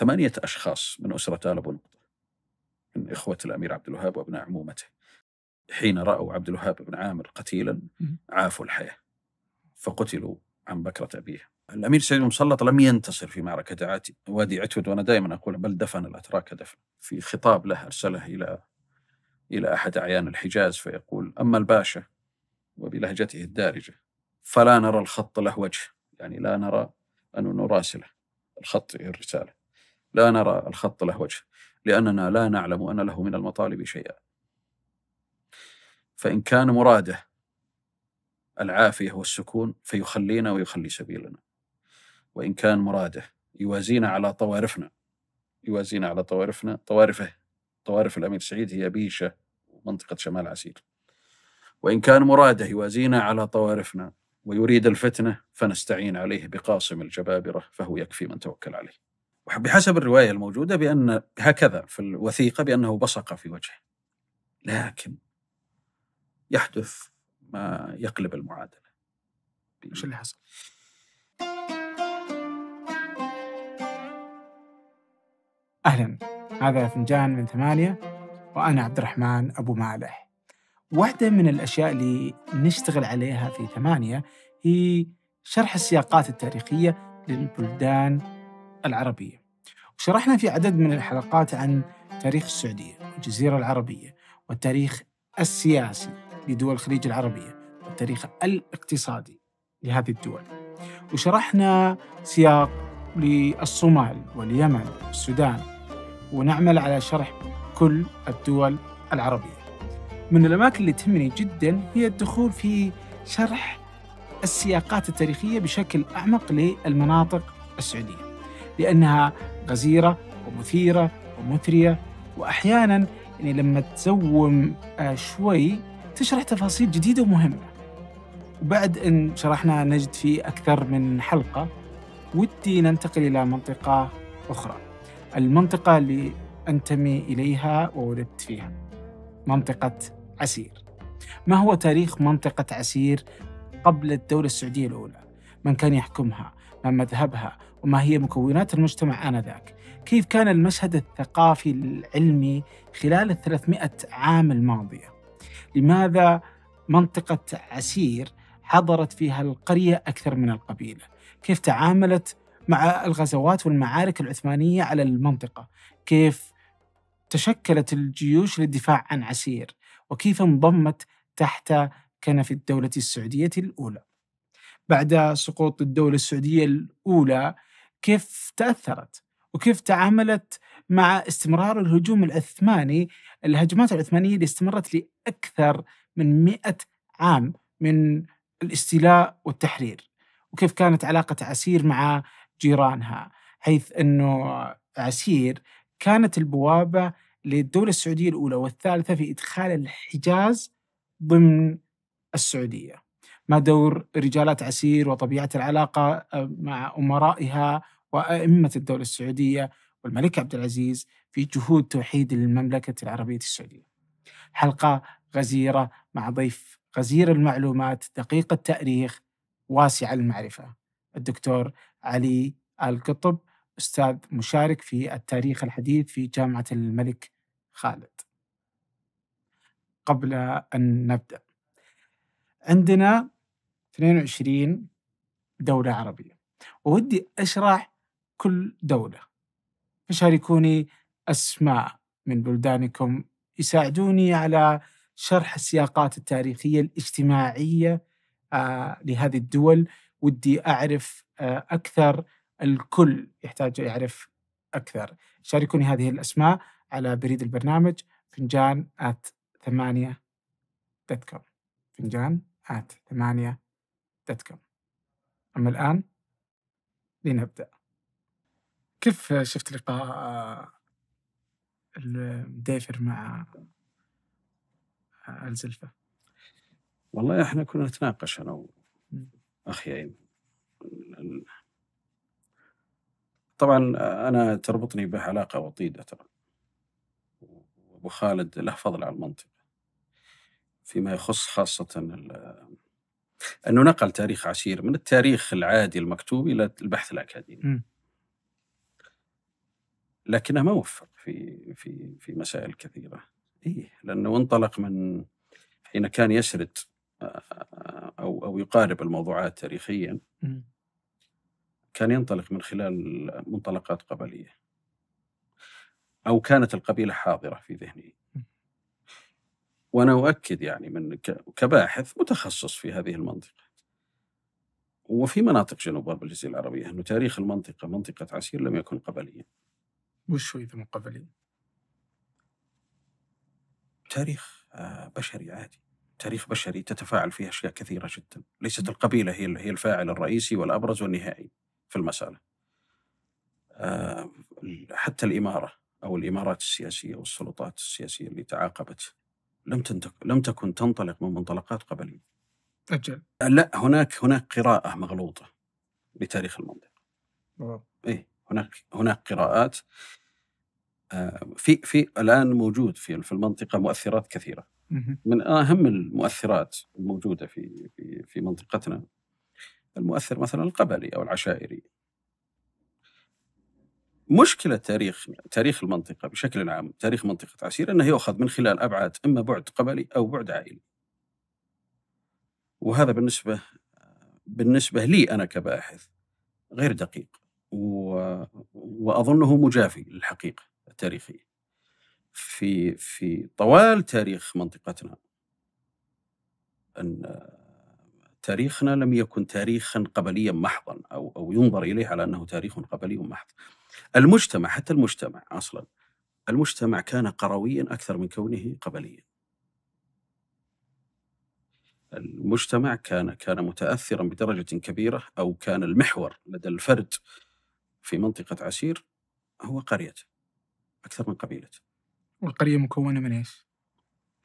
ثمانية أشخاص من أسرة آل أبو نقطة من إخوة الأمير عبد الوهاب وأبناء عمومته حين رأوا عبد الوهاب بن عامر قتيلا عافوا الحياة فقتلوا عن بكرة أبيه الأمير سعيد المسلط لم ينتصر في معركة عاتي وادي عتود وأنا دائما أقول بل دفن الأتراك دفن في خطاب له أرسله إلى إلى أحد أعيان الحجاز فيقول أما الباشا وبلهجته الدارجة فلا نرى الخط له وجه يعني لا نرى أن نراسله الخط هي الرسالة لا نرى الخط له وجه لأننا لا نعلم أن له من المطالب شيئا فإن كان مراده العافية والسكون فيخلينا ويخلي سبيلنا وإن كان مراده يوازينا على طوارفنا يوازينا على طوارفنا طوارفه طوارف الأمير سعيد هي بيشة ومنطقة شمال عسير وإن كان مراده يوازينا على طوارفنا ويريد الفتنة فنستعين عليه بقاسم الجبابرة فهو يكفي من توكل عليه بحسب الرواية الموجودة بأن هكذا في الوثيقة بأنه بصق في وجهه لكن يحدث ما يقلب المعادلة ايش اللي حصل؟ أهلا هذا فنجان من ثمانية وأنا عبد الرحمن أبو مالح واحدة من الأشياء اللي نشتغل عليها في ثمانية هي شرح السياقات التاريخية للبلدان العربية شرحنا في عدد من الحلقات عن تاريخ السعودية والجزيرة العربية والتاريخ السياسي لدول الخليج العربية والتاريخ الاقتصادي لهذه الدول وشرحنا سياق للصومال واليمن والسودان ونعمل على شرح كل الدول العربية من الأماكن اللي تهمني جدا هي الدخول في شرح السياقات التاريخية بشكل أعمق للمناطق السعودية لأنها غزيرة ومثيرة ومثرية وأحيانا يعني لما تزوم آه، شوي تشرح تفاصيل جديدة ومهمة وبعد أن شرحناها نجد في أكثر من حلقة ودي ننتقل إلى منطقة أخرى المنطقة اللي أنتمي إليها وولدت فيها منطقة عسير ما هو تاريخ منطقة عسير قبل الدولة السعودية الأولى من كان يحكمها ما مذهبها وما هي مكونات المجتمع آنذاك كيف كان المشهد الثقافي العلمي خلال الثلاثمائة عام الماضية لماذا منطقة عسير حضرت فيها القرية أكثر من القبيلة كيف تعاملت مع الغزوات والمعارك العثمانية على المنطقة كيف تشكلت الجيوش للدفاع عن عسير وكيف انضمت تحت كنف الدولة السعودية الأولى بعد سقوط الدولة السعودية الأولى كيف تاثرت وكيف تعاملت مع استمرار الهجوم العثماني الهجمات العثمانيه اللي استمرت لاكثر من مئة عام من الاستيلاء والتحرير وكيف كانت علاقه عسير مع جيرانها حيث انه عسير كانت البوابه للدوله السعوديه الاولى والثالثه في ادخال الحجاز ضمن السعوديه. ما دور رجالات عسير وطبيعة العلاقة آه، مع أمرائها وأئمة الدولة السعودية والملك عبد العزيز في جهود توحيد المملكة العربية السعودية حلقة غزيرة مع ضيف غزير المعلومات دقيق التاريخ واسع المعرفة الدكتور علي القطب أستاذ مشارك في التاريخ الحديث في جامعة الملك خالد قبل أن نبدأ عندنا 22 دولة عربية وودي أشرح كل دولة فشاركوني أسماء من بلدانكم يساعدوني على شرح السياقات التاريخية الاجتماعية آه، لهذه الدول ودي أعرف آه، أكثر الكل يحتاج يعرف أكثر شاركوني هذه الأسماء على بريد البرنامج فنجان at ثمانية دوت كوم فنجان at ثمانية كوم أما الآن لنبدأ كيف شفت لقاء الديفر مع آه، الزلفة؟ والله احنا كنا نتناقش انا واخي ايمن طبعا آه، انا تربطني به علاقه وطيده ترى وابو خالد له فضل على المنطقه فيما يخص خاصه أنه نقل تاريخ عسير من التاريخ العادي المكتوب إلى البحث الأكاديمي لكنه ما وفق في في في مسائل كثيرة إيه لأنه انطلق من حين كان يسرد آه، أو أو يقارب الموضوعات تاريخيا كان ينطلق من خلال منطلقات قبلية أو كانت القبيلة حاضرة في ذهنه وانا اؤكد يعني من كباحث متخصص في هذه المنطقه وفي مناطق جنوب غرب الجزيره العربيه انه تاريخ المنطقه منطقه عسير لم يكن قبليا وش هو اذا من قبلي؟ تاريخ آه، بشري عادي تاريخ بشري تتفاعل فيه اشياء كثيره جدا ليست القبيله هي هي الفاعل الرئيسي والابرز والنهائي في المساله آه، حتى الاماره او الامارات السياسيه والسلطات السياسيه اللي تعاقبت لم تنتق لم تكن تنطلق من منطلقات قبل أجل لا هناك هناك قراءة مغلوطة لتاريخ المنطقة أوه. إيه هناك هناك قراءات آه، في في الان موجود في في المنطقه مؤثرات كثيره من اهم المؤثرات الموجوده في في في منطقتنا المؤثر مثلا القبلي او العشائري مشكلة تاريخ تاريخ المنطقة بشكل عام تاريخ منطقة عسير أنه يؤخذ من خلال أبعاد إما بعد قبلي أو بعد عائلي وهذا بالنسبة بالنسبة لي أنا كباحث غير دقيق و... وأظنه مجافي للحقيقة التاريخية في في طوال تاريخ منطقتنا أن تاريخنا لم يكن تاريخا قبليا محضا أو, أو ينظر إليه على أنه تاريخ قبلي محض المجتمع حتى المجتمع أصلا المجتمع كان قرويا أكثر من كونه قبليا المجتمع كان كان متاثرا بدرجه كبيره او كان المحور لدى الفرد في منطقه عسير هو قريته اكثر من قبيلته. والقريه مكونه من ايش؟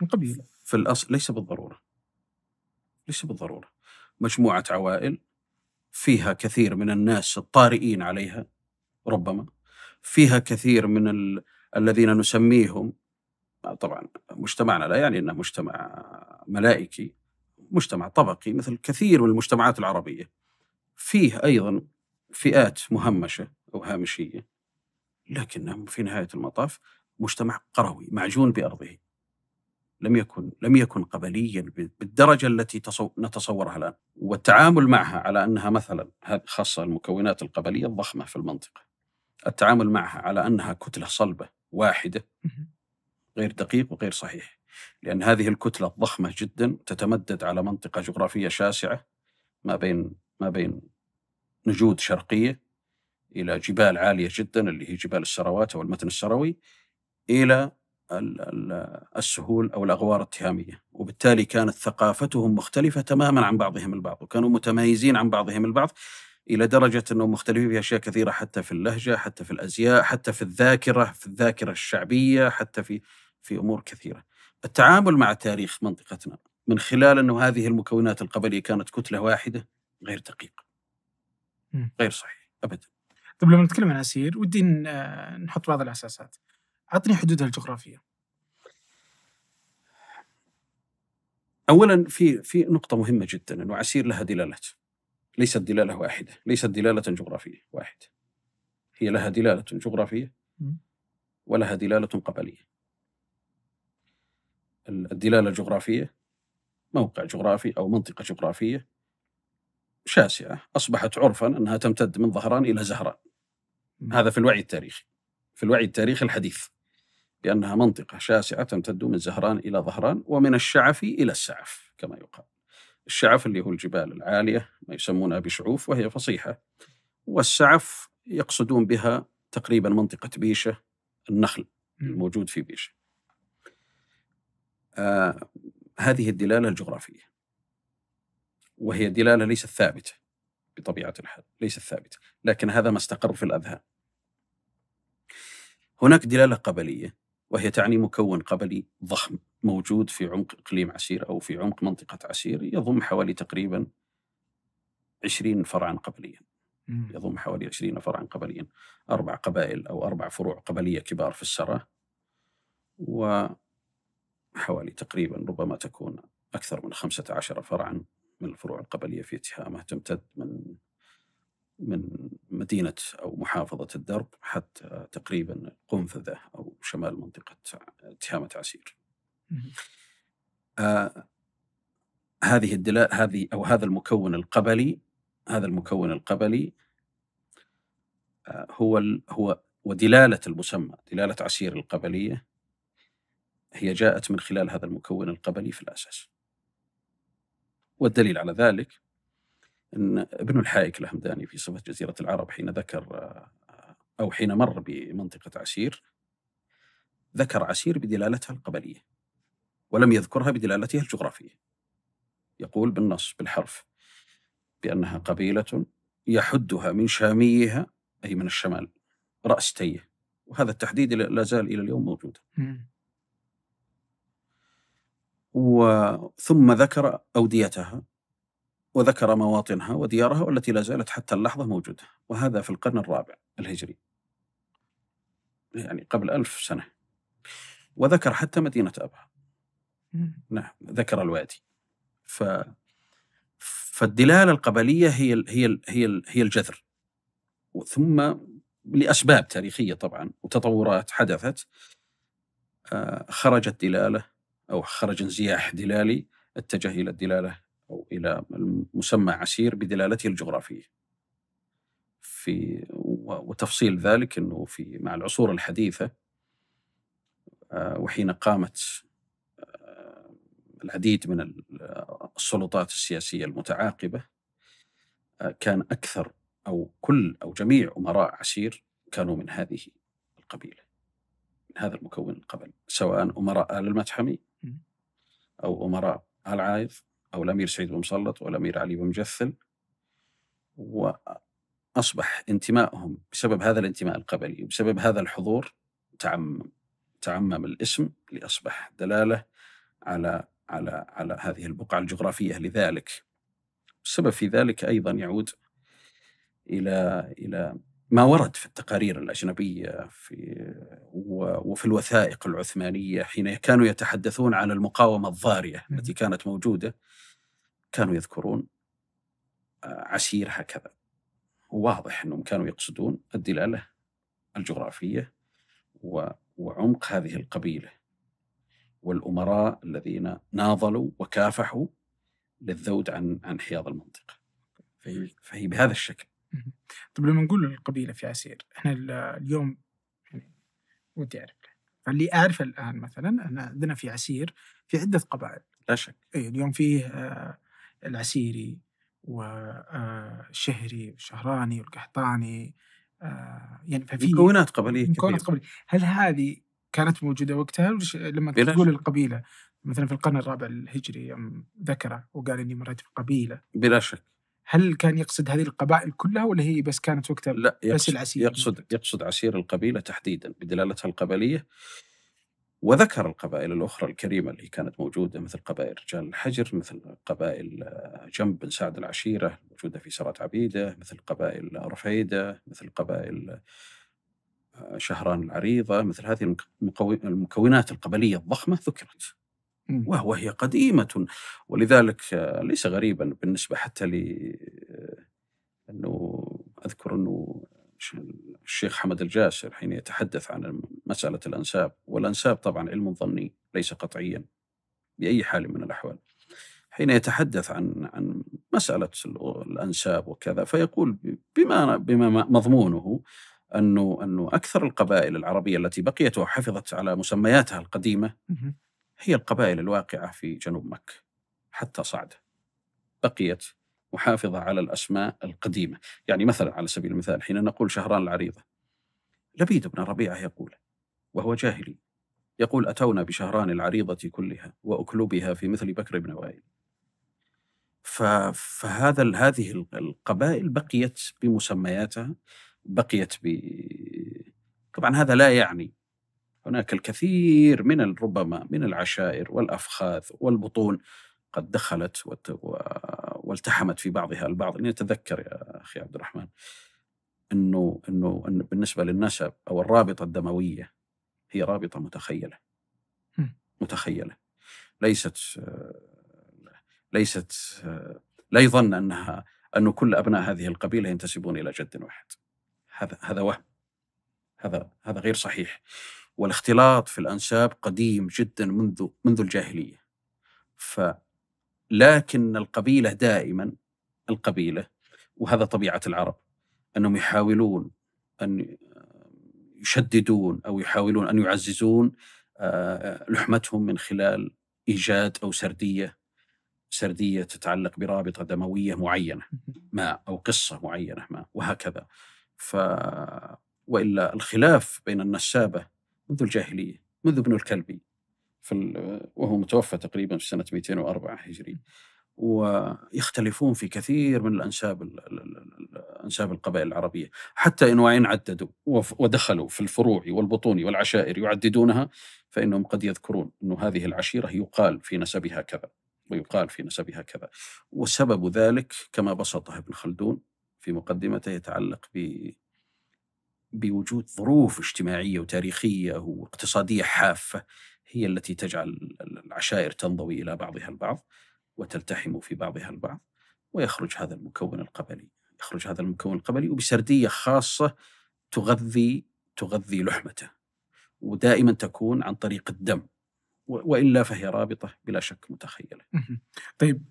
من قبيله. في الاصل ليس بالضروره. ليس بالضروره. مجموعة عوائل فيها كثير من الناس الطارئين عليها ربما فيها كثير من ال... الذين نسميهم طبعا مجتمعنا لا يعني انه مجتمع ملائكي مجتمع طبقي مثل كثير من المجتمعات العربيه فيه ايضا فئات مهمشه او هامشيه لكنهم في نهايه المطاف مجتمع قروي معجون بارضه لم يكن لم يكن قبليا بالدرجه التي نتصورها الان والتعامل معها على انها مثلا خاصه المكونات القبليه الضخمه في المنطقه التعامل معها على انها كتله صلبه واحده غير دقيق وغير صحيح لان هذه الكتله الضخمه جدا تتمدد على منطقه جغرافيه شاسعه ما بين ما بين نجود شرقيه الى جبال عاليه جدا اللي هي جبال السروات او المتن السروي الى السهول او الاغوار التهاميه، وبالتالي كانت ثقافتهم مختلفه تماما عن بعضهم البعض، وكانوا متميزين عن بعضهم البعض الى درجه انهم مختلفين في اشياء كثيره حتى في اللهجه، حتى في الازياء، حتى في الذاكره، في الذاكره الشعبيه، حتى في في امور كثيره. التعامل مع تاريخ منطقتنا من خلال انه هذه المكونات القبليه كانت كتله واحده غير دقيق. غير صحيح ابدا. طيب لما نتكلم عن عسير ودي نحط بعض الاساسات. عطني حدودها الجغرافيه اولا في في نقطه مهمه جدا انه عسير لها دلالات ليست دلاله واحده ليست دلاله جغرافيه واحده هي لها دلاله جغرافيه ولها دلاله قبليه الدلاله الجغرافيه موقع جغرافي او منطقه جغرافيه شاسعه اصبحت عرفا انها تمتد من ظهران الى زهران هذا في الوعي التاريخي في الوعي التاريخي الحديث لأنها منطقة شاسعة تمتد من زهران إلى ظهران ومن الشعف إلى السعف كما يقال الشعف اللي هو الجبال العالية ما يسمونها بشعوف وهي فصيحة والسعف يقصدون بها تقريبا منطقة بيشة النخل الموجود في بيشة آه هذه الدلالة الجغرافية وهي دلالة ليست ثابتة بطبيعة الحال ليست ثابتة لكن هذا ما استقر في الأذهان هناك دلالة قبلية وهي تعني مكون قبلي ضخم موجود في عمق إقليم عسير أو في عمق منطقة عسير يضم حوالي تقريبا 20 فرعا قبليا يضم حوالي 20 فرعا قبليا أربع قبائل أو أربع فروع قبلية كبار في السرة وحوالي تقريبا ربما تكون أكثر من 15 فرعا من الفروع القبلية في تهامة تمتد من من مدينة أو محافظة الدرب حتى تقريبا قنفذة أو شمال منطقة تهامة عسير آه هذه الدلاء هذه أو هذا المكون القبلي هذا المكون القبلي آه هو ال هو ودلالة المسمى دلالة عسير القبلية هي جاءت من خلال هذا المكون القبلي في الأساس والدليل على ذلك أن ابن الحائك الهمداني في صفة جزيرة العرب حين ذكر آه، أو حين مر بمنطقة عسير ذكر عسير بدلالتها القبلية ولم يذكرها بدلالتها الجغرافية يقول بالنص بالحرف بأنها قبيلة يحدها من شاميها أي من الشمال رأس تيه وهذا التحديد لا زال إلى اليوم موجود وثم ذكر أوديتها وذكر مواطنها وديارها والتي لا زالت حتى اللحظة موجودة وهذا في القرن الرابع الهجري يعني قبل ألف سنة وذكر حتى مدينة أبها نعم ذكر الوادي ف فالدلالة القبلية هي ال هي ال هي ال هي الجذر ثم لأسباب تاريخية طبعا وتطورات حدثت آه، خرجت دلالة أو خرج انزياح دلالي اتجه إلى الدلالة أو إلى المسمى عسير بدلالته الجغرافية في وتفصيل ذلك أنه في مع العصور الحديثة آه، وحين قامت آه، العديد من السلطات السياسية المتعاقبة آه، كان أكثر أو كل أو جميع أمراء عسير كانوا من هذه القبيلة من هذا المكون قبل سواء أمراء آل المتحمي أو أمراء آل عايض أو الأمير سعيد بن مسلط والأمير علي بن مجثل وأصبح انتمائهم بسبب هذا الانتماء القبلي وبسبب هذا الحضور تعمم تعمم الاسم لأصبح دلالة على على على هذه البقعة الجغرافية لذلك السبب في ذلك أيضا يعود إلى إلى ما ورد في التقارير الأجنبية في وفي الوثائق العثمانية حين كانوا يتحدثون عن المقاومة الضارية التي كانت موجودة كانوا يذكرون آه، عسير هكذا واضح أنهم كانوا يقصدون الدلالة الجغرافية وعمق هذه القبيلة والأمراء الذين ناضلوا وكافحوا للذود عن عن حياض المنطقة فهي بهذا الشكل طيب لما نقول القبيلة في عسير احنا اليوم يعني ودي اعرف اللي اعرفه الان مثلا ان عندنا في عسير في عدة قبائل لا شك اي اليوم فيه آه العسيري والشهري آه، والشهراني والقحطاني آه يعني ففي مكونات قبلية مكونات قبلية هل هذه كانت موجودة وقتها لما تقول القبيلة مثلا في القرن الرابع الهجري يوم وقال اني مريت في قبيله بلا شك هل كان يقصد هذه القبائل كلها ولا هي بس كانت وقتها لا يقصد بس العسير يقصد يقصد عسير القبيله تحديدا بدلالتها القبليه وذكر القبائل الأخرى الكريمة اللي كانت موجودة مثل قبائل رجال الحجر مثل قبائل آه، جنب بن سعد العشيرة الموجودة في سرات عبيدة مثل قبائل رفيدة مثل قبائل آه، شهران العريضة مثل هذه المكونات القبلية الضخمة ذكرت وهو هي قديمة ولذلك ليس غريبا بالنسبة حتى لي آه، أنه أذكر أنه الشيخ حمد الجاسر حين يتحدث عن مسألة الأنساب والأنساب طبعا علم ظني ليس قطعيا بأي حال من الأحوال حين يتحدث عن عن مسألة الأنساب وكذا فيقول بما بما مضمونه أنه أنه أكثر القبائل العربية التي بقيت وحفظت على مسمياتها القديمة هي القبائل الواقعة في جنوب مكة حتى صعدة بقيت محافظة على الأسماء القديمة يعني مثلا على سبيل المثال حين نقول شهران العريضة لبيد بن ربيعة يقول وهو جاهلي يقول أتونا بشهران العريضة كلها وأكلوبها في مثل بكر بن وائل فهذا هذه القبائل بقيت بمسمياتها بقيت ب طبعا هذا لا يعني هناك الكثير من ربما من العشائر والأفخاذ والبطون قد دخلت والتحمت في بعضها البعض لأني أتذكر يا أخي عبد الرحمن أنه, أنه أن بالنسبة للنسب أو الرابطة الدموية هي رابطة متخيلة متخيلة ليست ليست لا يظن أنها أن كل أبناء هذه القبيلة ينتسبون إلى جد واحد هذا هذا وهم هذا هذا غير صحيح والاختلاط في الأنساب قديم جدا منذ منذ الجاهلية ف لكن القبيلة دائما القبيلة وهذا طبيعة العرب أنهم يحاولون أن يشددون أو يحاولون أن يعززون آه، لحمتهم من خلال إيجاد أو سردية سردية تتعلق برابطة دموية معينة ما أو قصة معينة ما وهكذا ف وإلا الخلاف بين النسابة منذ الجاهلية منذ ابن الكلبي في آه، وهو متوفى تقريبا في سنة 204 هجري ويختلفون في كثير من الأنساب أنساب القبائل العربية حتى إن وإن عددوا ودخلوا في الفروع والبطون والعشائر يعددونها فإنهم قد يذكرون أن هذه العشيرة يقال في نسبها كذا ويقال في نسبها كذا وسبب ذلك كما بسطه ابن خلدون في مقدمته يتعلق ب بوجود ظروف اجتماعيه وتاريخيه واقتصاديه حافه هي التي تجعل العشائر تنضوي الى بعضها البعض وتلتحم في بعضها البعض ويخرج هذا المكون القبلي يخرج هذا المكون القبلي وبسرديه خاصه تغذي تغذي لحمته ودائما تكون عن طريق الدم والا فهي رابطه بلا شك متخيله. طيب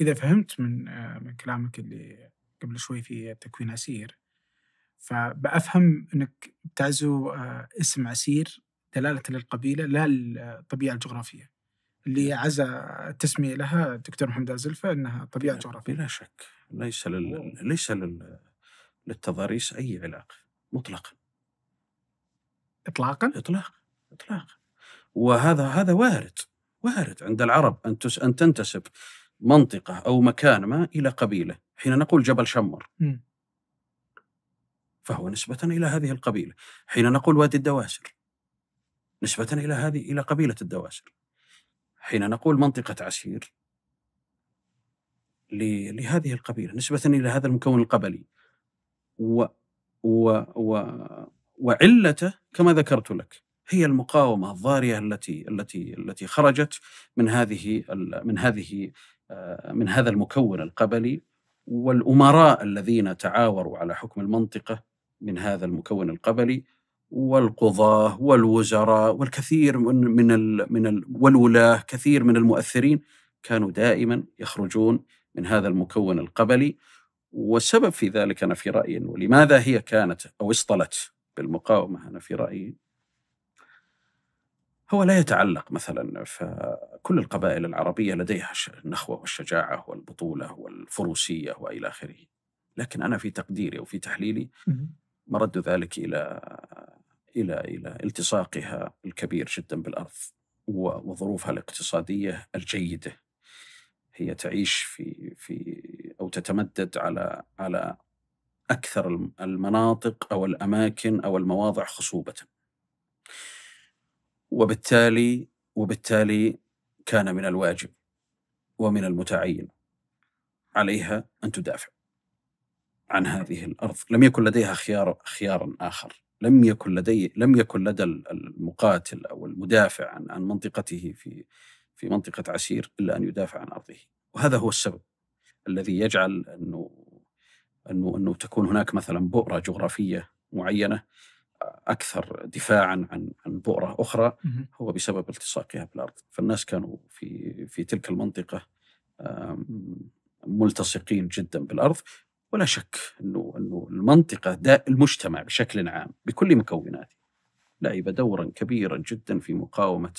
اذا فهمت من آه، من كلامك اللي قبل شوي في تكوين عسير فبأفهم أنك تعزو آه، اسم عسير دلالة للقبيلة لا الطبيعة الجغرافية اللي نعم. عزى التسمية لها الدكتور محمد أزلفة أنها طبيعة نعم، جغرافية بلا شك ليس لل... ليس لل... للتضاريس أي علاقة مطلقا إطلاقا؟ إطلاقا إطلاقا وهذا هذا وارد وارد عند العرب أن تس... أن تنتسب منطقة أو مكان ما إلى قبيلة حين نقول جبل شمر م. فهو نسبة إلى هذه القبيلة حين نقول وادي الدواسر نسبة إلى هذه إلى قبيلة الدواسر حين نقول منطقة عسير لهذه القبيلة نسبة إلى هذا المكون القبلي و و و وعلته كما ذكرت لك هي المقاومة الضارية التي التي التي خرجت من هذه من هذه آه، من هذا المكون القبلي والأمراء الذين تعاوروا على حكم المنطقة من هذا المكون القبلي والقضاة والوزراء والكثير من ال من ال والولاة كثير من المؤثرين كانوا دائما يخرجون من هذا المكون القبلي والسبب في ذلك أنا في رأيي ولماذا هي كانت أو اصطلت بالمقاومة أنا في رأيي هو لا يتعلق مثلا فكل القبائل العربية لديها النخوة والشجاعة والبطولة والفروسية وإلى آخره لكن أنا في تقديري وفي تحليلي مرد ذلك إلى إلى إلى التصاقها الكبير جدا بالأرض وظروفها الاقتصادية الجيدة هي تعيش في في أو تتمدد على على أكثر المناطق أو الأماكن أو المواضع خصوبة وبالتالي وبالتالي كان من الواجب ومن المتعين عليها أن تدافع عن هذه الارض لم يكن لديها خيار خيارا اخر لم يكن لدي لم يكن لدى المقاتل او المدافع عن عن منطقته في في منطقه عسير الا ان يدافع عن ارضه وهذا هو السبب الذي يجعل انه انه انه تكون هناك مثلا بؤره جغرافيه معينه اكثر دفاعا عن عن بؤره اخرى هو بسبب التصاقها بالارض، فالناس كانوا في في تلك المنطقه ملتصقين جدا بالارض ولا شك انه انه المنطقه داء المجتمع بشكل عام بكل مكوناته لعب دورا كبيرا جدا في مقاومه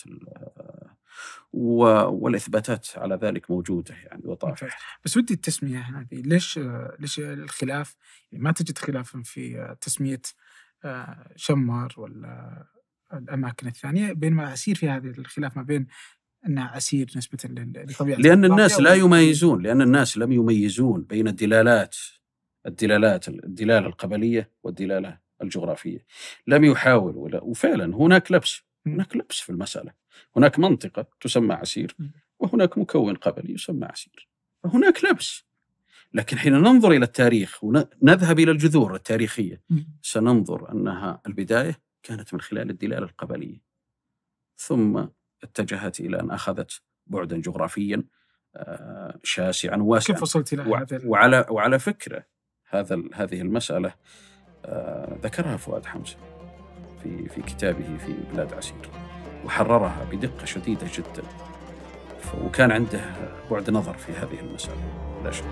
والاثباتات على ذلك موجوده يعني وطافحه. بس ودي التسميه هذه ليش ليش الخلاف يعني ما تجد خلافا في تسميه آه، شمر ولا الاماكن الثانيه بينما عسير في هذا الخلاف ما بين انها عسير نسبه لطبيعه لان الناس لا يميزون لان الناس لم يميزون بين الدلالات الدلالات الدلاله القبليه والدلاله الجغرافيه لم يحاول ولا وفعلا هناك لبس هناك لبس في المساله هناك منطقه تسمى عسير وهناك مكون قبلي يسمى عسير فهناك لبس لكن حين ننظر الى التاريخ ونذهب الى الجذور التاريخيه سننظر انها البدايه كانت من خلال الدلاله القبليه ثم اتجهت الى ان اخذت بعدا جغرافيا آه، شاسعا واسعا كيف وصلت الى هذا وعلى وعلى فكره هذا هذه المسألة آه، ذكرها فؤاد حمزة في في كتابه في بلاد عسير وحررها بدقة شديدة جدا وكان عنده بعد نظر في هذه المسألة لا شك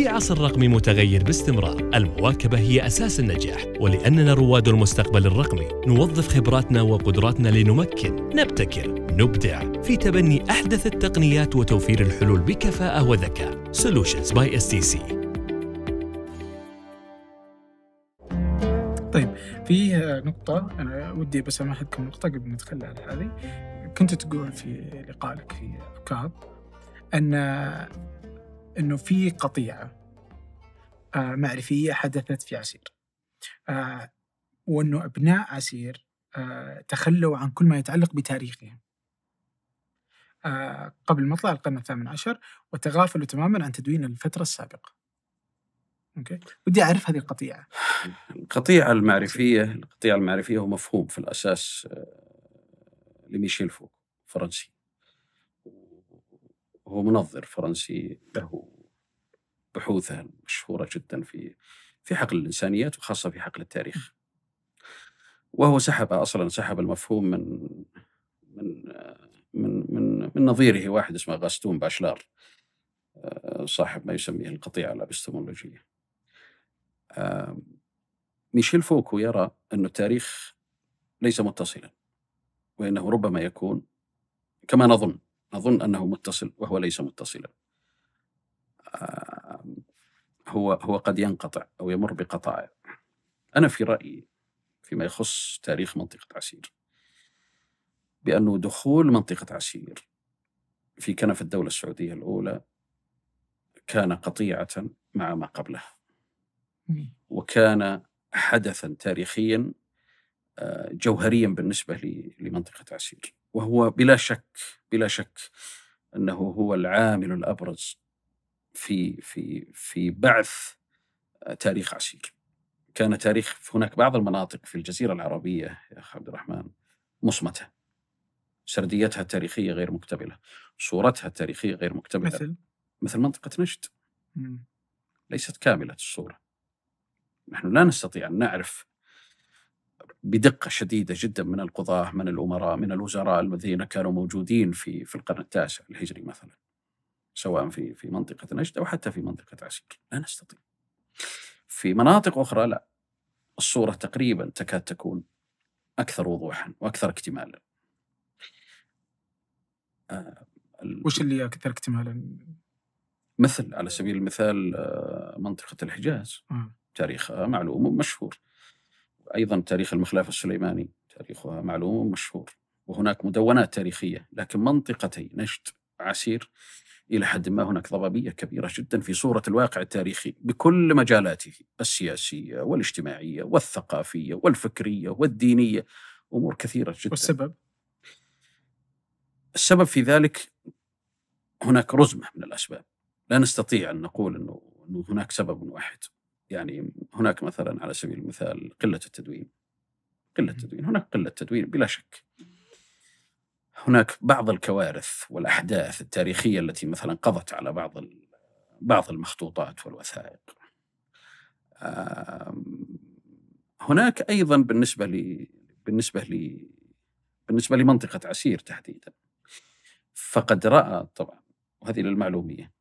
في عصر رقمي متغير باستمرار المواكبة هي أساس النجاح ولأننا رواد المستقبل الرقمي نوظف خبراتنا وقدراتنا لنمكن نبتكر نبدع في تبني أحدث التقنيات وتوفير الحلول بكفاءة وذكاء Solutions by STC طيب في نقطة أنا ودي بس أمهدكم نقطة قبل ما نتكلم عن هذه كنت تقول في لقائك في أفكار أن انه في قطيعه آه، معرفيه حدثت في عسير آه، وانه ابناء عسير آه، تخلوا عن كل ما يتعلق بتاريخهم قبل مطلع القرن الثامن عشر وتغافلوا تماما عن تدوين الفتره السابقه اوكي ودي اعرف هذه القطيعه القطيعه المعرفيه القطيعه المعرفيه هو مفهوم في الاساس لميشيل فوكو فرنسي هو منظر فرنسي له بحوثه المشهوره جدا في في حقل الانسانيات وخاصه في حقل التاريخ. وهو سحب اصلا سحب المفهوم من من من من, من نظيره واحد اسمه غاستون باشلار آه، صاحب ما يسميه القطيعه الابستمولوجيه. ميشيل فوكو يرى أن التاريخ ليس متصلا وإنه ربما يكون كما نظن نظن أنه متصل وهو ليس متصلا آه، هو هو قد ينقطع أو يمر بقطائع أنا في رأيي فيما يخص تاريخ منطقة عسير بأنه دخول منطقة عسير في كنف الدولة السعودية الأولى كان قطيعة مع ما قبله وكان حدثا تاريخيا آه، جوهريا بالنسبة لمنطقة عسير وهو بلا شك بلا شك انه هو العامل الابرز في في في بعث آه، تاريخ عسير. كان تاريخ هناك بعض المناطق في الجزيره العربيه يا اخ عبد الرحمن مصمته. سرديتها التاريخيه غير مكتمله، صورتها التاريخيه غير مكتمله. مثل مثل منطقه نجد. ليست كامله الصوره. نحن لا نستطيع ان نعرف بدقه شديده جدا من القضاه من الامراء من الوزراء الذين كانوا موجودين في في القرن التاسع الهجري مثلا سواء في في منطقه نجد او حتى في منطقه عسير لا نستطيع في مناطق اخرى لا الصوره تقريبا تكاد تكون اكثر وضوحا واكثر اكتمالا آه، وش اللي اكثر اكتمالا؟ مثل على سبيل المثال آه، منطقه الحجاز آه. تاريخها معلوم ومشهور أيضا تاريخ المخلافة السليماني تاريخها معلوم مشهور وهناك مدونات تاريخية لكن منطقتي نجد عسير إلى حد ما هناك ضبابية كبيرة جدا في صورة الواقع التاريخي بكل مجالاته السياسية والاجتماعية والثقافية والفكرية والدينية أمور كثيرة جدا والسبب؟ السبب في ذلك هناك رزمة من الأسباب لا نستطيع أن نقول أنه هناك سبب واحد يعني هناك مثلا على سبيل المثال قله التدوين قله التدوين هناك قله تدوين بلا شك هناك بعض الكوارث والاحداث التاريخيه التي مثلا قضت على بعض بعض المخطوطات والوثائق هناك ايضا بالنسبه لي بالنسبه لي بالنسبه لمنطقه عسير تحديدا فقد راى طبعا وهذه للمعلوميه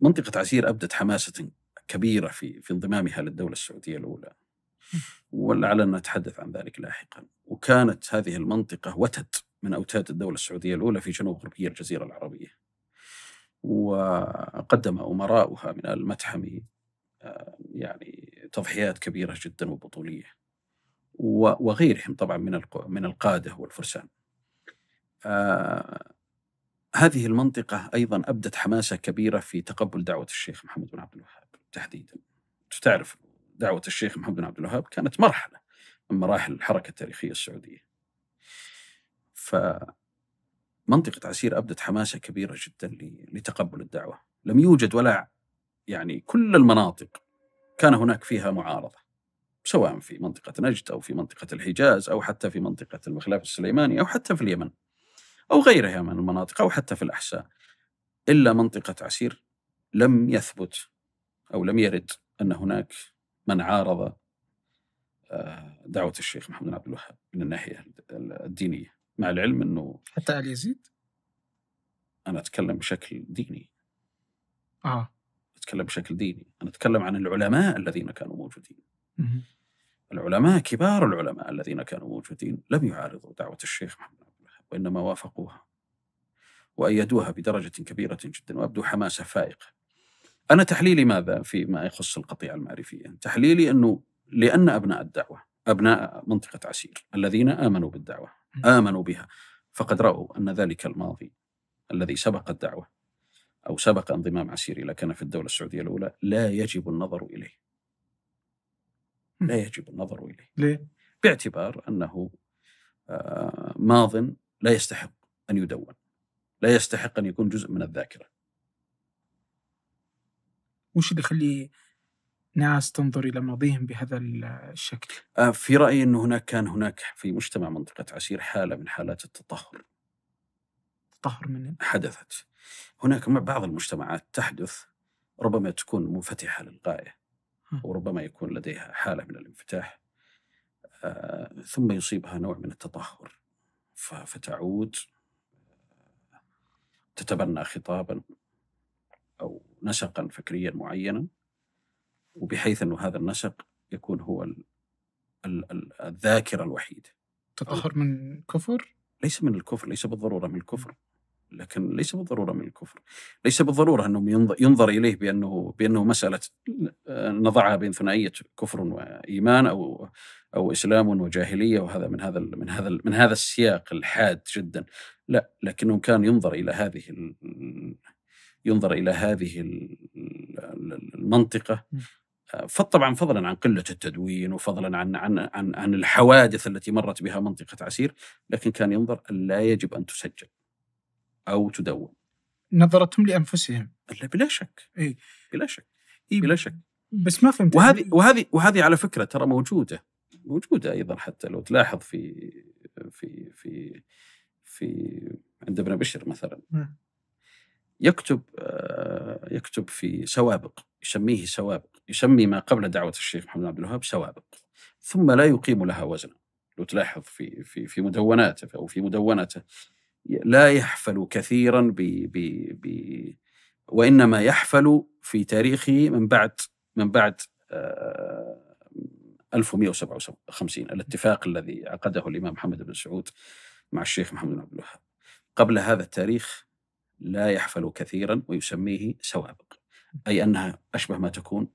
منطقه عسير ابدت حماسه كبيره في في انضمامها للدوله السعوديه الاولى. ولعلنا نتحدث عن ذلك لاحقا، وكانت هذه المنطقه وتد من اوتاد الدوله السعوديه الاولى في جنوب غربيه الجزيره العربيه. وقدم امراؤها من المتحمي آه، يعني تضحيات كبيره جدا وبطوليه. وغيرهم طبعا من من القاده والفرسان. آه، هذه المنطقة أيضا أبدت حماسة كبيرة في تقبل دعوة الشيخ محمد بن عبد الوهاب تحديدا تعرف دعوة الشيخ محمد بن عبد الوهاب كانت مرحلة من مراحل الحركة التاريخية السعودية فمنطقة عسير أبدت حماسة كبيرة جدا لتقبل الدعوة لم يوجد ولا يعني كل المناطق كان هناك فيها معارضة سواء في منطقة نجد أو في منطقة الحجاز أو حتى في منطقة المخلاف السليماني أو حتى في اليمن أو غيرها من المناطق أو حتى في الأحساء إلا منطقة عسير لم يثبت أو لم يرد أن هناك من عارض آه، دعوة الشيخ محمد بن عبد الوهاب من الناحية الدينية مع العلم أنه حتى آل يزيد أنا أتكلم بشكل ديني آه أتكلم بشكل ديني أنا أتكلم عن العلماء الذين كانوا موجودين مه. العلماء كبار العلماء الذين كانوا موجودين لم يعارضوا دعوة الشيخ محمد بن عبد الوهاب وإنما وافقوها وأيدوها بدرجة كبيرة جدا وأبدو حماسة فائقة أنا تحليلي ماذا فيما يخص القطيعة المعرفية؟ يعني تحليلي أنه لأن أبناء الدعوة أبناء منطقة عسير الذين آمنوا بالدعوة آمنوا بها فقد رأوا أن ذلك الماضي الذي سبق الدعوة أو سبق انضمام عسير إلى كنف الدولة السعودية الأولى لا يجب النظر إليه لا يجب النظر إليه ليه؟ باعتبار أنه آه، ماض لا يستحق أن يدون لا يستحق أن يكون جزء من الذاكرة وش اللي يخلي ناس تنظر إلى ماضيهم بهذا الشكل؟ آه، في رأيي انه هناك كان هناك في مجتمع منطقة عسير حالة من حالات التطهر تطهر من حدثت هناك بعض المجتمعات تحدث ربما تكون منفتحة للغاية وربما يكون لديها حالة من الانفتاح آه، ثم يصيبها نوع من التطهر فتعود آه، تتبنى خطابا أو نشقا فكريا معينا وبحيث أن هذا النشق يكون هو ال ال الـ الذاكرة الوحيدة تطهر من كفر؟ ليس من الكفر ليس بالضرورة من الكفر لكن ليس بالضرورة من الكفر ليس بالضرورة أنه ينظر إليه بأنه, بأنه مسألة نضعها بين ثنائية كفر وإيمان أو, أو إسلام وجاهلية وهذا من هذا, من, هذا من هذا السياق الحاد جدا لا لكنه كان ينظر إلى هذه ينظر الى هذه المنطقه طبعا فضلا عن قله التدوين وفضلا عن عن عن, عن الحوادث التي مرت بها منطقه عسير لكن كان ينظر أن لا يجب ان تسجل او تدون نظرتهم لانفسهم بلا شك اي بلا شك إيه؟ بلا شك بس ما فهمت وهذه وهذه وهذه على فكره ترى موجوده موجوده ايضا حتى لو تلاحظ في في في في عند ابن بشر مثلا يكتب آه، يكتب في سوابق يسميه سوابق يسمي ما قبل دعوة الشيخ محمد عبد الوهاب سوابق ثم لا يقيم لها وزنا لو تلاحظ في في في مدوناته او في مدونته لا يحفل كثيرا ب ب ب وانما يحفل في تاريخه من بعد من بعد 1157 آه، الاتفاق الذي عقده الامام محمد بن سعود مع الشيخ محمد بن عبد الوهاب قبل هذا التاريخ لا يحفل كثيرا ويسميه سوابق أي أنها أشبه ما تكون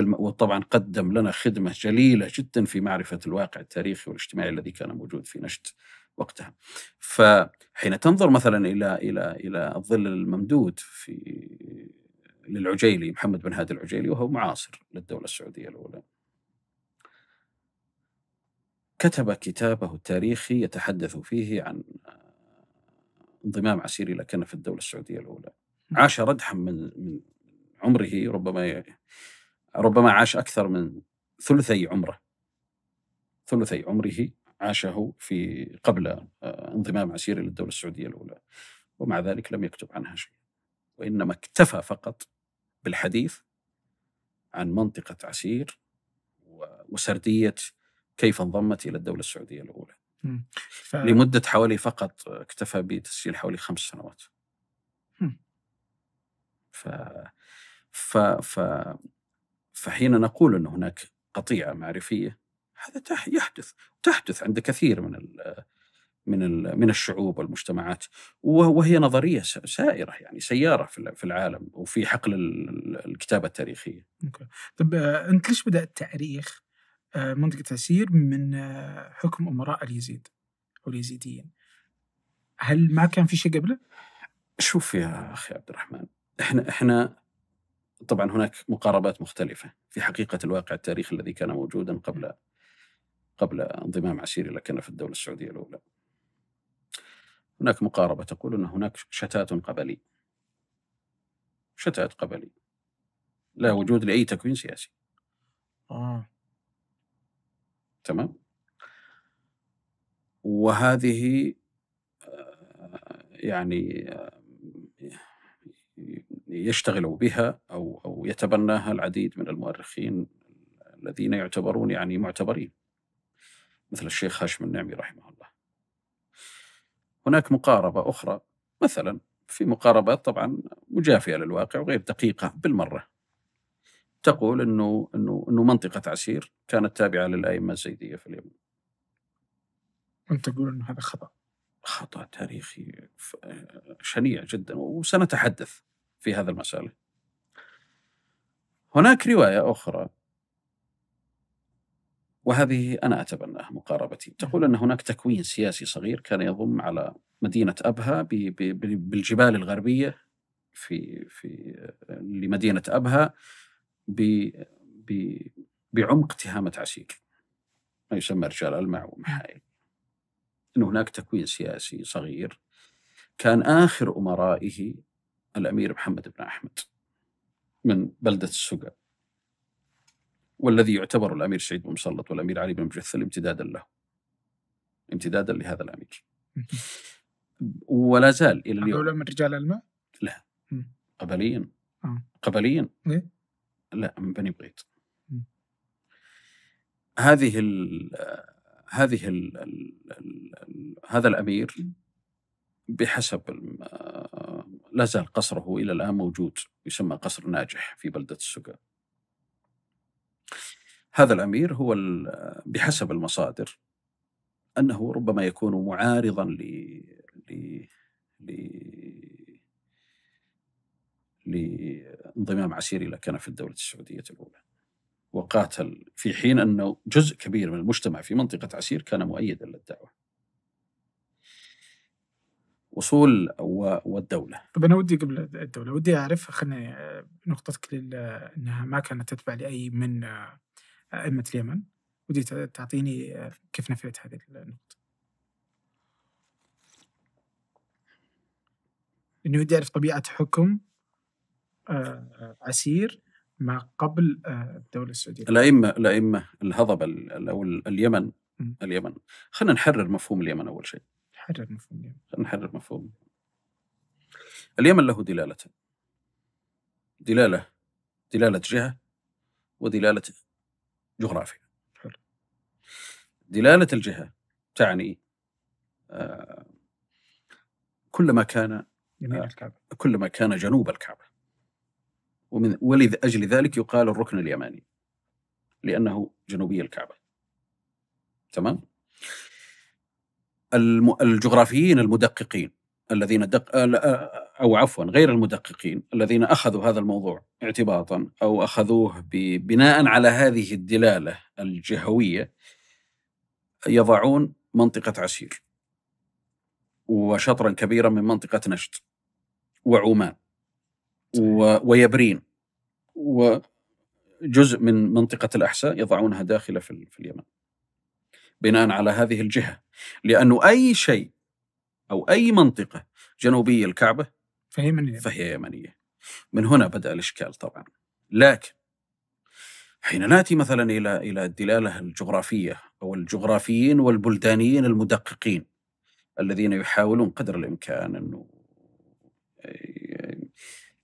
وطبعا قدم لنا خدمة جليلة جدا في معرفة الواقع التاريخي والاجتماعي الذي كان موجود في نشت وقتها فحين تنظر مثلا إلى إلى إلى الظل الممدود في للعجيلي محمد بن هادي العجيلي وهو معاصر للدولة السعودية الأولى كتب كتابه التاريخي يتحدث فيه عن انضمام عسيري لكن في الدولة السعودية الأولى عاش ردحا من من عمره ربما ربما عاش أكثر من ثلثي عمره ثلثي عمره عاشه في قبل آه، انضمام عسيري للدولة السعودية الأولى ومع ذلك لم يكتب عنها شيء وإنما اكتفى فقط بالحديث عن منطقة عسير وسردية كيف انضمت إلى الدولة السعودية الأولى ف... لمدة حوالي فقط اكتفى بتسجيل حوالي خمس سنوات ف... ف... ف... فحين نقول أن هناك قطيعة معرفية هذا يحدث تحدث عند كثير من ال... من ال... من الشعوب والمجتمعات وهي نظرية سائرة يعني سيارة في العالم وفي حقل الكتابة التاريخية. أوكي. طب آه، أنت ليش بدأت تاريخ آه، منطقة عسير من آه، حكم أمراء اليزيد أو اليزيديين هل ما كان في شيء قبله؟ شوف يا أخي عبد الرحمن إحنا إحنا طبعا هناك مقاربات مختلفة في حقيقة الواقع التاريخي الذي كان موجودا قبل قبل انضمام عسير إلى كنف الدولة السعودية الأولى هناك مقاربة تقول أن هناك شتات قبلي شتات قبلي لا وجود لأي تكوين سياسي آه. تمام وهذه آه، يعني آه، يشتغل بها او او يتبناها العديد من المؤرخين الذين يعتبرون يعني معتبرين مثل الشيخ هاشم النعمي رحمه الله. هناك مقاربه اخرى مثلا في مقاربات طبعا مجافيه للواقع وغير دقيقه بالمره تقول انه انه انه منطقه عسير كانت تابعه للائمه الزيديه في اليمن. وانت تقول انه هذا خطا. خطا تاريخي شنيع جدا وسنتحدث في هذا المساله. هناك روايه اخرى وهذه انا اتبناها مقاربتي، تقول ان هناك تكوين سياسي صغير كان يضم على مدينه ابها بالجبال الغربيه في في لمدينه ابها ب بعمق تهامة عسير ما يسمى رجال المع ومحايل نعم. أن هناك تكوين سياسي صغير كان آخر أمرائه الأمير محمد بن أحمد من بلدة السقا والذي يعتبر الأمير سعيد بن مسلط والأمير علي بن مجثل امتدادا له امتدادا لهذا الأمير ولا زال إلى اليوم من رجال الماء؟ لا قبليا آه. قبليا إيه. لا من بني بغيت هذه ال هذه الـ ال ال هذا الامير بحسب آه، لا زال قصره الى الان موجود يسمى قصر ناجح في بلده السقا هذا الامير هو بحسب المصادر انه ربما يكون معارضا ل ل لانضمام عسيري الى كان في الدولة السعودية الأولى وقاتل في حين أنه جزء كبير من المجتمع في منطقة عسير كان مؤيدا للدعوة وصول والدولة طب أنا ودي قبل الدولة ودي أعرف خليني آه، نقطتك لل... أنها ما كانت تتبع لأي من آه، أئمة اليمن ودي تعطيني آه، كيف نفيت هذه النقطة اني ودي اعرف طبيعه حكم عسير آه، ما قبل آه، الدولة السعودية الأئمة الأئمة الهضبة أو اليمن م. اليمن خلينا نحرر مفهوم اليمن أول شيء نحرر مفهوم اليمن خلينا نحرر مفهوم اليمن له دلالتين دلالة دلالة جهة ودلالة جغرافيا حلو. دلالة الجهة تعني آه، كلما كان آه كلما كان جنوب الكعبة ومن ولأجل ذلك يقال الركن اليماني لأنه جنوبي الكعبة تمام الجغرافيين المدققين الذين دق آه، آه، أو عفوا غير المدققين الذين أخذوا هذا الموضوع اعتباطا أو أخذوه بناء على هذه الدلالة الجهوية يضعون منطقة عسير وشطرا كبيرا من منطقة نجد وعمان ويبرين وجزء من منطقة الأحساء يضعونها داخلة في, في اليمن بناء على هذه الجهة لأنه أي شيء أو أي منطقة جنوبية الكعبة فهي يمنية فهي يمنية من هنا بدأ الإشكال طبعا لكن حين ناتي مثلا الى الى الدلاله الجغرافيه او الجغرافيين والبلدانيين المدققين الذين يحاولون قدر الامكان انه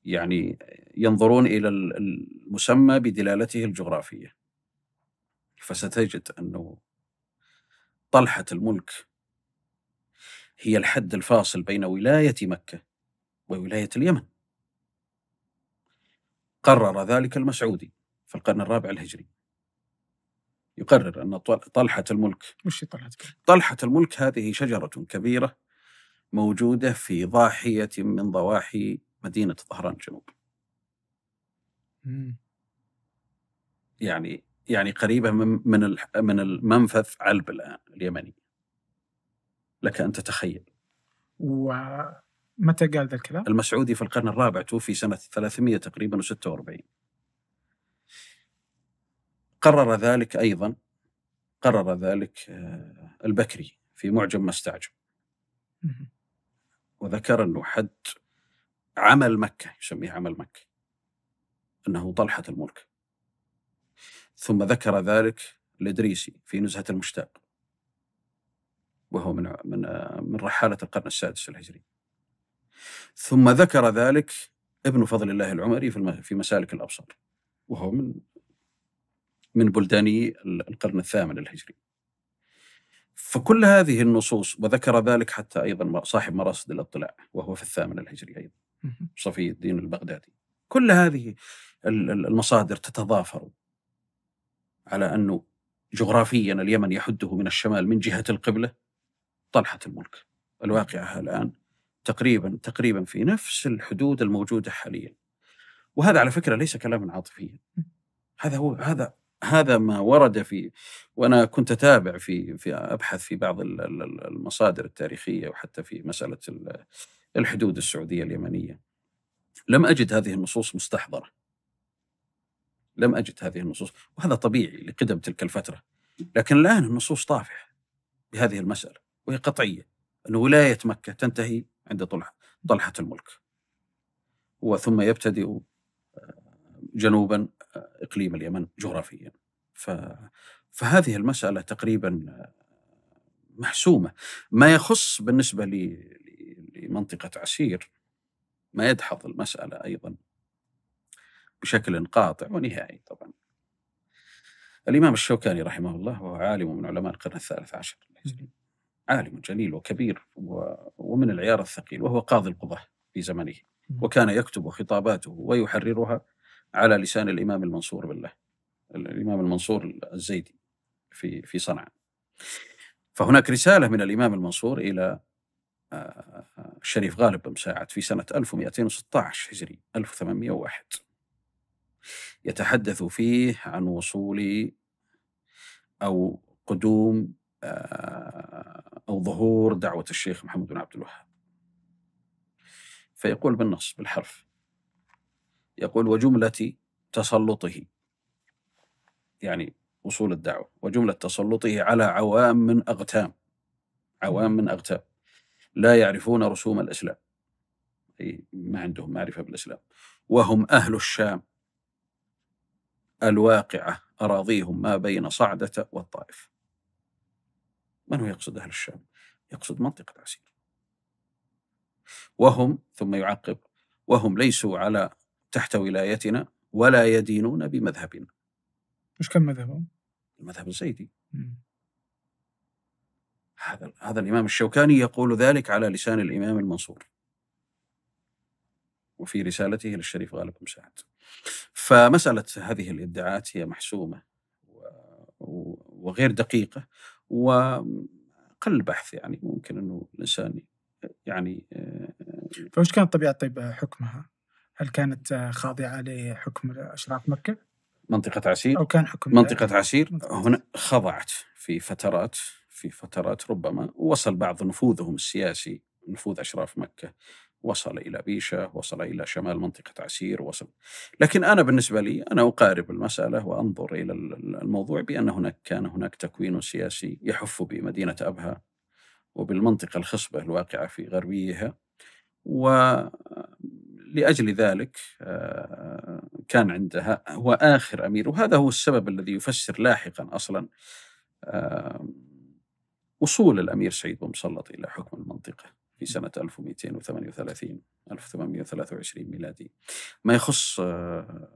يعني ينظرون إلى المسمى بدلالته الجغرافية فستجد أنه طلحة الملك هي الحد الفاصل بين ولاية مكة وولاية اليمن قرر ذلك المسعودي في القرن الرابع الهجري يقرر أن طلحة الملك وش طلحة طلحة الملك هذه شجرة كبيرة موجودة في ضاحية من ضواحي مدينة طهران الجنوب يعني يعني قريبة من من من المنفذ علب الآن اليمني لك أن تتخيل ومتى قال ذا الكلام؟ المسعودي في القرن الرابع توفي سنة 300 تقريبا و46 قرر ذلك أيضا قرر ذلك آه، البكري في معجم ما استعجم وذكر أنه حد عمل مكة يسميه عمل مكة أنه طلحة الملك ثم ذكر ذلك الإدريسي في نزهة المشتاق وهو من من من رحالة القرن السادس الهجري ثم ذكر ذلك ابن فضل الله العمري في في مسالك الأبصار وهو من من بلداني القرن الثامن الهجري فكل هذه النصوص وذكر ذلك حتى أيضا صاحب مراصد الاطلاع وهو في الثامن الهجري أيضا صفي الدين البغدادي كل هذه المصادر تتضافر على أنه جغرافيا اليمن يحده من الشمال من جهة القبلة طلحة الملك الواقعة الآن تقريبا تقريبا في نفس الحدود الموجودة حاليا وهذا على فكرة ليس كلاما عاطفيا هذا هو هذا هذا ما ورد في وانا كنت اتابع في في ابحث في بعض المصادر التاريخيه وحتى في مساله الحدود السعودية اليمنية لم أجد هذه النصوص مستحضرة لم أجد هذه النصوص وهذا طبيعي لقدم تلك الفترة لكن الآن النصوص طافحة بهذه المسألة وهي قطعية أن ولاية مكة تنتهي عند طلحة, طلحة الملك وثم يبتدئ آه، جنوبا آه، إقليم اليمن جغرافيا ف... فهذه المسألة تقريبا آه، محسومة ما يخص بالنسبة منطقة عسير ما يدحض المسألة أيضا بشكل قاطع ونهائي طبعا الإمام الشوكاني رحمه الله وهو عالم من علماء القرن الثالث عشر عالم جليل وكبير ومن العيار الثقيل وهو قاضي القضاة في زمنه وكان يكتب خطاباته ويحررها على لسان الإمام المنصور بالله الإمام المنصور الزيدي في في صنعاء فهناك رسالة من الإمام المنصور إلى الشريف غالب بن مساعد في سنة 1216 هجري 1801 يتحدث فيه عن وصول أو قدوم آه، أو ظهور دعوة الشيخ محمد بن عبد الوهاب فيقول بالنص بالحرف يقول وجملة تسلطه يعني وصول الدعوة وجملة تسلطه على عوام من أغتام عوام من أغتام لا يعرفون رسوم الاسلام اي ما عندهم معرفه بالاسلام وهم اهل الشام الواقعه اراضيهم ما بين صعده والطائف من هو يقصد اهل الشام يقصد منطقه عسير وهم ثم يعقب وهم ليسوا على تحت ولايتنا ولا يدينون بمذهبنا مش كم مذهبهم المذهب الزيدي هذا هذا الإمام الشوكاني يقول ذلك على لسان الإمام المنصور وفي رسالته للشريف غالب بن سعد فمسألة هذه الادعاءات هي محسومة وغير دقيقة وقل بحث يعني ممكن أنه الإنسان يعني آه، فوش كانت طبيعة طيب حكمها؟ هل كانت خاضعة لحكم أشراف مكة؟ منطقة عسير أو كان حكم منطقة عسير هنا خضعت في فترات في فترات ربما وصل بعض نفوذهم السياسي نفوذ أشراف مكة وصل إلى بيشة وصل إلى شمال منطقة عسير وصل لكن أنا بالنسبة لي أنا أقارب المسألة وأنظر إلى الموضوع بأن هناك كان هناك تكوين سياسي يحف بمدينة أبها وبالمنطقة الخصبة الواقعة في غربيها ولأجل ذلك آه، كان عندها هو آخر أمير وهذا هو السبب الذي يفسر لاحقا أصلا آه، وصول الأمير سعيد بن مسلط إلى حكم المنطقة في سنة 1238 1823 ميلادي ما يخص آه،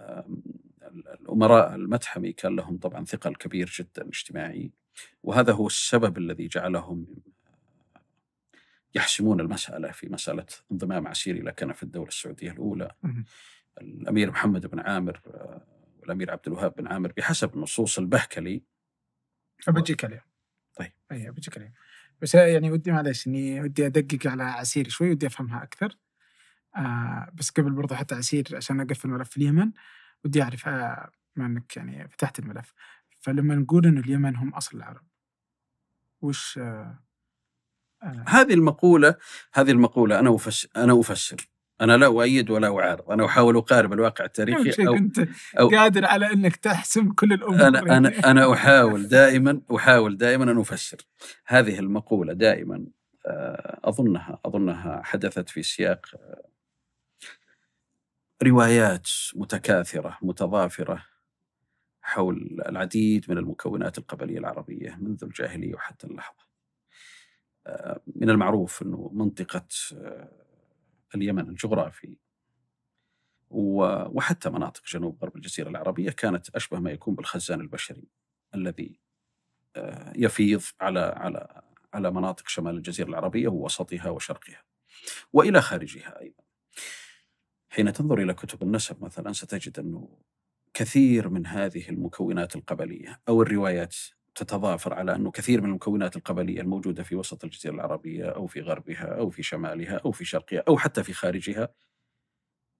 آه، الأمراء المتحمي كان لهم طبعا ثقل كبير جدا اجتماعي وهذا هو السبب الذي جعلهم آه، يحسمون المسألة في مسألة انضمام عسير إلى كنف الدولة السعودية الأولى الأمير محمد بن عامر والأمير عبد الوهاب بن عامر بحسب نصوص البهكلي بجيك عليها طيب اي بيجيك عليه بس يعني ودي معلش اني ودي ادقق على عسير شوي ودي افهمها اكثر آه بس قبل برضه حتى عسير عشان اقفل ملف اليمن ودي اعرف آه ما انك يعني فتحت الملف فلما نقول ان اليمن هم اصل العرب وش آه آه هذه المقولة هذه المقولة أنا أفش أنا أفسر انا لا اؤيد ولا اعارض انا احاول اقارب الواقع التاريخي او انت أو قادر على انك تحسم كل الامور انا انا انا احاول دائما احاول دائما ان افسر هذه المقوله دائما آه، اظنها اظنها حدثت في سياق آه، روايات متكاثره متضافره حول العديد من المكونات القبليه العربيه منذ الجاهليه وحتى اللحظه آه، من المعروف انه منطقه اليمن الجغرافي وحتى مناطق جنوب غرب الجزيرة العربية كانت أشبه ما يكون بالخزان البشري الذي آه، يفيض على على على مناطق شمال الجزيرة العربية ووسطها وشرقها وإلى خارجها أيضا حين تنظر إلى كتب النسب مثلا ستجد أنه كثير من هذه المكونات القبلية أو الروايات تتضافر على أنه كثير من المكونات القبلية الموجودة في وسط الجزيرة العربية أو في غربها أو في شمالها أو في شرقها أو حتى في خارجها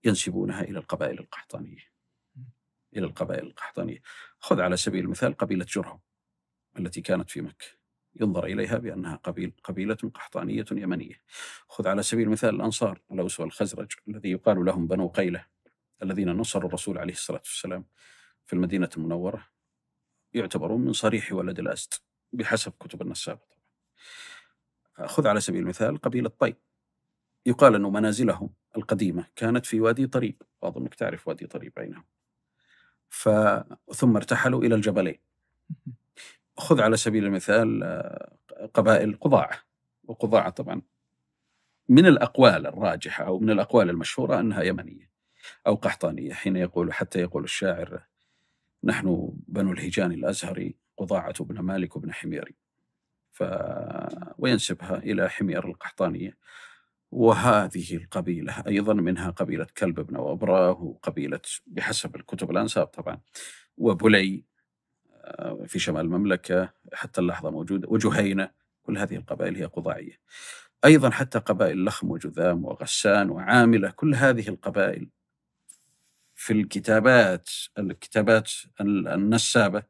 ينسبونها إلى القبائل القحطانية إلى القبائل القحطانية خذ على سبيل المثال قبيلة جرهم التي كانت في مكة ينظر إليها بأنها قبيل قبيلة قحطانية يمنية خذ على سبيل المثال الأنصار الأوس والخزرج الذي يقال لهم بنو قيلة الذين نصروا الرسول عليه الصلاة والسلام في المدينة المنورة يعتبرون من صريح ولد الأسد بحسب كتب النسابة خذ على سبيل المثال قبيلة طي يقال أن منازلهم القديمة كانت في وادي طريب وأظنك تعرف وادي طريب بينهم ف... ثم ارتحلوا إلى الجبلين خذ على سبيل المثال آه، قبائل قضاعة وقضاعة طبعا من الأقوال الراجحة أو من الأقوال المشهورة أنها يمنية أو قحطانية حين يقول حتى يقول الشاعر نحن بنو الهجان الأزهري قضاعة بن مالك بن حميري ف... وينسبها إلى حمير القحطانية وهذه القبيلة أيضا منها قبيلة كلب بن وبراه وقبيلة بحسب الكتب الأنساب طبعا وبلي آه، في شمال المملكة حتى اللحظة موجودة وجهينة كل هذه القبائل هي قضاعية أيضا حتى قبائل لخم وجذام وغسان وعاملة كل هذه القبائل في الكتابات الكتابات النسابة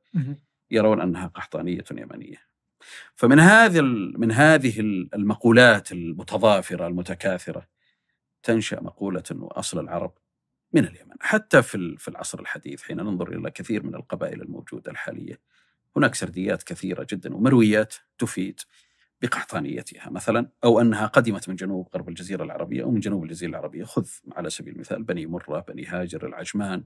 يرون أنها قحطانية يمنية فمن هذه من هذه المقولات المتضافرة المتكاثرة تنشأ مقولة أنه أصل العرب من اليمن حتى في في العصر الحديث حين ننظر إلى كثير من القبائل الموجودة الحالية هناك سرديات كثيرة جدا ومرويات تفيد بقحطانيتها مثلا أو أنها قدمت من جنوب غرب الجزيرة العربية أو من جنوب الجزيرة العربية خذ على سبيل المثال بني مرة بني هاجر العجمان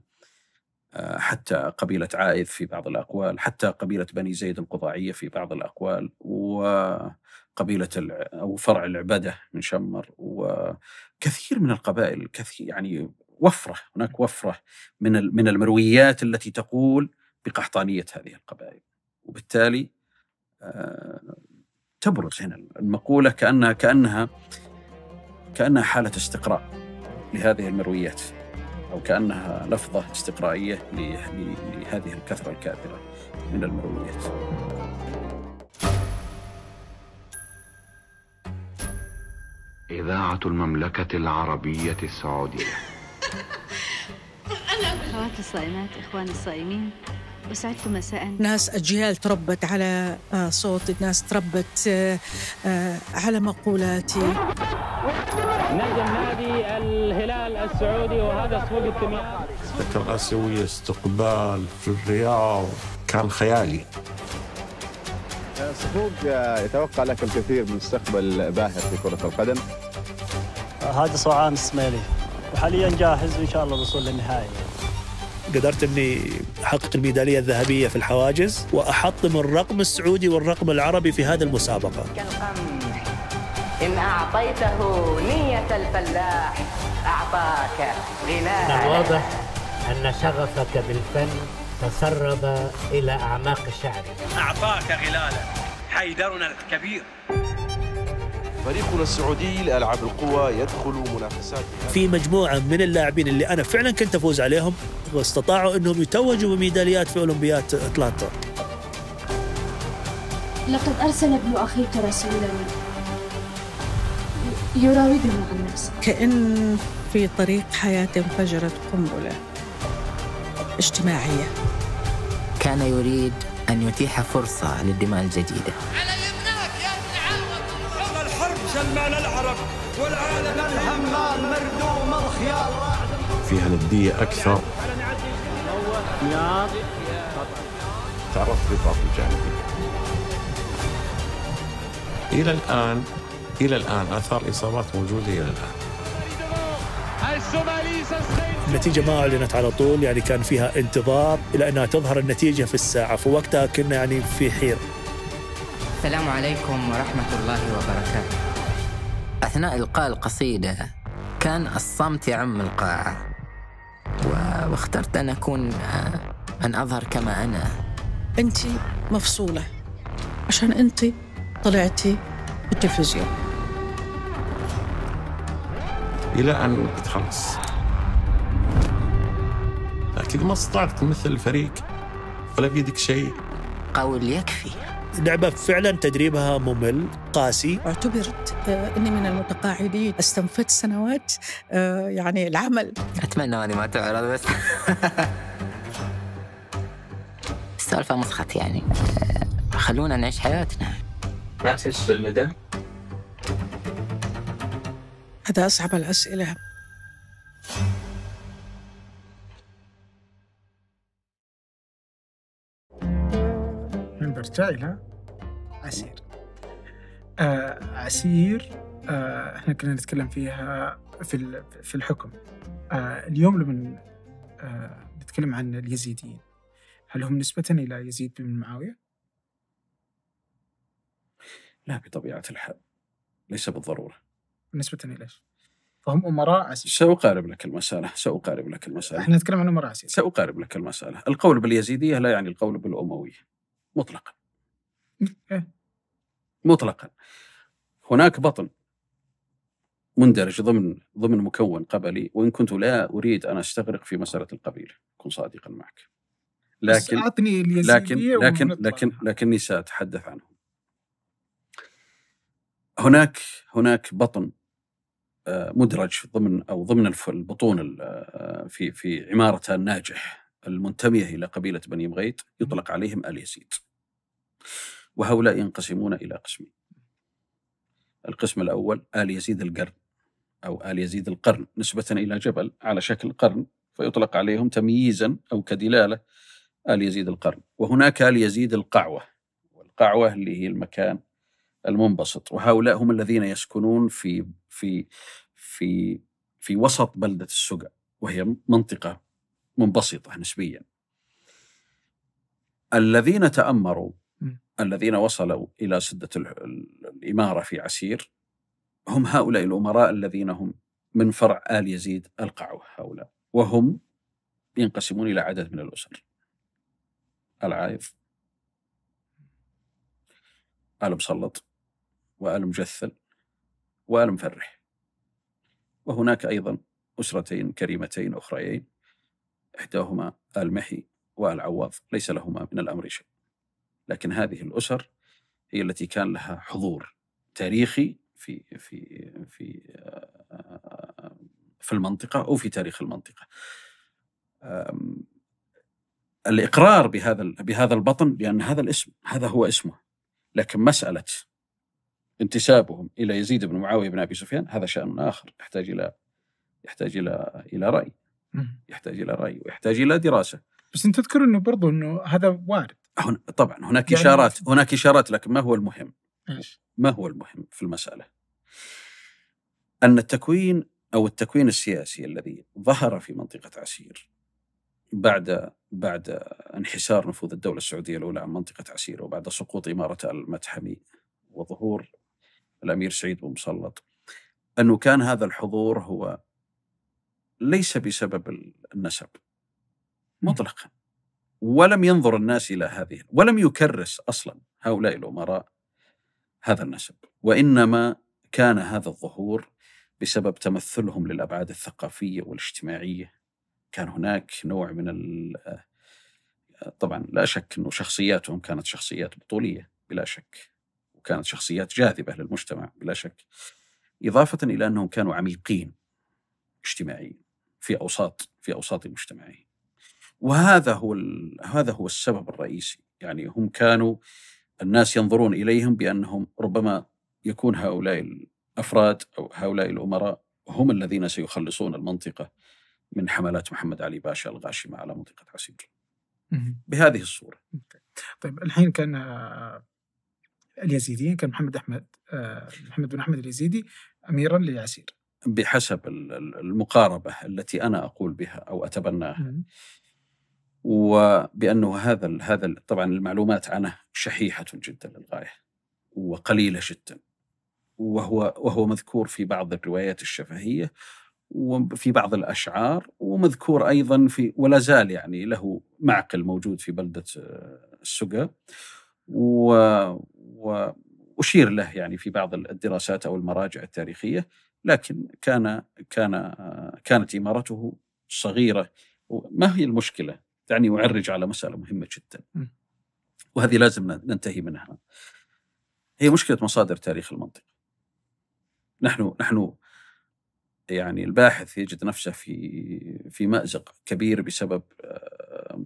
آه، حتى قبيلة عائذ في بعض الأقوال حتى قبيلة بني زيد القضاعية في بعض الأقوال وقبيلة أو فرع العبدة من شمر وكثير من القبائل كثير يعني وفرة هناك وفرة من من المرويات التي تقول بقحطانية هذه القبائل وبالتالي آه، تبرز هنا المقولة كأنها كأنها كأنها حالة استقراء لهذه المرويات أو كأنها لفظة استقرائية لهذه الكثرة الكاثرة من المرويات إذاعة المملكة العربية السعودية أخواتي الصائمات إخواني الصائمين أسعدكم مساء ناس أجيال تربت على آه، صوتي ناس تربت آه، آه، على مقولاتي نجم نادي الهلال السعودي وهذا سوق التمياز ذكر أسوي استقبال في الرياض كان خيالي صفوق يتوقع لك الكثير من مستقبل باهر في كرة القدم هذا صعان السميلي وحاليا جاهز وإن شاء الله الوصول للنهائي قدرت اني احقق الميداليه الذهبيه في الحواجز واحطم الرقم السعودي والرقم العربي في هذه المسابقه. كالقمح ان اعطيته نيه الفلاح اعطاك غناء نعم، واضح ان شغفك بالفن تسرب الى اعماق شعرك. اعطاك غلالا حيدرنا الكبير. فريقنا السعودي لألعاب القوى يدخل منافسات في مجموعة من اللاعبين اللي أنا فعلا كنت أفوز عليهم واستطاعوا أنهم يتوجوا بميداليات في أولمبياد أتلانتا لقد أرسل ابن أخيك رسولا يراودني عن نفسي كأن في طريق حياتي انفجرت قنبلة اجتماعية كان يريد أن يتيح فرصة للدماء الجديدة علي همال العرب والعالم الهمام مردوم الخيار فيها ندية أكثر تعرف تعرفت الجانبية إلى الآن إلى الآن آثار الإصابات موجودة إلى الآن النتيجة ما أعلنت على طول يعني كان فيها انتظار إلى أنها تظهر النتيجة في الساعة فوقتها كنا يعني في حير السلام عليكم ورحمة الله وبركاته أثناء إلقاء القصيدة كان الصمت يعم القاعة واخترت أن أكون آه، أن أظهر كما أنا أنت مفصولة عشان أنت طلعتي بالتلفزيون إلى أن تخلص لكن ما استطعت مثل الفريق ولا بيدك شيء قول يكفي لعبة فعلا تدريبها ممل قاسي اعتبرت آه، اني من المتقاعدين استنفذت سنوات آه، يعني العمل اتمنى اني ما تعرض بس السالفة مسخت يعني آه، خلونا نعيش حياتنا حاسس بالندم؟ هذا أصعب الأسئلة ارجع إلى عسير آه عسير آه احنا كنا نتكلم فيها في في الحكم آه اليوم لما آه نتكلم عن اليزيديين هل هم نسبة إلى يزيد بن معاوية؟ لا بطبيعة الحال ليس بالضرورة نسبة إلى ايش؟ فهم أمراء عسير سأقارب لك المسألة سأقارب لك المسألة احنا نتكلم عن أمراء عسير سأقارب لك المسألة القول باليزيدية لا يعني القول بالأموية مطلقا إيه. مطلقا هناك بطن مندرج ضمن ضمن مكون قبلي وان كنت لا اريد ان استغرق في مساله القبيله اكون صادقا معك لكن اعطني لكن لكن لكن لكني ساتحدث عنه هناك هناك بطن آه، مدرج ضمن او ضمن البطون آه، في في عمارته الناجح المنتمية إلى قبيلة بني مغيط يطلق عليهم آل يزيد وهؤلاء ينقسمون إلى قسمين القسم الأول آل يزيد القرن أو آل يزيد القرن نسبة إلى جبل على شكل قرن فيطلق عليهم تمييزا أو كدلالة آل يزيد القرن وهناك آل يزيد القعوة والقعوة اللي هي المكان المنبسط وهؤلاء هم الذين يسكنون في في في في وسط بلدة السقع وهي منطقة منبسطة نسبيا الذين تأمروا الذين وصلوا إلى سدة الإمارة في عسير هم هؤلاء الأمراء الذين هم من فرع آل يزيد القعوة هؤلاء وهم ينقسمون إلى عدد من الأسر العايض آل مسلط وآل مجثل وآل مفرح وهناك أيضا أسرتين كريمتين أخريين إحداهما آل محي وآل عواض ليس لهما من الأمر شيء لكن هذه الأسر هي التي كان لها حضور تاريخي في في في آه، في المنطقة أو في تاريخ المنطقة الإقرار بهذا بهذا البطن لأن هذا الاسم هذا هو اسمه لكن مسألة انتسابهم إلى يزيد بن معاوية بن أبي سفيان هذا شأن آخر يحتاج إلى يحتاج إلى إلى رأي يحتاج الى راي ويحتاج الى دراسه بس انت تذكر انه برضو انه هذا وارد هنا طبعا هناك يعني اشارات هناك اشارات لكن ما هو المهم ما هو المهم في المساله ان التكوين او التكوين السياسي الذي ظهر في منطقه عسير بعد بعد انحسار نفوذ الدوله السعوديه الاولى عن منطقه عسير وبعد سقوط اماره ال وظهور الامير سعيد بن مسلط انه كان هذا الحضور هو ليس بسبب النسب مطلقا ولم ينظر الناس إلى هذه ولم يكرس أصلا هؤلاء الأمراء هذا النسب وإنما كان هذا الظهور بسبب تمثلهم للأبعاد الثقافية والاجتماعية كان هناك نوع من ال طبعا لا شك أنه شخصياتهم كانت شخصيات بطولية بلا شك وكانت شخصيات جاذبة للمجتمع بلا شك إضافة إلى أنهم كانوا عميقين اجتماعيين في اوساط في اوساط المجتمعيه. وهذا هو هذا هو السبب الرئيسي، يعني هم كانوا الناس ينظرون اليهم بانهم ربما يكون هؤلاء الافراد او هؤلاء الامراء هم الذين سيخلصون المنطقه من حملات محمد علي باشا الغاشمه على منطقه عسير. بهذه الصوره. طيب الحين كان آه، اليزيديين كان محمد احمد آه، محمد بن احمد اليزيدي اميرا لعسير بحسب المقاربة التي أنا أقول بها أو أتبناها وبأنه هذا هذا طبعا المعلومات عنه شحيحة جدا للغاية وقليلة جدا وهو وهو مذكور في بعض الروايات الشفهية وفي بعض الأشعار ومذكور أيضا في ولا زال يعني له معقل موجود في بلدة آه، السقا وأشير له يعني في بعض الدراسات أو المراجع التاريخية لكن كان كان كانت إمارته صغيرة ما هي المشكلة؟ دعني أعرج على مسألة مهمة جدا وهذه لازم ننتهي منها هي مشكلة مصادر تاريخ المنطقة نحن نحن يعني الباحث يجد نفسه في في مأزق كبير بسبب آه،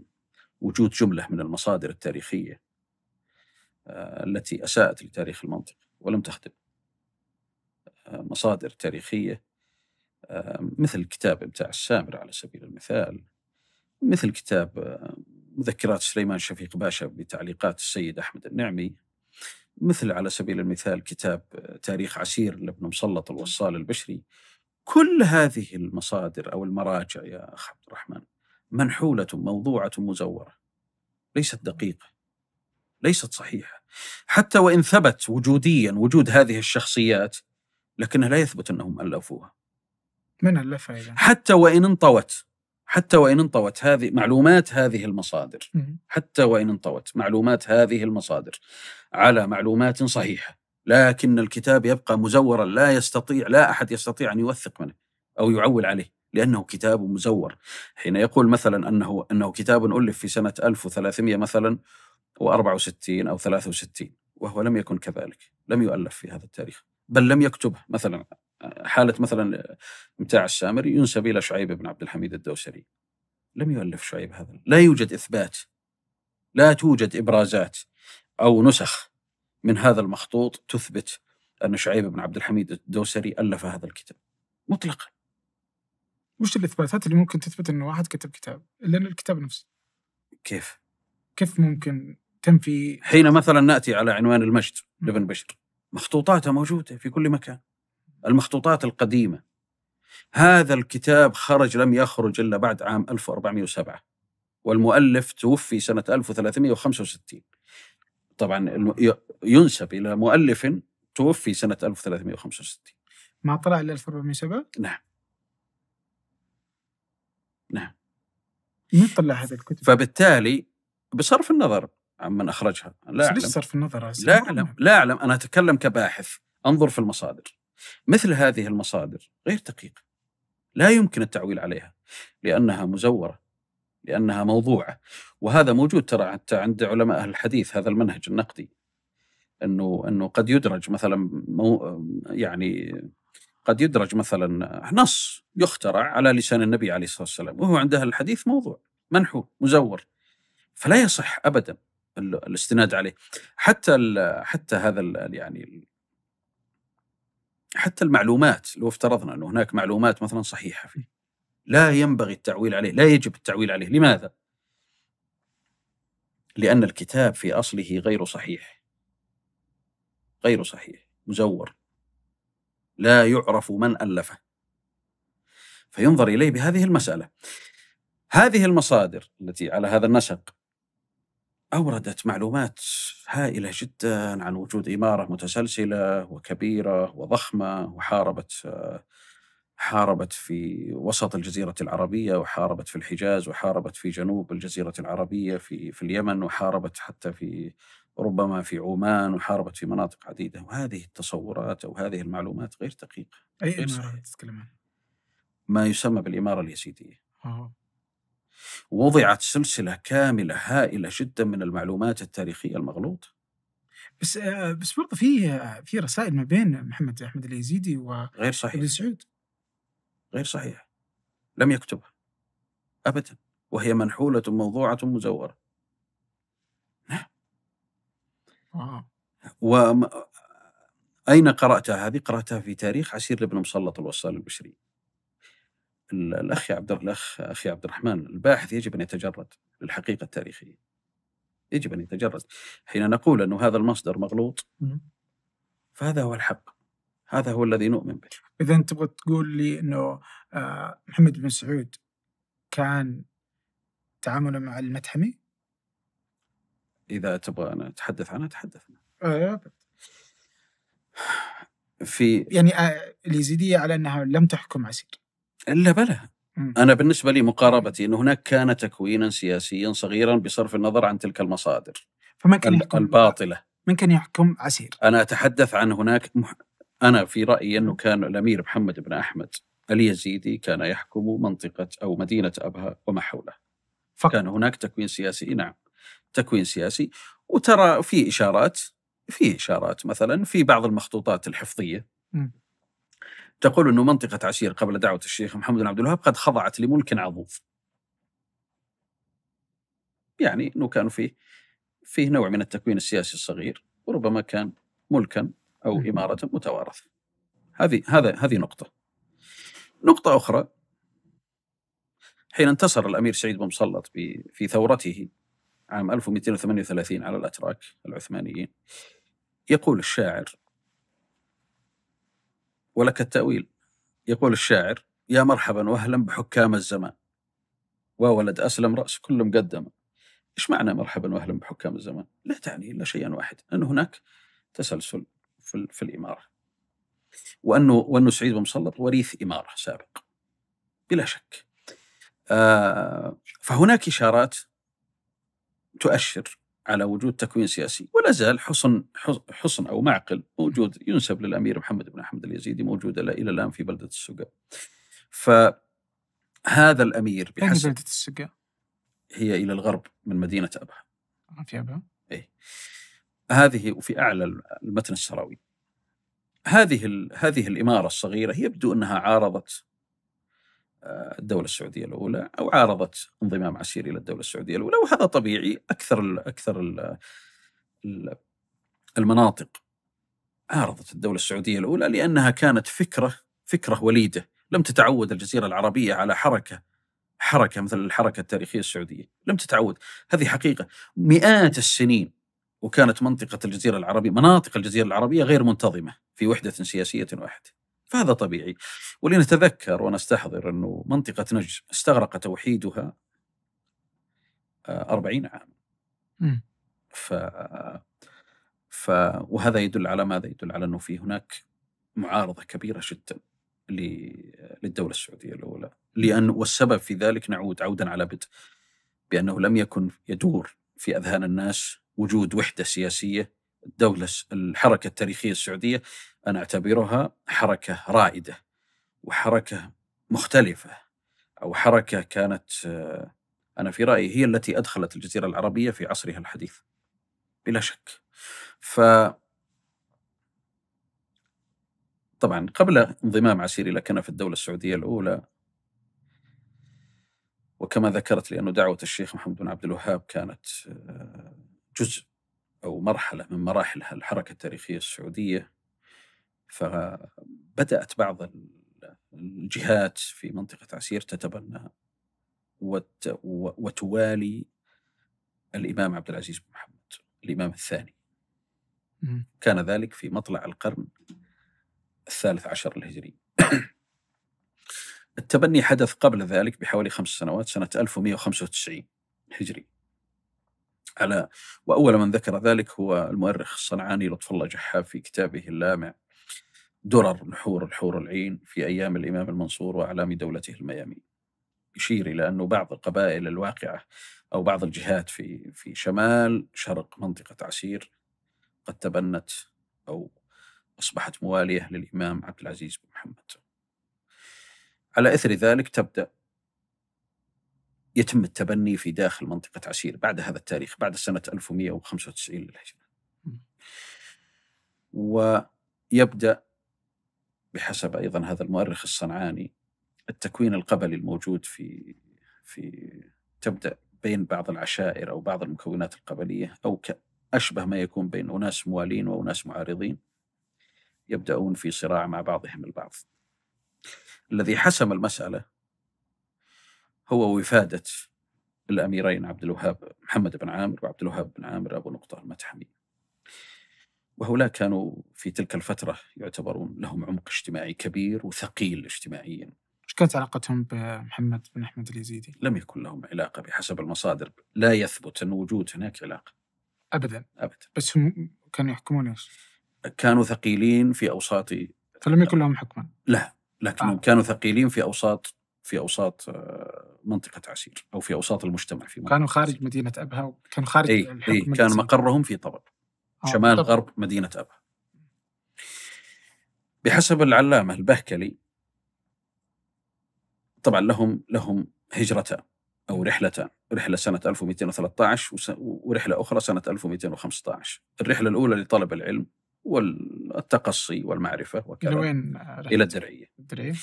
وجود جملة من المصادر التاريخية آه، التي أساءت لتاريخ المنطقة ولم تخدم مصادر تاريخية مثل كتاب إمتاع السامر على سبيل المثال مثل كتاب مذكرات سليمان شفيق باشا بتعليقات السيد أحمد النعمي مثل على سبيل المثال كتاب آه، تاريخ عسير لابن مسلط الوصال البشري كل هذه المصادر أو المراجع يا أخ عبد الرحمن منحولة موضوعة مزورة ليست دقيقة ليست صحيحة حتى وإن ثبت وجوديا وجود هذه الشخصيات لكنه لا يثبت أنهم ألفوها من ألفها إذا؟ حتى وإن انطوت حتى وإن انطوت هذه معلومات هذه المصادر حتى وإن انطوت معلومات هذه المصادر على معلومات صحيحة لكن الكتاب يبقى مزورا لا يستطيع لا أحد يستطيع أن يوثق منه أو يعول عليه لأنه كتاب مزور حين يقول مثلا أنه أنه كتاب ألف في سنة 1300 مثلا و64 أو 63 وهو لم يكن كذلك لم يؤلف في هذا التاريخ بل لم يكتبه مثلا حالة مثلا امتاع السامري ينسب إلى شعيب بن عبد الحميد الدوسري لم يؤلف شعيب هذا لا يوجد إثبات لا توجد إبرازات أو نسخ من هذا المخطوط تثبت أن شعيب بن عبد الحميد الدوسري ألف هذا الكتاب مطلقا وش الإثباتات اللي ممكن تثبت أن واحد كتب كتاب إلا أن الكتاب نفسه كيف؟ كيف ممكن تنفي حين مثلا نأتي على عنوان المجد لابن بشر مخطوطاته موجوده في كل مكان المخطوطات القديمه هذا الكتاب خرج لم يخرج الا بعد عام 1407 والمؤلف توفي سنه 1365 طبعا ينسب الى مؤلف توفي سنه 1365 ما طلع الا 1407 نعم نعم من طلع هذه الكتب؟ فبالتالي بصرف النظر عمن اخرجها لا اعلم ليش صرف النظر لا اعلم يعني؟ لا اعلم انا اتكلم كباحث انظر في المصادر مثل هذه المصادر غير دقيقه لا يمكن التعويل عليها لانها مزوره لانها موضوعه وهذا موجود ترى حتى عند علماء اهل الحديث هذا المنهج النقدي انه انه قد يدرج مثلا مو يعني قد يدرج مثلا نص يخترع على لسان النبي عليه الصلاه والسلام وهو عند اهل الحديث موضوع منحول مزور فلا يصح ابدا الاستناد عليه حتى حتى هذا يعني حتى المعلومات لو افترضنا انه هناك معلومات مثلا صحيحه فيه لا ينبغي التعويل عليه لا يجب التعويل عليه لماذا لان الكتاب في اصله غير صحيح غير صحيح مزور لا يعرف من الفه فينظر اليه بهذه المساله هذه المصادر التي على هذا النسق أوردت معلومات هائلة جدا عن وجود إمارة متسلسلة وكبيرة وضخمة وحاربت حاربت في وسط الجزيرة العربية وحاربت في الحجاز وحاربت في جنوب الجزيرة العربية في في اليمن وحاربت حتى في ربما في عمان وحاربت في مناطق عديدة وهذه التصورات أو هذه المعلومات غير دقيقة أي إمارة تتكلم ما يسمى بالإمارة اليزيدية أوه. وضعت سلسلة كاملة هائلة جدا من المعلومات التاريخية المغلوطة بس آه، بس برضه في آه، في رسائل ما بين محمد احمد اليزيدي و غير صحيح ابن سعود غير صحيح لم يكتبها ابدا وهي منحولة موضوعة مزورة نعم و أين قرأتها هذه؟ قرأتها في تاريخ عسير بن مسلط الوصال البشري الاخ يا عبد الاخ اخي عبد الرحمن الباحث يجب ان يتجرد للحقيقه التاريخيه يجب ان يتجرد حين نقول انه هذا المصدر مغلوط فهذا هو الحق هذا هو الذي نؤمن به اذا تبغى تقول لي انه آه، محمد بن سعود كان تعامله مع المتحمي اذا تبغى انا اتحدث عنه اتحدث عنه آه، في يعني آه، اليزيديه على انها لم تحكم عسير الا بلى انا بالنسبه لي مقاربتي ان هناك كان تكوينا سياسيا صغيرا بصرف النظر عن تلك المصادر فمن كان يحكم الباطله من كان يحكم عسير انا اتحدث عن هناك مح... انا في رايي انه كان الامير محمد بن احمد اليزيدي كان يحكم منطقه او مدينه ابها وما حولها فقط. كان هناك تكوين سياسي نعم تكوين سياسي وترى في اشارات في اشارات مثلا في بعض المخطوطات الحفظيه تقول أن منطقة عشير قبل دعوة الشيخ محمد بن عبد الوهاب قد خضعت لملك عظوف يعني أنه كانوا فيه فيه نوع من التكوين السياسي الصغير وربما كان ملكا أو إمارة متوارثة هذه هذا هذه نقطة نقطة أخرى حين انتصر الأمير سعيد بن مسلط في ثورته عام 1238 على الأتراك العثمانيين يقول الشاعر ولك التأويل يقول الشاعر يا مرحبا وأهلا بحكام الزمان وولد أسلم رأس كل مقدمة إيش معنى مرحبا وأهلا بحكام الزمان لا تعني إلا شيئا واحدا أن هناك تسلسل في, في الإمارة وأنه, وأنه سعيد بن مسلط وريث إمارة سابق بلا شك آه فهناك إشارات تؤشر على وجود تكوين سياسي ولا زال حصن حصن او معقل موجود ينسب للامير محمد بن احمد اليزيدي موجود الى الان في بلده السقا. فهذا الامير بحسب بلده السقا؟ هي الى الغرب من مدينه ابها. في ابها؟ ايه هذه وفي اعلى المتن السراوي. هذه هذه الاماره الصغيره هي يبدو انها عارضت الدولة السعودية الأولى أو عارضت انضمام عسير الى الدوله السعودية الأولى وهذا طبيعي أكثر ال أكثر ال المناطق عارضت الدولة السعودية الأولى لأنها كانت فكرة فكرة وليدة لم تتعود الجزيرة العربية على حركة حركة مثل الحركة التاريخية السعودية لم تتعود هذه حقيقة مئات السنين وكانت منطقة الجزيرة العربية مناطق الجزيرة العربية غير منتظمة في وحدة سياسية واحدة فهذا طبيعي ولنتذكر ونستحضر أنه منطقة نجد استغرق توحيدها آه، أربعين عاما ف... ف... وهذا يدل على ماذا؟ يدل على أنه في هناك معارضة كبيرة جدا للدولة السعودية الأولى لأن والسبب في ذلك نعود عودا على بدء بأنه لم يكن يدور في أذهان الناس وجود وحدة سياسية الدولة الحركة التاريخية السعودية أنا أعتبرها حركة رائدة وحركة مختلفة أو حركة كانت أنا في رأيي هي التي أدخلت الجزيرة العربية في عصرها الحديث بلا شك ف طبعا قبل انضمام عسيري إلى كنف الدولة السعودية الأولى وكما ذكرت لأن دعوة الشيخ محمد بن عبد الوهاب كانت آه، جزء أو مرحلة من مراحل الحركة التاريخية السعودية فبدأت بعض الجهات في منطقة عسير تتبنى وت وتوالي الإمام عبد العزيز بن محمد الإمام الثاني كان ذلك في مطلع القرن الثالث عشر الهجري التبني حدث قبل ذلك بحوالي خمس سنوات سنة 1195 هجري على وأول من ذكر ذلك هو المؤرخ الصنعاني لطف الله جحاف في كتابه اللامع درر نحور الحور العين في أيام الإمام المنصور وأعلام دولته الميامين يشير إلى أن بعض القبائل الواقعة أو بعض الجهات في في شمال شرق منطقة عسير قد تبنت أو أصبحت موالية للإمام عبد العزيز بن محمد على إثر ذلك تبدأ يتم التبني في داخل منطقة عسير بعد هذا التاريخ بعد سنة 1195 للهجرة ويبدأ بحسب أيضا هذا المؤرخ الصنعاني التكوين القبلي الموجود في في تبدأ بين بعض العشائر أو بعض المكونات القبلية أو أشبه ما يكون بين أناس موالين وأناس معارضين يبدأون في صراع مع بعضهم البعض الذي حسم المسألة هو وفادة الأميرين عبد الوهاب محمد بن عامر وعبد الوهاب بن عامر أبو نقطة المتحمي وهؤلاء كانوا في تلك الفترة يعتبرون لهم عمق اجتماعي كبير وثقيل اجتماعيا ايش كانت علاقتهم بمحمد بن أحمد اليزيدي؟ لم يكن لهم علاقة بحسب المصادر لا يثبت أن وجود هناك علاقة أبدا أبدا بس هم كانوا يحكمون ايش؟ كانوا ثقيلين في أوساط فلم يكن لهم حكما؟ لا لكنهم آه. كانوا ثقيلين في أوساط في اوساط آه، منطقه عسير او في اوساط المجتمع في كانوا خارج عسير. مدينه ابها كانوا خارج اي اي كان مقرهم في طبق آه، شمال طبق. غرب مدينه ابها بحسب العلامه البهكلي طبعا لهم لهم هجرتان او رحلتان رحله سنه 1213 ورحله اخرى سنه 1215 الرحله الاولى لطلب العلم والتقصي والمعرفه وكذا الى وين الى الدرعيه الدرعيه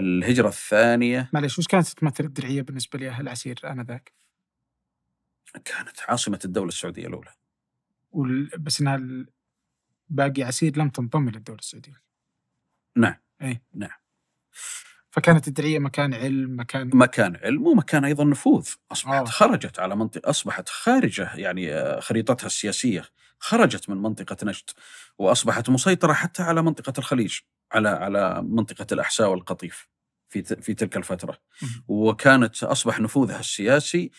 الهجرة الثانية معلش وش كانت تمثل الدرعية بالنسبة لأهل عسير آنذاك؟ كانت عاصمة الدولة السعودية الأولى وال... بس انها باقي عسير لم تنضم الى الدوله السعوديه. نعم. اي نعم. فكانت الدرعيه مكان علم مكان مكان علم ومكان ايضا نفوذ، اصبحت أوه. خرجت على منطقه اصبحت خارجه يعني آه، خريطتها السياسيه، خرجت من منطقه نجد واصبحت مسيطره حتى على منطقه الخليج. على على منطقه الاحساء والقطيف في في تلك الفتره وكانت اصبح نفوذها السياسي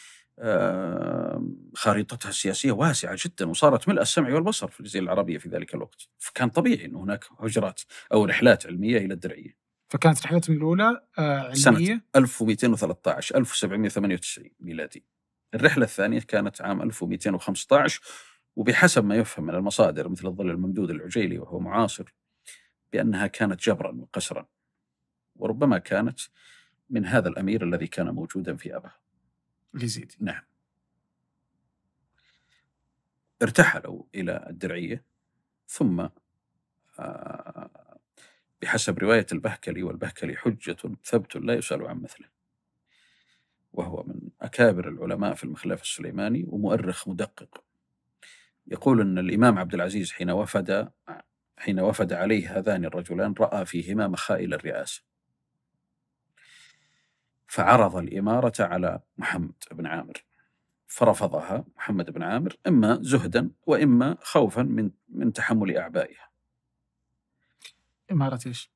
خريطتها السياسيه واسعه جدا وصارت ملء السمع والبصر في الجزيره العربيه في ذلك الوقت، فكان طبيعي انه هناك هجرات او رحلات علميه الى الدرعيه. فكانت رحلتهم الاولى آه، علميه سنه 1213 1798 ميلادي. الرحله الثانيه كانت عام 1215 وبحسب ما يفهم من المصادر مثل الظل الممدود العجيلي وهو معاصر بأنها كانت جبرا وقسرا وربما كانت من هذا الأمير الذي كان موجودا في أبها يزيد نعم ارتحلوا إلى الدرعية ثم آه، بحسب رواية البهكلي والبهكلي حجة ثبت لا يسأل عن مثله وهو من أكابر العلماء في المخلاف السليماني ومؤرخ مدقق يقول أن الإمام عبد العزيز حين وفد حين وفد عليه هذان الرجلان رأى فيهما مخائل الرئاسة فعرض الإمارة على محمد بن عامر فرفضها محمد بن عامر إما زهدا وإما خوفا من من تحمل أعبائها إمارة إيش؟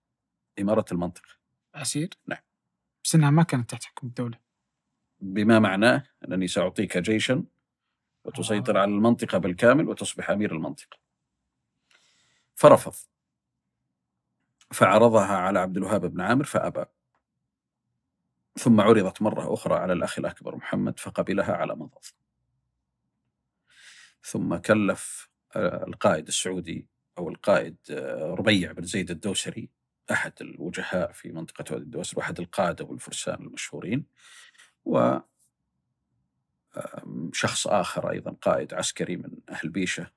إمارة المنطقة عسير؟ نعم بس إنها ما كانت تحت حكم الدولة بما معناه أنني سأعطيك جيشا آه. وتسيطر آه. على المنطقة بالكامل وتصبح أمير المنطقة فرفض فعرضها على عبد الوهاب بن عامر فأبى ثم عرضت مرة أخرى على الأخ الأكبر محمد فقبلها على مضض ثم كلف آه، القائد السعودي أو القائد آه، ربيع بن زيد الدوسري أحد الوجهاء في منطقة وادي الدوسر وأحد القادة والفرسان المشهورين و شخص آخر أيضا قائد عسكري من أهل بيشة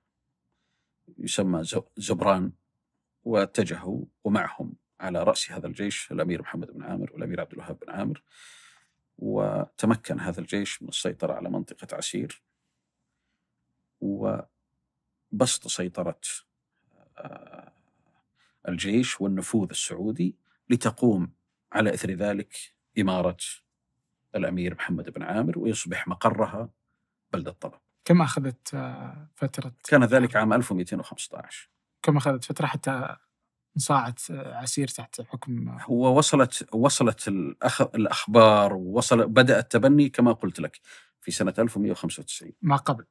يسمى زبران واتجهوا ومعهم على رأس هذا الجيش الأمير محمد بن عامر والأمير عبد الوهاب بن عامر وتمكن هذا الجيش من السيطرة على منطقة عسير وبسط سيطرة آه، الجيش والنفوذ السعودي لتقوم على إثر ذلك إمارة الأمير محمد بن عامر ويصبح مقرها بلدة طلب كم اخذت آه، فتره كان ذلك عام 1215 كم اخذت فتره حتى انصاعت آه، عسير تحت حكم آه، هو وصلت وصلت الاخبار ووصل بدا التبني كما قلت لك في سنه 1195 ما قبل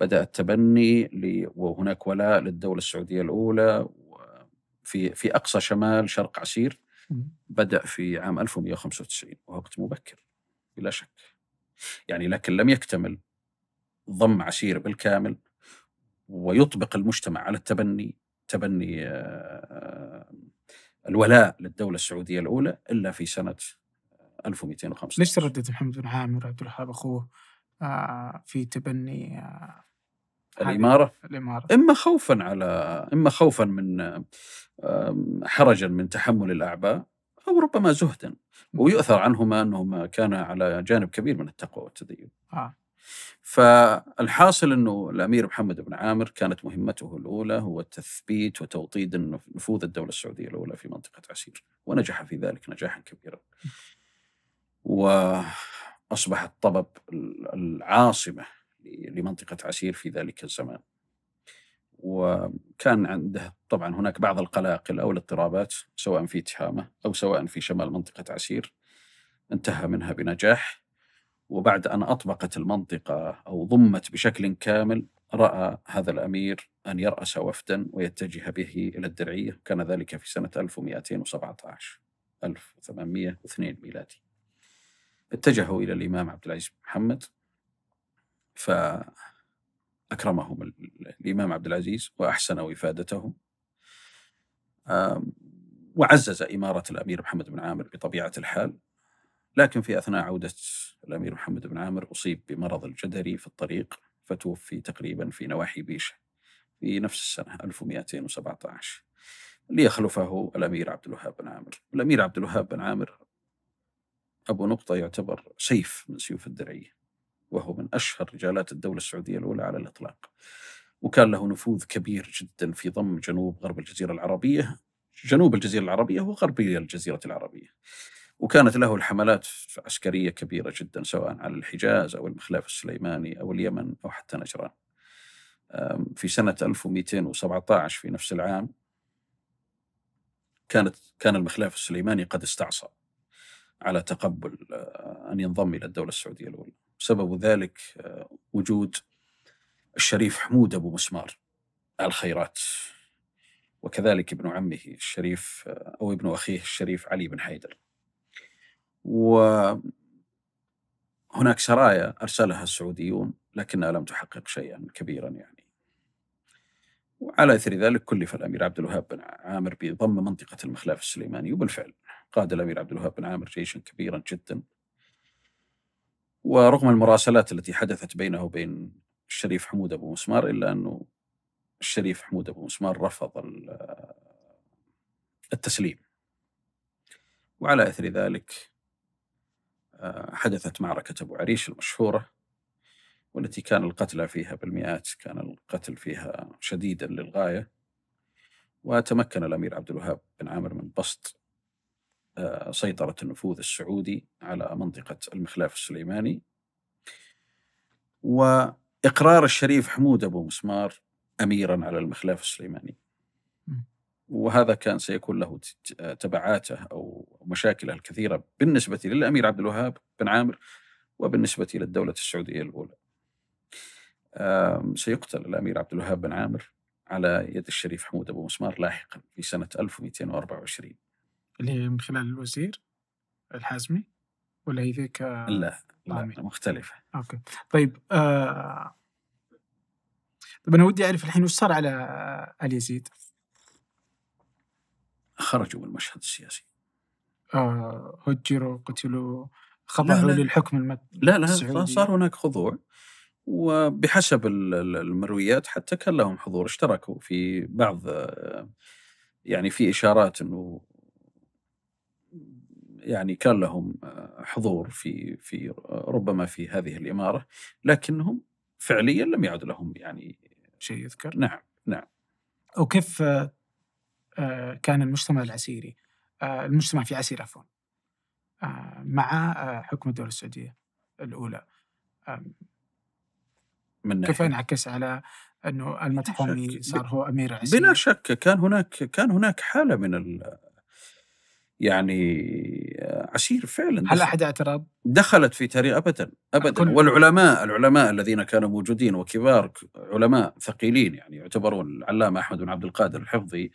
بدا التبني وهناك ولاء للدوله السعوديه الاولى في في اقصى شمال شرق عسير بدا في عام 1195 ووقت مبكر بلا شك يعني لكن لم يكتمل ضم عشيرة بالكامل ويطبق المجتمع على التبني تبني آه، الولاء للدولة السعودية الأولى إلا في سنة 1250 آه، ليش تردد محمد بن عامر عبد الوهاب أخوه آه، في تبني الإمارة الإمارة إما خوفا على إما خوفا من حرجا من تحمل الأعباء أو ربما زهدا ويؤثر عنهما أنهما كانا على جانب كبير من التقوى والتدين آه. فالحاصل انه الامير محمد بن عامر كانت مهمته الاولى هو تثبيت وتوطيد نفوذ الدوله السعوديه الاولى في منطقه عسير ونجح في ذلك نجاحا كبيرا. واصبح الطبب العاصمه لمنطقه عسير في ذلك الزمان. وكان عنده طبعا هناك بعض القلاقل او الاضطرابات سواء في تهامه او سواء في شمال منطقه عسير انتهى منها بنجاح وبعد أن أطبقت المنطقة أو ضمت بشكل كامل رأى هذا الأمير أن يرأس وفدا ويتجه به إلى الدرعية كان ذلك في سنة 1217 1802 ميلادي اتجهوا إلى الإمام عبد العزيز بن محمد فأكرمهم الإمام عبد العزيز وأحسن وفادتهم وعزز إمارة الأمير محمد بن عامر بطبيعة الحال لكن في أثناء عودة الأمير محمد بن عامر أصيب بمرض الجدري في الطريق فتوفي تقريبا في نواحي بيشة في نفس السنة 1217 ليخلفه الأمير عبد الوهاب بن عامر الأمير عبد الوهاب بن عامر أبو نقطة يعتبر سيف من سيوف الدرعية وهو من أشهر رجالات الدولة السعودية الأولى على الإطلاق وكان له نفوذ كبير جدا في ضم جنوب غرب الجزيرة العربية جنوب الجزيرة العربية وغربية الجزيرة العربية وكانت له الحملات عسكرية كبيرة جدا سواء على الحجاز أو المخلاف السليماني أو اليمن أو حتى نجران في سنة 1217 في نفس العام كانت كان المخلاف السليماني قد استعصى على تقبل آه، أن ينضم إلى الدولة السعودية الأولى سبب ذلك آه، وجود الشريف حمود أبو مسمار الخيرات وكذلك ابن عمه الشريف آه، أو ابن أخيه الشريف علي بن حيدر وهناك سرايا أرسلها السعوديون لكنها لم تحقق شيئا كبيرا يعني وعلى اثر ذلك كلف الامير عبد الوهاب بن عامر بضم منطقه المخلاف السليماني وبالفعل قاد الامير عبد الوهاب بن عامر جيشا كبيرا جدا ورغم المراسلات التي حدثت بينه وبين الشريف حمود ابو مسمار الا انه الشريف حمود ابو مسمار رفض التسليم وعلى اثر ذلك حدثت معركة أبو عريش المشهورة والتي كان القتلى فيها بالمئات كان القتل فيها شديدا للغاية وتمكن الأمير عبد الوهاب بن عامر من بسط آه، سيطرة النفوذ السعودي على منطقة المخلاف السليماني وإقرار الشريف حمود أبو مسمار أميرا على المخلاف السليماني وهذا كان سيكون له تبعاته او مشاكله الكثيره بالنسبه للامير عبد الوهاب بن عامر وبالنسبه للدوله السعوديه الاولى. سيقتل الامير عبد الوهاب بن عامر على يد الشريف حمود ابو مسمار لاحقا في سنه 1224. اللي من خلال الوزير الحازمي ولا هي ذيك لا لا مختلفه. اوكي طيب آه طب انا ودي اعرف الحين وش صار على آه، ال يزيد؟ خرجوا من المشهد السياسي آه هجروا قتلوا خضعوا للحكم المد... لا لا صار هناك خضوع وبحسب المرويات حتى كان لهم حضور اشتركوا في بعض آه، يعني في اشارات انه يعني كان لهم آه، حضور في في ربما في هذه الاماره لكنهم فعليا لم يعد لهم يعني شيء يذكر نعم نعم وكيف آه، كان المجتمع العسيري آه، المجتمع في عسير عفوا آه، مع حكم الدولة السعودية الأولى من كيف انعكس على انه المطحوني صار هو امير عسير بلا شك كان هناك كان هناك حاله من ال يعني عسير فعلا هل احد اعترض؟ دخلت في تاريخ ابدا ابدا والعلماء العلماء الذين كانوا موجودين وكبار علماء ثقيلين يعني يعتبرون العلامه احمد بن عبد القادر الحفظي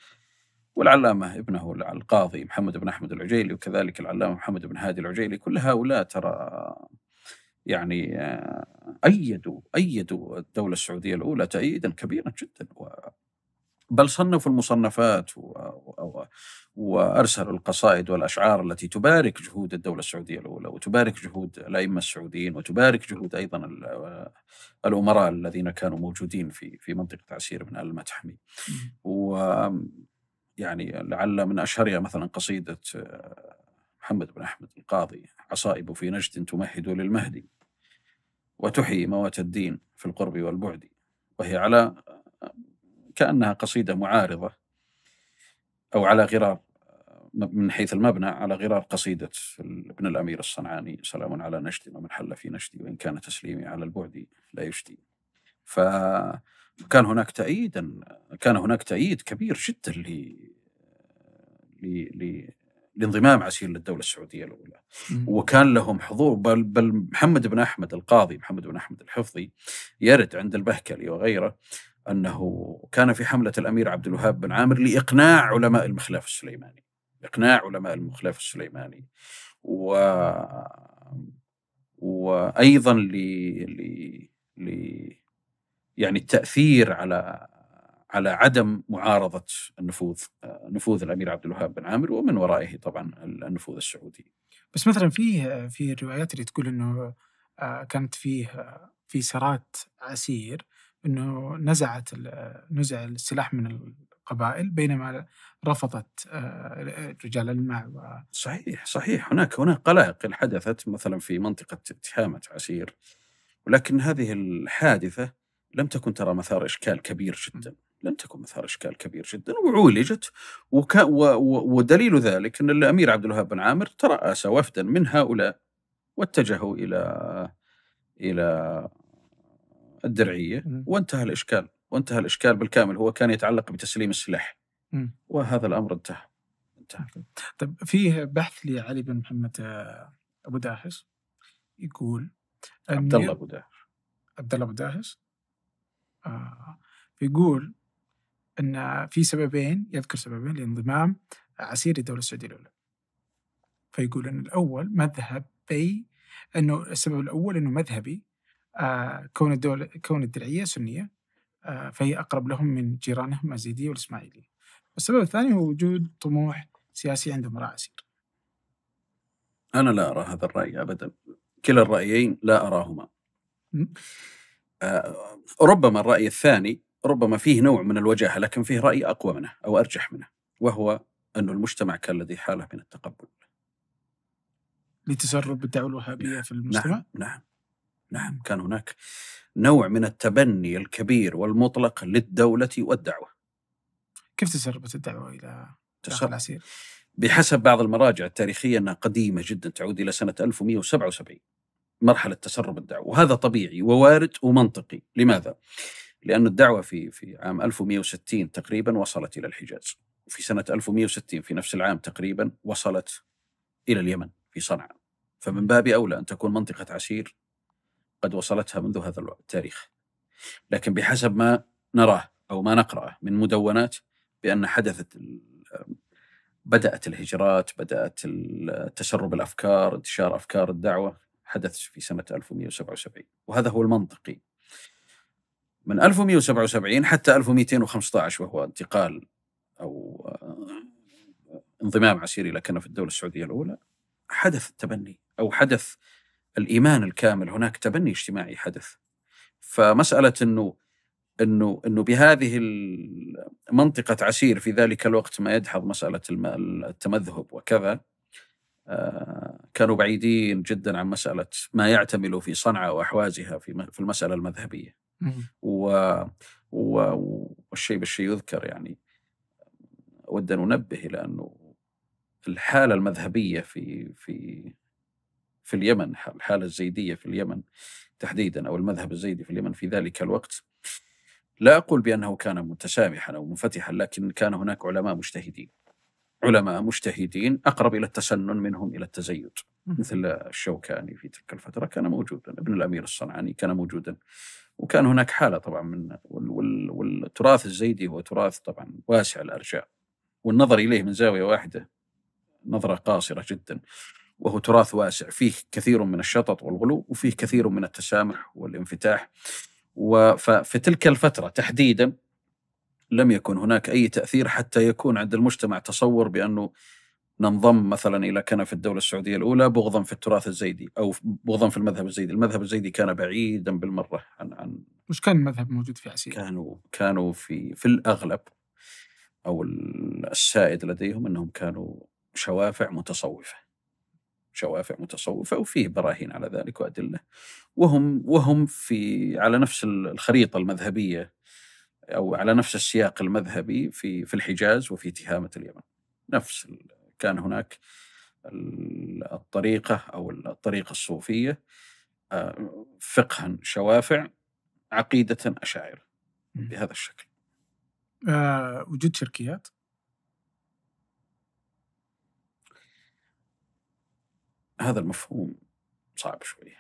والعلامة ابنه القاضي محمد بن أحمد العجيلي وكذلك العلامة محمد بن هادي العجيلي كل هؤلاء ترى يعني آه، أيدوا أيدوا الدولة السعودية الأولى تأييدا كبيرا جدا و بل صنفوا المصنفات وارسلوا القصائد والاشعار التي تبارك جهود الدوله السعوديه الاولى وتبارك جهود الائمه السعوديين وتبارك جهود ايضا آه، الامراء الذين كانوا موجودين في في منطقه عسير بن المتحمي. يعني لعل من أشهرها مثلا قصيدة آه، محمد بن أحمد القاضي عصائب في نجد تمهد للمهدي وتحيي موات الدين في القرب والبعد وهي على آه، كأنها قصيدة معارضة أو على غرار آه، من حيث المبنى على غرار قصيدة ابن الأمير الصنعاني سلام على نجد ومن حل في نجدي وإن كان تسليمي على البعد لا يشتي ف كان هناك تأييدا كان هناك تأييد كبير جدا ل ل لانضمام عسير للدولة السعودية الأولى وكان لهم حضور بل, بل محمد بن أحمد القاضي محمد بن أحمد الحفظي يرد عند البهكلي وغيره أنه كان في حملة الأمير عبد الوهاب بن عامر لإقناع علماء المخلاف السليماني إقناع علماء المخلاف السليماني و وأيضا ل... ل... ل... يعني التاثير على على عدم معارضه النفوذ نفوذ الامير عبد الوهاب بن عامر ومن ورائه طبعا النفوذ السعودي. بس مثلا في في الروايات اللي تقول انه آه، كانت فيه في سرات عسير انه نزعت نزع السلاح من القبائل بينما رفضت آه، رجال المع و... صحيح صحيح هناك هناك قلائق حدثت مثلا في منطقه تهامه عسير ولكن هذه الحادثه لم تكن ترى مثار إشكال كبير جدا لم تكن مثار إشكال كبير جدا وعولجت وكا و و ودليل ذلك أن الأمير عبد الوهاب بن عامر ترأس وفدا من هؤلاء واتجهوا إلى إلى الدرعية وانتهى الإشكال وانتهى الإشكال بالكامل هو كان يتعلق بتسليم السلاح وهذا الأمر انتهى انتهى طيب فيه بحث لعلي بن محمد آه، أبو داحس يقول عبد الله أبو داحس عبد الله أبو داحس فيقول ان في سببين يذكر سببين لانضمام عسير للدوله السعوديه الأولى فيقول ان الاول مذهبي انه السبب الاول انه مذهبي آه كون الدوله كون الدرعيه سنيه آه فهي اقرب لهم من جيرانهم الزيديه والاسماعيليه. والسبب الثاني هو وجود طموح سياسي عند امراه عسير. انا لا ارى هذا الراي ابدا. كلا الرايين لا اراهما. آه، ربما الرأي الثاني ربما فيه نوع من الوجاهة لكن فيه رأي أقوى منه أو أرجح منه وهو أن المجتمع كان لديه حالة من التقبل لتسرب الدعوة الوهابية نعم، في المجتمع؟ نعم نعم نعم كان هناك نوع من التبني الكبير والمطلق للدولة والدعوة كيف تسربت الدعوة إلى تسرب العسير؟ بحسب بعض المراجع التاريخية أنها قديمة جدا تعود إلى سنة 1177 مرحله تسرب الدعوه وهذا طبيعي ووارد ومنطقي لماذا لأن الدعوة في في عام 1160 تقريبا وصلت إلى الحجاز وفي سنة 1160 في نفس العام تقريبا وصلت إلى اليمن في صنعاء فمن باب أولى أن تكون منطقة عسير قد وصلتها منذ هذا التاريخ لكن بحسب ما نراه أو ما نقرأه من مدونات بأن حدثت بدأت الهجرات بدأت تسرب الأفكار انتشار أفكار الدعوة حدث في سنة 1177 وهذا هو المنطقي من 1177 حتى 1215 وهو انتقال أو آه، انضمام عسيري إلى كنف الدولة السعودية الأولى حدث التبني أو حدث الإيمان الكامل هناك تبني اجتماعي حدث فمسألة أنه انه انه بهذه منطقه عسير في ذلك الوقت ما يدحض مساله التمذهب وكذا آه، كانوا بعيدين جدا عن مسألة ما يعتمل في صنعاء وأحوازها في المسألة المذهبية و... والشيء بالشيء يذكر يعني أود أن أنبه إلى أنه الحالة المذهبية في في في اليمن الحالة الزيدية في اليمن تحديدا أو المذهب الزيدي في اليمن في ذلك الوقت لا أقول بأنه كان متسامحا أو منفتحا لكن كان هناك علماء مجتهدين علماء مجتهدين اقرب الى التسنن منهم الى التزيد مثل الشوكاني في تلك الفتره كان موجودا ابن الامير الصنعاني كان موجودا وكان هناك حاله طبعا من والتراث الزيدي هو تراث طبعا واسع الارجاء والنظر اليه من زاويه واحده نظره قاصره جدا وهو تراث واسع فيه كثير من الشطط والغلو وفيه كثير من التسامح والانفتاح وفي تلك الفتره تحديدا لم يكن هناك أي تأثير حتى يكون عند المجتمع تصور بأنه ننضم مثلا إلى كنف الدولة السعودية الأولى بغضا في التراث الزيدي أو بغضا في المذهب الزيدي المذهب الزيدي كان بعيدا بالمرة عن, عن مش كان المذهب موجود في عسير كانوا, كانوا في, في الأغلب أو السائد لديهم أنهم كانوا شوافع متصوفة شوافع متصوفة وفيه براهين على ذلك وأدلة وهم وهم في على نفس الخريطة المذهبية او على نفس السياق المذهبي في في الحجاز وفي تهامه اليمن. نفس كان هناك الطريقه او الطريقه الصوفيه آه، فقها شوافع عقيده اشاعره بهذا الشكل. آه، وجود شركيات؟ هذا المفهوم صعب شويه.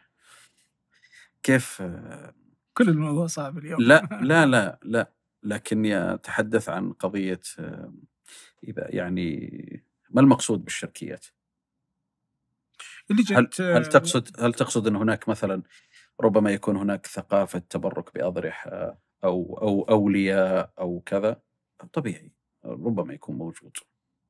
كيف آه، كل الموضوع صعب اليوم لا لا لا لا لكني أتحدث عن قضية آه، إذا يعني ما المقصود بالشركيات؟ اللي جت هل, هل آه، تقصد هل تقصد أن هناك مثلا ربما يكون هناك ثقافة تبرك بأضرحة آه، أو أو أولياء أو كذا طبيعي ربما يكون موجود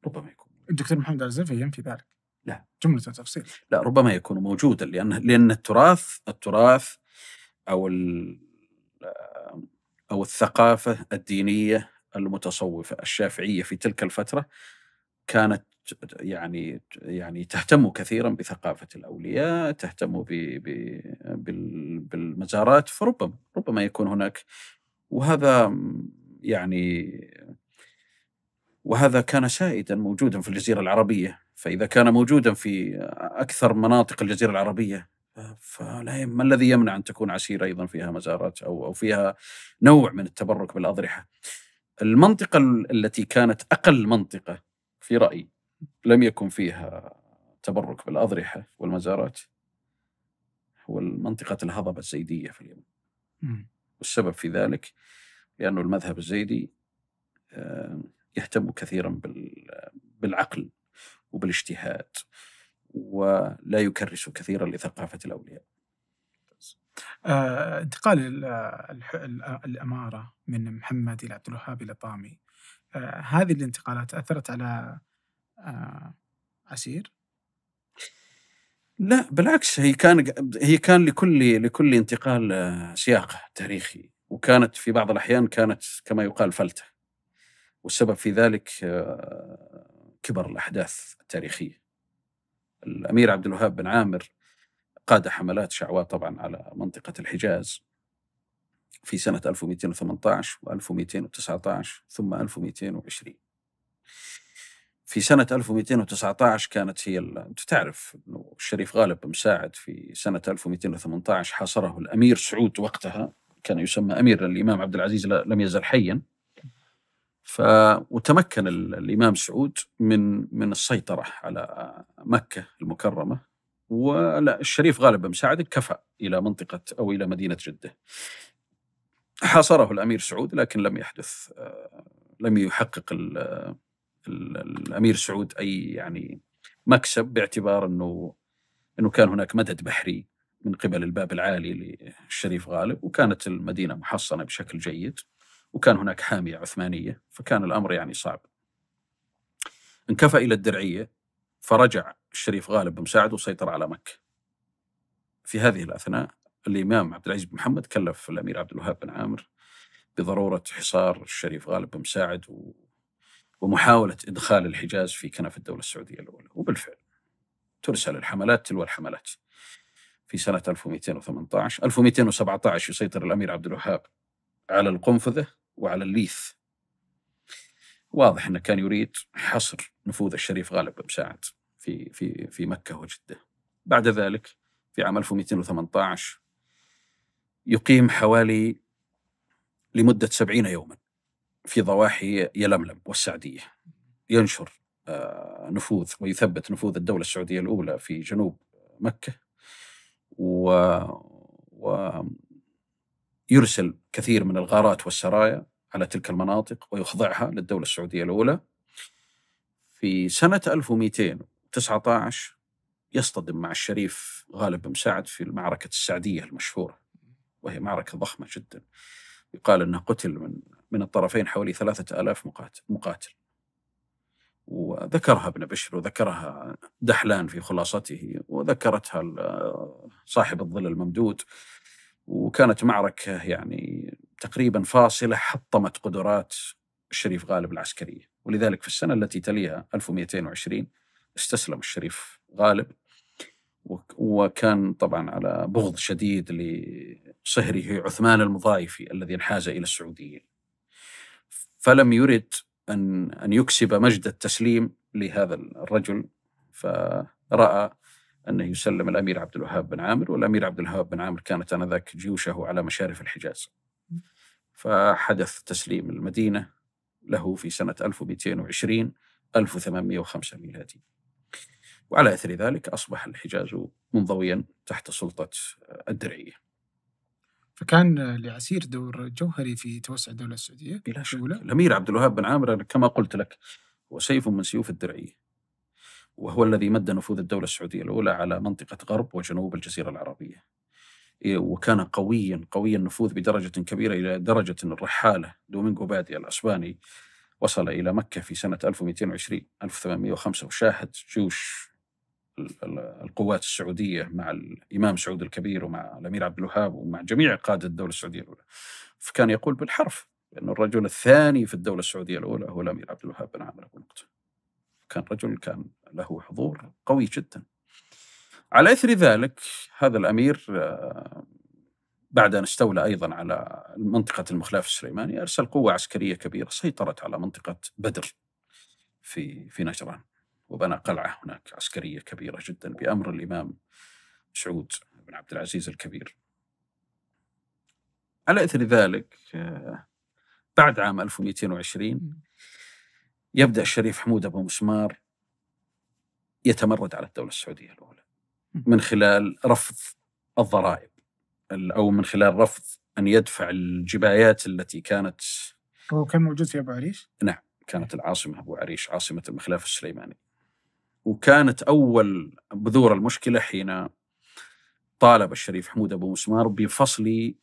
ربما يكون موجود. الدكتور محمد الزفي ينفي ذلك لا جملة تفصيل لا ربما يكون موجودا لأن لأن التراث التراث او او الثقافه الدينيه المتصوفه الشافعيه في تلك الفتره كانت يعني يعني تهتم كثيرا بثقافه الاولياء، تهتم بـ بـ بالمزارات فربما ربما يكون هناك وهذا يعني وهذا كان سائدا موجودا في الجزيره العربيه، فاذا كان موجودا في اكثر مناطق الجزيره العربيه فلا ما الذي يمنع ان تكون عسيره ايضا فيها مزارات او او فيها نوع من التبرك بالاضرحه. المنطقه التي كانت اقل منطقه في رايي لم يكن فيها تبرك بالاضرحه والمزارات هو منطقه الهضبه الزيديه في اليمن. والسبب في ذلك لانه المذهب الزيدي آه، يهتم كثيرا بالعقل وبالاجتهاد ولا يكرس كثيرا لثقافة الأولياء آه انتقال الأمارة من محمد إلى عبد الوهاب إلى طامي آه هذه الانتقالات أثرت على آه عسير؟ لا بالعكس هي كان هي كان لكل لكل انتقال آه، سياق تاريخي وكانت في بعض الأحيان كانت كما يقال فلتة والسبب في ذلك آه، كبر الأحداث التاريخية الامير عبد الوهاب بن عامر قاد حملات شعواء طبعا على منطقه الحجاز في سنه 1218 و1219 ثم 1220 في سنة 1219 كانت هي أنت تعرف أنه الشريف غالب مساعد في سنة 1218 حاصره الأمير سعود وقتها كان يسمى أميرا الإمام عبد العزيز لم يزل حيا ف وتمكن الامام سعود من من السيطره على مكه المكرمه والشريف غالب بن مساعد كفى الى منطقه او الى مدينه جده. حاصره الامير سعود لكن لم يحدث آه، لم يحقق ال ال الامير سعود اي يعني مكسب باعتبار انه انه كان هناك مدد بحري من قبل الباب العالي للشريف غالب وكانت المدينه محصنه بشكل جيد وكان هناك حامية عثمانية فكان الأمر يعني صعب انكفى إلى الدرعية فرجع الشريف غالب بمساعد وسيطر على مكة في هذه الأثناء الإمام عبد العزيز بن محمد كلف الأمير عبد الوهاب بن عامر بضرورة حصار الشريف غالب بن مساعد و... ومحاولة إدخال الحجاز في كنف الدولة السعودية الأولى وبالفعل ترسل الحملات تلو الحملات في سنة 1218 1217 يسيطر الأمير عبد الوهاب على القنفذة وعلى الليث واضح انه كان يريد حصر نفوذ الشريف غالب بن مساعد في في في مكه وجده. بعد ذلك في عام 1218 يقيم حوالي لمده 70 يوما في ضواحي يلملم والسعديه ينشر آه، نفوذ ويثبت نفوذ الدوله السعوديه الاولى في جنوب مكه و و يرسل كثير من الغارات والسرايا على تلك المناطق ويخضعها للدولة السعودية الأولى في سنة 1219 يصطدم مع الشريف غالب بن سعد في معركة السعدية المشهورة وهي معركة ضخمة جدا يقال أنه قتل من, من الطرفين حوالي ثلاثة آلاف مقاتل, مقاتل وذكرها ابن بشر وذكرها دحلان في خلاصته وذكرتها صاحب الظل الممدود وكانت معركة يعني تقريبا فاصلة حطمت قدرات الشريف غالب العسكرية ولذلك في السنة التي تليها 1220 استسلم الشريف غالب وكان طبعا على بغض شديد لصهره عثمان المضايفي الذي انحاز إلى السعودية فلم يرد أن أن يكسب مجد التسليم لهذا الرجل فرأى أنه يسلم الأمير عبد الوهاب بن عامر والأمير عبد الوهاب بن عامر كانت آنذاك جيوشه على مشارف الحجاز فحدث تسليم المدينة له في سنة 1220 1805 ميلادي وعلى أثر ذلك أصبح الحجاز منضويا تحت سلطة الدرعية فكان لعسير دور جوهري في توسع الدولة السعودية بلا شك الأمير عبد الوهاب بن عامر كما قلت لك هو سيف من سيوف الدرعية وهو الذي مد نفوذ الدولة السعودية الأولى على منطقة غرب وجنوب الجزيرة العربية إيه، وكان قويا قوي النفوذ بدرجة كبيرة إلى درجة أن الرحالة دومينغو بادي الأسباني وصل إلى مكة في سنة 1220 1805 وشاهد جيوش القوات السعودية مع الإمام سعود الكبير ومع الأمير عبد الوهاب ومع جميع قادة الدولة السعودية الأولى فكان يقول بالحرف أن الرجل الثاني في الدولة السعودية الأولى هو الأمير عبد الوهاب بن عامر بن مقتل كان رجل كان له حضور قوي جدا على اثر ذلك هذا الامير آه، بعد ان استولى ايضا على منطقه المخلاف السليماني ارسل قوه عسكريه كبيره سيطرت على منطقه بدر في في نجران وبنى قلعه هناك عسكريه كبيره جدا بامر الامام سعود بن عبد العزيز الكبير على اثر ذلك آه، بعد عام 1220 يبدا الشريف حمود ابو مسمار يتمرد على الدولة السعودية الأولى من خلال رفض الضرائب أو من خلال رفض أن يدفع الجبايات التي كانت هو كان موجود في أبو عريش؟ نعم كانت العاصمة أبو عريش عاصمة المخلاف السليماني وكانت أول بذور المشكلة حين طالب الشريف حمود أبو مسمار بفصل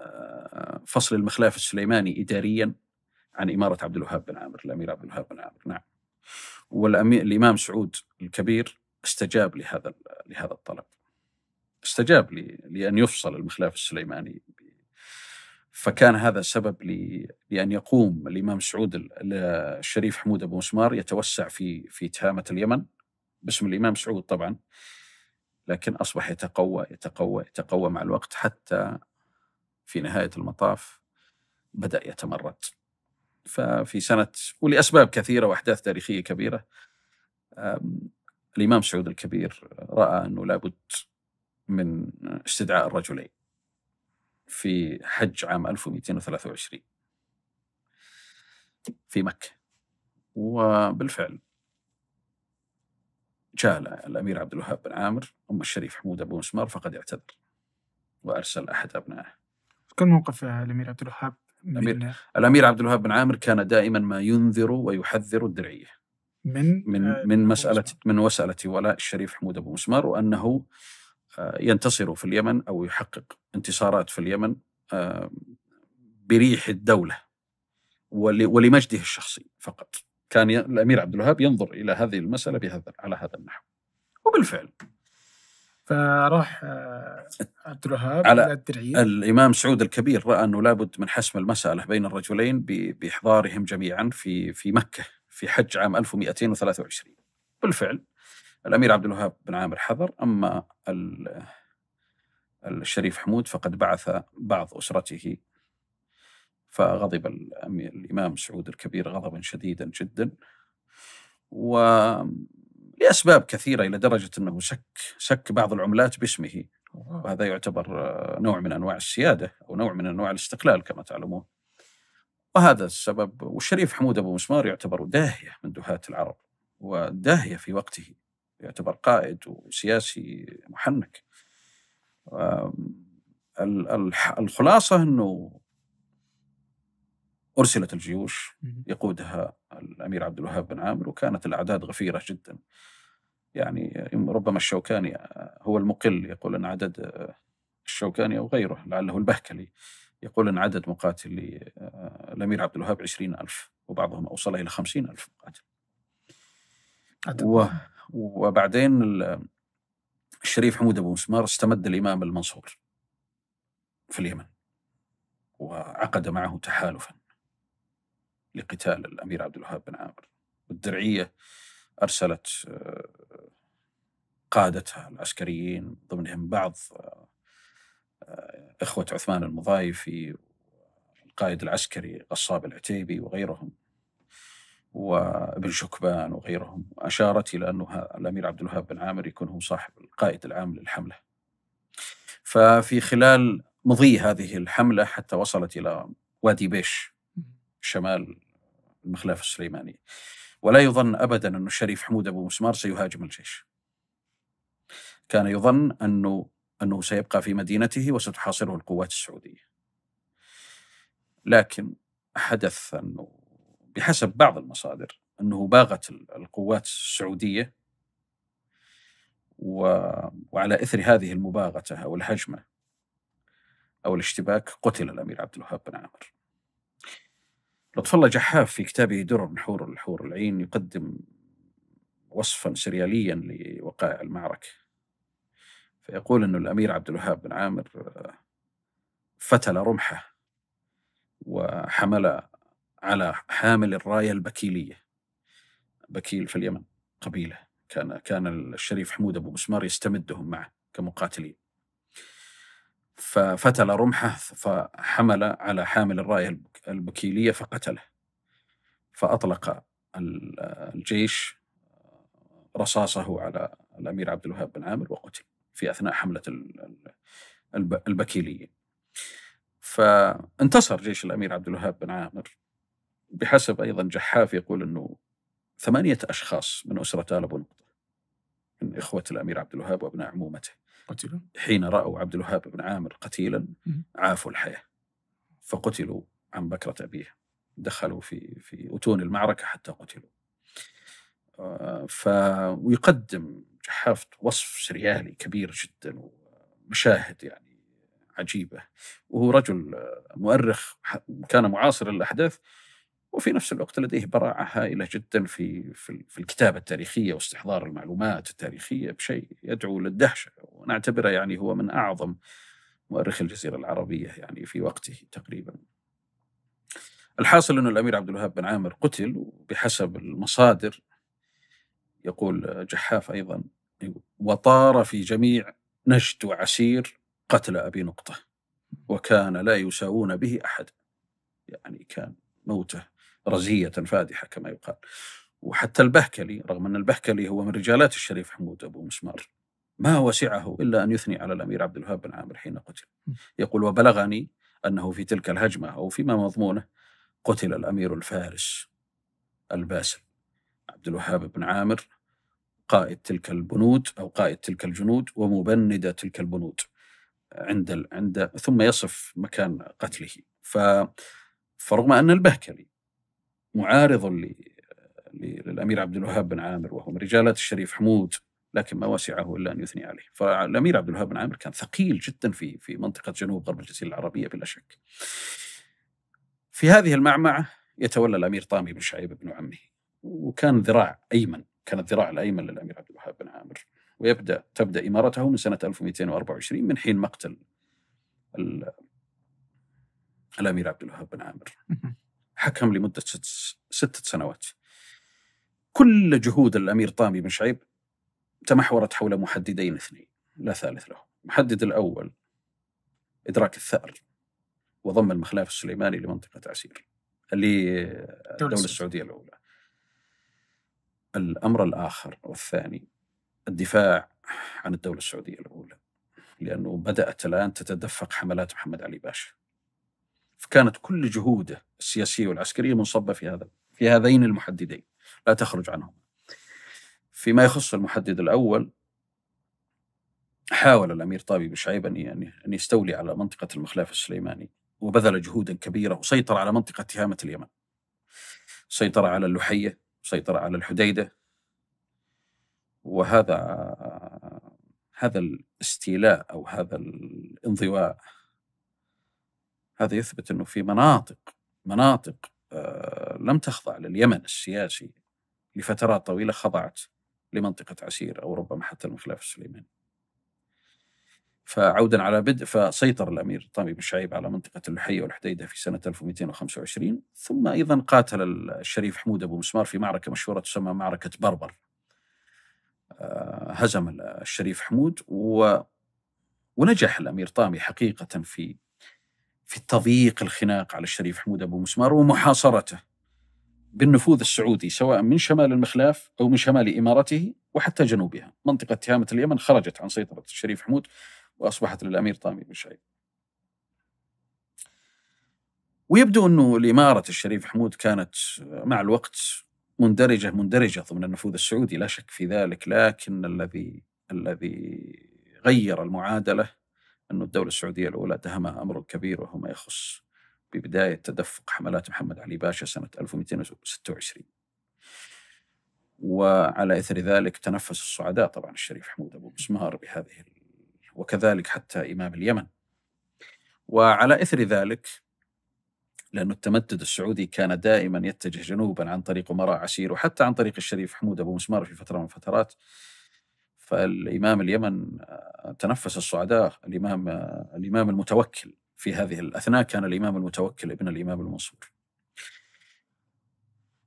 آه، فصل المخلاف السليماني إداريا عن إمارة عبد الوهاب بن عامر الأمير عبد الوهاب بن عامر نعم والامام سعود الكبير استجاب لهذا لهذا الطلب استجاب لان يفصل المخلاف السليماني فكان هذا سبب لان يقوم الامام سعود الشريف حمود ابو مسمار يتوسع في في تهامه اليمن باسم الامام سعود طبعا لكن اصبح يتقوى يتقوى يتقوى مع الوقت حتى في نهايه المطاف بدا يتمرد ففي سنة ولأسباب كثيرة وأحداث تاريخية كبيرة الإمام سعود الكبير رأى أنه لابد من استدعاء الرجلين في حج عام 1223 في مكة وبالفعل جاء الأمير عبد الوهاب بن عامر أم الشريف حمود أبو مسمار فقد اعتذر وأرسل أحد أبنائه كان موقف آه، الأمير عبد الوهاب الامير من الامير عبد الوهاب بن عامر كان دائما ما ينذر ويحذر الدرعيه من من آه، من مساله من مساله ولاء الشريف حمود ابو مسمار وانه آه، ينتصر في اليمن او يحقق انتصارات في اليمن آه، بريح الدوله ولمجده الشخصي فقط كان الامير عبد الوهاب ينظر الى هذه المساله بهذا على هذا النحو وبالفعل فراح آه، عبد الوهاب على الدرعية الإمام سعود الكبير رأى أنه لابد من حسم المسألة بين الرجلين بإحضارهم جميعا في في مكة في حج عام 1223 بالفعل الأمير عبد الوهاب بن عامر حضر أما الشريف حمود فقد بعث بعض أسرته فغضب الإمام سعود الكبير غضبا شديدا جدا و لأسباب كثيرة إلى درجة أنه شك شك بعض العملات باسمه وهذا يعتبر آه، نوع من أنواع السيادة أو نوع من أنواع الاستقلال كما تعلمون وهذا السبب والشريف حمود أبو مسمار يعتبر داهية من دهاة العرب وداهية في وقته يعتبر قائد وسياسي محنك الخلاصة أنه أرسلت الجيوش يقودها الأمير عبد الوهاب بن عامر وكانت الأعداد غفيرة جدا يعني ربما الشوكاني هو المقل يقول أن عدد الشوكاني أو غيره لعله البهكلي يقول أن عدد مقاتلي الأمير عبد الوهاب عشرين ألف وبعضهم أوصل إلى خمسين ألف مقاتل و... وبعدين الشريف حمود أبو مسمار استمد الإمام المنصور في اليمن وعقد معه تحالفا لقتال الامير عبد الوهاب بن عامر والدرعيه ارسلت آه، قادتها العسكريين ضمنهم بعض آه، اخوه عثمان المضايفي القائد العسكري غصاب العتيبي وغيرهم وابن شكبان وغيرهم أشارت إلى أنه الأمير عبد الوهاب بن عامر يكون هو صاحب القائد العام للحملة ففي خلال مضي هذه الحملة حتى وصلت إلى وادي بيش شمال المخلاف السليماني ولا يظن أبدا أن الشريف حمود أبو مسمار سيهاجم الجيش كان يظن أنه, أنه سيبقى في مدينته وستحاصره القوات السعودية لكن حدث أنه بحسب بعض المصادر أنه باغت القوات السعودية و... وعلى إثر هذه المباغتة أو الهجمة أو الاشتباك قتل الأمير عبد الوهاب بن عامر لطف الله جحاف في كتابه درر الحور الحور العين يقدم وصفا سرياليا لوقائع المعركة فيقول أن الأمير عبد الوهاب بن عامر آه، فتل رمحه وحمل على حامل الراية البكيلية بكيل في اليمن قبيلة كان كان الشريف حمود أبو مسمار يستمدهم معه كمقاتلين ففتل رمحه فحمل على حامل الراية البكيلية فقتله فأطلق الجيش آه، رصاصه على الأمير عبد الوهاب بن عامر وقتل في أثناء حملة البكيلية فانتصر جيش الأمير عبد الوهاب بن عامر بحسب أيضا جحاف يقول أنه ثمانية أشخاص من أسرة آل أبو نقطة من إخوة الأمير عبد الوهاب وأبناء عمومته قتلوا حين رأوا عبد الوهاب بن عامر قتيلا عافوا الحياة فقتلوا عن بكرة أبيه دخلوا في في أتون المعركة حتى قتلوا آه، فيقدم ويقدم وصف سريالي كبير جدا ومشاهد يعني عجيبة وهو رجل مؤرخ كان معاصر الأحداث وفي نفس الوقت لديه براعة هائلة جدا في في الكتابة التاريخية واستحضار المعلومات التاريخية بشيء يدعو للدهشة ونعتبره يعني هو من أعظم مؤرخ الجزيرة العربية يعني في وقته تقريبا الحاصل أن الأمير عبد الوهاب بن عامر قتل وبحسب المصادر يقول جحاف أيضا وطار في جميع نجد وعسير قتل أبي نقطة وكان لا يساوون به أحد يعني كان موته رزية فادحة كما يقال وحتى البهكلي رغم أن البهكلي هو من رجالات الشريف حمود أبو مسمار ما وسعه إلا أن يثني على الأمير عبد الوهاب بن عامر حين قتل يقول وبلغني أنه في تلك الهجمة أو فيما مضمونه قتل الأمير الفارس الباسل عبد الوهاب بن عامر قائد تلك البنود أو قائد تلك الجنود ومبندة تلك البنود عند عند ثم يصف مكان قتله ف فرغم أن البهكلي معارض للامير عبد الوهاب بن عامر وهو من رجالات الشريف حمود لكن ما وسعه الا ان يثني عليه، فالامير عبد الوهاب بن عامر كان ثقيل جدا في في منطقه جنوب غرب الجزيره العربيه بلا شك. في هذه المعمعه يتولى الامير طامي بن شعيب بن عمه وكان ذراع ايمن كان الذراع الايمن للامير عبد الوهاب بن عامر ويبدا تبدا امارته من سنه 1224 من حين مقتل الامير عبد الوهاب بن عامر. حكم لمدة ست ستة سنوات كل جهود الأمير طامي بن شعيب تمحورت حول محددين اثنين لا ثالث له المحدد الأول إدراك الثأر وضم المخلاف السليماني لمنطقة عسير اللي الدولة السعودية الأولى الأمر الآخر والثاني الدفاع عن الدولة السعودية الأولى لأنه بدأت الآن تتدفق حملات محمد علي باشا فكانت كل جهوده السياسيه والعسكريه منصبه في هذا في هذين المحددين لا تخرج عنهما. فيما يخص المحدد الاول حاول الامير طابي بن شعيب ان يعني ان يستولي على منطقه المخلاف السليماني وبذل جهودا كبيره وسيطر على منطقه تهامه اليمن. سيطر على اللحيه، سيطر على الحديده. وهذا هذا الاستيلاء او هذا الانضواء هذا يثبت أنه في مناطق مناطق آه، لم تخضع لليمن السياسي لفترات طويلة خضعت لمنطقة عسير أو ربما حتى المخلاف السليماني فعودا على بدء فسيطر الامير طامي بن شعيب على منطقه اللحيه والحديده في سنه 1225 ثم ايضا قاتل الشريف حمود ابو مسمار في معركه مشهوره تسمى معركه بربر. آه، هزم الشريف حمود و ونجح الامير طامي حقيقه في في تضييق الخناق على الشريف حمود أبو مسمار ومحاصرته بالنفوذ السعودي سواء من شمال المخلاف أو من شمال إمارته وحتى جنوبها منطقة تهامة اليمن خرجت عن سيطرة الشريف حمود وأصبحت للأمير طامي بن شعيب. ويبدو أنه الإمارة الشريف حمود كانت مع الوقت مندرجة مندرجة ضمن النفوذ السعودي لا شك في ذلك لكن الذي الذي غير المعادلة أن الدولة السعودية الأولى تهمها أمر كبير وهو ما يخص ببداية تدفق حملات محمد علي باشا سنة 1226 وعلى إثر ذلك تنفس الصعداء طبعا الشريف حمود أبو مسمار بهذه وكذلك حتى إمام اليمن وعلى إثر ذلك لأن التمدد السعودي كان دائما يتجه جنوبا عن طريق أمراء عسير وحتى عن طريق الشريف حمود أبو مسمار في فترة من الفترات فالإمام اليمن آه، تنفس الصعداء الإمام آه، الإمام المتوكل في هذه الأثناء كان الإمام المتوكل ابن الإمام المنصور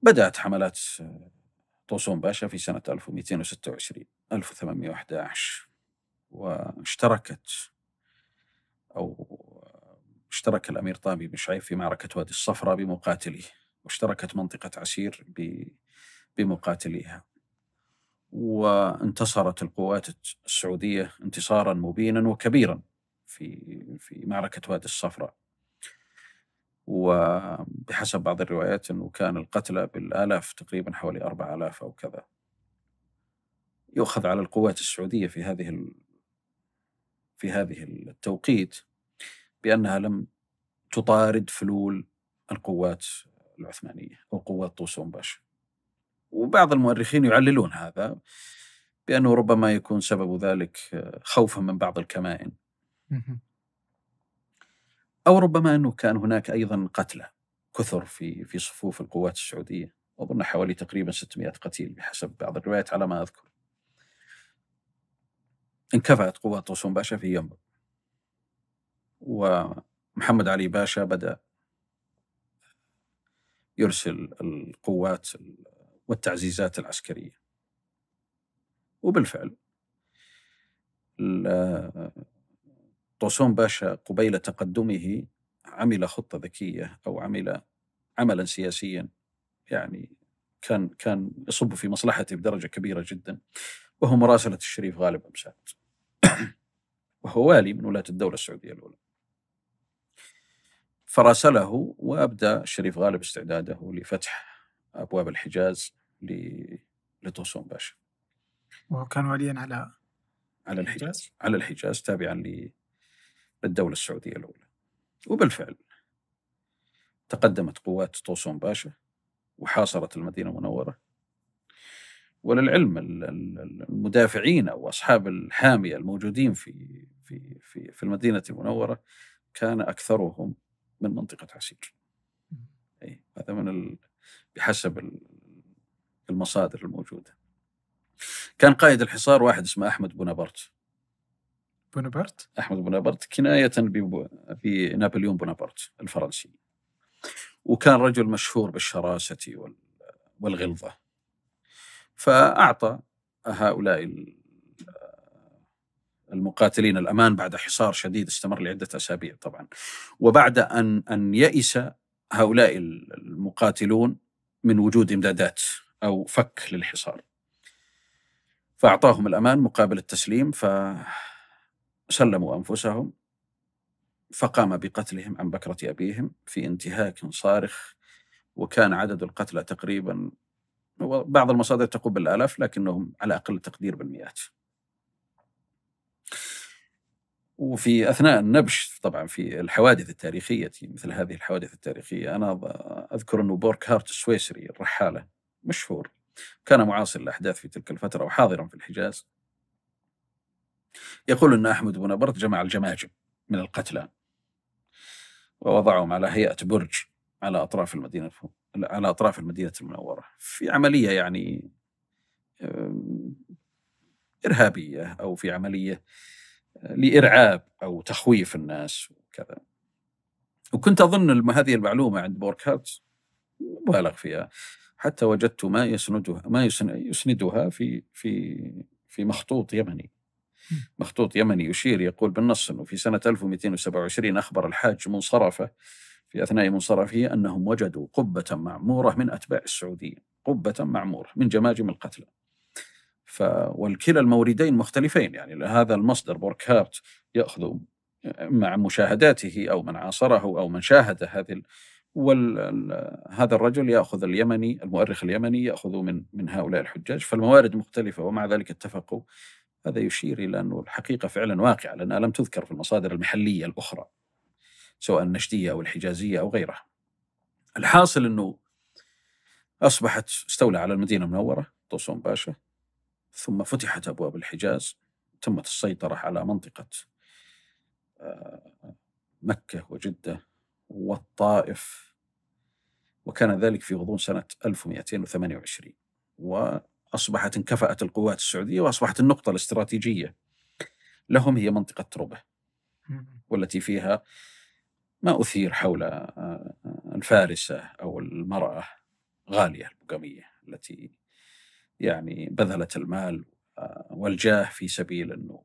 بدأت حملات آه، طوسون باشا في سنة 1226 1811 واشتركت أو اشترك الأمير طامي بن شعيب في معركة وادي الصفراء بمقاتليه واشتركت منطقة عسير بمقاتليها وانتصرت القوات السعودية انتصارا مبينا وكبيرا في في معركة وادي الصفراء وبحسب بعض الروايات أنه كان القتلى بالآلاف تقريبا حوالي 4000 أو كذا يؤخذ على القوات السعودية في هذه في هذه التوقيت بأنها لم تطارد فلول القوات العثمانية أو قوات طوسون باشا وبعض المؤرخين يعللون هذا بأنه ربما يكون سبب ذلك آه، خوفا من بعض الكمائن أو ربما أنه كان هناك أيضا قتلى كثر في في صفوف القوات السعودية أظن حوالي تقريبا 600 قتيل بحسب بعض الروايات على ما أذكر انكفأت قوات رسوم باشا في ينبع ومحمد علي باشا بدأ يرسل القوات والتعزيزات العسكرية وبالفعل طوسون باشا قبيل تقدمه عمل خطة ذكية أو عمل عملا سياسيا يعني كان كان يصب في مصلحته بدرجة كبيرة جدا وهو مراسلة الشريف غالب أمساد وهو والي من ولاة الدولة السعودية الأولى فراسله وأبدى الشريف غالب استعداده لفتح ابواب الحجاز لطوسون باشا وكان وليا واليا على على الحجاز. الحجاز على الحجاز تابعا للدولة السعودية الأولى وبالفعل تقدمت قوات طوسون باشا وحاصرت المدينة المنورة وللعلم المدافعين أو أصحاب الحامية الموجودين في في في في المدينة المنورة كان أكثرهم من منطقة عسير أي هذا من بحسب المصادر الموجوده. كان قائد الحصار واحد اسمه احمد بونابرت. بونابرت؟ احمد بونابرت كنايه بنابليون بونابرت الفرنسي. وكان رجل مشهور بالشراسه والغلظه. فاعطى هؤلاء المقاتلين الامان بعد حصار شديد استمر لعده اسابيع طبعا وبعد ان ان يئس هؤلاء المقاتلون من وجود امدادات او فك للحصار. فاعطاهم الامان مقابل التسليم فسلموا انفسهم فقام بقتلهم عن بكره ابيهم في انتهاك صارخ وكان عدد القتلى تقريبا بعض المصادر تقول بالالاف لكنهم على اقل تقدير بالمئات. وفي اثناء النبش طبعا في الحوادث التاريخيه مثل هذه الحوادث التاريخيه انا اذكر انه بوركهارت السويسري الرحاله مشهور كان معاصر الاحداث في تلك الفتره وحاضرا في الحجاز يقول ان احمد بونابرت جمع الجماجم من القتلى ووضعهم على هيئه برج على اطراف المدينه على اطراف المدينه المنوره في عمليه يعني ارهابيه او في عمليه لارعاب او تخويف الناس وكذا وكنت اظن هذه المعلومه عند بوركهارت مبالغ فيها حتى وجدت ما يسندها ما يسندها في في في مخطوط يمني مخطوط يمني يشير يقول بالنص انه في سنه 1227 اخبر الحاج منصرفه في اثناء منصرفه انهم وجدوا قبه معموره من اتباع السعوديه قبه معموره من جماجم القتلى ف... والكلا الموردين مختلفين يعني هذا المصدر بوركهارت يأخذ مع مشاهداته أو من عاصره أو من شاهد هذه هذا الرجل ياخذ اليمني المؤرخ اليمني ياخذ من من هؤلاء الحجاج فالموارد مختلفه ومع ذلك اتفقوا هذا يشير الى انه الحقيقه فعلا واقعه لانها لم تذكر في المصادر المحليه الاخرى سواء النجديه او الحجازيه او غيرها. الحاصل انه اصبحت استولى على المدينه المنوره طوسون باشا ثم فتحت أبواب الحجاز تمت السيطرة على منطقة آه، مكة وجدة والطائف وكان ذلك في غضون سنة 1228 وأصبحت انكفأت القوات السعودية وأصبحت النقطة الاستراتيجية لهم هي منطقة تربة والتي فيها ما أثير حول آه، الفارسة أو المرأة غالية البقمية التي يعني بذلت المال آه، والجاه في سبيل انه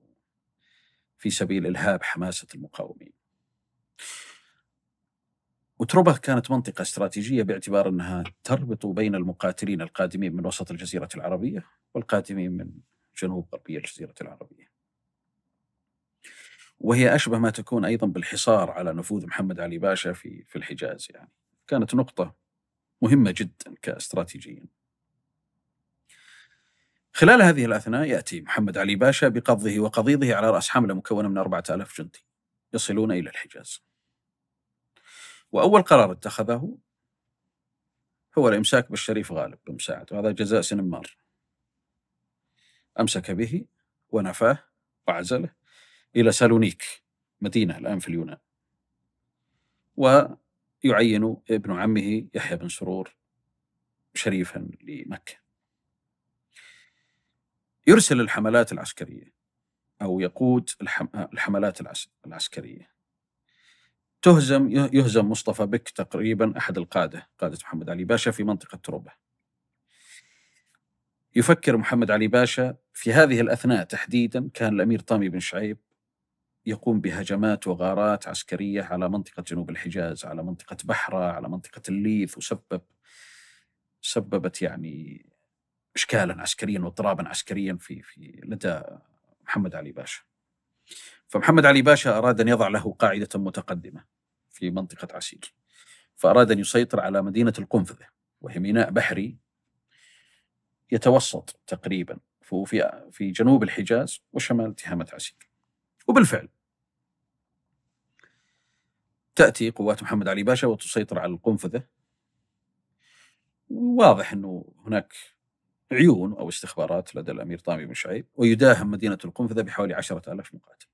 في سبيل الهاب حماسه المقاومين. وتربه كانت منطقه استراتيجيه باعتبار انها تربط بين المقاتلين القادمين من وسط الجزيره العربيه والقادمين من جنوب غربي الجزيره العربيه. وهي اشبه ما تكون ايضا بالحصار على نفوذ محمد علي باشا في في الحجاز يعني. كانت نقطه مهمه جدا كاستراتيجيا. خلال هذه الأثناء يأتي محمد علي باشا بقبضه وقضيضه على رأس حملة مكونة من أربعة آلاف جندي يصلون إلى الحجاز وأول قرار اتخذه هو الإمساك بالشريف غالب بمساعدة وهذا جزاء سنمار أمسك به ونفاه وعزله إلى سالونيك مدينة الآن في اليونان ويعين ابن عمه يحيى بن سرور شريفا لمكة يرسل الحملات العسكرية أو يقود الحملات العسكرية تهزم يهزم مصطفى بك تقريبا أحد القادة قادة محمد علي باشا في منطقة تربة يفكر محمد علي باشا في هذه الأثناء تحديدا كان الأمير طامي بن شعيب يقوم بهجمات وغارات عسكرية على منطقة جنوب الحجاز على منطقة بحرة على منطقة الليث وسبب سببت يعني اشكالا عسكريا واضطرابا عسكريا في في لدى محمد علي باشا. فمحمد علي باشا اراد ان يضع له قاعده متقدمه في منطقه عسير. فاراد ان يسيطر على مدينه القنفذه وهي ميناء بحري يتوسط تقريبا فهو في في جنوب الحجاز وشمال تهامه عسير. وبالفعل تاتي قوات محمد علي باشا وتسيطر على القنفذه واضح انه هناك عيون أو استخبارات لدى الأمير طامي بن شعيب ويداهم مدينة القنفذة بحوالي عشرة ألاف مقاتل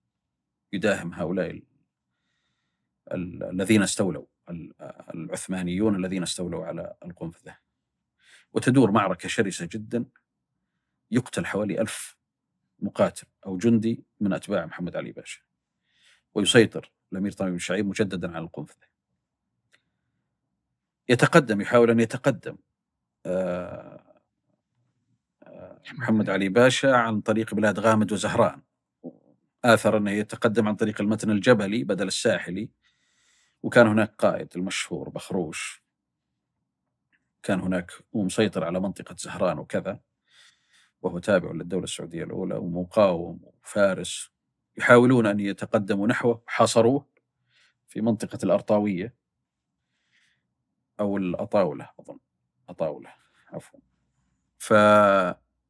يداهم هؤلاء الذين استولوا العثمانيون الذين استولوا على القنفذة وتدور معركة شرسة جدا يقتل حوالي ألف مقاتل أو جندي من أتباع محمد علي باشا ويسيطر الأمير طامي بن شعيب مجددا على القنفذة يتقدم يحاول أن يتقدم آه محمد علي باشا عن طريق بلاد غامد وزهران آثر أنه يتقدم عن طريق المتن الجبلي بدل الساحلي وكان هناك قائد المشهور بخروش كان هناك ومسيطر على منطقة زهران وكذا وهو تابع للدولة السعودية الأولى ومقاوم وفارس يحاولون أن يتقدموا نحوه حاصروه في منطقة الأرطاوية أو الأطاولة أظن أطاولة عفوا ف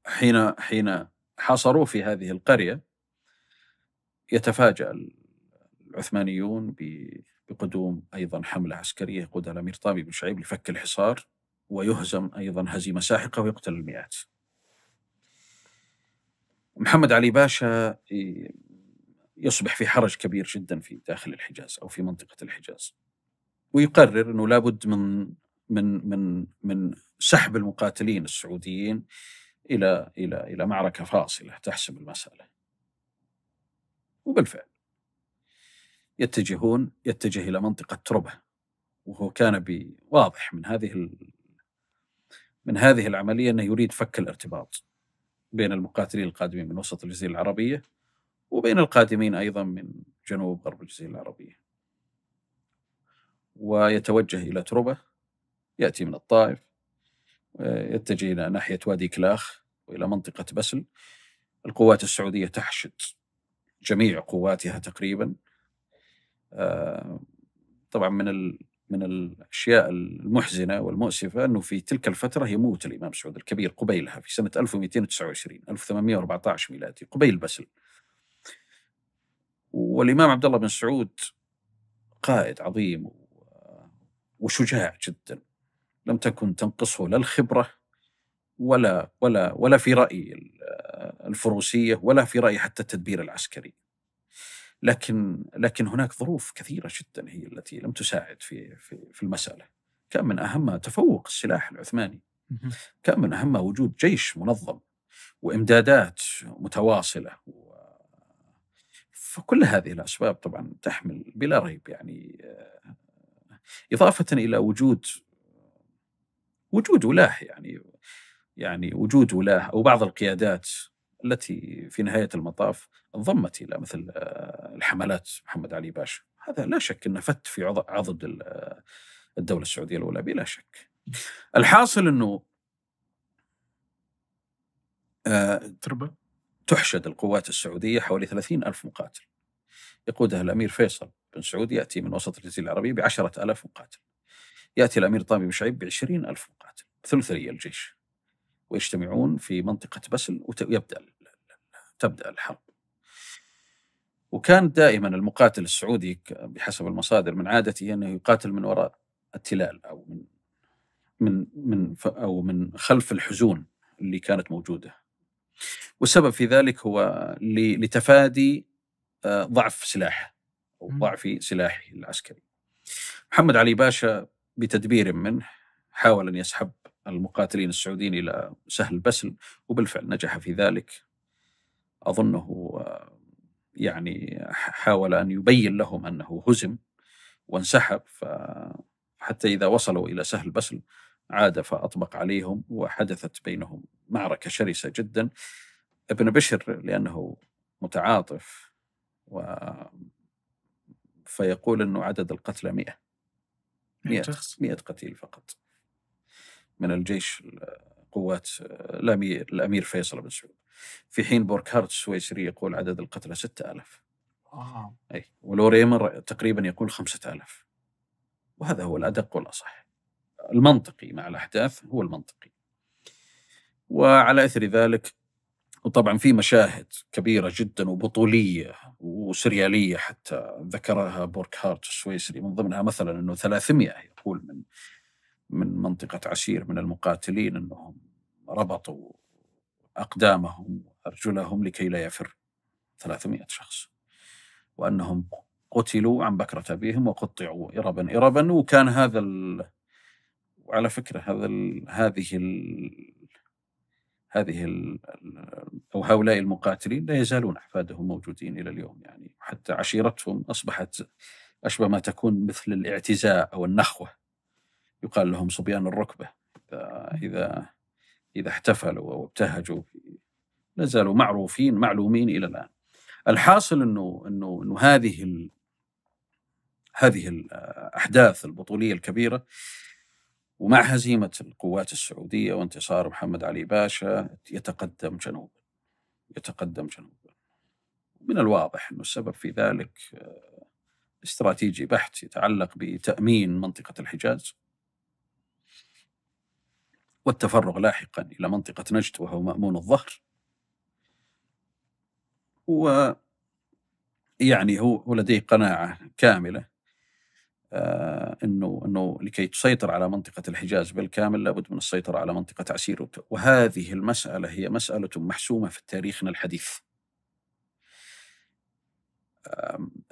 حين حين حاصروا في هذه القريه يتفاجأ العثمانيون بقدوم ايضا حمله عسكريه يقودها الامير طامي بن شعيب لفك الحصار ويهزم ايضا هزيمه ساحقه ويقتل المئات. محمد علي باشا يصبح في حرج كبير جدا في داخل الحجاز او في منطقه الحجاز. ويقرر انه لابد من من من من سحب المقاتلين السعوديين إلى إلى إلى معركة فاصلة تحسم المسألة وبالفعل يتجهون يتجه إلى منطقة تربة وهو كان بواضح من هذه من هذه العملية أنه يريد فك الارتباط بين المقاتلين القادمين من وسط الجزيرة العربية وبين القادمين أيضا من جنوب غرب الجزيرة العربية ويتوجه إلى تربة يأتي من الطائف آه، يتجه إلى ناحية وادي كلاخ وإلى منطقة بسل القوات السعودية تحشد جميع قواتها تقريبا آه، طبعا من ال من الاشياء المحزنه والمؤسفه انه في تلك الفتره يموت الامام سعود الكبير قبيلها في سنه 1229 1814 ميلادي قبيل بسل. والامام عبد الله بن سعود قائد عظيم وشجاع جدا لم تكن تنقصه لا الخبره ولا ولا ولا في رأي الفروسيه ولا في رأي حتى التدبير العسكري. لكن لكن هناك ظروف كثيره جدا هي التي لم تساعد في في, في المساله. كان من اهمها تفوق السلاح العثماني. كان من اهمها وجود جيش منظم وامدادات متواصله فكل هذه الاسباب طبعا تحمل بلا ريب يعني آه، اضافه الى وجود وجود ولاه يعني يعني وجود ولاه او بعض القيادات التي في نهايه المطاف انضمت الى مثل آه، الحملات محمد علي باشا هذا لا شك انه فت في عضد الدوله السعوديه الاولى بلا شك الحاصل انه آه، تربة تحشد القوات السعودية حوالي ثلاثين ألف مقاتل يقودها الأمير فيصل بن سعود يأتي من وسط الجزيرة العربية بعشرة ألاف مقاتل يأتي الأمير طامي بن شعيب بعشرين ألف مقاتل ثلثي الجيش ويجتمعون في منطقة بسل ويبدأ تبدأ الحرب وكان دائما المقاتل السعودي بحسب المصادر من عادته أنه يقاتل من وراء التلال أو من من من أو من خلف الحزون اللي كانت موجودة والسبب في ذلك هو لتفادي آه، ضعف سلاحه أو ضعف سلاحه العسكري محمد علي باشا بتدبير منه حاول أن يسحب المقاتلين السعوديين إلى سهل بسل وبالفعل نجح في ذلك أظنه يعني حاول أن يبين لهم أنه هزم وانسحب فحتى إذا وصلوا إلى سهل بسل عاد فأطبق عليهم وحدثت بينهم معركة شرسة جدا ابن بشر لأنه متعاطف و فيقول أنه عدد القتلى مئة 100 شخص 100 قتيل فقط من الجيش قوات الأمير, آه، الأمير فيصل بن سعود في حين بوركهارت السويسري يقول عدد القتلى 6000 آه. أي ولوريمر تقريبا يقول 5000 وهذا هو الأدق والأصح المنطقي مع الأحداث هو المنطقي وعلى أثر ذلك وطبعا في مشاهد كبيرة جدا وبطولية وسريالية حتى ذكرها بوركهارت السويسري من ضمنها مثلا أنه 300 يقول من من منطقة عسير من المقاتلين أنهم ربطوا أقدامهم أرجلهم لكي لا يفر 300 شخص وأنهم قتلوا عن بكرة أبيهم وقطعوا إربا إربا وكان هذا ال... وعلى فكرة هذا ال... هذه ال... هذه او هؤلاء المقاتلين لا يزالون احفادهم موجودين الى اليوم يعني حتى عشيرتهم اصبحت اشبه ما تكون مثل الاعتزاء او النخوه يقال لهم صبيان الركبه اذا اذا اذا احتفلوا او ابتهجوا لا زالوا معروفين معلومين الى الان. الحاصل انه انه انه هذه هذه الاحداث البطوليه الكبيره ومع هزيمة القوات السعودية وانتصار محمد علي باشا يتقدم جنوبا يتقدم جنوبا من الواضح أن السبب في ذلك آه، استراتيجي بحت يتعلق بتأمين منطقة الحجاز والتفرغ لاحقا إلى منطقة نجد وهو مأمون الظهر و يعني هو لديه قناعة كاملة آه، انه انه لكي تسيطر على منطقه الحجاز بالكامل لابد من السيطره على منطقه عسير وهذه المساله هي مساله محسومه في تاريخنا الحديث.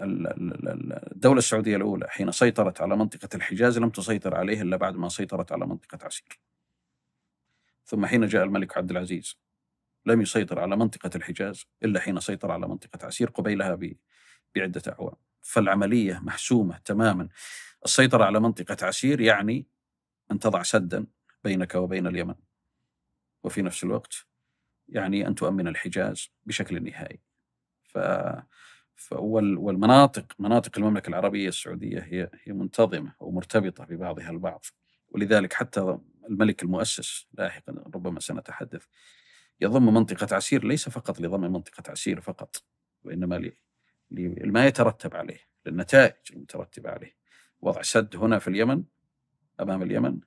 الدولة السعودية الأولى حين سيطرت على منطقة الحجاز لم تسيطر عليه إلا بعد ما سيطرت على منطقة عسير ثم حين جاء الملك عبد العزيز لم يسيطر على منطقة الحجاز إلا حين سيطر على منطقة عسير قبيلها بعدة أعوام فالعملية محسومة تماما السيطرة على منطقة عسير يعني أن تضع سدا بينك وبين اليمن وفي نفس الوقت يعني أن تؤمن الحجاز بشكل نهائي ف... والمناطق مناطق المملكة العربية السعودية هي هي منتظمة ومرتبطة ببعضها البعض ولذلك حتى الملك المؤسس لاحقا ربما سنتحدث يضم منطقة عسير ليس فقط لضم منطقة عسير فقط وإنما لما يترتب عليه للنتائج المترتبة عليه وضع سد هنا في اليمن أمام اليمن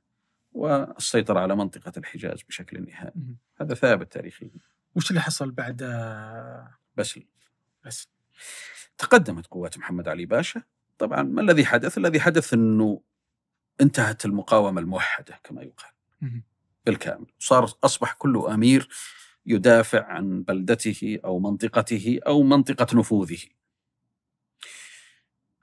والسيطرة على منطقة الحجاز بشكل نهائي هذا ثابت تاريخيا وش اللي حصل بعد بسل بس تقدمت قوات محمد علي باشا طبعا ما الذي حدث الذي حدث أنه انتهت المقاومة الموحدة كما يقال بالكامل صار أصبح كل أمير يدافع عن بلدته أو منطقته أو منطقة نفوذه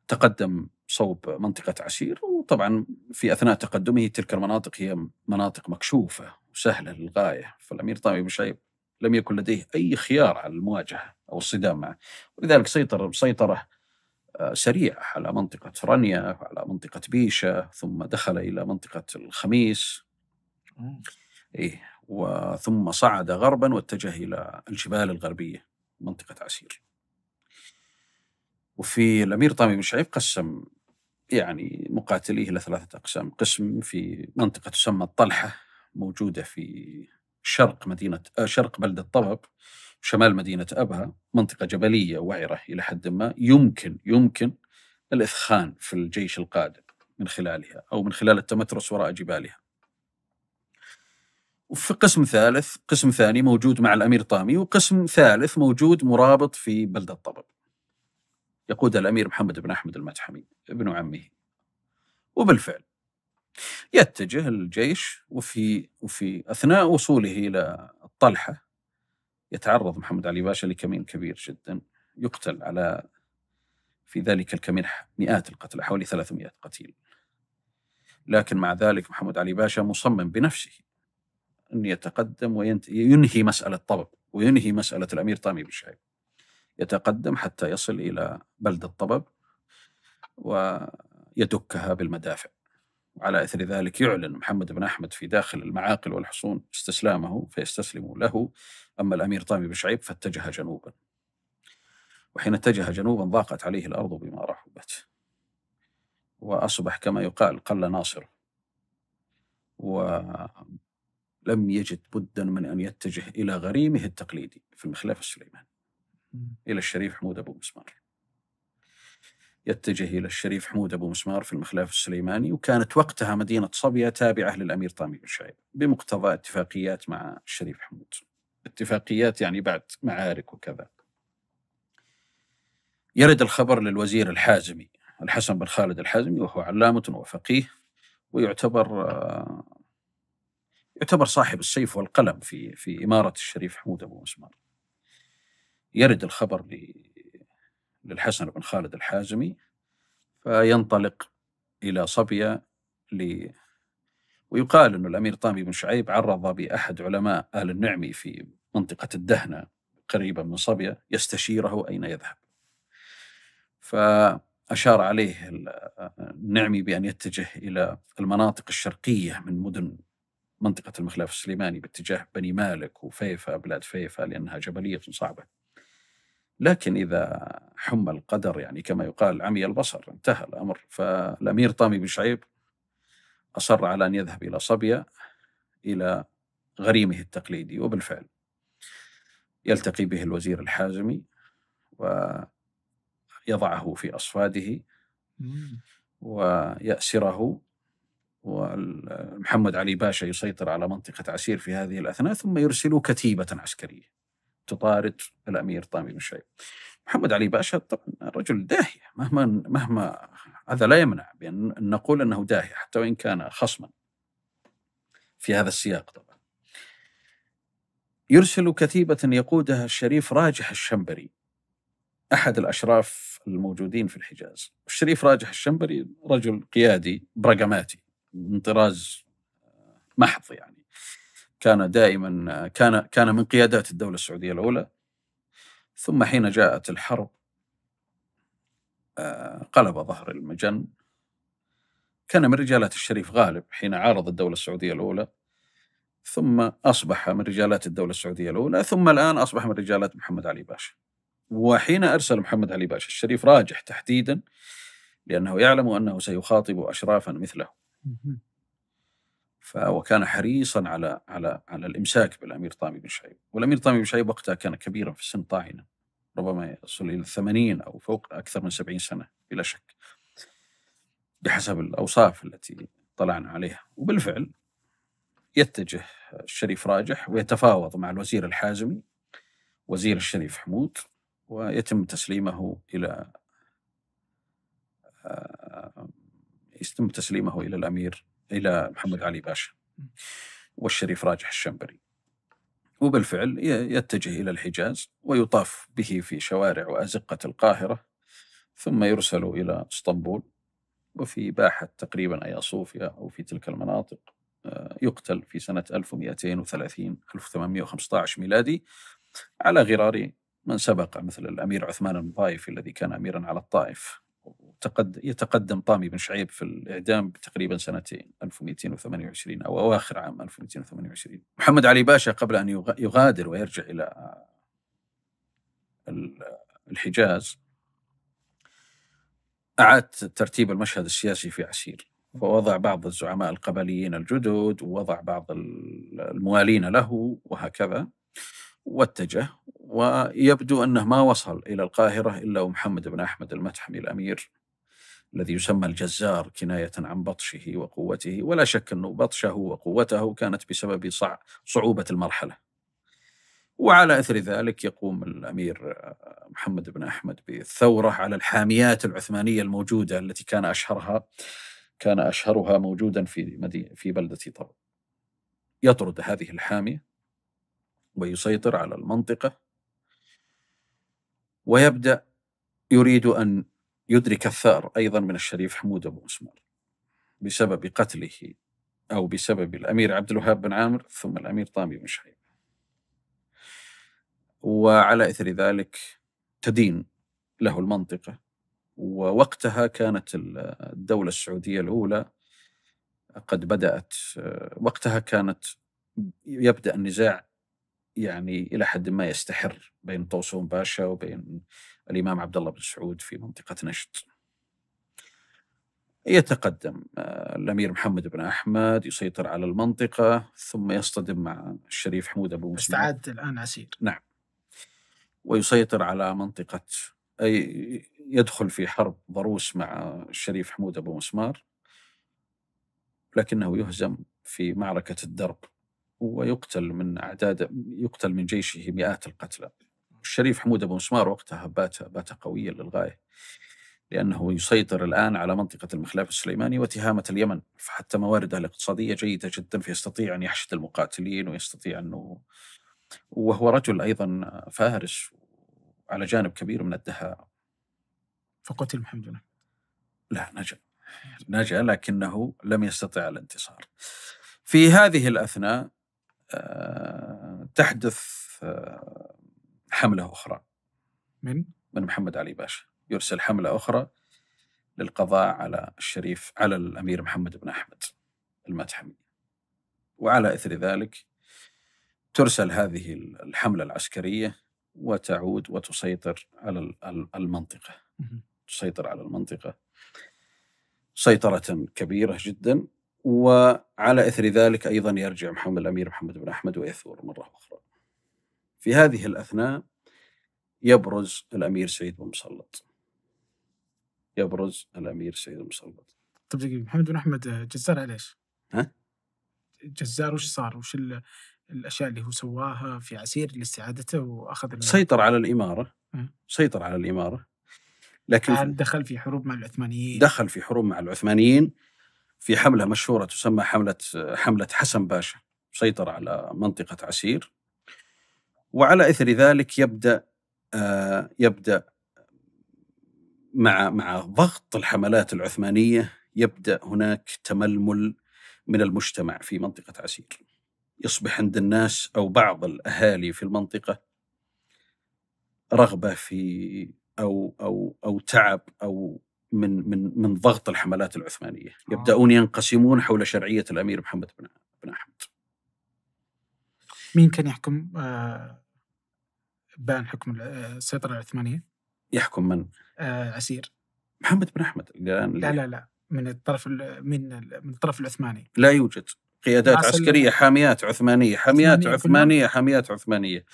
تقدم صوب منطقة عسير وطبعا في أثناء تقدمه تلك المناطق هي مناطق مكشوفة وسهلة للغاية فالأمير طامي بن شعيب لم يكن لديه أي خيار على المواجهة أو الصدام معه ولذلك سيطر سيطرة آه، سريعة على منطقة رانيا وعلى منطقة بيشة ثم دخل إلى منطقة الخميس إيه وثم صعد غربا واتجه إلى الجبال الغربية منطقة عسير وفي الامير طامي بن شعيب قسم يعني مقاتليه الى ثلاثه اقسام، قسم في منطقه تسمى الطلحه موجوده في شرق مدينه آه، شرق بلده طبق شمال مدينه ابها، منطقه جبليه وعره الى حد ما يمكن يمكن الإثخان في الجيش القادم من خلالها أو من خلال التمترس وراء جبالها وفي قسم ثالث قسم ثاني موجود مع الأمير طامي وقسم ثالث موجود مرابط في بلدة طبق يقود الأمير محمد بن أحمد المدحمي ابن عمه وبالفعل يتجه الجيش وفي وفي أثناء وصوله إلى الطلحة يتعرض محمد علي باشا لكمين كبير جدا يقتل على في ذلك الكمين مئات القتلى حوالي 300 قتيل لكن مع ذلك محمد علي باشا مصمم بنفسه أن يتقدم وينهي مسألة طبق وينهي مسألة الأمير طامي بن شعيب يتقدم حتى يصل إلى بلد الطبب ويدكها بالمدافع وعلى اثر ذلك يعلن محمد بن احمد في داخل المعاقل والحصون استسلامه فيستسلم له اما الامير طامي بن شعيب فاتجه جنوبا وحين اتجه جنوبا ضاقت عليه الارض بما رحبت واصبح كما يقال قل ناصره ولم يجد بدا من ان يتجه الى غريمه التقليدي في المخلاف السليماني إلى الشريف حمود أبو مسمار يتجه إلى الشريف حمود أبو مسمار في المخلاف السليماني وكانت وقتها مدينة صبية تابعة للأمير طامي بن شعيب بمقتضى اتفاقيات مع الشريف حمود اتفاقيات يعني بعد معارك وكذا يرد الخبر للوزير الحازمي الحسن بن خالد الحازمي وهو علامة وفقيه ويعتبر آه، يعتبر صاحب السيف والقلم في في إمارة الشريف حمود أبو مسمار يرد الخبر للحسن بن خالد الحازمي فينطلق إلى صبية ل ويقال أن الأمير طامي بن شعيب عرض بأحد علماء أهل النعمي في منطقة الدهنة قريبا من صبية يستشيره أين يذهب فأشار عليه النعمي بأن يتجه إلى المناطق الشرقية من مدن منطقة المخلاف السليماني باتجاه بني مالك وفيفا بلاد فيفا لأنها جبلية صعبة لكن إذا حمى القدر يعني كما يقال عمي البصر انتهى الأمر فالأمير طامي بن شعيب أصر على أن يذهب إلى صبية إلى غريمه التقليدي وبالفعل يلتقي به الوزير الحازمي ويضعه في أصفاده ويأسره ومحمد علي باشا يسيطر على منطقة عسير في هذه الأثناء ثم يرسل كتيبة عسكرية تطارد الامير طامي بن شعيب. محمد علي باشا طبعا رجل داهيه مهما مهما هذا لا يمنع بان نقول انه داهيه حتى وان كان خصما. في هذا السياق طبعا. يرسل كتيبه يقودها الشريف راجح الشنبري احد الاشراف الموجودين في الحجاز. الشريف راجح الشنبري رجل قيادي برقماتي من طراز محض يعني. كان دائما كان كان من قيادات الدوله السعوديه الاولى ثم حين جاءت الحرب آه، قلب ظهر المجن كان من رجالات الشريف غالب حين عارض الدولة السعودية الأولى ثم أصبح من رجالات الدولة السعودية الأولى ثم الآن أصبح من رجالات محمد علي باشا وحين أرسل محمد علي باشا الشريف راجح تحديدا لأنه يعلم أنه سيخاطب أشرافا مثله وكان حريصا على على على الامساك بالامير طامي بن شعيب، والامير طامي بن شعيب وقتها كان كبيرا في السن طاعنا ربما يصل الى الثمانين او فوق اكثر من سبعين سنه بلا شك. بحسب الاوصاف التي اطلعنا عليها، وبالفعل يتجه الشريف راجح ويتفاوض مع الوزير الحازمي وزير الشريف حمود ويتم تسليمه الى آه، يتم تسليمه الى الامير إلى محمد علي باشا والشريف راجح الشنبري وبالفعل يتجه إلى الحجاز ويطاف به في شوارع وأزقة القاهرة ثم يرسل إلى اسطنبول وفي باحة تقريبا أي صوفيا أو في تلك المناطق آه، يقتل في سنة 1230 1815 ميلادي على غرار من سبق مثل الأمير عثمان المضايفي الذي كان أميرا على الطائف يتقدم طامي بن شعيب في الإعدام بتقريبا سنتين 1228 أو أواخر عام 1228 محمد علي باشا قبل أن يغادر ويرجع إلى الحجاز أعاد ترتيب المشهد السياسي في عسير ووضع بعض الزعماء القبليين الجدد ووضع بعض الموالين له وهكذا واتجه ويبدو أنه ما وصل إلى القاهرة إلا ومحمد بن أحمد المتحمي الأمير الذي يسمى الجزار كناية عن بطشه وقوته ولا شك أنه بطشه وقوته كانت بسبب صع صعوبة المرحلة وعلى أثر ذلك يقوم الأمير محمد بن أحمد بالثورة على الحاميات العثمانية الموجودة التي كان أشهرها كان أشهرها موجودا في مدينة في بلدة طب يطرد هذه الحامية ويسيطر على المنطقة ويبدأ يريد أن يدرك الثار أيضا من الشريف حمود أبو مسمار بسبب قتله أو بسبب الأمير عبد الوهاب بن عامر ثم الأمير طامي بن شعيب وعلى إثر ذلك تدين له المنطقة ووقتها كانت الدولة السعودية الأولى قد بدأت وقتها كانت يبدأ النزاع يعني الى حد ما يستحر بين طوسون باشا وبين الامام عبد الله بن سعود في منطقه نجد. يتقدم آه، الامير محمد بن احمد يسيطر على المنطقه ثم يصطدم مع الشريف حمود ابو مسلم استعاد الان عسير نعم ويسيطر على منطقه أي يدخل في حرب ضروس مع الشريف حمود ابو مسمار لكنه يهزم في معركه الدرب ويقتل من أعداد يقتل من جيشه مئات القتلى الشريف حمود أبو مسمار وقتها بات بات قويا للغاية لأنه يسيطر الآن على منطقة المخلاف السليماني وتهامة اليمن فحتى موارده الاقتصادية جيدة جدا فيستطيع أن يحشد المقاتلين ويستطيع أنه وهو رجل أيضا فارس على جانب كبير من الدهاء فقتل محمد بن لا نجا نجا لكنه لم يستطع الانتصار في هذه الأثناء آه، تحدث آه، حملة أخرى من؟ من محمد علي باشا يرسل حملة أخرى للقضاء على الشريف على الأمير محمد بن أحمد المتحمي وعلى إثر ذلك ترسل هذه الحملة العسكرية وتعود وتسيطر على المنطقة تسيطر على المنطقة سيطرة كبيرة جدا وعلى إثر ذلك أيضا يرجع محمد الأمير محمد بن أحمد ويثور مرة أخرى في هذه الأثناء يبرز الأمير سعيد بن مسلط يبرز الأمير سعيد بن مسلط طب محمد بن أحمد آه، جزار على إيش؟ ها؟ جزار وش صار؟ وش الأشياء اللي هو سواها في عسير لاستعادته وأخذ سيطر على الإمارة سيطر على الإمارة لكن دخل في حروب مع العثمانيين دخل في حروب مع العثمانيين في حملة مشهورة تسمى حملة حملة حسن باشا سيطر على منطقة عسير وعلى إثر ذلك يبدأ آه، يبدأ مع مع ضغط الحملات العثمانية يبدأ هناك تململ من المجتمع في منطقة عسير يصبح عند الناس أو بعض الأهالي في المنطقة رغبة في أو أو أو تعب أو من من من ضغط الحملات العثمانيه، آه. يبداون ينقسمون حول شرعيه الامير محمد بن بن احمد. مين كان يحكم آه، بان حكم آه، السيطره العثمانيه؟ يحكم من؟ عسير محمد بن احمد لا لا لا من الطرف من من الطرف العثماني لا يوجد قيادات عسكريه حاميات عثمانيه حاميات عثمانيه حاميات عثمانيه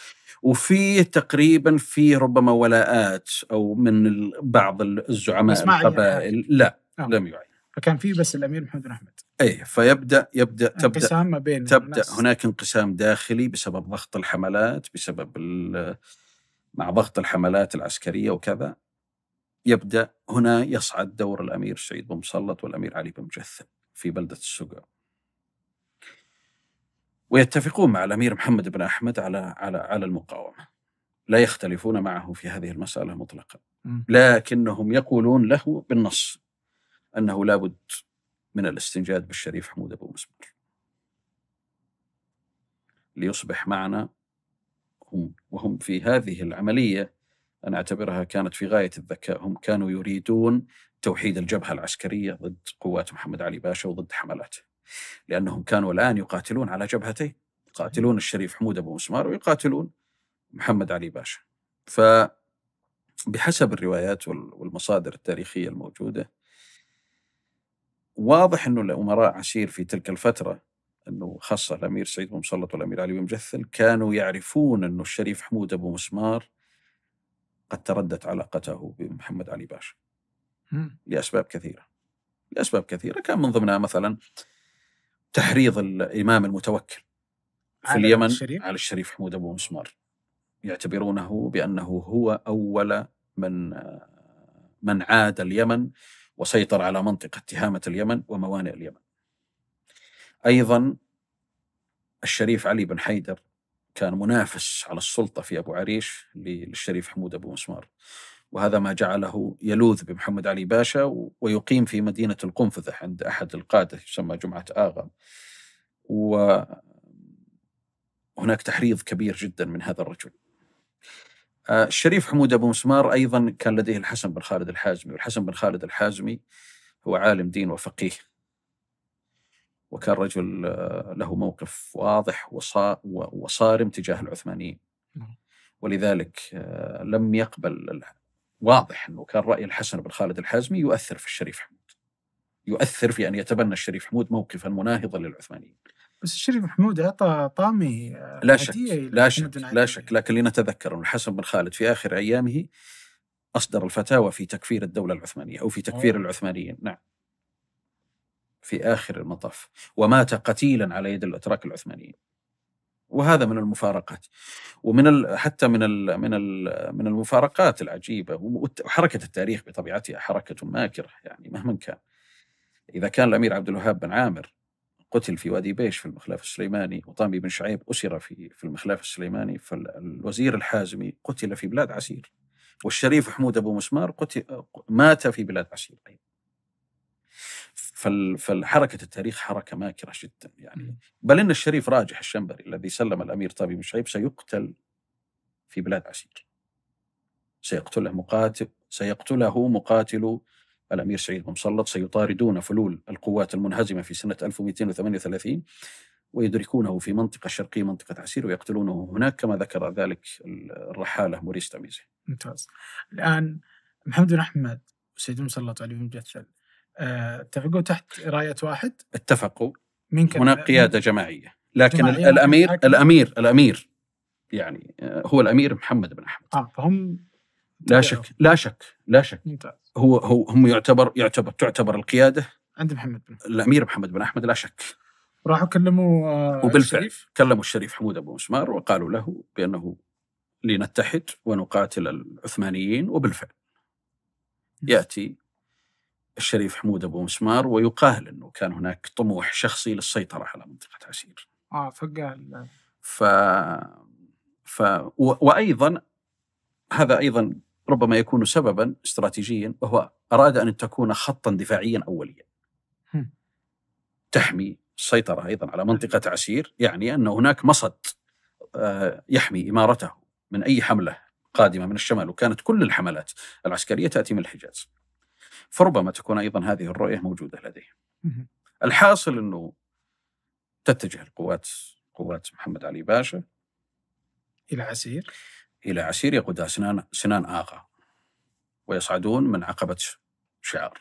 وفي تقريبا في ربما ولاءات او من بعض الزعماء القبائل لا آه. لم يعين فكان في بس الامير محمد بن احمد ايه فيبدا يبدا تبدا ما بين تبدا الناس. هناك انقسام داخلي بسبب ضغط الحملات بسبب مع ضغط الحملات العسكريه وكذا يبدا هنا يصعد دور الامير سعيد بن مسلط والامير علي بن مجثم في بلده السقر ويتفقون مع الامير محمد بن احمد على على على المقاومه. لا يختلفون معه في هذه المساله مطلقا. لكنهم يقولون له بالنص انه لابد من الاستنجاد بالشريف حمود ابو مسمار. ليصبح معنا هم وهم في هذه العمليه انا اعتبرها كانت في غايه الذكاء، هم كانوا يريدون توحيد الجبهه العسكريه ضد قوات محمد علي باشا وضد حملاته. لأنهم كانوا الآن يقاتلون على جبهتين يقاتلون الشريف حمود أبو مسمار ويقاتلون محمد علي باشا فبحسب الروايات والمصادر التاريخية الموجودة واضح أنه الأمراء عسير في تلك الفترة أنه خاصة الأمير سعيد بن مسلط والأمير علي بن مجثل كانوا يعرفون أنه الشريف حمود أبو مسمار قد تردت علاقته بمحمد علي باشا لأسباب كثيرة لأسباب كثيرة كان من ضمنها مثلا تحريض الإمام المتوكل في على اليمن الشريف. على الشريف حمود أبو مسمار يعتبرونه بأنه هو أول من من عاد اليمن وسيطر على منطقة تهامة اليمن وموانئ اليمن أيضا الشريف علي بن حيدر كان منافس على السلطة في أبو عريش للشريف حمود أبو مسمار وهذا ما جعله يلوذ بمحمد علي باشا ويقيم في مدينة القنفذة عند أحد القادة يسمى جمعة آغا وهناك تحريض كبير جدا من هذا الرجل آه، الشريف حمود أبو مسمار أيضا كان لديه الحسن بن خالد الحازمي والحسن بن خالد الحازمي هو عالم دين وفقيه وكان رجل آه، له موقف واضح وصارم تجاه العثمانيين نعم. ولذلك آه، لم يقبل واضح انه كان راي الحسن بن خالد الحازمي يؤثر في الشريف حمود. يؤثر في ان يتبنى الشريف حمود موقفا مناهضا للعثمانيين. بس الشريف محمود اعطى طامي آه، لا شك لا شك لا شك لكن لنتذكر ان الحسن بن خالد في اخر ايامه اصدر الفتاوى في تكفير الدوله العثمانيه او في تكفير أوه. العثمانيين نعم في اخر المطاف ومات قتيلا على يد الاتراك العثمانيين وهذا من المفارقات ومن ال حتى من ال من ال من المفارقات العجيبه وحركه التاريخ بطبيعتها حركه ماكره يعني مهما كان اذا كان الامير عبد الوهاب بن عامر قتل في وادي بيش في المخلاف السليماني وطامي بن شعيب اسر في في المخلاف السليماني فالوزير الحازمي قتل في بلاد عسير والشريف حمود ابو مسمار قتل مات في بلاد عسير ايضا فالحركة التاريخ حركة ماكرة جدا يعني بل إن الشريف راجح الشنبري الذي سلم الأمير طابي بن شعيب سيقتل في بلاد عسير سيقتله مقاتل سيقتله مقاتل الأمير سعيد بن مسلط سيطاردون فلول القوات المنهزمة في سنة 1238 ويدركونه في منطقة شرقية منطقة عسير ويقتلونه هناك كما ذكر ذلك الرحالة موريس تميزي ممتاز الآن محمد بن أحمد وسعيد بن مسلط وعلي بن مجثل اتفقوا آه، تحت رايه واحد اتفقوا من كان هناك قياده جماعيه لكن جماعية الامير الامير الامير يعني آه، هو الامير محمد بن احمد اه فهم لا شك لا شك لا شك ممتاز هو هو هم يعتبر يعتبر تعتبر القياده عند محمد بن الامير محمد بن احمد لا شك راحوا كلموا آه وبالفعل الشريف. كلموا الشريف حمود ابو مسمار وقالوا له بانه لنتحد ونقاتل العثمانيين وبالفعل ياتي الشريف حمود أبو مسمار ويقال أنه كان هناك طموح شخصي للسيطرة على منطقة عسير آه فقال ف... ف... و... وأيضا هذا أيضا ربما يكون سببا استراتيجيا وهو أراد أن تكون خطا دفاعيا أوليا تحمي السيطرة أيضا على منطقة عسير يعني أن هناك مصد آه، يحمي إمارته من أي حملة قادمة من الشمال وكانت كل الحملات العسكرية تأتي من الحجاز فربما تكون ايضا هذه الرؤيه موجوده لديه. الحاصل انه تتجه القوات قوات محمد علي باشا الى عسير الى عسير يقودها سنان سنان اغا ويصعدون من عقبه شعار.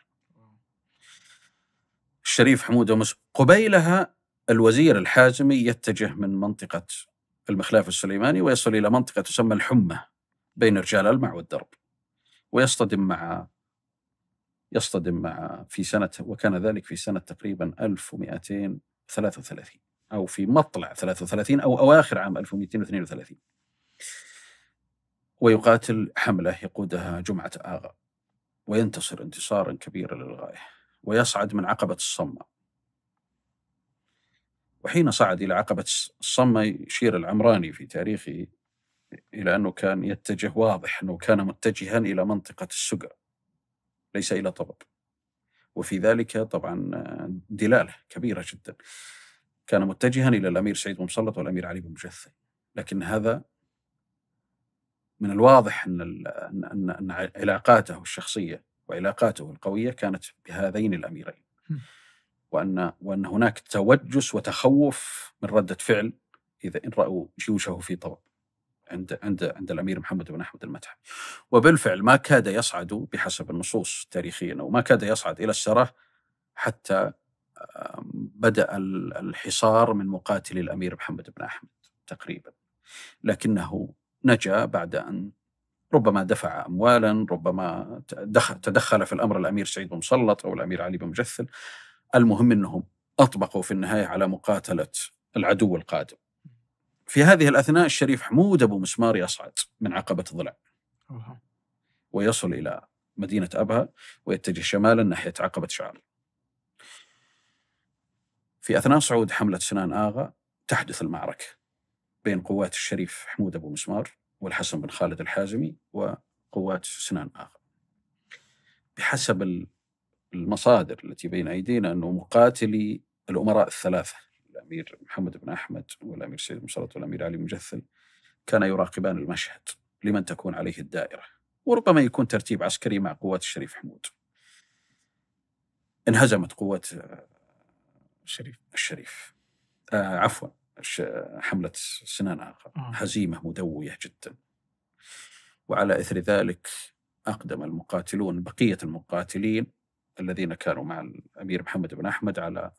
الشريف حمود ومس قبيلها الوزير الحازمي يتجه من منطقه المخلاف السليماني ويصل الى منطقه تسمى الحمه بين رجال المع والدرب ويصطدم مع يصطدم مع في سنة وكان ذلك في سنة تقريبا 1233 أو في مطلع 33 أو أواخر عام 1232 ويقاتل حملة يقودها جمعة آغا وينتصر انتصارا كبيرا للغاية ويصعد من عقبة الصمة وحين صعد إلى عقبة الصمة يشير العمراني في تاريخه إلى أنه كان يتجه واضح أنه كان متجها إلى منطقة السقا ليس إلى طلب وفي ذلك طبعا دلالة كبيرة جدا كان متجها إلى الأمير سعيد بن مسلط والأمير علي بن مجثي لكن هذا من الواضح أن, أن, أن علاقاته الشخصية وعلاقاته القوية كانت بهذين الأميرين وأن, وأن هناك توجس وتخوف من ردة فعل إذا إن رأوا جيوشه في طلب عند عند عند الامير محمد بن احمد المتحف وبالفعل ما كاد يصعد بحسب النصوص التاريخيه انه ما كاد يصعد الى السره حتى بدا الحصار من مقاتلي الامير محمد بن احمد تقريبا لكنه نجا بعد ان ربما دفع اموالا ربما تدخل في الامر الامير سعيد بن مسلط او الامير علي بن مجثل المهم انهم اطبقوا في النهايه على مقاتله العدو القادم في هذه الأثناء الشريف حمود أبو مسمار يصعد من عقبة ضلع ويصل إلى مدينة أبها ويتجه شمالا ناحية عقبة شعر في أثناء صعود حملة سنان آغا تحدث المعركة بين قوات الشريف حمود أبو مسمار والحسن بن خالد الحازمي وقوات سنان آغا بحسب المصادر التي بين أيدينا أنه مقاتلي الأمراء الثلاثة الامير محمد بن احمد والامير سيد مسلط والامير علي مجثل كان يراقبان المشهد لمن تكون عليه الدائره وربما يكون ترتيب عسكري مع قوات الشريف حمود انهزمت قوات آه، الشريف الشريف آه عفوا حملة سنان آخر آه. هزيمة مدوية جدا وعلى إثر ذلك أقدم المقاتلون بقية المقاتلين الذين كانوا مع الأمير محمد بن أحمد على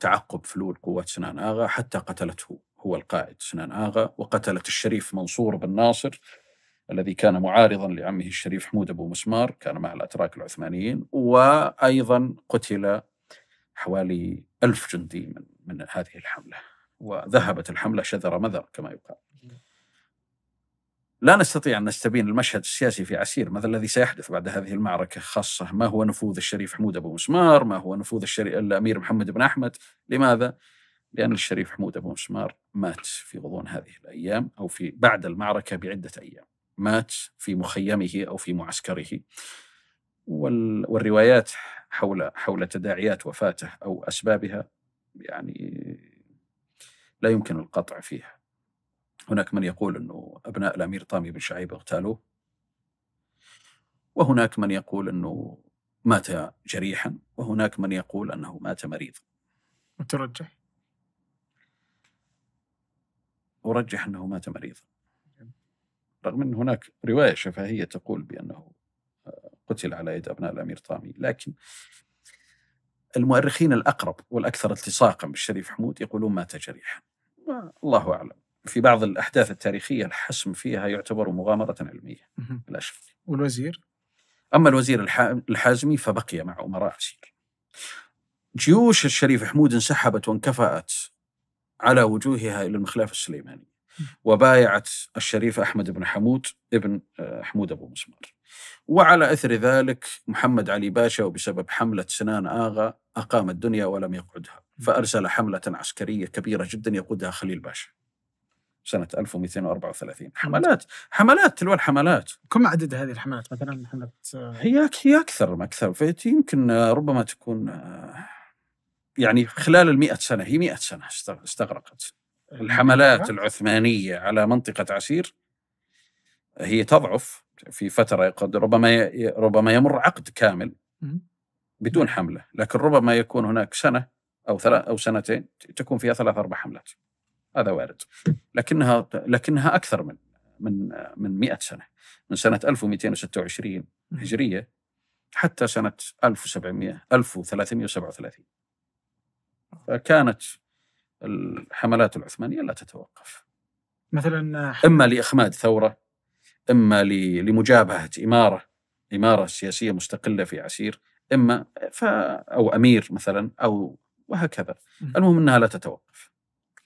تعقب فلول قوات سنان آغا حتى قتلته هو القائد سنان آغا وقتلت الشريف منصور بن ناصر الذي كان معارضا لعمه الشريف حمود أبو مسمار كان مع الأتراك العثمانيين وأيضا قتل حوالي ألف جندي من, من هذه الحملة وذهبت الحملة شذر مذر كما يقال لا نستطيع أن نستبين المشهد السياسي في عسير ماذا الذي سيحدث بعد هذه المعركة خاصة ما هو نفوذ الشريف حمود أبو مسمار ما هو نفوذ الشري... الأمير محمد بن أحمد لماذا؟ لأن الشريف حمود أبو مسمار مات في غضون هذه الأيام أو في بعد المعركة بعدة أيام مات في مخيمه أو في معسكره وال... والروايات حول حول تداعيات وفاته أو أسبابها يعني لا يمكن القطع فيها هناك من يقول أنه أبناء الأمير طامي بن شعيب اغتالوه وهناك من يقول أنه مات جريحا وهناك من يقول أنه مات مريضا وترجح أرجح أنه مات مريضا رغم أن هناك رواية شفهية تقول بأنه آه، قتل على يد أبناء الأمير طامي لكن المؤرخين الأقرب والأكثر التصاقا بالشريف حمود يقولون مات جريحا الله أعلم في بعض الأحداث التاريخية الحسم فيها يعتبر مغامرة علمية الأشفري والوزير؟ أما الوزير الحازمي فبقي مع أمراء عسير جيوش الشريف حمود انسحبت وانكفأت على وجوهها إلى المخلاف السليماني وبايعت الشريف أحمد بن حمود ابن آه، حمود أبو مسمار وعلى أثر ذلك محمد علي باشا وبسبب حملة سنان آغا أقام الدنيا ولم يقعدها فأرسل حملة عسكرية كبيرة جدا يقودها خليل باشا سنة 1234 حملات حملات تلو الحملات كم عدد هذه الحملات مثلا حملات آه، هي هي أكثر ما أكثر يمكن آه، ربما تكون آه، يعني خلال المئة سنة هي مئة سنة استغرقت الحملات العثمانية على منطقة عسير هي تضعف في فترة قد ربما ربما يمر عقد كامل بدون نعم. حملة لكن ربما يكون هناك سنة أو ثلاث أو سنتين تكون فيها ثلاث أربع حملات هذا وارد لكنها لكنها اكثر من من من 100 سنه من سنه 1226 هجريه حتى سنه 1700 1337 فكانت الحملات العثمانيه لا تتوقف مثلا اما لاخماد ثوره اما لمجابهه اماره اماره سياسيه مستقله في عسير اما ف او امير مثلا او وهكذا المهم انها لا تتوقف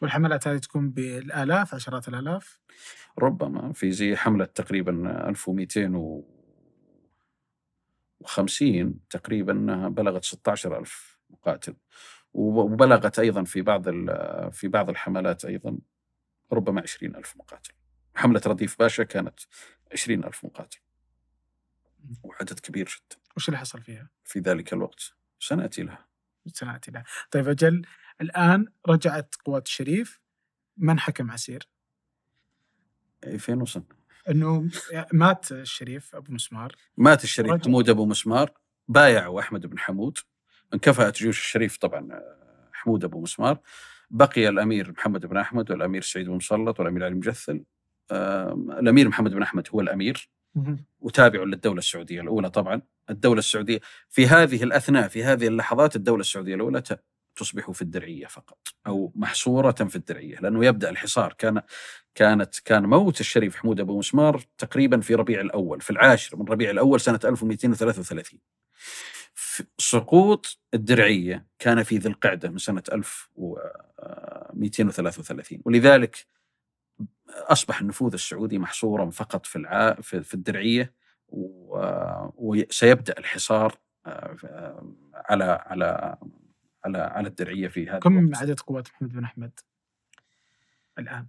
والحملات هذه تكون بالالاف عشرات الالاف ربما في زي حمله تقريبا 1250 تقريبا بلغت 16000 مقاتل وبلغت ايضا في بعض في بعض الحملات ايضا ربما 20000 مقاتل حمله رديف باشا كانت 20000 مقاتل وعدد كبير جدا وش اللي حصل فيها؟ في ذلك الوقت سنأتي لها سنوات الى طيب اجل الان رجعت قوات الشريف من حكم عسير؟ إيه، فين وصل؟ انه مات الشريف ابو مسمار مات الشريف رجل. حمود ابو مسمار بايعوا احمد بن حمود انكفأت جيوش الشريف طبعا آه، حمود ابو مسمار بقي الامير محمد بن احمد والامير سعيد بن مسلط والامير علي مجثل الامير محمد بن احمد هو الامير وتابعوا للدوله السعوديه الاولى طبعا الدوله السعوديه في هذه الاثناء في هذه اللحظات الدوله السعوديه الاولى تصبح في الدرعيه فقط او محصوره في الدرعيه لانه يبدا الحصار كان كانت كان موت الشريف حمود ابو مسمار تقريبا في ربيع الاول في العاشر من ربيع الاول سنه 1233 سقوط الدرعيه كان في ذي القعده من سنه 1233 آه، ولذلك اصبح النفوذ السعودي محصورا فقط في الع... في الدرعيه و... وسيبدا الحصار آه، على على على على الدرعيه في هذا كم الوقت. عدد قوات محمد بن احمد الان؟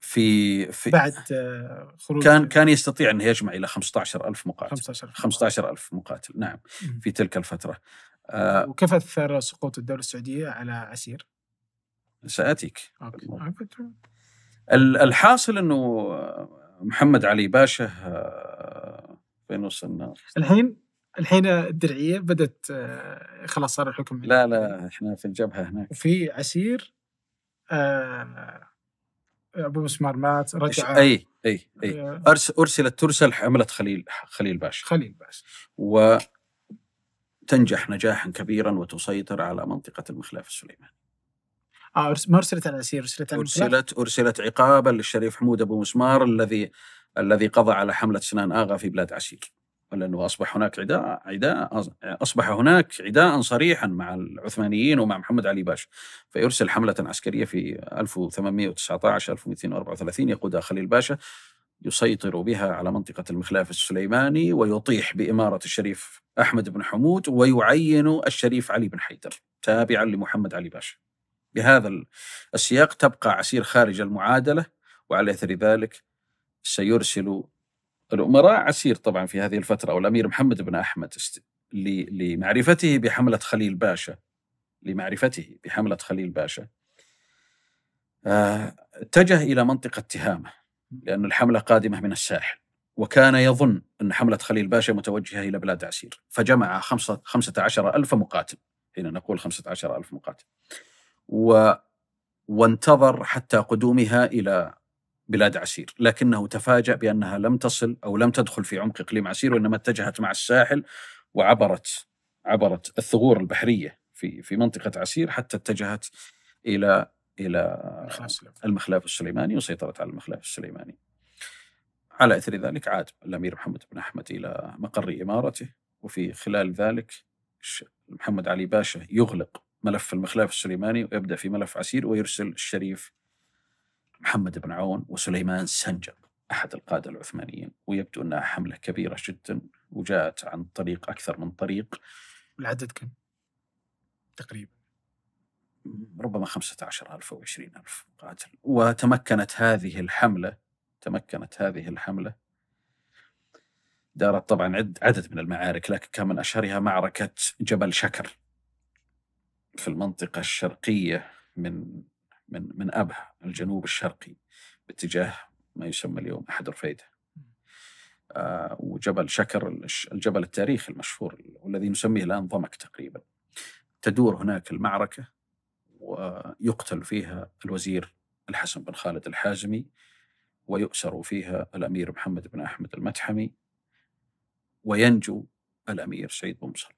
في في بعد آه، خروج كان كان يستطيع انه يجمع الى 15000 مقاتل 15000 15000 مقاتل نعم في تلك الفتره آه، وكيف اثر سقوط الدوله السعوديه على عسير؟ ساتيك أوكي. الحاصل انه محمد علي باشا بين آه، وصلنا الحين الحين الدرعيه بدات آه، خلاص صار الحكم لا لا احنا في الجبهه هناك وفي عسير آه، ابو مسمار مات رجع اي اي اي ارسلت ترسل حمله خليل خليل باشا خليل باشا وتنجح نجاحا كبيرا وتسيطر على منطقه المخلاف السليماني آه ما ارسلت على الاسير ارسلت على ارسلت ارسلت عقابا للشريف حمود ابو مسمار الذي الذي قضى على حمله سنان اغا في بلاد عسير لانه اصبح هناك عداء عداء اصبح هناك عداء صريحا مع العثمانيين ومع محمد علي باشا فيرسل حمله عسكريه في 1819 1234 يقودها خليل باشا يسيطر بها على منطقة المخلاف السليماني ويطيح بإمارة الشريف أحمد بن حمود ويعين الشريف علي بن حيدر تابعا لمحمد علي باشا بهذا السياق تبقى عسير خارج المعادلة وعلى إثر ذلك سيرسل الأمراء عسير طبعا في هذه الفترة والأمير محمد بن أحمد لمعرفته بحملة خليل باشا لمعرفته بحملة خليل باشا آه، اتجه إلى منطقة تهامة لأن الحملة قادمة من الساحل وكان يظن أن حملة خليل باشا متوجهة إلى بلاد عسير فجمع خمسة, خمسة عشر ألف مقاتل هنا نقول خمسة عشر ألف مقاتل و وانتظر حتى قدومها الى بلاد عسير، لكنه تفاجأ بانها لم تصل او لم تدخل في عمق اقليم عسير وانما اتجهت مع الساحل وعبرت عبرت الثغور البحريه في في منطقه عسير حتى اتجهت الى الى المخلاف السليماني وسيطرت على المخلاف السليماني. على اثر ذلك عاد الامير محمد بن احمد الى مقر امارته وفي خلال ذلك محمد علي باشا يغلق ملف المخلاف السليماني ويبدأ في ملف عسير ويرسل الشريف محمد بن عون وسليمان سنجق أحد القادة العثمانيين ويبدو أنها حملة كبيرة جدا وجاءت عن طريق أكثر من طريق العدد كم؟ تقريبا ربما عشر ألف أو عشرين ألف قاتل وتمكنت هذه الحملة تمكنت هذه الحملة دارت طبعا عد عدد من المعارك لكن كان من أشهرها معركة جبل شكر في المنطقة الشرقية من من من أبها الجنوب الشرقي باتجاه ما يسمى اليوم أحد رفيدة آه، وجبل شكر الجبل التاريخي المشهور والذي نسميه الآن ضمك تقريبا تدور هناك المعركة ويقتل فيها الوزير الحسن بن خالد الحازمي ويؤسر فيها الأمير محمد بن أحمد المتحمي وينجو الأمير سعيد بن مصر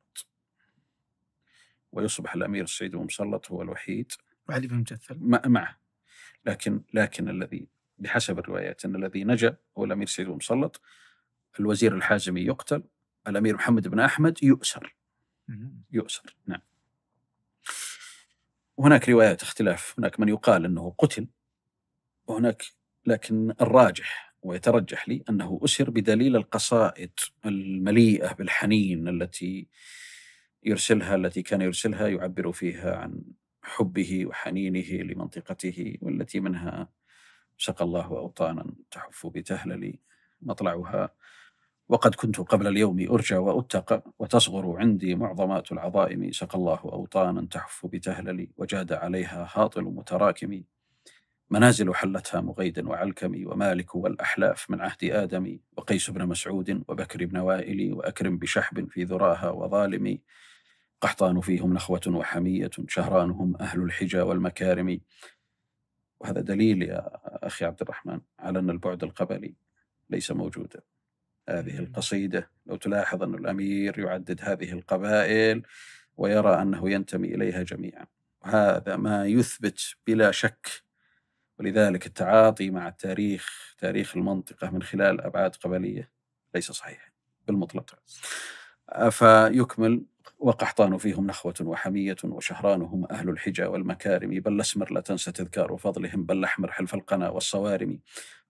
ويصبح الامير السيد المسلط هو الوحيد علي بن مجثل معه لكن لكن الذي بحسب الروايات ان الذي نجا هو الامير سيد المسلط الوزير الحازمي يقتل الامير محمد بن احمد يؤسر يؤسر نعم وهناك روايات اختلاف هناك من يقال انه قتل وهناك لكن الراجح ويترجح لي انه اسر بدليل القصائد المليئه بالحنين التي يرسلها التي كان يرسلها يعبر فيها عن حبه وحنينه لمنطقته والتي منها سقى الله أوطانا تحف بتهللي مطلعها وقد كنت قبل اليوم أرجى وأتقى وتصغر عندي معظمات العظائم سقى الله أوطانا تحف بتهللي وجاد عليها هاطل متراكم منازل حلتها مغيد وعلكم ومالك والأحلاف من عهد آدم وقيس بن مسعود وبكر بن وائل وأكرم بشحب في ذراها وظالم قحطان فيهم نخوة وحمية شهرانهم أهل الحجا والمكارم وهذا دليل يا أخي عبد الرحمن على أن البعد القبلي ليس موجودا هذه القصيدة لو تلاحظ أن الأمير يعدد هذه القبائل ويرى أنه ينتمي إليها جميعا وهذا ما يثبت بلا شك ولذلك التعاطي مع التاريخ تاريخ المنطقة من خلال أبعاد قبلية ليس صحيح بالمطلق فيكمل وقحطان فيهم نخوة وحمية وشهرانهم أهل الحجا والمكارم بل أسمر لا تنسى تذكار فضلهم بل أحمر حلف القنا والصوارم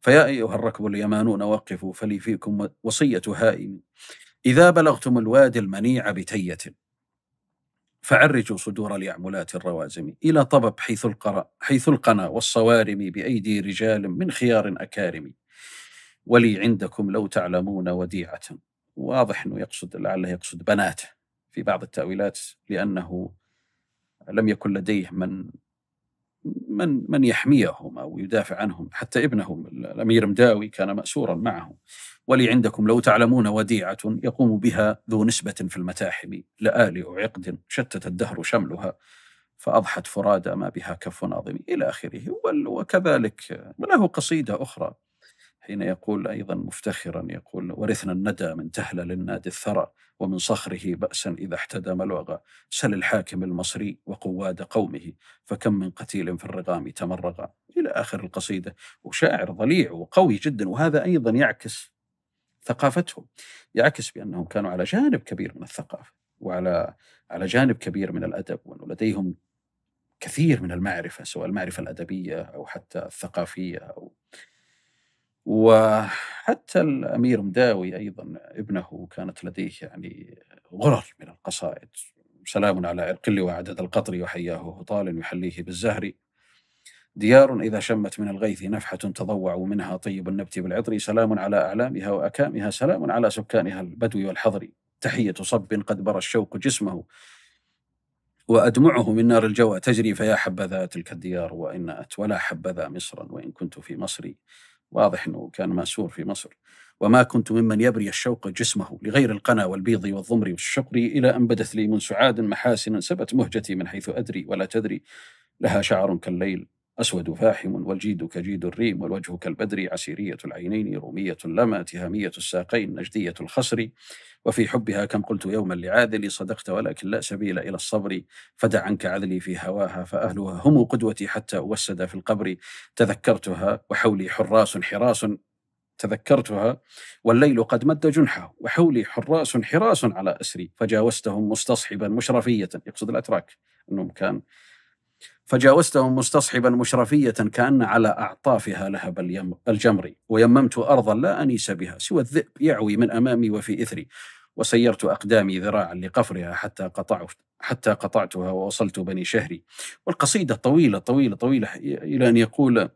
فيا أيها الركب اليمانون وقفوا فلي فيكم وصية هائم إذا بلغتم الوادي المنيع بتية فعرجوا صدور اليعملات الروازم إلى طبب حيث القرى حيث القنا والصوارم بأيدي رجال من خيار أكارم ولي عندكم لو تعلمون وديعة واضح أنه يقصد لعله يقصد بناته في بعض التأويلات لأنه لم يكن لديه من من من يحميهم او يدافع عنهم حتى ابنه الامير مداوي كان ماسورا معه ولي عندكم لو تعلمون وديعه يقوم بها ذو نسبه في المتاحم لآلئ عقد شتت الدهر شملها فاضحت فرادى ما بها كف ناظم الى اخره وكذلك له قصيده اخرى حين يقول أيضا مفتخرا يقول ورثنا الندى من تهلل للنادي الثرى ومن صخره بأسا إذا احتدى ملوغا سل الحاكم المصري وقواد قومه فكم من قتيل في الرغام تمرغا إلى آخر القصيدة وشاعر ضليع وقوي جدا وهذا أيضا يعكس ثقافتهم يعكس بأنهم كانوا على جانب كبير من الثقافة وعلى على جانب كبير من الأدب وأنه لديهم كثير من المعرفة سواء المعرفة الأدبية أو حتى الثقافية أو وحتى الأمير مداوي أيضا ابنه كانت لديه يعني غرر من القصائد سلام على عرقل وعدد القطر وحياه هطال يحليه بالزهر ديار إذا شمت من الغيث نفحة تضوع منها طيب النبت بالعطر سلام على أعلامها وأكامها سلام على سكانها البدو والحضر تحية صب قد برى الشوق جسمه وأدمعه من نار الجوى تجري فيا حبذا تلك الديار وإن أت ولا حبذا مصرا وإن كنت في مصري واضح أنه كان مأسور في مصر وما كنت ممن يبري الشوق جسمه لغير القنا والبيض والضمر والشقر إلى أن بدت لي من سعاد محاسن سبت مهجتي من حيث أدري ولا تدري لها شعر كالليل أسود فاحم والجيد كجيد الريم والوجه كالبدر عسيرية العينين رومية اللمى تهامية الساقين نجدية الخصر وفي حبها كم قلت يوما لعاذلي صدقت ولكن لا سبيل إلى الصبر فدع عنك عذلي في هواها فأهلها هم قدوتي حتى أوسد في القبر تذكرتها وحولي حراس حراس تذكرتها والليل قد مد جنحه وحولي حراس حراس على أسري فجاوزتهم مستصحبا مشرفية يقصد الأتراك أنهم كان فجاوزتهم مستصحبا مشرفية كأن على أعطافها لهب الجمر ويممت أرضا لا أنيس بها سوى الذئب يعوي من أمامي وفي إثري وسيرت أقدامي ذراعا لقفرها حتى قطعت حتى قطعتها ووصلت بني شهري والقصيدة طويلة طويلة طويلة إلى أن يقول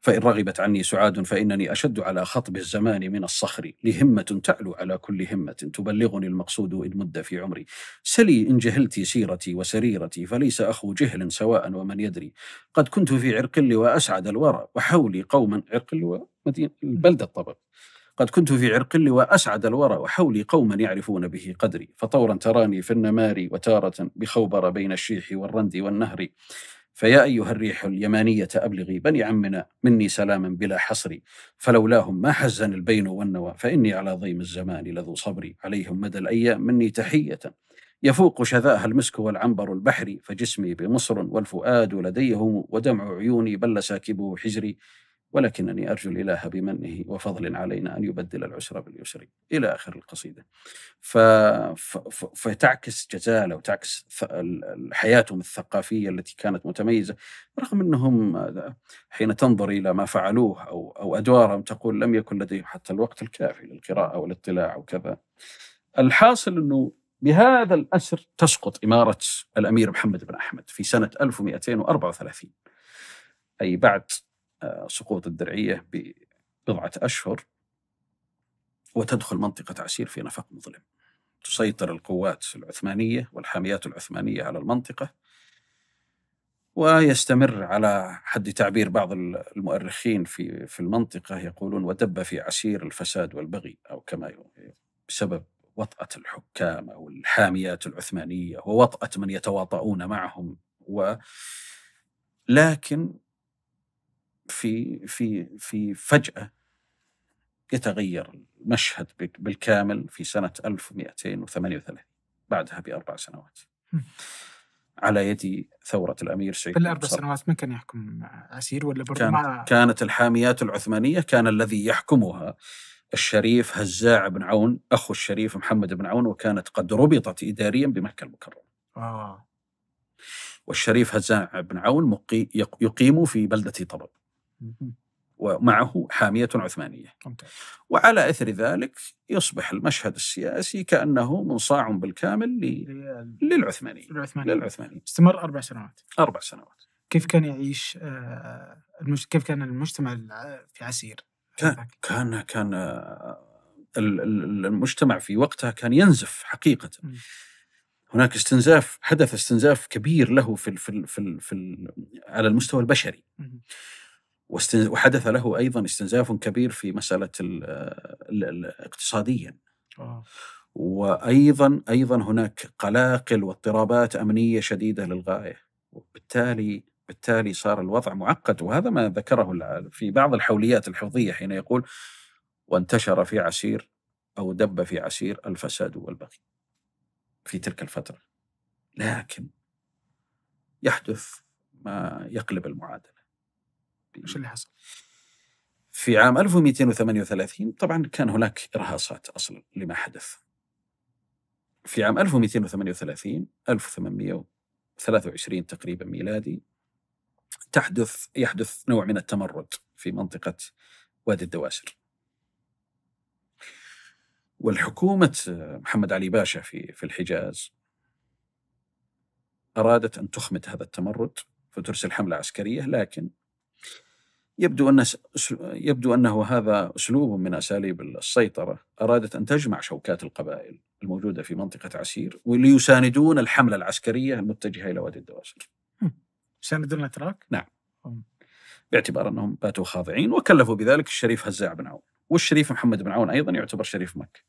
فإن رغبت عني سعاد فإنني أشد على خطب الزمان من الصخر لهمة تعلو على كل همة تبلغني المقصود إن مد في عمري سلي إن جهلت سيرتي وسريرتي فليس أخو جهل سواء ومن يدري قد كنت في عرقل وأسعد الورى وحولي قوما عرقل ومدينة البلدة طبعا قد كنت في عرقل وأسعد الورى وحولي قوما يعرفون به قدري فطورا تراني في النماري وتارة بخوبر بين الشيح والرند والنهر فيا أيها الريح اليمانية أبلغي بني عمنا مني سلاما بلا حصر فلولاهم ما حزن البين والنوى فإني على ضيم الزمان لذو صبري عليهم مدى الأيام مني تحية يفوق شذاها المسك والعنبر البحري فجسمي بمصر والفؤاد لديهم ودمع عيوني بل ساكبه حجري ولكنني أرجو الإله بمنه وفضل علينا أن يبدل العسر باليسر إلى آخر القصيدة ف... ف... فتعكس جزالة وتعكس حياتهم الثقافية التي كانت متميزة رغم أنهم حين تنظر إلى ما فعلوه أو, أو أدوارهم تقول لم يكن لديهم حتى الوقت الكافي للقراءة والاطلاع وكذا الحاصل أنه بهذا الأسر تسقط إمارة الأمير محمد بن أحمد في سنة 1234 أي بعد آه، سقوط الدرعية ببضعة أشهر وتدخل منطقة عسير في نفق مظلم تسيطر القوات العثمانية والحاميات العثمانية على المنطقة ويستمر على حد تعبير بعض المؤرخين في في المنطقة يقولون ودب في عسير الفساد والبغي أو كما بسبب وطأة الحكام أو الحاميات العثمانية ووطأة من يتواطؤون معهم و لكن في في في فجأة يتغير المشهد بالكامل في سنة 1238 بعدها بأربع سنوات على يد ثورة الأمير سعيد بالأربع سنوات من كان يحكم عسير ولا برضو كان مع... كانت الحاميات العثمانية كان الذي يحكمها الشريف هزاع بن عون أخو الشريف محمد بن عون وكانت قد ربطت إداريا بمكة المكرمة آه. والشريف هزاع بن عون يقيم في بلدة طبق ومعه حامية عثمانية وعلى أثر ذلك يصبح المشهد السياسي كأنه منصاع بالكامل للعثمانيين للعثمانيين استمر أربع سنوات أربع سنوات كيف كان يعيش آه، المج... كيف كان المجتمع في عسير؟ كان كان كان آه، المجتمع في وقتها كان ينزف حقيقة هناك استنزاف حدث استنزاف كبير له في في في, على المستوى البشري وحدث له ايضا استنزاف كبير في مساله اقتصاديا آه. وايضا ايضا هناك قلاقل واضطرابات امنيه شديده للغايه وبالتالي بالتالي صار الوضع معقد وهذا ما ذكره في بعض الحوليات الحوضيه حين يقول وانتشر في عسير او دب في عسير الفساد والبغي في تلك الفتره لكن يحدث ما يقلب المعادله ايش اللي حصل؟ في عام 1238 طبعا كان هناك ارهاصات اصلا لما حدث. في عام 1238 1823 تقريبا ميلادي تحدث يحدث نوع من التمرد في منطقه وادي الدواسر. والحكومة محمد علي باشا في في الحجاز أرادت أن تخمد هذا التمرد فترسل حملة عسكرية لكن يبدو أن يبدو أنه هذا أسلوب من أساليب السيطرة أرادت أن تجمع شوكات القبائل الموجودة في منطقة عسير وليساندون الحملة العسكرية المتجهة إلى وادي الدواسر يساندون الأتراك؟ نعم باعتبار أنهم باتوا خاضعين وكلفوا بذلك الشريف هزاع بن عون والشريف محمد بن عون أيضا يعتبر شريف مكة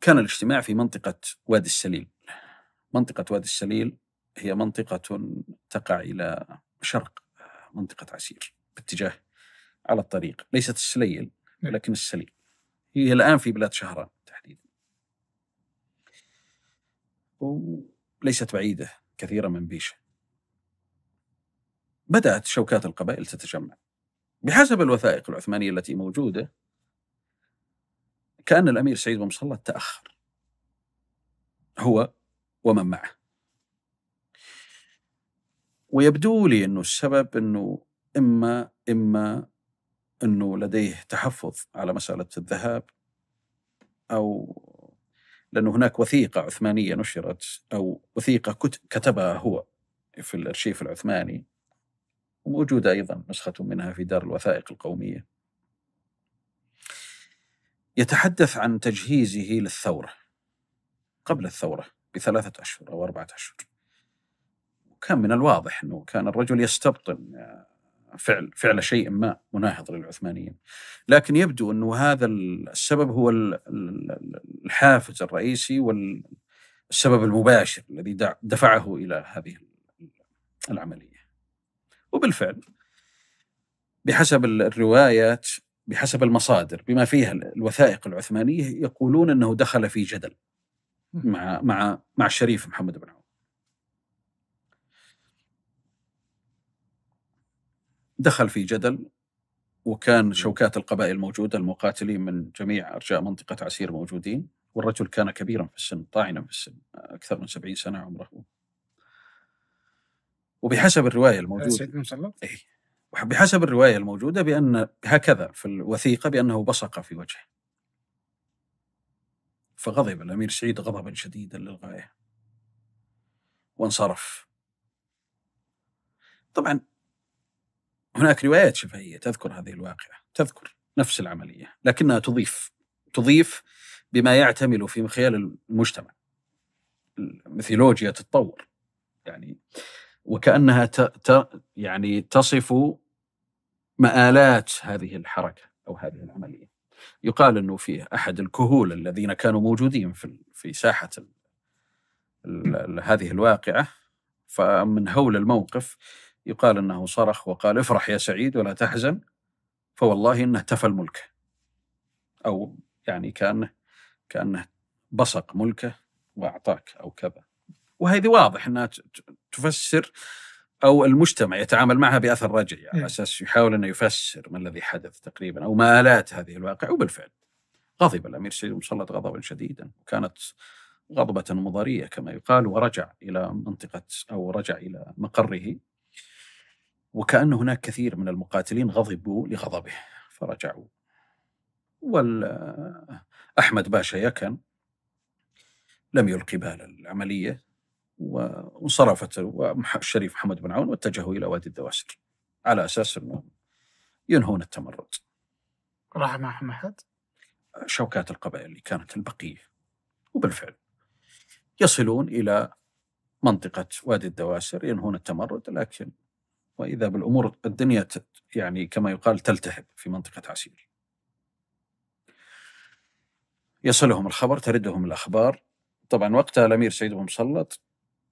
كان الاجتماع في منطقة وادي السليل منطقة وادي السليل هي منطقة تقع إلى شرق منطقة عسير باتجاه على الطريق ليست السليل نعم. لكن السليل هي الآن في بلاد شهران تحديدا وليست بعيدة كثيرا من بيشة بدأت شوكات القبائل تتجمع بحسب الوثائق العثمانية التي موجودة كأن الأمير سعيد بن مسلط تأخر هو ومن معه ويبدو لي انه السبب انه اما اما انه لديه تحفظ على مساله الذهاب او لانه هناك وثيقة عثمانية نشرت أو وثيقة كتبها هو في الأرشيف العثماني وموجودة أيضا نسخة منها في دار الوثائق القومية يتحدث عن تجهيزه للثورة قبل الثورة بثلاثة أشهر أو أربعة أشهر وكان من الواضح أنه كان الرجل يستبطن آه، فعل فعل شيء ما مناهض للعثمانيين لكن يبدو أنه هذا السبب هو الحافز الرئيسي والسبب المباشر الذي دفعه إلى هذه العملية وبالفعل بحسب الروايات بحسب المصادر بما فيها الوثائق العثمانية يقولون أنه دخل في جدل مع مع مع الشريف محمد بن دخل في جدل وكان شوكات القبائل موجودة المقاتلين من جميع أرجاء منطقة عسير موجودين والرجل كان كبيرا في السن طاعنا في السن أكثر من سبعين سنة عمره وبحسب الرواية الموجودة سيدنا مسلط؟ إيه بحسب الرواية الموجودة بأن هكذا في الوثيقة بأنه بصق في وجهه فغضب الأمير سعيد غضبا شديدا للغاية وانصرف طبعا هناك روايات شفهية تذكر هذه الواقعة تذكر نفس العملية لكنها تضيف تضيف بما يعتمل في خيال المجتمع الميثولوجيا تتطور يعني وكأنها ت... ت... يعني تصف مآلات هذه الحركة أو هذه العملية يقال أنه في أحد الكهول الذين كانوا موجودين في, في ساحة ال... ال... هذه الواقعة فمن هول الموقف يقال أنه صرخ وقال افرح يا سعيد ولا تحزن فوالله إنه تفى الملك أو يعني كأنه كأنه بصق ملكه وأعطاك أو كذا وهذه واضح أنها تفسر أو المجتمع يتعامل معها بأثر رجعي على إيه. أساس يحاول أنه يفسر ما الذي حدث تقريبا أو ما آلات هذه الواقع وبالفعل غضب الأمير سعيد مسلط غضبا شديدا وكانت غضبة مضارية كما يقال ورجع إلى منطقة أو رجع إلى مقره وكأن هناك كثير من المقاتلين غضبوا لغضبه فرجعوا أحمد باشا يكن لم يلقي بال العملية وانصرفت الشريف محمد بن عون واتجهوا إلى وادي الدواسر على أساس أنه ينهون التمرد راح معهم أحد؟ شوكات القبائل اللي كانت البقية وبالفعل يصلون إلى منطقة وادي الدواسر ينهون التمرد لكن واذا بالامور الدنيا يعني كما يقال تلتهب في منطقه عسير. يصلهم الخبر تردهم الاخبار طبعا وقتها الامير سعيد بن مسلط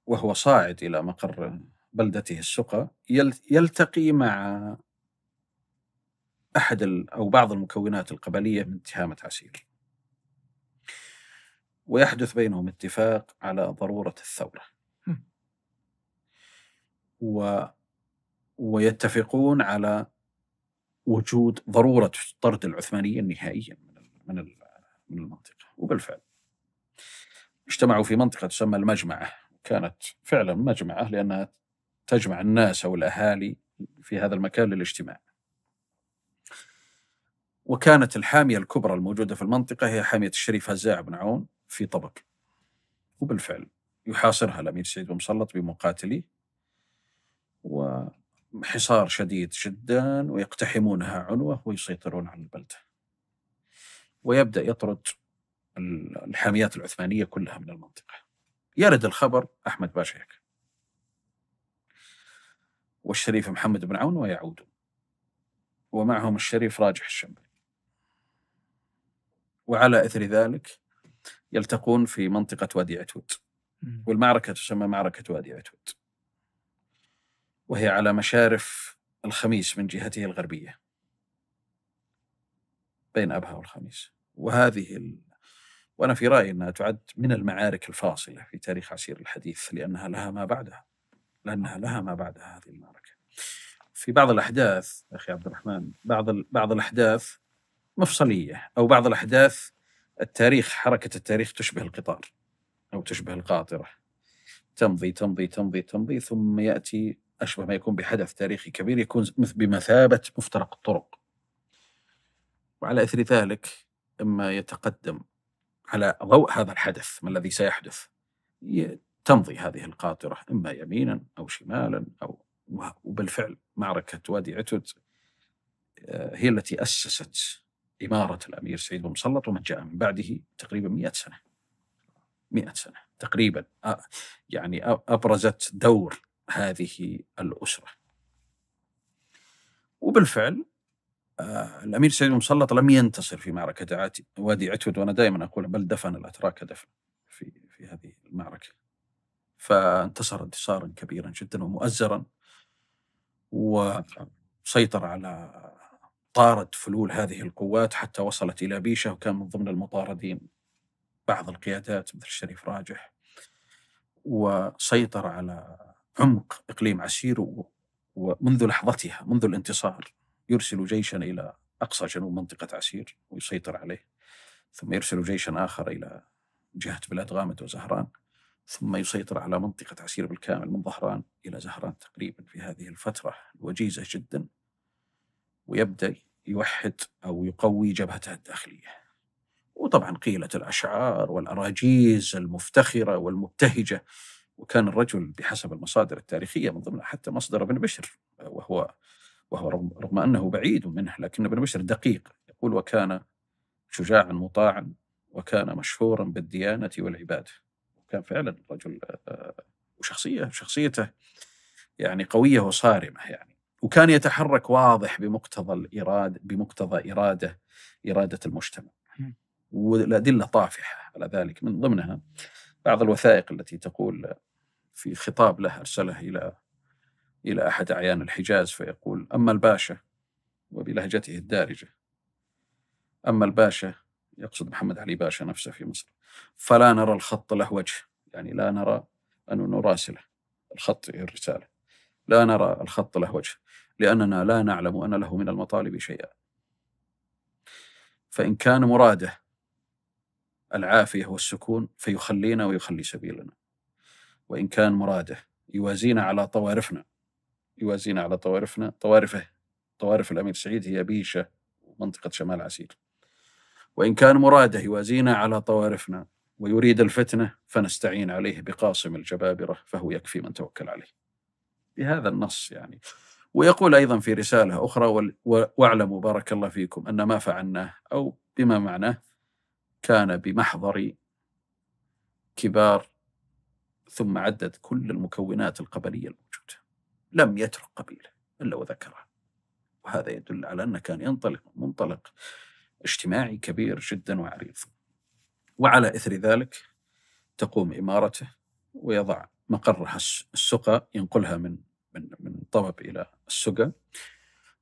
وهو صاعد الى مقر بلدته السقى يلتقي مع احد او بعض المكونات القبليه من تهامه عسير. ويحدث بينهم اتفاق على ضروره الثوره. و ويتفقون على وجود ضرورة طرد العثمانيين نهائيا من من المنطقة وبالفعل اجتمعوا في منطقة تسمى المجمعة كانت فعلا مجمعة لأنها تجمع الناس أو الأهالي في هذا المكان للاجتماع وكانت الحامية الكبرى الموجودة في المنطقة هي حامية الشريف هزاع بن عون في طبق وبالفعل يحاصرها الأمير سعيد بن مسلط بمقاتليه و حصار شديد جدا ويقتحمونها عنوة ويسيطرون على البلدة ويبدأ يطرد الحاميات العثمانية كلها من المنطقة يرد الخبر أحمد باشا يك والشريف محمد بن عون ويعودون ومعهم الشريف راجح الشنبلي وعلى إثر ذلك يلتقون في منطقة وادي عتود والمعركة تسمى معركة وادي عتود وهي على مشارف الخميس من جهته الغربية بين أبها والخميس وهذه ال... وأنا في رأيي أنها تعد من المعارك الفاصلة في تاريخ عسير الحديث لأنها لها ما بعدها لأنها لها ما بعدها هذه المعركة في بعض الأحداث أخي عبد الرحمن بعض ال... بعض الأحداث مفصلية أو بعض الأحداث التاريخ حركة التاريخ تشبه القطار أو تشبه القاطرة تمضي تمضي تمضي تمضي ثم يأتي أشبه ما يكون بحدث تاريخي كبير يكون بمثابة مفترق الطرق وعلى إثر ذلك إما يتقدم على ضوء هذا الحدث ما الذي سيحدث تمضي هذه القاطرة إما يمينا أو شمالا أو وبالفعل معركة وادي عتد آه، هي التي أسست إمارة الأمير سعيد بن مسلط ومن جاء من بعده تقريبا 100 سنة 100 سنة تقريبا آه، يعني أبرزت دور هذه الأسرة وبالفعل آه، الأمير سعيد المسلط لم ينتصر في معركة وادي عتود وأنا دائما أقول بل دفن الأتراك دفن في, في هذه المعركة فانتصر انتصارا كبيرا جدا ومؤزرا وسيطر على طارد فلول هذه القوات حتى وصلت إلى بيشة وكان من ضمن المطاردين بعض القيادات مثل الشريف راجح وسيطر على عمق إقليم عسير ومنذ لحظتها منذ الانتصار يرسل جيشا إلى أقصى جنوب منطقة عسير ويسيطر عليه ثم يرسل جيشا آخر إلى جهة بلاد غامد وزهران ثم يسيطر على منطقة عسير بالكامل من ظهران إلى زهران تقريبا في هذه الفترة الوجيزة جدا ويبدأ يوحد أو يقوي جبهته الداخلية وطبعا قيلة الأشعار والأراجيز المفتخرة والمبتهجة وكان الرجل بحسب المصادر التاريخية من ضمنها حتى مصدر ابن بشر وهو وهو رغم أنه بعيد منه لكن ابن بشر دقيق يقول وكان شجاعا مطاعا وكان مشهورا بالديانة والعبادة وكان فعلا رجل آه، وشخصية شخصيته يعني قوية وصارمة يعني وكان يتحرك واضح بمقتضى الإرادة بمقتضى إرادة إرادة المجتمع والأدلة طافحة على ذلك من ضمنها بعض الوثائق التي تقول في خطاب له أرسله إلى إلى أحد أعيان الحجاز فيقول أما الباشا وبلهجته الدارجة أما الباشا يقصد محمد علي باشا نفسه في مصر فلا نرى الخط له وجه يعني لا نرى أن نراسله الخط هي الرسالة لا نرى الخط له وجه لأننا لا نعلم أن له من المطالب شيئا فإن كان مراده العافية والسكون فيخلينا ويخلي سبيلنا وإن كان مراده يوازينا على طوارفنا يوازينا على طوارفنا طوارفه طوارف الأمير سعيد هي بيشة ومنطقة شمال عسير وإن كان مراده يوازينا على طوارفنا ويريد الفتنة فنستعين عليه بقاسم الجبابرة فهو يكفي من توكل عليه بهذا النص يعني ويقول أيضا في رسالة أخرى واعلموا بارك الله فيكم أن ما فعلناه أو بما معناه كان بمحضر كبار ثم عدد كل المكونات القبلية الموجودة لم يترك قبيلة إلا وذكرها وهذا يدل على أنه كان ينطلق منطلق اجتماعي كبير جدا وعريض وعلى إثر ذلك تقوم إمارته ويضع مقرها السقى ينقلها من من من طبب إلى السقى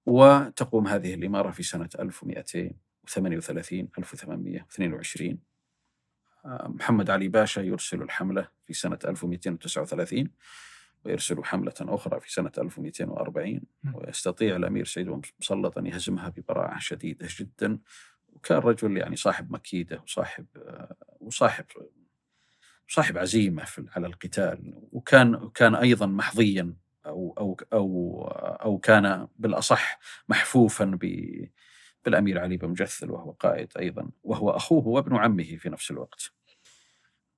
وتقوم هذه الإمارة في سنة 1200 38 1822 آه، محمد علي باشا يرسل الحملة في سنة 1239 ويرسل حملة أخرى في سنة 1240 ويستطيع الأمير سعيد مسلط أن يهزمها ببراعة شديدة جدا وكان رجل يعني صاحب مكيدة وصاحب آه، وصاحب صاحب عزيمة على القتال وكان كان أيضا محظيا أو أو أو آه، أو كان بالأصح محفوفا ب بالأمير علي بن مجثل وهو قائد أيضا وهو أخوه وابن عمه في نفس الوقت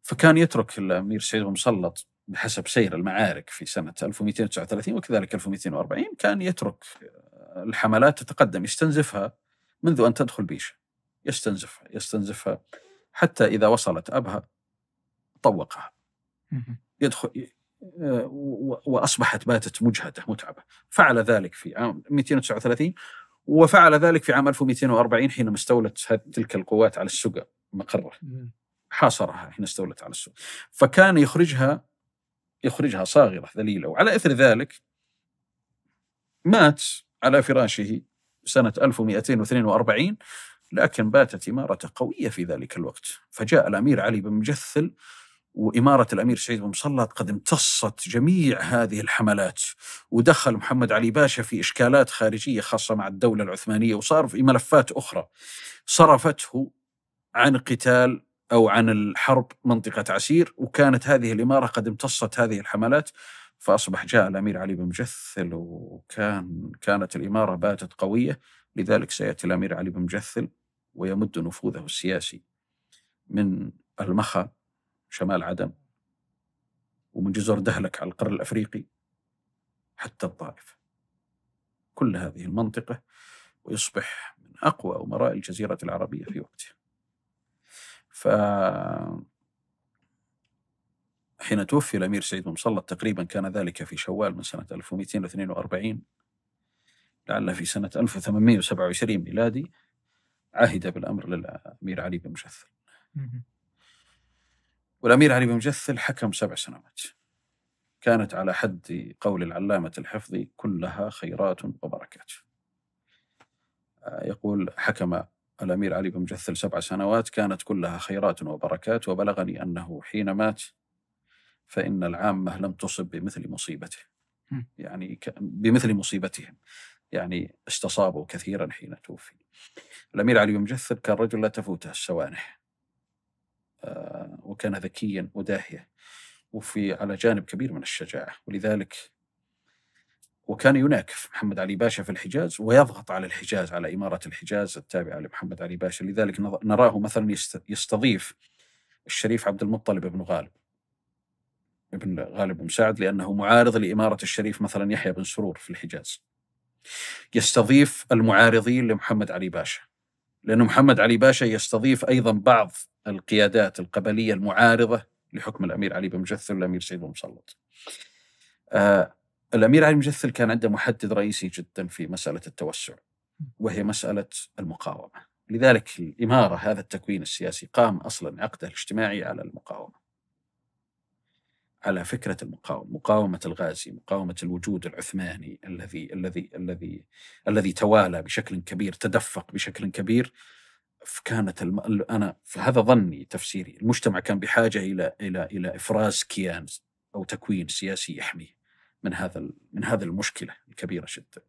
فكان يترك الأمير سعيد بن مسلط بحسب سير المعارك في سنة 1239 وكذلك 1240 كان يترك الحملات تتقدم يستنزفها منذ أن تدخل بيشة يستنزفها يستنزفها حتى إذا وصلت أبها طوقها يدخل آه، وأصبحت باتت مجهدة متعبة فعل ذلك في عام 239 وفعل ذلك في عام 1240 حينما استولت تلك القوات على السقا مقره حاصرها حين استولت على السوق فكان يخرجها يخرجها صاغرة ذليلة وعلى إثر ذلك مات على فراشه سنة 1242 لكن باتت إمارته قوية في ذلك الوقت فجاء الأمير علي بن مجثل وإمارة الأمير سعيد بن مسلط قد امتصت جميع هذه الحملات ودخل محمد علي باشا في إشكالات خارجية خاصة مع الدولة العثمانية وصار في ملفات أخرى صرفته عن قتال أو عن الحرب منطقة عسير وكانت هذه الإمارة قد امتصت هذه الحملات فأصبح جاء الأمير علي بن مجثل وكان كانت الإمارة باتت قوية لذلك سيأتي الأمير علي بن مجثل ويمد نفوذه السياسي من المخا شمال عدن ومن جزر دهلك على القرن الأفريقي حتى الطائف كل هذه المنطقة ويصبح من أقوى أمراء الجزيرة العربية في وقته ف حين توفي الأمير سعيد بن مسلط تقريبا كان ذلك في شوال من سنة 1242 لعل في سنة 1827 ميلادي عهد بالأمر للأمير علي بن مشثل والأمير علي بن مجثل حكم سبع سنوات كانت على حد قول العلامة الحفظي كلها خيرات وبركات آه، يقول حكم الأمير علي بن مجثل سبع سنوات كانت كلها خيرات وبركات وبلغني أنه حين مات فإن العامة لم تصب بمثل مصيبته يعني بمثل مصيبتهم يعني استصابوا كثيرا حين توفي الأمير علي بن مجثل كان رجل لا تفوته السوانح آه، وكان ذكيا وداهية وفي على جانب كبير من الشجاعة ولذلك وكان يناكف محمد علي باشا في الحجاز ويضغط على الحجاز على إمارة الحجاز التابعة لمحمد علي باشا لذلك نراه مثلا يستضيف الشريف عبد المطلب بن غالب ابن غالب بن مساعد لأنه معارض لإمارة الشريف مثلا يحيى بن سرور في الحجاز يستضيف المعارضين لمحمد علي باشا لأن محمد علي باشا يستضيف أيضا بعض القيادات القبلية المعارضة لحكم الأمير علي بن مجثل والأمير سيد بن مسلط آه الأمير علي بن مجثل كان عنده محدد رئيسي جدا في مسألة التوسع وهي مسألة المقاومة لذلك الإمارة هذا التكوين السياسي قام أصلا عقده الاجتماعي على المقاومة على فكرة المقاومة مقاومة الغازي مقاومة الوجود العثماني الذي الذي الذي الذي توالى بشكل كبير تدفق بشكل كبير كانت الم... انا هذا ظني تفسيري المجتمع كان بحاجه الى الى الى افراز كيان او تكوين سياسي يحميه من هذا من هذه المشكله الكبيره جدا.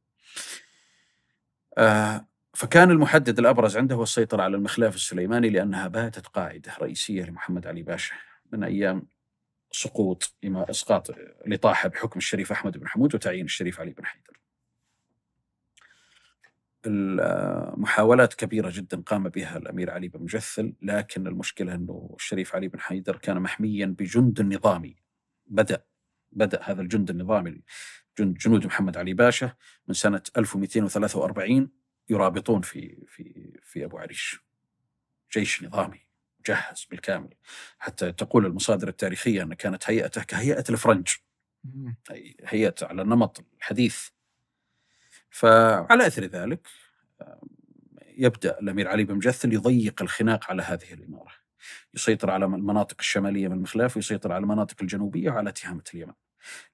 آه فكان المحدد الابرز عنده هو السيطره على المخلاف السليماني لانها باتت قاعده رئيسيه لمحمد علي باشا من ايام سقوط اسقاط الاطاحه بحكم الشريف احمد بن حمود وتعيين الشريف علي بن حيدر. المحاولات كبيرة جدا قام بها الأمير علي بن مجثل لكن المشكلة أنه الشريف علي بن حيدر كان محميا بجند نظامي بدأ بدأ هذا الجند النظامي جند جنود محمد علي باشا من سنة 1243 يرابطون في في في أبو عريش جيش نظامي مجهز بالكامل حتى تقول المصادر التاريخية أن كانت هيئته كهيئة الفرنج هيئة على النمط الحديث فعلى نعم. اثر ذلك يبدا الامير علي بن مجثل يضيق الخناق على هذه الاماره. يسيطر على المناطق الشماليه من المخلاف ويسيطر على المناطق الجنوبيه وعلى تهامه اليمن.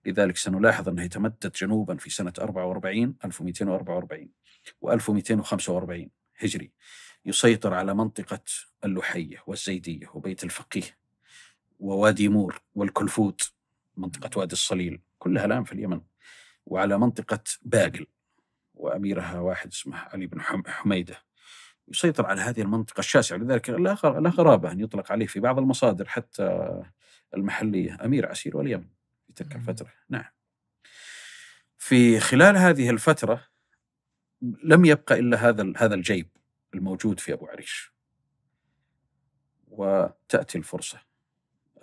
لذلك سنلاحظ انه يتمدد جنوبا في سنه 44 1244 و 1245 هجري. يسيطر على منطقه اللحيه والزيديه وبيت الفقيه ووادي مور والكلفوت منطقه وادي الصليل كلها الان في اليمن وعلى منطقه باقل وأميرها واحد اسمه علي بن حميدة يسيطر على هذه المنطقة الشاسعة لذلك لا غرابة أن يطلق عليه في بعض المصادر حتى المحلية أمير عسير واليمن في تلك الفترة نعم في خلال هذه الفترة لم يبقى إلا هذا هذا الجيب الموجود في أبو عريش وتأتي الفرصة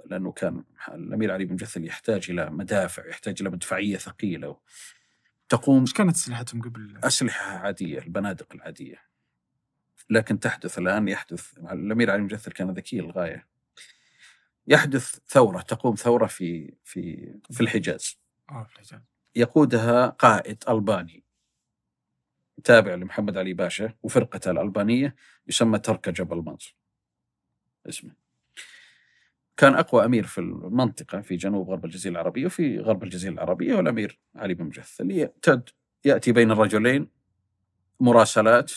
لأنه كان الأمير علي بن جثل يحتاج إلى مدافع يحتاج إلى مدفعية ثقيلة تقوم ايش كانت اسلحتهم قبل؟ اسلحه عاديه البنادق العاديه لكن تحدث الان يحدث الامير علي المجثر كان ذكي للغايه يحدث ثوره تقوم ثوره في في في الحجاز اه في الحجاز يقودها قائد الباني تابع لمحمد علي باشا وفرقته الالبانيه يسمى تركجب المنصور اسمه كان أقوى أمير في المنطقة في جنوب غرب الجزيرة العربية وفي غرب الجزيرة العربية هو الأمير علي بن مجث اللي يأتي بين الرجلين مراسلات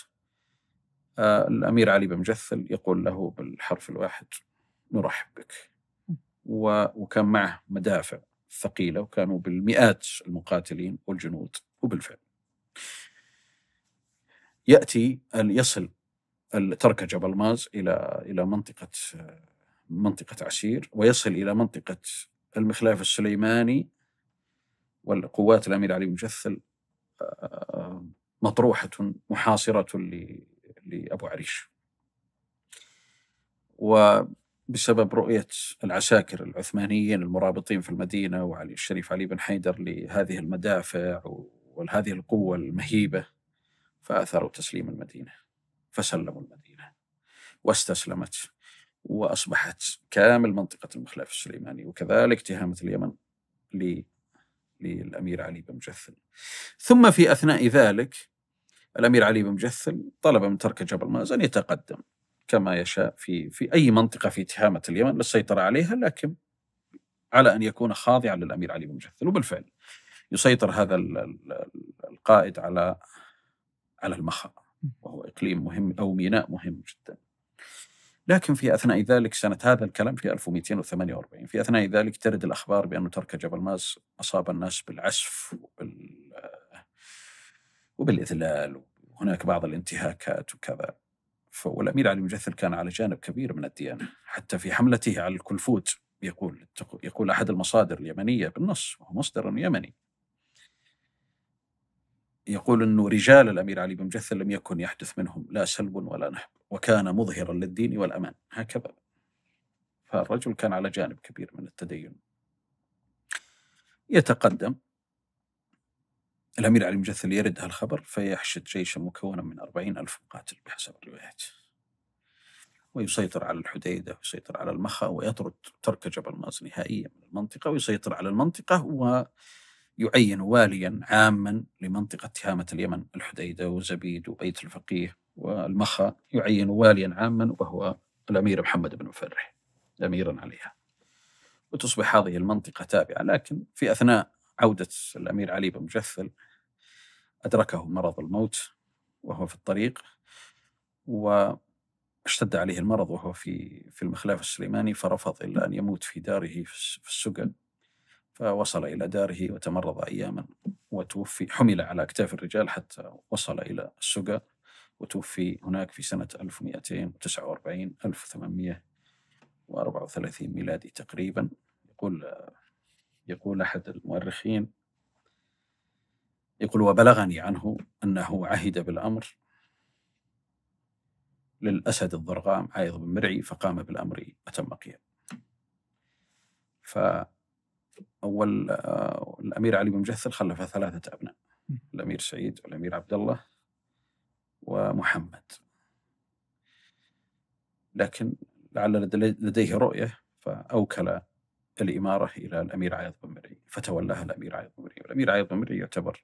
آه، الأمير علي بن مجثل يقول له بالحرف الواحد نرحب بك وكان معه مدافع ثقيلة وكانوا بالمئات المقاتلين والجنود وبالفعل يأتي يصل ترك جبل ماز إلى إلى منطقة آه، منطقة عسير ويصل إلى منطقة المخلاف السليماني والقوات الأمير علي مجثل آه، مطروحة محاصرة لأبو عريش وبسبب رؤية العساكر العثمانيين المرابطين في المدينة وعلي الشريف علي بن حيدر لهذه المدافع وهذه القوة المهيبة فأثروا تسليم المدينة فسلموا المدينة واستسلمت وأصبحت كامل منطقة المخلاف السليماني وكذلك تهامة اليمن للأمير علي بن مجثل ثم في أثناء ذلك الأمير علي بن مجثل طلب من ترك جبل ماز أن يتقدم كما يشاء في في أي منطقة في تهامة اليمن للسيطرة عليها لكن على أن يكون خاضعا للأمير علي بن مجثل وبالفعل يسيطر هذا القائد على على المخا وهو إقليم مهم أو ميناء مهم جدا لكن في أثناء ذلك سنة هذا الكلام في 1248 في أثناء ذلك ترد الأخبار بأنه ترك جبل ماز أصاب الناس بالعسف وبال وبالإذلال وهناك بعض الانتهاكات وكذا والأمير علي مجثل كان على جانب كبير من الديانة حتى في حملته على الكلفوت يقول يقول أحد المصادر اليمنية بالنص وهو مصدر يمني يقول أنه رجال الأمير علي بن مجثل لم يكن يحدث منهم لا سلب ولا نهب وكان مظهرا للدين والأمان هكذا فالرجل كان على جانب كبير من التدين يتقدم الأمير علي بن مجثل يرد هالخبر فيحشد جيشا مكونا من أربعين ألف مقاتل بحسب الروايات ويسيطر على الحديدة ويسيطر على المخا ويطرد ترك جبل ماز نهائيا من المنطقة ويسيطر على المنطقة و يعين واليا عاما لمنطقة تهامة اليمن الحديدة وزبيد وبيت الفقيه والمخا يعين واليا عاما وهو الأمير محمد بن مفرح أميرا عليها وتصبح هذه المنطقة تابعة لكن في أثناء عودة الأمير علي بن مجثل أدركه مرض الموت وهو في الطريق واشتد عليه المرض وهو في في المخلاف السليماني فرفض إلا أن يموت في داره في السجن فوصل إلى داره وتمرض أياما وتوفي حمل على أكتاف الرجال حتى وصل إلى السقا وتوفي هناك في سنة 1249 1834 ميلادي تقريبا يقول يقول أحد المؤرخين يقول وبلغني عنه أنه عهد بالأمر للأسد الضرغام عايض بن مرعي فقام بالأمر أتم قيام ف والامير آه، علي بن مجثل خلف ثلاثه ابناء الامير سعيد والامير عبد الله ومحمد لكن لعل لديه رؤيه فاوكل الاماره الى الامير عايض بن مرعي فتولاها الامير عايض بن مرعي والامير عايض بن مرعي يعتبر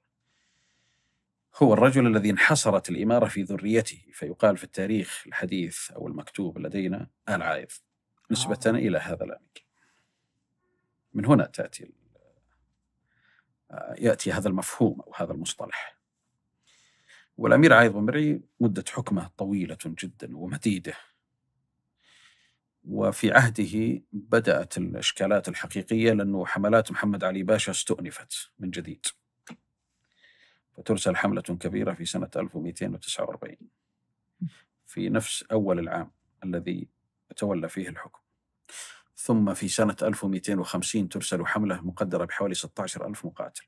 هو الرجل الذي انحصرت الاماره في ذريته فيقال في التاريخ الحديث او المكتوب لدينا ال عايض آه. نسبه آه. الى هذا الامير من هنا تأتي آه، يأتي هذا المفهوم أو هذا المصطلح والأمير عايض بن مرعي مدة حكمه طويلة جدا ومديدة وفي عهده بدأت الإشكالات الحقيقية لأنه حملات محمد علي باشا استؤنفت من جديد فترسل حملة كبيرة في سنة 1249 في نفس أول العام الذي تولى فيه الحكم ثم في سنة 1250 ترسل حملة مقدرة بحوالي 16 ألف مقاتل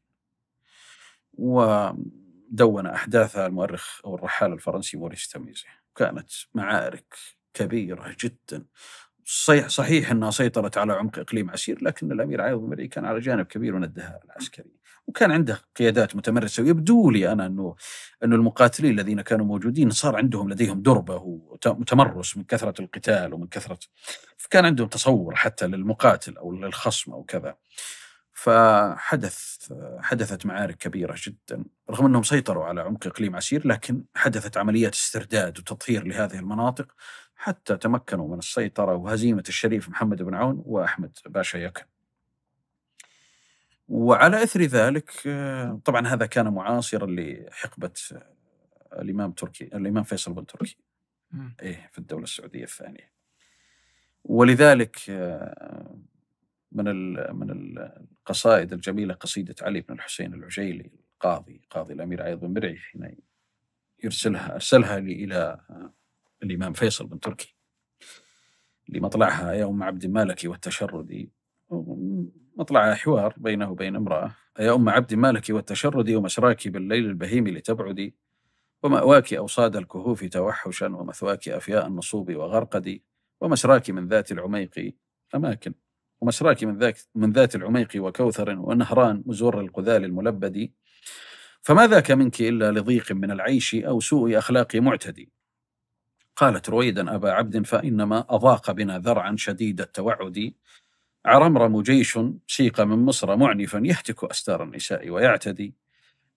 ودون أحداثها المؤرخ أو الرحال الفرنسي موريس تميزي كانت معارك كبيرة جدا صحيح, أنها سيطرت على عمق إقليم عسير لكن الأمير عايض المري كان على جانب كبير من الدهاء العسكري وكان عنده قيادات متمرسه ويبدو لي انا انه انه المقاتلين الذين كانوا موجودين صار عندهم لديهم دربه وتمرس من كثره القتال ومن كثره فكان عندهم تصور حتى للمقاتل او للخصم او كذا. فحدث حدثت معارك كبيره جدا رغم انهم سيطروا على عمق اقليم عسير لكن حدثت عمليات استرداد وتطهير لهذه المناطق حتى تمكنوا من السيطره وهزيمه الشريف محمد بن عون واحمد باشا يكن. وعلى اثر ذلك آه، طبعا هذا كان معاصرا لحقبه آه، الامام تركي الامام فيصل بن تركي ايه في الدوله السعوديه الثانيه ولذلك آه، من من القصائد الجميله قصيده علي بن الحسين العجيلي القاضي قاضي الامير عيض بن مرعي حين يرسلها ارسلها الى الامام فيصل بن تركي لمطلعها يوم عبد المالكي والتشرد مطلع حوار بينه وبين امرأة أيا أم عبد مالك والتشرد ومسراك بالليل البهيم لتبعدي ومأواك أوصاد الكهوف توحشا ومثواك أفياء النصوب وغرقدي ومسراك من ذات العميق أماكن ومسراك من ذاك من ذات العميق وكوثر ونهران مزور القذال الملبد فما ذاك منك إلا لضيق من العيش أو سوء أخلاق معتدي قالت رويدا أبا عبد فإنما أضاق بنا ذرعا شديد التوعد عرمرم جيش سيق من مصر معنفا يهتك أستار النساء ويعتدي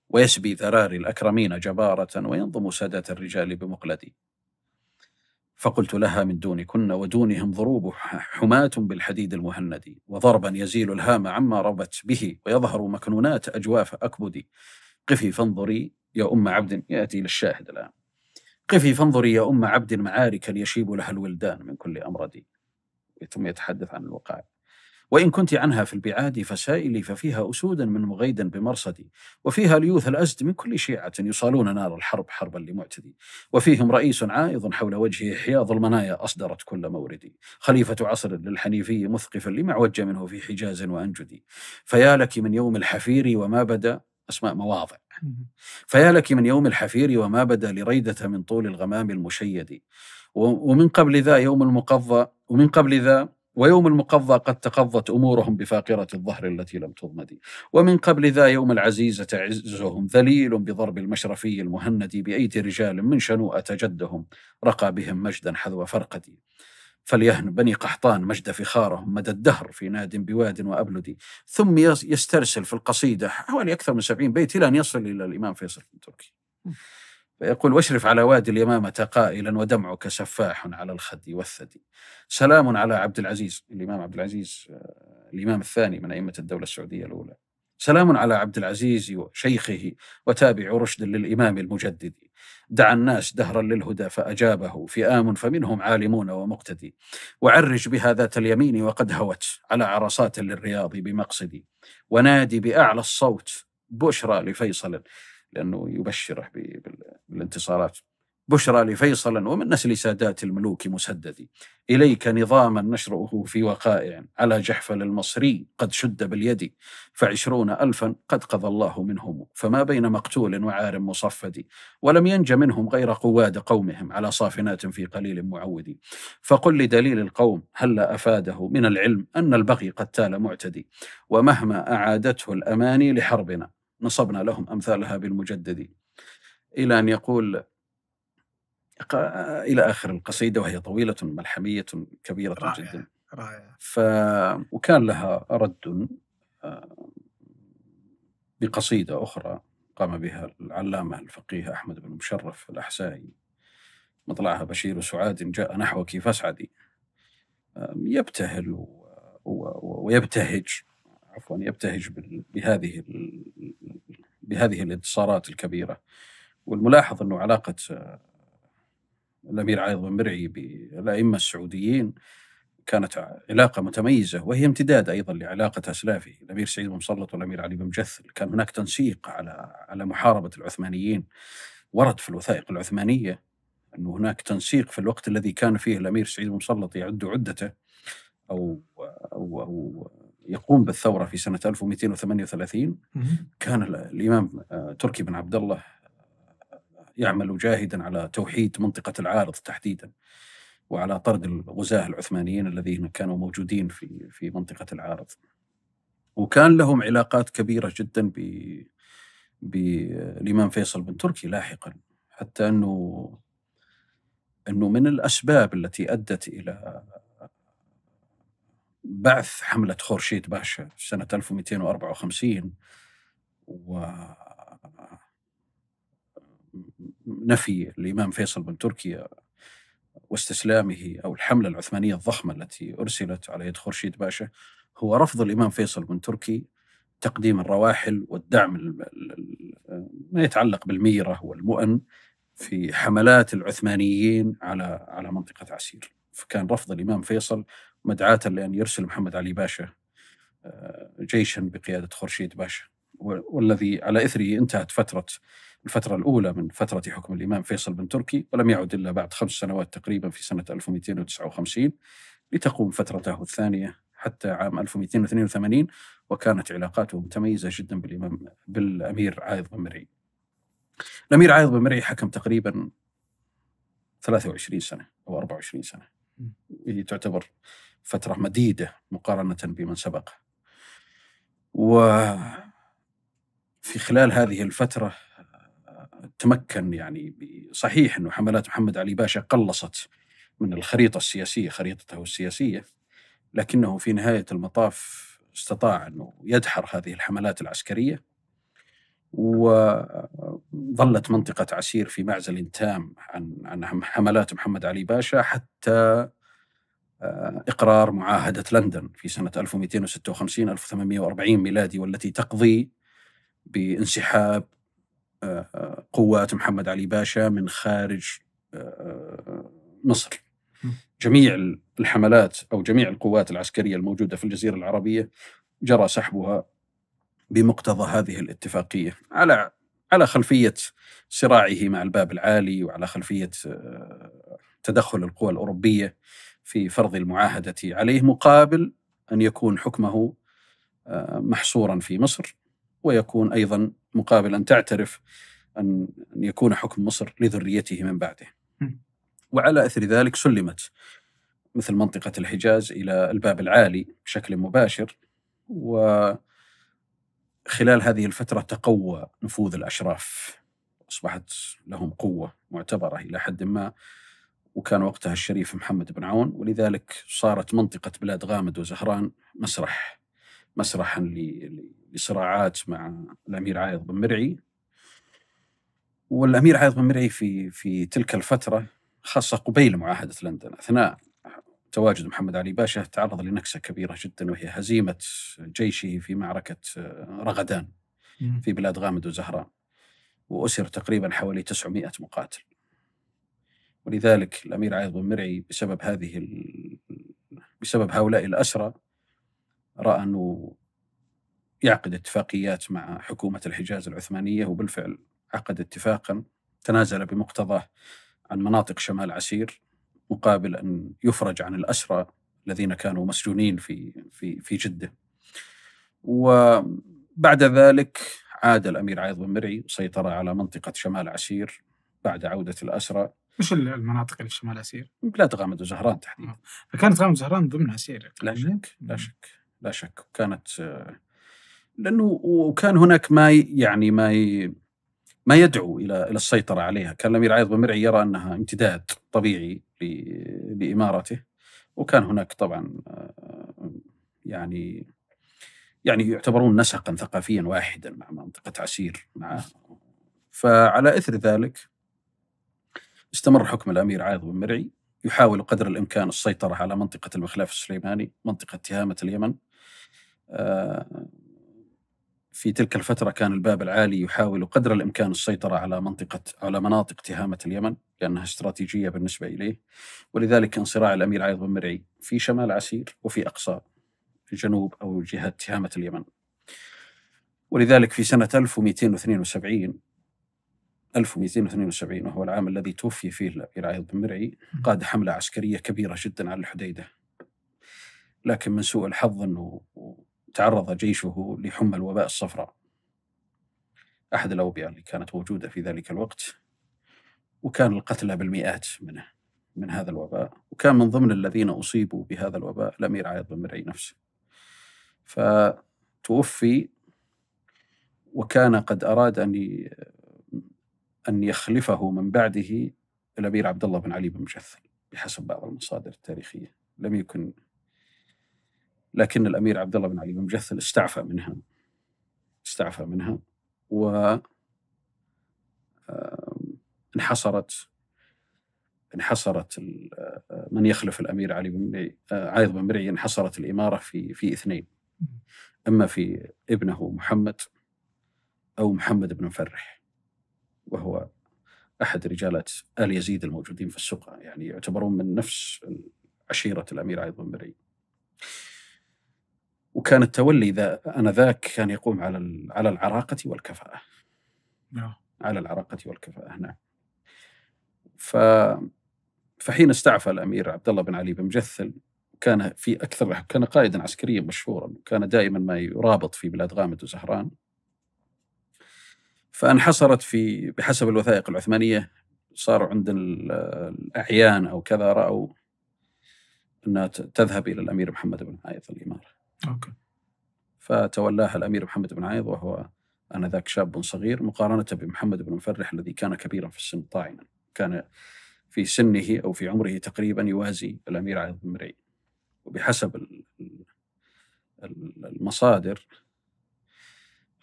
ويسبي ذراري الأكرمين جبارة وينظم سادات الرجال بمقلدي فقلت لها من دونكن ودونهم ضروب حماة بالحديد المهند وضربا يزيل الهام عما ربت به ويظهر مكنونات أجواف أكبدي قفي فانظري يا أم عبد يأتي للشاهد الآن قفي فانظري يا أم عبد معارك يشيب لها الولدان من كل أمردي ثم يتحدث عن الوقائع وإن كنت عنها في البعاد فسائلي ففيها أسود من مغيد بمرصدي وفيها ليوث الأزد من كل شيعة يصالون نار الحرب حربا لمعتدي وفيهم رئيس عائض حول وجهه حياض المنايا أصدرت كل موردي خليفة عصر للحنيفي مثقفا لما عوج منه في حجاز وأنجدي فيا لك من يوم الحفير وما بدا أسماء مواضع فيا لك من يوم الحفير وما بدا لريدة من طول الغمام المشيد ومن قبل ذا يوم المقضى ومن قبل ذا ويوم المقضى قد تقضت أمورهم بفاقرة الظهر التي لم تضمد ومن قبل ذا يوم العزيزة عزهم ذليل بضرب المشرفي المهندي بأيدي رجال من شنوءة جدهم رقى بهم مجدا حذو فرقدي فليهن بني قحطان مجد فخارهم مدى الدهر في ناد بواد وأبلدي ثم يسترسل في القصيدة حوالي أكثر من سبعين بيت إلى أن يصل إلى الإمام فيصل التركي فيقول واشرف على وادي اليمامة قائلا ودمعك سفاح على الخد والثدي سلام على عبد العزيز الإمام عبد العزيز آه، الإمام الثاني من أئمة الدولة السعودية الأولى سلام على عبد العزيز وشيخه وتابع رشد للإمام المجدد دعا الناس دهرا للهدى فأجابه فئام فمنهم عالمون ومقتدي وعرج بها ذات اليمين وقد هوت على عرصات للرياض بمقصدي ونادي بأعلى الصوت بشرى لفيصل لأنه يبشره بالانتصارات بشرى لفيصل ومن نسل سادات الملوك مسددي إليك نظاما نشرؤه في وقائع على جحفل المصري قد شد باليد فعشرون ألفا قد قضى الله منهم فما بين مقتول وعار مصفد ولم ينج منهم غير قواد قومهم على صافنات في قليل معود فقل لدليل القوم هلا أفاده من العلم أن البغي قد تال معتدي ومهما أعادته الأماني لحربنا نصبنا لهم أمثالها بالمجدد إلى أن يقول إلى آخر القصيدة وهي طويلة ملحمية كبيرة رائع جدا رائع ف... وكان لها رد آه، بقصيدة أخرى قام بها العلامة الفقيه أحمد بن مشرف الأحسائي مطلعها بشير سعاد جاء نحوك فاسعدي آه، يبتهل ويبتهج عفوا يبتهج بهذه بهذه الانتصارات الكبيره والملاحظ انه علاقه آه، الامير عايض بن مرعي بالائمه السعوديين كانت علاقة متميزة وهي امتداد أيضا لعلاقة أسلافه الأمير سعيد بن مسلط والأمير علي بن مجثل كان هناك تنسيق على على محاربة العثمانيين ورد في الوثائق العثمانية أنه هناك تنسيق في الوقت الذي كان فيه الأمير سعيد بن مسلط يعد عدته أو أو أو يقوم بالثورة في سنة 1238 كان الإمام تركي بن عبد الله يعمل جاهدا على توحيد منطقة العارض تحديدا وعلى طرد الغزاة العثمانيين الذين كانوا موجودين في في منطقة العارض وكان لهم علاقات كبيرة جدا ب بالإمام فيصل بن تركي لاحقا حتى أنه أنه من الأسباب التي أدت إلى بعث حملة خورشيد باشا سنة 1254 و نفي الإمام فيصل بن تركيا واستسلامه أو الحملة العثمانية الضخمة التي أرسلت على يد خورشيد باشا هو رفض الإمام فيصل بن تركي تقديم الرواحل والدعم ما يتعلق بالميرة والمؤن في حملات العثمانيين على على منطقة عسير فكان رفض الإمام فيصل مدعاة لأن يرسل محمد علي باشا آه، جيشا بقيادة خورشيد باشا والذي على إثره انتهت فترة الفترة الأولى من فترة حكم الإمام فيصل بن تركي ولم يعد إلا بعد خمس سنوات تقريبا في سنة 1259 لتقوم فترته الثانية حتى عام 1282 وكانت علاقاته متميزة جدا بالإمام بالأمير عايض بن مرعي الأمير عايض بن مرعي حكم تقريبا 23 سنة أو 24 سنة تعتبر فترة مديدة مقارنة بمن سبق وفي خلال هذه الفترة آه، تمكن يعني صحيح أن حملات محمد علي باشا قلصت من الخريطة السياسية خريطته السياسية لكنه في نهاية المطاف استطاع أنه يدحر هذه الحملات العسكرية وظلت منطقة عسير في معزل تام عن عن حملات محمد علي باشا حتى آه، إقرار معاهدة لندن في سنة 1256 1840 ميلادي والتي تقضي بانسحاب آه، قوات محمد علي باشا من خارج آه، مصر جميع الحملات أو جميع القوات العسكرية الموجودة في الجزيرة العربية جرى سحبها بمقتضى هذه الاتفاقيه على على خلفيه صراعه مع الباب العالي وعلى خلفيه آه، تدخل القوى الاوروبيه في فرض المعاهده عليه مقابل ان يكون حكمه آه، محصورا في مصر ويكون ايضا مقابل ان تعترف ان يكون حكم مصر لذريته من بعده. وعلى اثر ذلك سلمت مثل منطقه الحجاز الى الباب العالي بشكل مباشر و خلال هذه الفترة تقوى نفوذ الأشراف أصبحت لهم قوة معتبرة إلى حد ما وكان وقتها الشريف محمد بن عون ولذلك صارت منطقة بلاد غامد وزهران مسرح مسرحا لصراعات مع الأمير عايض بن مرعي والأمير عايض بن مرعي في في تلك الفترة خاصة قبيل معاهدة لندن أثناء تواجد محمد علي باشا تعرض لنكسة كبيرة جدا وهي هزيمة جيشه في معركة آه، رغدان في بلاد غامد وزهران وأسر تقريبا حوالي 900 مقاتل ولذلك الأمير عايض بن مرعي بسبب هذه ال... بسبب هؤلاء الأسرى رأى أنه يعقد اتفاقيات مع حكومة الحجاز العثمانية وبالفعل عقد اتفاقا تنازل بمقتضاه عن مناطق شمال عسير مقابل ان يفرج عن الاسرى الذين كانوا مسجونين في في في جده. وبعد ذلك عاد الامير عايض بن مرعي وسيطر على منطقه شمال عسير بعد عوده الاسرى. مش المناطق اللي في شمال عسير؟ بلاد غامد وزهران تحديدا. فكانت آه. غامد وزهران ضمن عسير لا شك لا شك لا شك كانت آه، لانه وكان هناك ما يعني ما ما يدعو الى الى السيطره عليها، كان الامير عايض بن مرعي يرى انها امتداد طبيعي لامارته وكان هناك طبعا آه، يعني يعني يعتبرون نسقا ثقافيا واحدا مع منطقه عسير مع فعلى اثر ذلك استمر حكم الامير عايض بن مرعي يحاول قدر الامكان السيطره على منطقه المخلاف السليماني، منطقه تهامه اليمن آه، في تلك الفترة كان الباب العالي يحاول قدر الإمكان السيطرة على منطقة على مناطق تهامة اليمن لأنها استراتيجية بالنسبة إليه ولذلك كان صراع الأمير عايض بن مرعي في شمال عسير وفي أقصى جنوب أو جهة تهامة اليمن ولذلك في سنة 1272 1272 وهو العام الذي توفي فيه الأمير عايض بن مرعي قاد حملة عسكرية كبيرة جدا على الحديدة لكن من سوء الحظ أنه تعرض جيشه لحمى الوباء الصفراء أحد الأوبئة اللي كانت موجودة في ذلك الوقت وكان القتلى بالمئات منه من هذا الوباء وكان من ضمن الذين أصيبوا بهذا الوباء الأمير عايض بن مرعي نفسه فتوفي وكان قد أراد أن أن يخلفه من بعده الأمير عبد الله بن علي بن مجثل بحسب بعض المصادر التاريخية لم يكن لكن الامير عبد الله بن علي بن مجثل استعفى منها استعفى منها و انحصرت انحصرت آه، من يخلف الامير علي بن مرعي آه، عايض بن مرعي انحصرت الاماره في في اثنين اما في ابنه محمد او محمد بن مفرح وهو احد رجالات ال يزيد الموجودين في السقه يعني يعتبرون من نفس عشيره الامير عايض بن مرعي. وكان التولي ذا انذاك كان يقوم على على العراقه والكفاءه. نعم. على العراقه والكفاءه نعم. ف فحين استعفى الامير عبد الله بن علي بن مجثل كان في اكثر كان قائدا عسكريا مشهورا وكان دائما ما يرابط في بلاد غامد وزهران فانحصرت في بحسب الوثائق العثمانيه صار عند الاعيان او كذا راوا انها تذهب الى الامير محمد بن عايض الاماره أوكي. فتولاها الأمير محمد بن عايض وهو آنذاك شاب صغير مقارنة بمحمد بن مفرح الذي كان كبيرا في السن طاعنا كان في سنه أو في عمره تقريبا يوازي الأمير عايض بن مرعي وبحسب المصادر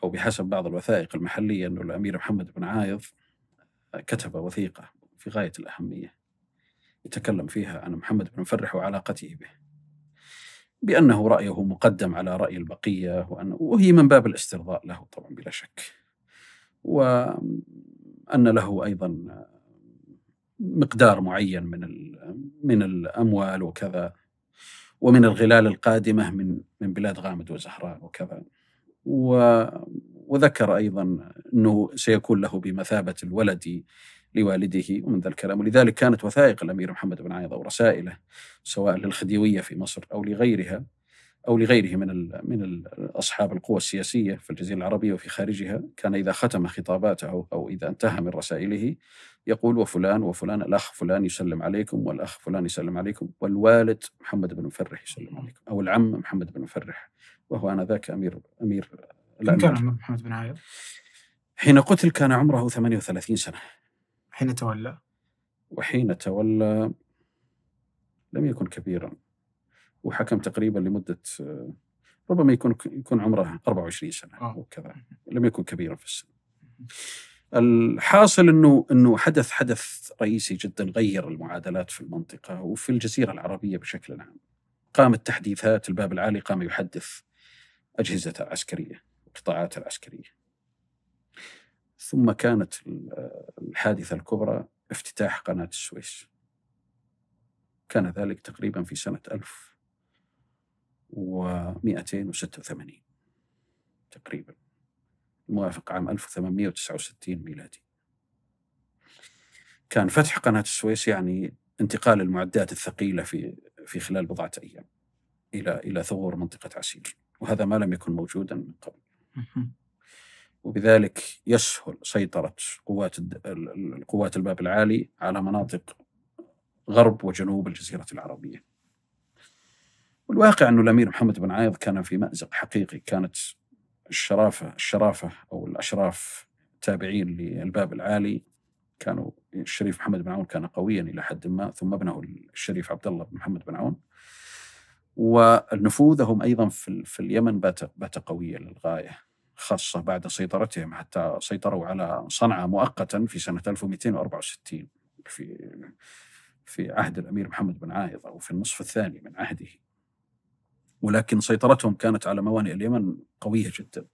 أو بحسب بعض الوثائق المحلية أن الأمير محمد بن عايض كتب وثيقة في غاية الأهمية يتكلم فيها عن محمد بن مفرح وعلاقته به بأنه رأيه مقدم على رأي البقية وأن وهي من باب الاسترضاء له طبعا بلا شك وأن له أيضا مقدار معين من من الأموال وكذا ومن الغلال القادمة من من بلاد غامد وزهران وكذا وذكر أيضا أنه سيكون له بمثابة الولد لوالده ومن ذا الكلام ولذلك كانت وثائق الأمير محمد بن عايض ورسائله سواء للخديوية في مصر أو لغيرها أو لغيره من من أصحاب القوى السياسية في الجزيرة العربية وفي خارجها كان إذا ختم خطاباته أو إذا انتهى من رسائله يقول وفلان وفلان الأخ فلان يسلم عليكم والأخ فلان يسلم عليكم والوالد محمد بن مفرح يسلم عليكم أو العم محمد بن مفرح وهو آنذاك أمير أمير كم كان محمد بن عايض؟ حين قتل كان عمره 38 سنة حين تولى وحين تولى لم يكن كبيرا وحكم تقريبا لمدة آه، ربما يكون يكون عمره 24 سنة آه. أو كذا لم يكن كبيرا في السن الحاصل انه انه حدث حدث رئيسي جدا غير المعادلات في المنطقه وفي الجزيره العربيه بشكل عام. قامت تحديثات الباب العالي قام يحدث اجهزته العسكريه، القطاعات العسكريه. ثم كانت الحادثة الكبرى افتتاح قناة السويس كان ذلك تقريبا في سنة 1286 تقريبا الموافق عام 1869 ميلادي كان فتح قناة السويس يعني انتقال المعدات الثقيلة في في خلال بضعة أيام إلى إلى ثغور منطقة عسير وهذا ما لم يكن موجودا من قبل وبذلك يسهل سيطرة قوات القوات الباب العالي على مناطق غرب وجنوب الجزيرة العربية والواقع أن الأمير محمد بن عايض كان في مأزق حقيقي كانت الشرافة الشرافة أو الأشراف التابعين للباب العالي كانوا الشريف محمد بن عون كان قويا إلى حد ما ثم ابنه الشريف عبد الله بن محمد بن عون ونفوذهم أيضا في, في اليمن بات, بات قويا للغاية خاصة بعد سيطرتهم حتى سيطروا على صنعاء مؤقتا في سنة 1264 في في عهد الأمير محمد بن عايض أو في النصف الثاني من عهده ولكن سيطرتهم كانت على موانئ اليمن قوية جدا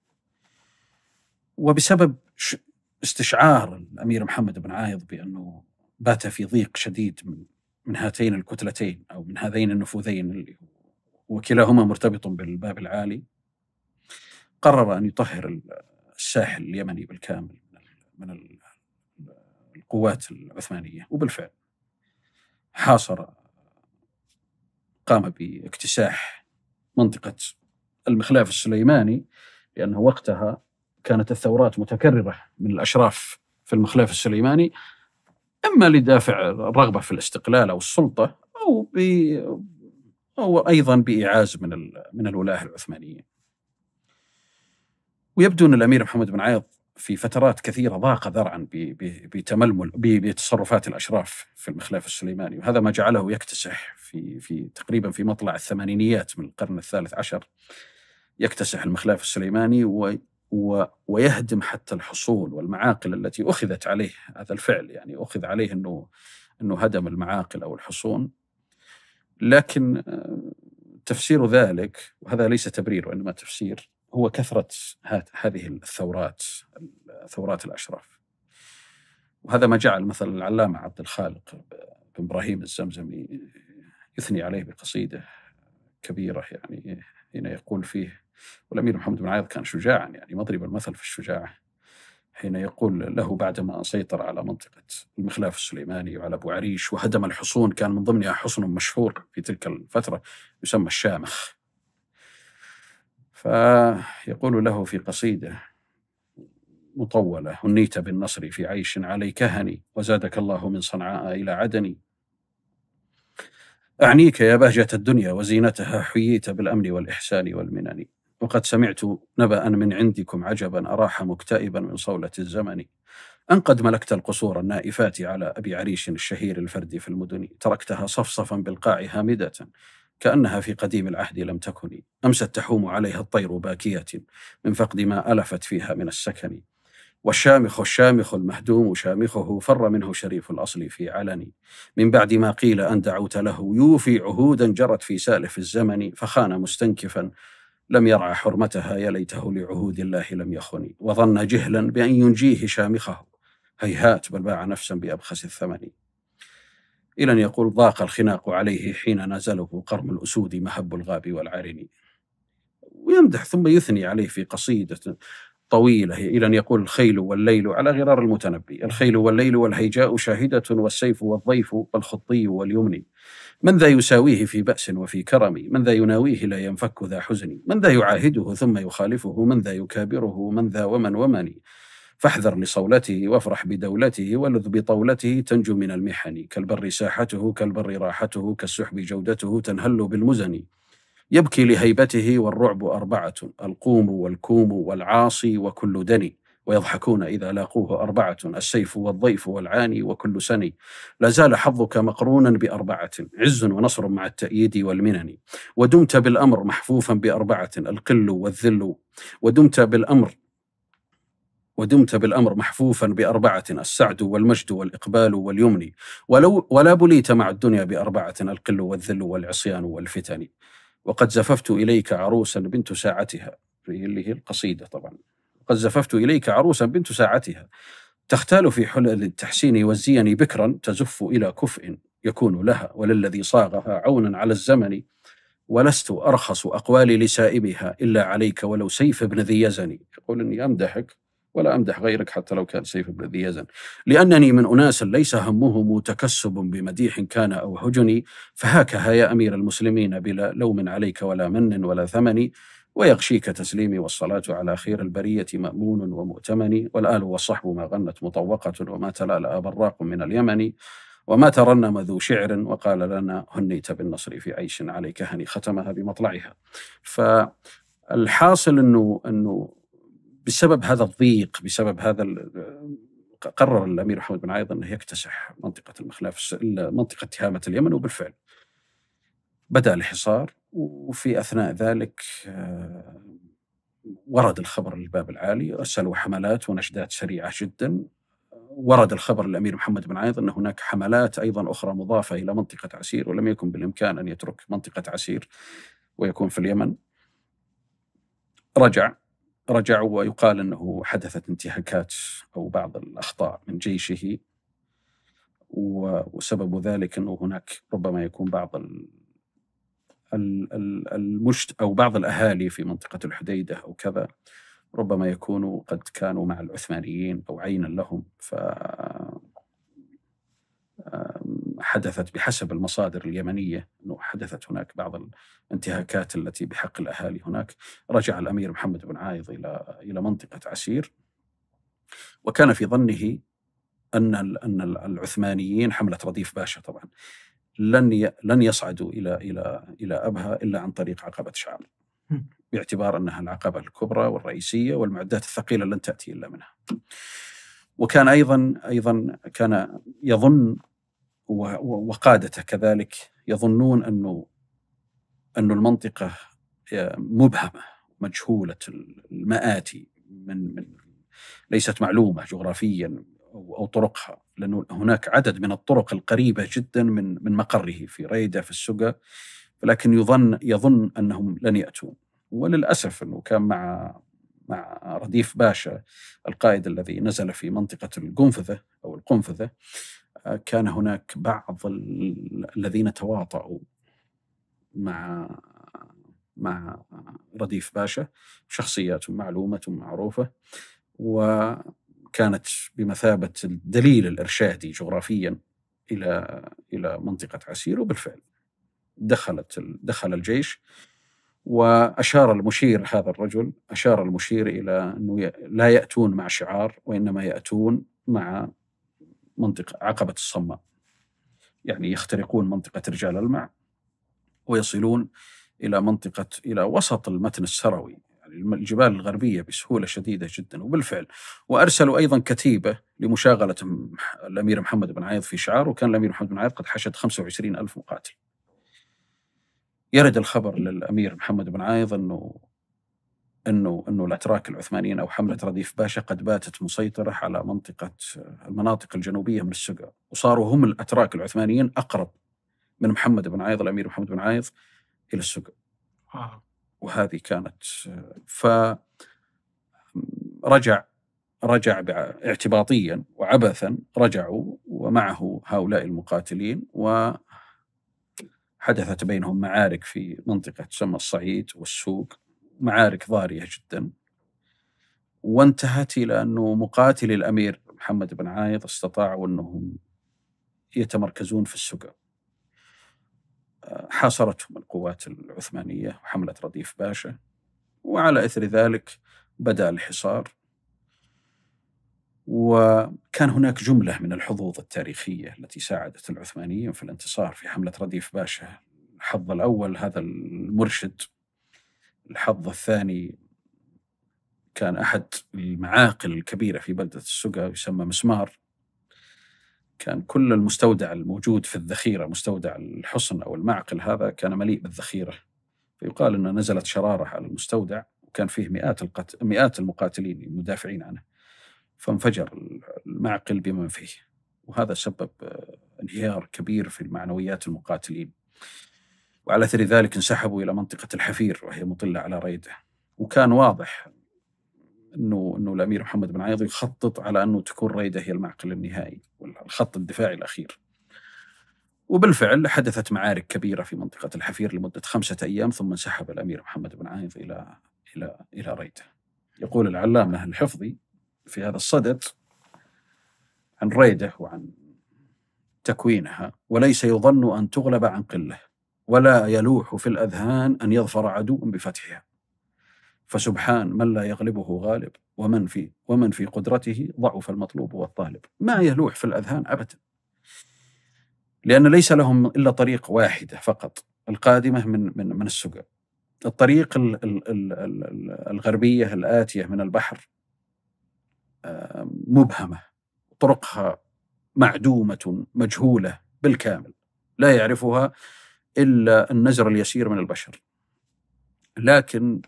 وبسبب استشعار الأمير محمد بن عايض بأنه بات في ضيق شديد من من هاتين الكتلتين أو من هذين النفوذين اللي وكلاهما مرتبط بالباب العالي قرر أن يطهر الساحل اليمني بالكامل من القوات العثمانية وبالفعل حاصر قام باكتساح منطقة المخلاف السليماني لأنه وقتها كانت الثورات متكررة من الأشراف في المخلاف السليماني إما لدافع الرغبة في الاستقلال أو السلطة أو ب أو أيضا بإعاز من من الولاة العثمانية ويبدو أن الأمير محمد بن عايض في فترات كثيرة ضاق ذرعا بتململ بتصرفات الأشراف في المخلاف السليماني وهذا ما جعله يكتسح في, في تقريبا في مطلع الثمانينيات من القرن الثالث عشر يكتسح المخلاف السليماني و و ويهدم حتى الحصول والمعاقل التي اخذت عليه هذا الفعل يعني اخذ عليه انه انه هدم المعاقل او الحصون لكن آه، تفسير ذلك وهذا ليس تبرير وانما تفسير هو كثرة هذه الثورات ثورات الأشراف وهذا ما جعل مثلا العلامة عبد الخالق بن إبراهيم الزمزمي يثني عليه بقصيدة كبيرة يعني حين يقول فيه والأمير محمد بن عايض كان شجاعا يعني مضرب المثل في الشجاعة حين يقول له بعدما سيطر على منطقة المخلاف السليماني وعلى أبو عريش وهدم الحصون كان من ضمنها حصن مشهور في تلك الفترة يسمى الشامخ فيقول له في قصيدة مطولة هنيت بالنصر في عيش عليك هني وزادك الله من صنعاء إلى عدني أعنيك يا بهجة الدنيا وزينتها حييت بالأمن والإحسان والمنن وقد سمعت نبأ من عندكم عجبا أراح مكتئبا من صولة الزمن أن قد ملكت القصور النائفات على أبي عريش الشهير الفرد في المدن تركتها صفصفا بالقاع هامدة كأنها في قديم العهد لم تكن أمست تحوم عليها الطير باكية من فقد ما ألفت فيها من السكن والشامخ الشامخ المهدوم شامخه فر منه شريف الأصل في علن من بعد ما قيل أن دعوت له يوفي عهودا جرت في سالف الزمن فخان مستنكفا لم يرعى حرمتها يا ليته لعهود الله لم يخن وظن جهلا بأن ينجيه شامخه هيهات بل باع نفسا بأبخس الثمن إلى أن يقول ضاق الخناق عليه حين نازله قرم الأسود مهب الغاب والعرين ويمدح ثم يثني عليه في قصيدة طويلة إلى أن يقول الخيل والليل على غرار المتنبي الخيل والليل والهيجاء شاهدة والسيف والضيف والخطي واليمني من ذا يساويه في بأس وفي كرم من ذا يناويه لا ينفك ذا حزن من ذا يعاهده ثم يخالفه من ذا يكابره من ذا ومن ومني فاحذر لصولته وافرح بدولته ولذ بطولته تنجو من المحن كالبر ساحته كالبر راحته كالسحب جودته تنهل بالمزن يبكي لهيبته والرعب أربعة القوم والكوم والعاصي وكل دني ويضحكون إذا لاقوه أربعة السيف والضيف والعاني وكل سني لا زال حظك مقرونا بأربعة عز ونصر مع التأييد والمنن ودمت بالأمر محفوفا بأربعة القل والذل ودمت بالأمر ودمت بالأمر محفوفا بأربعة السعد والمجد والإقبال واليمن ولو ولا بليت مع الدنيا بأربعة القل والذل والعصيان والفتن وقد زففت إليك عروسا بنت ساعتها اللي هي القصيدة طبعا قد زففت إليك عروسا بنت ساعتها تختال في حلل التحسين والزين بكرا تزف إلى كفء يكون لها وللذي صاغها عونا على الزمن ولست أرخص أقوالي لسائبها إلا عليك ولو سيف ابن ذي يزني يقول إني أمدحك ولا أمدح غيرك حتى لو كان سيف بن ذي يزن لأنني من أناس ليس همهم تكسب بمديح كان أو هجني فهاكها يا أمير المسلمين بلا لوم عليك ولا من ولا ثمن ويغشيك تسليمي والصلاة على خير البرية مأمون ومؤتمن والآل والصحب ما غنت مطوقة وما تلألأ براق من اليمن وما ترنم ذو شعر وقال لنا هنيت بالنصر في عيش عليك هني ختمها بمطلعها فالحاصل أنه, أنه بسبب هذا الضيق بسبب هذا قرر الامير محمد بن عايض انه يكتسح منطقه المخلاف منطقه تهامه اليمن وبالفعل بدا الحصار وفي اثناء ذلك آه، ورد الخبر للباب العالي ارسلوا حملات ونشدات سريعه جدا ورد الخبر للامير محمد بن عايض ان هناك حملات ايضا اخرى مضافه الى منطقه عسير ولم يكن بالامكان ان يترك منطقه عسير ويكون في اليمن رجع رجع ويقال انه حدثت انتهاكات او بعض الاخطاء من جيشه وسبب ذلك انه هناك ربما يكون بعض المشت او بعض الاهالي في منطقه الحديده او كذا ربما يكونوا قد كانوا مع العثمانيين او عينا لهم ف حدثت بحسب المصادر اليمنية أنه حدثت هناك بعض الانتهاكات التي بحق الأهالي هناك رجع الأمير محمد بن عايض إلى إلى منطقة عسير وكان في ظنه أن أن العثمانيين حملة رديف باشا طبعا لن لن يصعدوا إلى إلى إلى أبها إلا عن طريق عقبة شعال باعتبار أنها العقبة الكبرى والرئيسية والمعدات الثقيلة لن تأتي إلا منها وكان ايضا ايضا كان يظن وقادته كذلك يظنون انه انه المنطقه آه، مبهمه مجهوله المآتي من من ليست معلومه جغرافيا او او طرقها لانه هناك عدد من الطرق القريبه جدا من من مقره في ريده في السقا ولكن يظن يظن انهم لن ياتون وللاسف انه كان مع مع رديف باشا القائد الذي نزل في منطقه القنفذه او القنفذه كان هناك بعض الذين تواطؤوا مع مع رديف باشا شخصيات معلومة معروفة وكانت بمثابة الدليل الإرشادي جغرافيا إلى إلى منطقة عسير وبالفعل دخلت دخل الجيش وأشار المشير هذا الرجل أشار المشير إلى أنه لا يأتون مع شعار وإنما يأتون مع منطقة عقبة الصماء يعني يخترقون منطقة رجال المع ويصلون إلى منطقة إلى وسط المتن السروي يعني الجبال الغربية بسهولة شديدة جدا وبالفعل وأرسلوا أيضا كتيبة لمشاغلة الأمير محمد بن عايض في شعار وكان الأمير محمد بن عايض قد حشد 25 ألف مقاتل يرد الخبر للأمير محمد بن عايض أنه انه انه الاتراك العثمانيين او حمله رديف باشا قد باتت مسيطره على منطقه المناطق الجنوبيه من السقا وصاروا هم الاتراك العثمانيين اقرب من محمد بن عايض الامير محمد بن عايض الى السقا. آه. وهذه كانت ف رجع رجع اعتباطيا وعبثا رجعوا ومعه هؤلاء المقاتلين و حدثت بينهم معارك في منطقة تسمى الصعيد والسوق معارك ضارية جدا وانتهت إلى أنه مقاتلي الأمير محمد بن عايض استطاعوا أنهم يتمركزون في السقا آه، حاصرتهم القوات العثمانية وحملة رديف باشا وعلى إثر ذلك بدأ الحصار وكان هناك جملة من الحظوظ التاريخية التي ساعدت العثمانيين في الانتصار في حملة رديف باشا الحظ الأول هذا المرشد الحظ الثاني كان أحد المعاقل الكبيرة في بلدة السقا يسمى مسمار كان كل المستودع الموجود في الذخيرة مستودع الحصن أو المعقل هذا كان مليء بالذخيرة فيقال أنه نزلت شرارة على المستودع وكان فيه مئات, القت... مئات المقاتلين المدافعين عنه فانفجر المعقل بمن فيه وهذا سبب آه، انهيار كبير في المعنويات المقاتلين وعلى اثر ذلك انسحبوا الى منطقه الحفير وهي مطله على ريده وكان واضح انه انه الامير محمد بن عايض يخطط على انه تكون ريده هي المعقل النهائي والخط الدفاعي الاخير. وبالفعل حدثت معارك كبيره في منطقه الحفير لمده خمسه ايام ثم انسحب الامير محمد بن عايض الى الى الى ريده. يقول العلامه الحفظي في هذا الصدد عن ريده وعن تكوينها وليس يظن ان تغلب عن قله ولا يلوح في الأذهان أن يظفر عدو بفتحها فسبحان من لا يغلبه غالب ومن في ومن في قدرته ضعف المطلوب والطالب ما يلوح في الأذهان أبدا لأن ليس لهم إلا طريق واحدة فقط القادمة من من من السقا الطريق الغربية الآتية من البحر مبهمة طرقها معدومة مجهولة بالكامل لا يعرفها إلا النزر اليسير من البشر لكن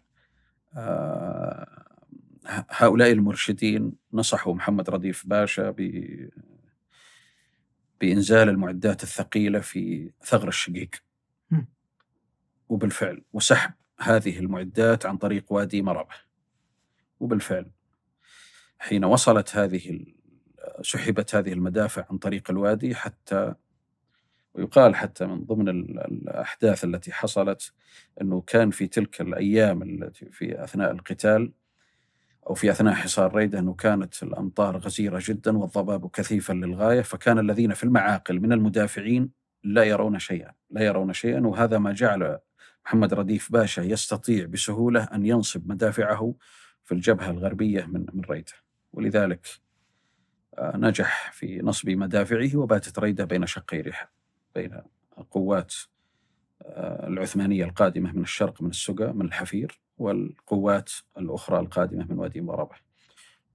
آه، هؤلاء المرشدين نصحوا محمد رديف باشا ب بإنزال المعدات الثقيلة في ثغر الشقيق وبالفعل وسحب هذه المعدات عن طريق وادي مربه وبالفعل حين وصلت هذه سحبت هذه المدافع عن طريق الوادي حتى ويقال حتى من ضمن الأحداث التي حصلت أنه كان في تلك الأيام التي في أثناء القتال أو في أثناء حصار ريدة أنه كانت الأمطار غزيرة جدا والضباب كثيفا للغاية فكان الذين في المعاقل من المدافعين لا يرون شيئا لا يرون شيئا وهذا ما جعل محمد رديف باشا يستطيع بسهولة أن ينصب مدافعه في الجبهة الغربية من من ريدة ولذلك آه، نجح في نصب مدافعه وباتت ريدة بين شقي ريحه بين قوات آه، العثمانية القادمة من الشرق من السقا من الحفير والقوات الأخرى القادمة من وادي مرابح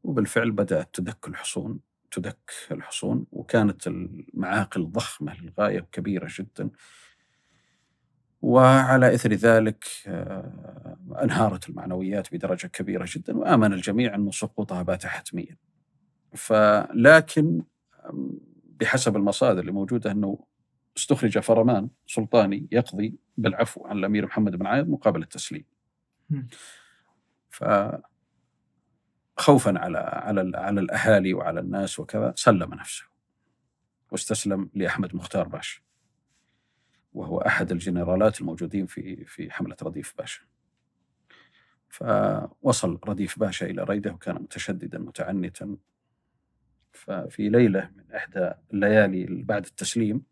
وبالفعل بدأت تدك الحصون تدك الحصون وكانت المعاقل ضخمة للغاية وكبيرة جدا وعلى إثر ذلك آه، انهارت المعنويات بدرجة كبيرة جدا وآمن الجميع أن سقوطها بات حتميا فلكن بحسب المصادر اللي موجودة أنه استخرج فرمان سلطاني يقضي بالعفو عن الامير محمد بن عايض مقابل التسليم. ف خوفا على على على الاهالي وعلى الناس وكذا سلم نفسه واستسلم لاحمد مختار باشا وهو احد الجنرالات الموجودين في في حمله رديف باشا. فوصل رديف باشا الى ريده وكان متشددا متعنتا ففي ليله من احدى الليالي بعد التسليم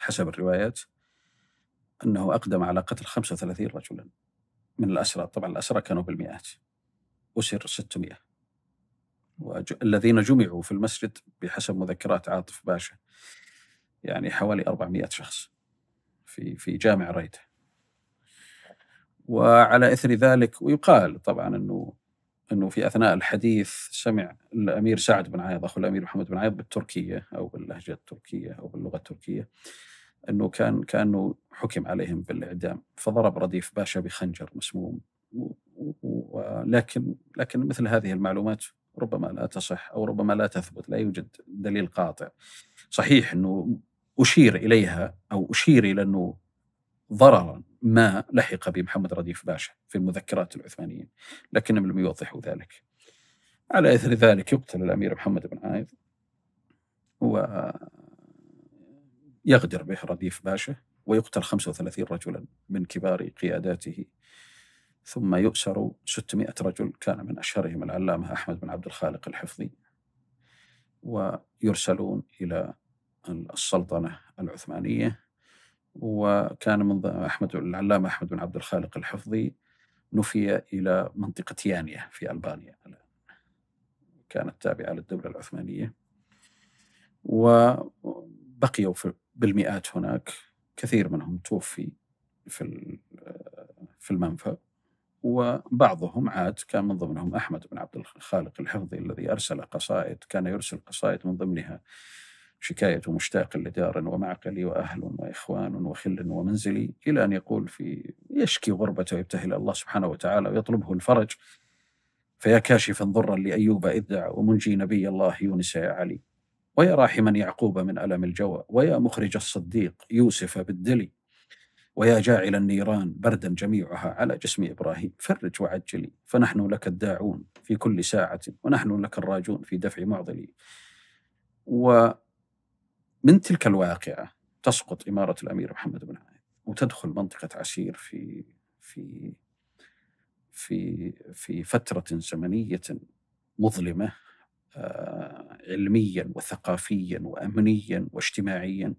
حسب الروايات أنه أقدم على قتل 35 رجلا من الأسرى طبعا الأسرى كانوا بالمئات أسر 600 والذين جمعوا في المسجد بحسب مذكرات عاطف باشا يعني حوالي 400 شخص في في جامع ريته وعلى اثر ذلك ويقال طبعا انه انه في اثناء الحديث سمع الامير سعد بن عايض اخو الامير محمد بن عايض بالتركيه او باللهجه التركيه او باللغه التركيه انه كان كانه حكم عليهم بالاعدام فضرب رديف باشا بخنجر مسموم ولكن لكن مثل هذه المعلومات ربما لا تصح او ربما لا تثبت لا يوجد دليل قاطع صحيح انه اشير اليها او اشير الى انه ضررا ما لحق بمحمد رديف باشا في المذكرات العثمانيين لكنهم لم يوضحوا ذلك على اثر ذلك يقتل الامير محمد بن عايض ويغدر به رديف باشا ويقتل 35 رجلا من كبار قياداته ثم يؤسر 600 رجل كان من أشهرهم العلامة أحمد بن عبد الخالق الحفظي ويرسلون إلى السلطنة العثمانية وكان من أحمد العلامة أحمد بن عبد الخالق الحفظي نفي إلى منطقة يانيا في ألبانيا كانت تابعة للدولة العثمانية وبقيوا بالمئات هناك كثير منهم توفي في في المنفى وبعضهم عاد كان من ضمنهم أحمد بن عبد الخالق الحفظي الذي أرسل قصائد كان يرسل قصائد من ضمنها شكاية مشتاق لدار ومعقل وأهل وإخوان وخل ومنزلي إلى أن يقول في يشكي غربته ويبتهل الله سبحانه وتعالى ويطلبه الفرج فيا كاشفا ضرا لأيوب إذ دعا ومنجي نبي الله يونس يا علي ويا راحما يعقوب من ألم الجوى ويا مخرج الصديق يوسف بالدلي ويا جاعل النيران بردا جميعها على جسم إبراهيم فرج وعجلي فنحن لك الداعون في كل ساعة ونحن لك الراجون في دفع معضلي و من تلك الواقعة تسقط إمارة الأمير محمد بن علي وتدخل منطقة عسير في في في في فترة زمنية مظلمة آه، علميا وثقافيا وأمنيا واجتماعيا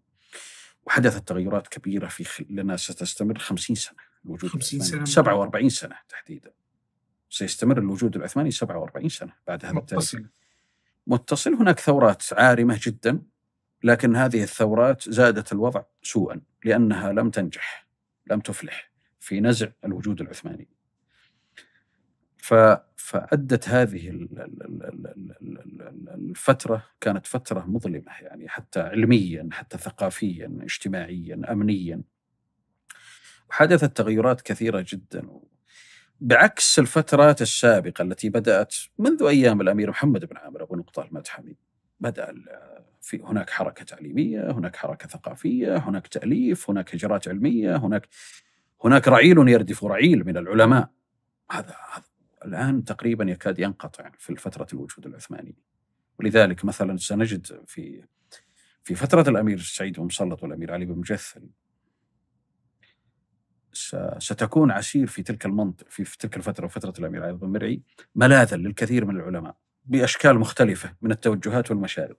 وحدثت تغيرات كبيرة في لنا ستستمر 50 سنة الوجود 50 سنة 47 سنة تحديدا سيستمر الوجود العثماني 47 سنة بعد هذا متصل التاريخ. متصل هناك ثورات عارمة جدا لكن هذه الثورات زادت الوضع سوءا لأنها لم تنجح لم تفلح في نزع الوجود العثماني فأدت هذه الفترة كانت فترة مظلمة يعني حتى علميا حتى ثقافيا اجتماعيا أمنيا وحدثت تغيرات كثيرة جدا بعكس الفترات السابقة التي بدأت منذ أيام الأمير محمد بن عامر أبو نقطة المدحمي بدأ في هناك حركة تعليمية هناك حركة ثقافية هناك تأليف هناك إجراءات علمية هناك هناك رعيل يردف رعيل من العلماء هذا, هذا الآن تقريبا يكاد ينقطع في الفترة الوجود العثماني ولذلك مثلا سنجد في في فترة الأمير سعيد بن مسلط والأمير علي بن مجثل ستكون عسير في تلك المنطقة في تلك الفترة وفترة الأمير علي بن مرعي ملاذا للكثير من العلماء باشكال مختلفه من التوجهات والمشارب.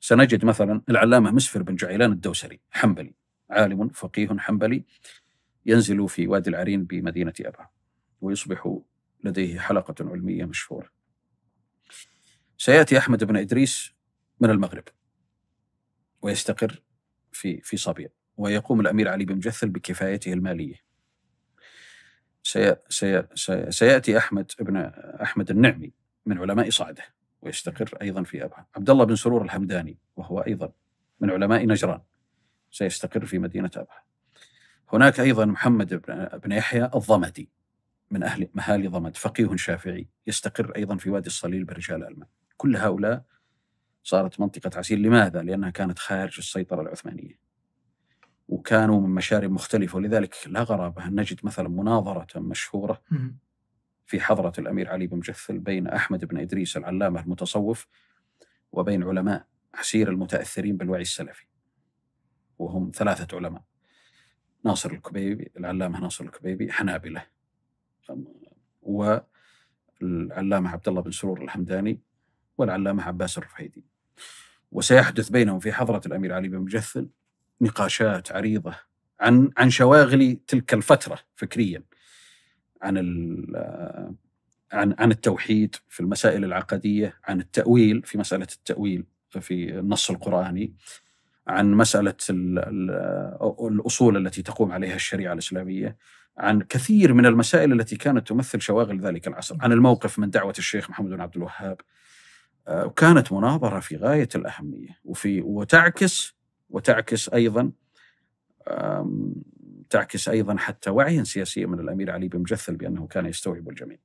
سنجد مثلا العلامه مسفر بن جعيلان الدوسري حنبلي عالم فقيه حنبلي ينزل في وادي العرين بمدينه ابها ويصبح لديه حلقه علميه مشهوره. سياتي احمد بن ادريس من المغرب ويستقر في في صبيع ويقوم الامير علي بن مجثل بكفايته الماليه. سي سي سي سياتي احمد بن احمد النعمي من علماء صعده ويستقر ايضا في ابها. عبد الله بن سرور الحمداني وهو ايضا من علماء نجران سيستقر في مدينه ابها. هناك ايضا محمد بن يحيى الضمدي من اهل مهال ضمد فقيه شافعي يستقر ايضا في وادي الصليل برجال ألمان كل هؤلاء صارت منطقه عسير لماذا؟ لانها كانت خارج السيطره العثمانيه. وكانوا من مشارب مختلفة ولذلك لا غرابة أن نجد مثلا مناظرة مشهورة في حضرة الأمير علي بن مجفل بين أحمد بن إدريس العلامة المتصوف وبين علماء عسير المتأثرين بالوعي السلفي وهم ثلاثة علماء ناصر الكبيبي العلامة ناصر الكبيبي حنابلة والعلامة عبد الله بن سرور الحمداني والعلامة عباس الرفيدي وسيحدث بينهم في حضرة الأمير علي بن مجفل نقاشات عريضة عن عن شواغل تلك الفترة فكريا عن عن عن التوحيد في المسائل العقديه، عن التاويل في مساله التاويل في النص القراني، عن مساله الاصول التي تقوم عليها الشريعه الاسلاميه، عن كثير من المسائل التي كانت تمثل شواغل ذلك العصر، عن الموقف من دعوه الشيخ محمد بن عبد الوهاب. آه، وكانت مناظره في غايه الاهميه وفي وتعكس وتعكس ايضا تعكس أيضا حتى وعيا سياسيا من الأمير علي بن مجثل بأنه كان يستوعب الجميع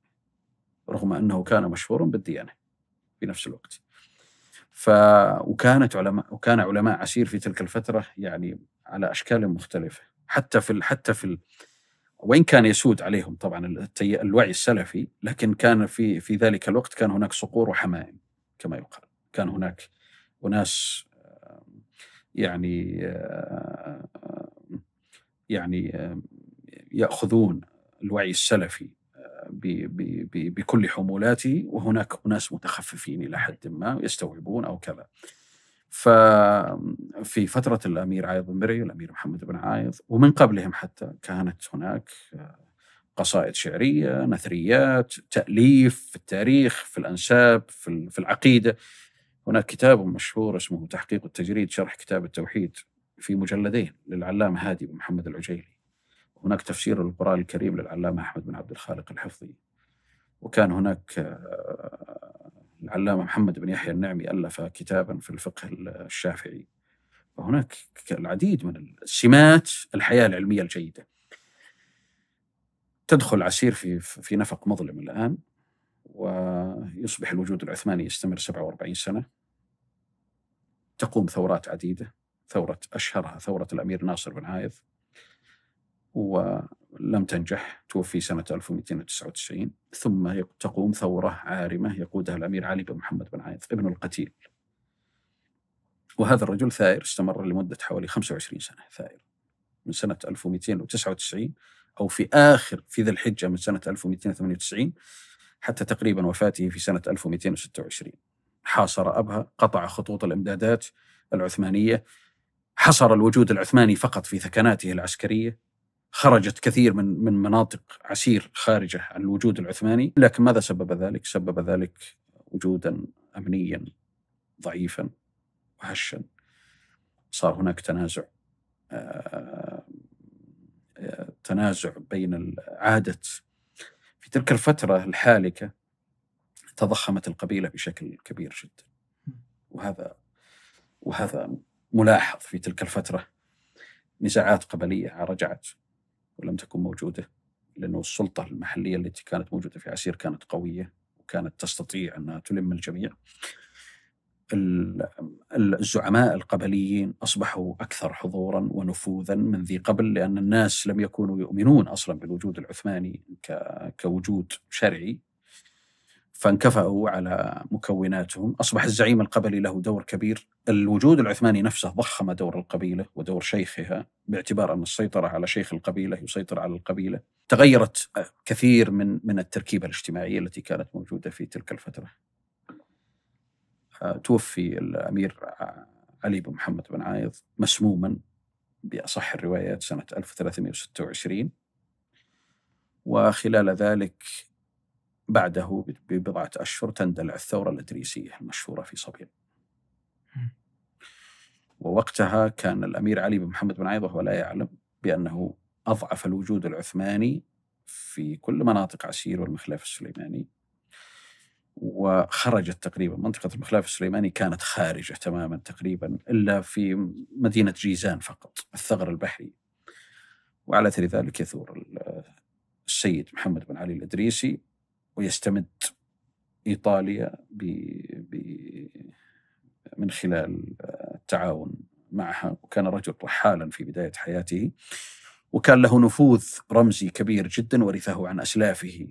رغم أنه كان مشهورا بالديانة في نفس الوقت ف وكانت علماء وكان علماء عسير في تلك الفترة يعني على أشكال مختلفة حتى في ال... حتى في ال... وإن كان يسود عليهم طبعا التي... الوعي السلفي لكن كان في في ذلك الوقت كان هناك صقور وحمائم كما يقال كان هناك أناس يعني آه، يعني ياخذون الوعي السلفي آه، بكل حمولاته وهناك اناس متخففين الى حد ما يستوعبون او كذا. ففي فترة الأمير عايض بن بري والأمير محمد بن عايض ومن قبلهم حتى كانت هناك آه، قصائد شعرية نثريات تأليف في التاريخ في الأنساب في العقيدة هناك كتاب مشهور اسمه تحقيق التجريد شرح كتاب التوحيد في مجلدين للعلامة هادي بن محمد العجيلي هناك تفسير للقرآن الكريم للعلامة أحمد بن عبد الخالق الحفظي وكان هناك آه، العلامة محمد بن يحيى النعمي ألف كتابا في الفقه آه، الشافعي فهناك العديد من سمات الحياة العلمية الجيدة تدخل عسير في في نفق مظلم الآن ويصبح الوجود العثماني يستمر 47 سنة تقوم ثورات عديدة ثورة أشهرها ثورة الأمير ناصر بن عايض ولم تنجح توفي سنة 1299 ثم تقوم ثورة عارمة يقودها الأمير علي بن محمد بن عايض ابن القتيل وهذا الرجل ثائر استمر لمدة حوالي 25 سنة ثائر من سنة 1299 أو في آخر في ذي الحجة من سنة 1298 حتى تقريبا وفاته في سنة 1226 حاصر أبها قطع خطوط الإمدادات العثمانية حصر الوجود العثماني فقط في ثكناته العسكريه خرجت كثير من من مناطق عسير خارجه عن الوجود العثماني لكن ماذا سبب ذلك سبب ذلك وجودا امنيا ضعيفا وهشا صار هناك تنازع آه، آه، تنازع بين عادة في تلك الفترة الحالكة تضخمت القبيلة بشكل كبير جدا وهذا وهذا ملاحظ في تلك الفترة نزاعات قبلية رجعت ولم تكن موجودة لأنه السلطة المحلية التي كانت موجودة في عسير كانت قوية وكانت تستطيع أنها تلم الجميع الزعماء القبليين أصبحوا أكثر حضورا ونفوذا من ذي قبل لأن الناس لم يكونوا يؤمنون أصلا بالوجود العثماني كوجود شرعي فانكفأوا على مكوناتهم أصبح الزعيم القبلي له دور كبير الوجود العثماني نفسه ضخم دور القبيلة ودور شيخها باعتبار أن السيطرة على شيخ القبيلة يسيطر على القبيلة تغيرت كثير من من التركيبة الاجتماعية التي كانت موجودة في تلك الفترة آه، توفي الأمير علي بن محمد بن عايض مسموما بأصح الروايات سنة 1326 وخلال ذلك بعده ببضعة أشهر تندلع الثورة الإدريسية المشهورة في صبيان ووقتها كان الأمير علي بن محمد بن عيض وهو لا يعلم بأنه أضعف الوجود العثماني في كل مناطق عسير والمخلاف السليماني وخرجت تقريبا منطقة المخلاف السليماني كانت خارجة تماما تقريبا إلا في مدينة جيزان فقط الثغر البحري وعلى اثر ذلك يثور السيد محمد بن علي الإدريسي ويستمد ايطاليا ب ب من خلال آه، التعاون معها وكان رجل رحالا في بدايه حياته وكان له نفوذ رمزي كبير جدا ورثه عن اسلافه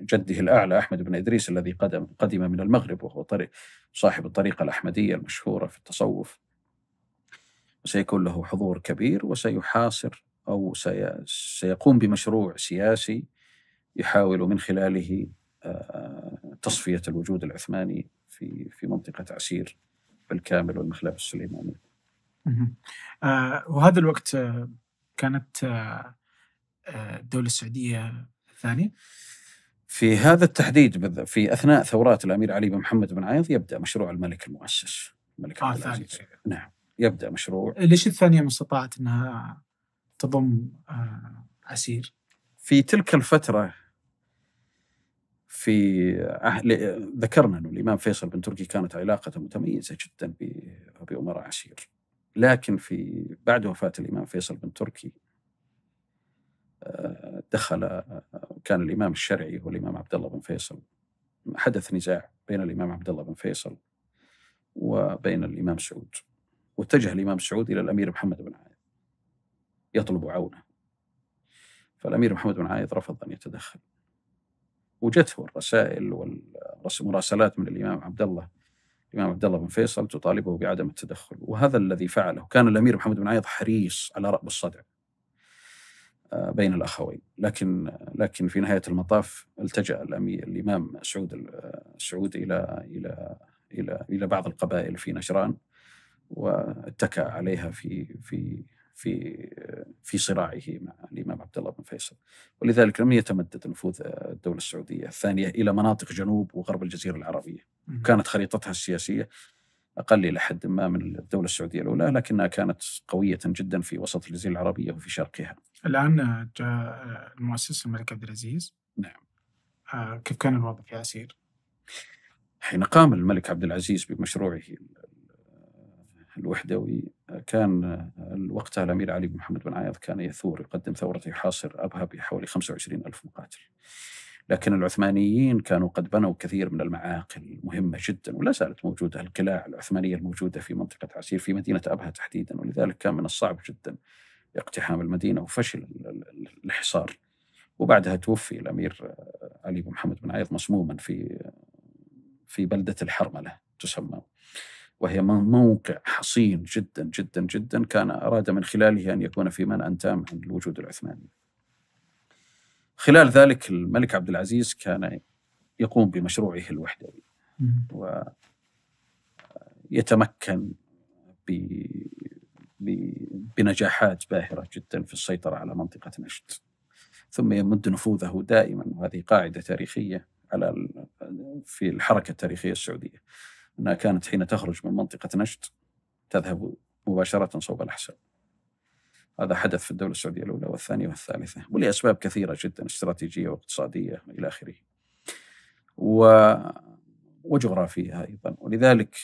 جده الاعلى احمد بن ادريس الذي قدم قدم من المغرب وهو طريق صاحب الطريقه الاحمديه المشهوره في التصوف وسيكون له حضور كبير وسيحاصر او سيقوم بمشروع سياسي يحاول من خلاله آه، تصفية الوجود العثماني في في منطقة عسير بالكامل والمخلاف السليماني آه، وهذا الوقت آه، كانت الدولة السعودية الثانية في هذا التحديد في أثناء ثورات الأمير علي بن محمد بن عايض يبدأ مشروع الملك المؤسس الملك آه الثاني نعم يبدأ مشروع ليش الثانية ما استطاعت أنها تضم عسير في تلك الفترة في أهل ذكرنا أن الإمام فيصل بن تركي كانت علاقة متميزة جدا بأمراء عسير لكن في بعد وفاة الإمام فيصل بن تركي آه، دخل كان الإمام الشرعي هو الإمام عبد الله بن فيصل حدث نزاع بين الإمام عبد الله بن فيصل وبين الإمام سعود واتجه الإمام سعود إلى الأمير محمد بن عايض يطلب عونه فالأمير محمد بن عايض رفض أن يتدخل وجته الرسائل والمراسلات من الامام عبد الله الامام عبد الله بن فيصل تطالبه بعدم التدخل وهذا الذي فعله كان الامير محمد بن عايض حريص على رأب الصدع آه، بين الاخوين لكن لكن في نهايه المطاف التجا الامام سعود سعود الى الى الى الى بعض القبائل في نجران واتكى عليها في في في في صراعه مع الامام عبد الله بن فيصل ولذلك لم يتمدد نفوذ الدوله السعوديه الثانيه الى مناطق جنوب وغرب الجزيره العربيه كانت خريطتها السياسيه اقل الى حد ما من الدوله السعوديه الاولى لكنها كانت قويه جدا في وسط الجزيره العربيه وفي شرقها. الان جاء المؤسس الملك عبد العزيز. نعم. آه، كيف كان الوضع في عسير؟ حين قام الملك عبد العزيز بمشروعه الوحدوي آه، كان آه، وقتها الأمير علي بن محمد بن عايض كان يثور يقدم ثورة يحاصر أبها بحوالي 25 ألف مقاتل لكن العثمانيين كانوا قد بنوا كثير من المعاقل مهمة جدا ولا زالت موجودة القلاع العثمانية الموجودة في منطقة عسير في مدينة أبها تحديدا ولذلك كان من الصعب جدا اقتحام المدينة وفشل الحصار وبعدها توفي الأمير آه، علي بن محمد بن عايض مسموما في في بلدة الحرملة تسمى وهي موقع حصين جدا جدا جدا كان أراد من خلاله أن يكون في منأ تام عن الوجود العثماني خلال ذلك الملك عبد العزيز كان يقوم بمشروعه الوحدوي ويتمكن بنجاحات باهرة جدا في السيطرة على منطقة نجد ثم يمد نفوذه دائما وهذه قاعدة تاريخية على في الحركة التاريخية السعودية أنها كانت حين تخرج من منطقة نجد تذهب مباشرة صوب الأحساء هذا حدث في الدولة السعودية الأولى والثانية والثالثة ولأسباب كثيرة جدا استراتيجية واقتصادية إلى آخره و... وجغرافية أيضا ولذلك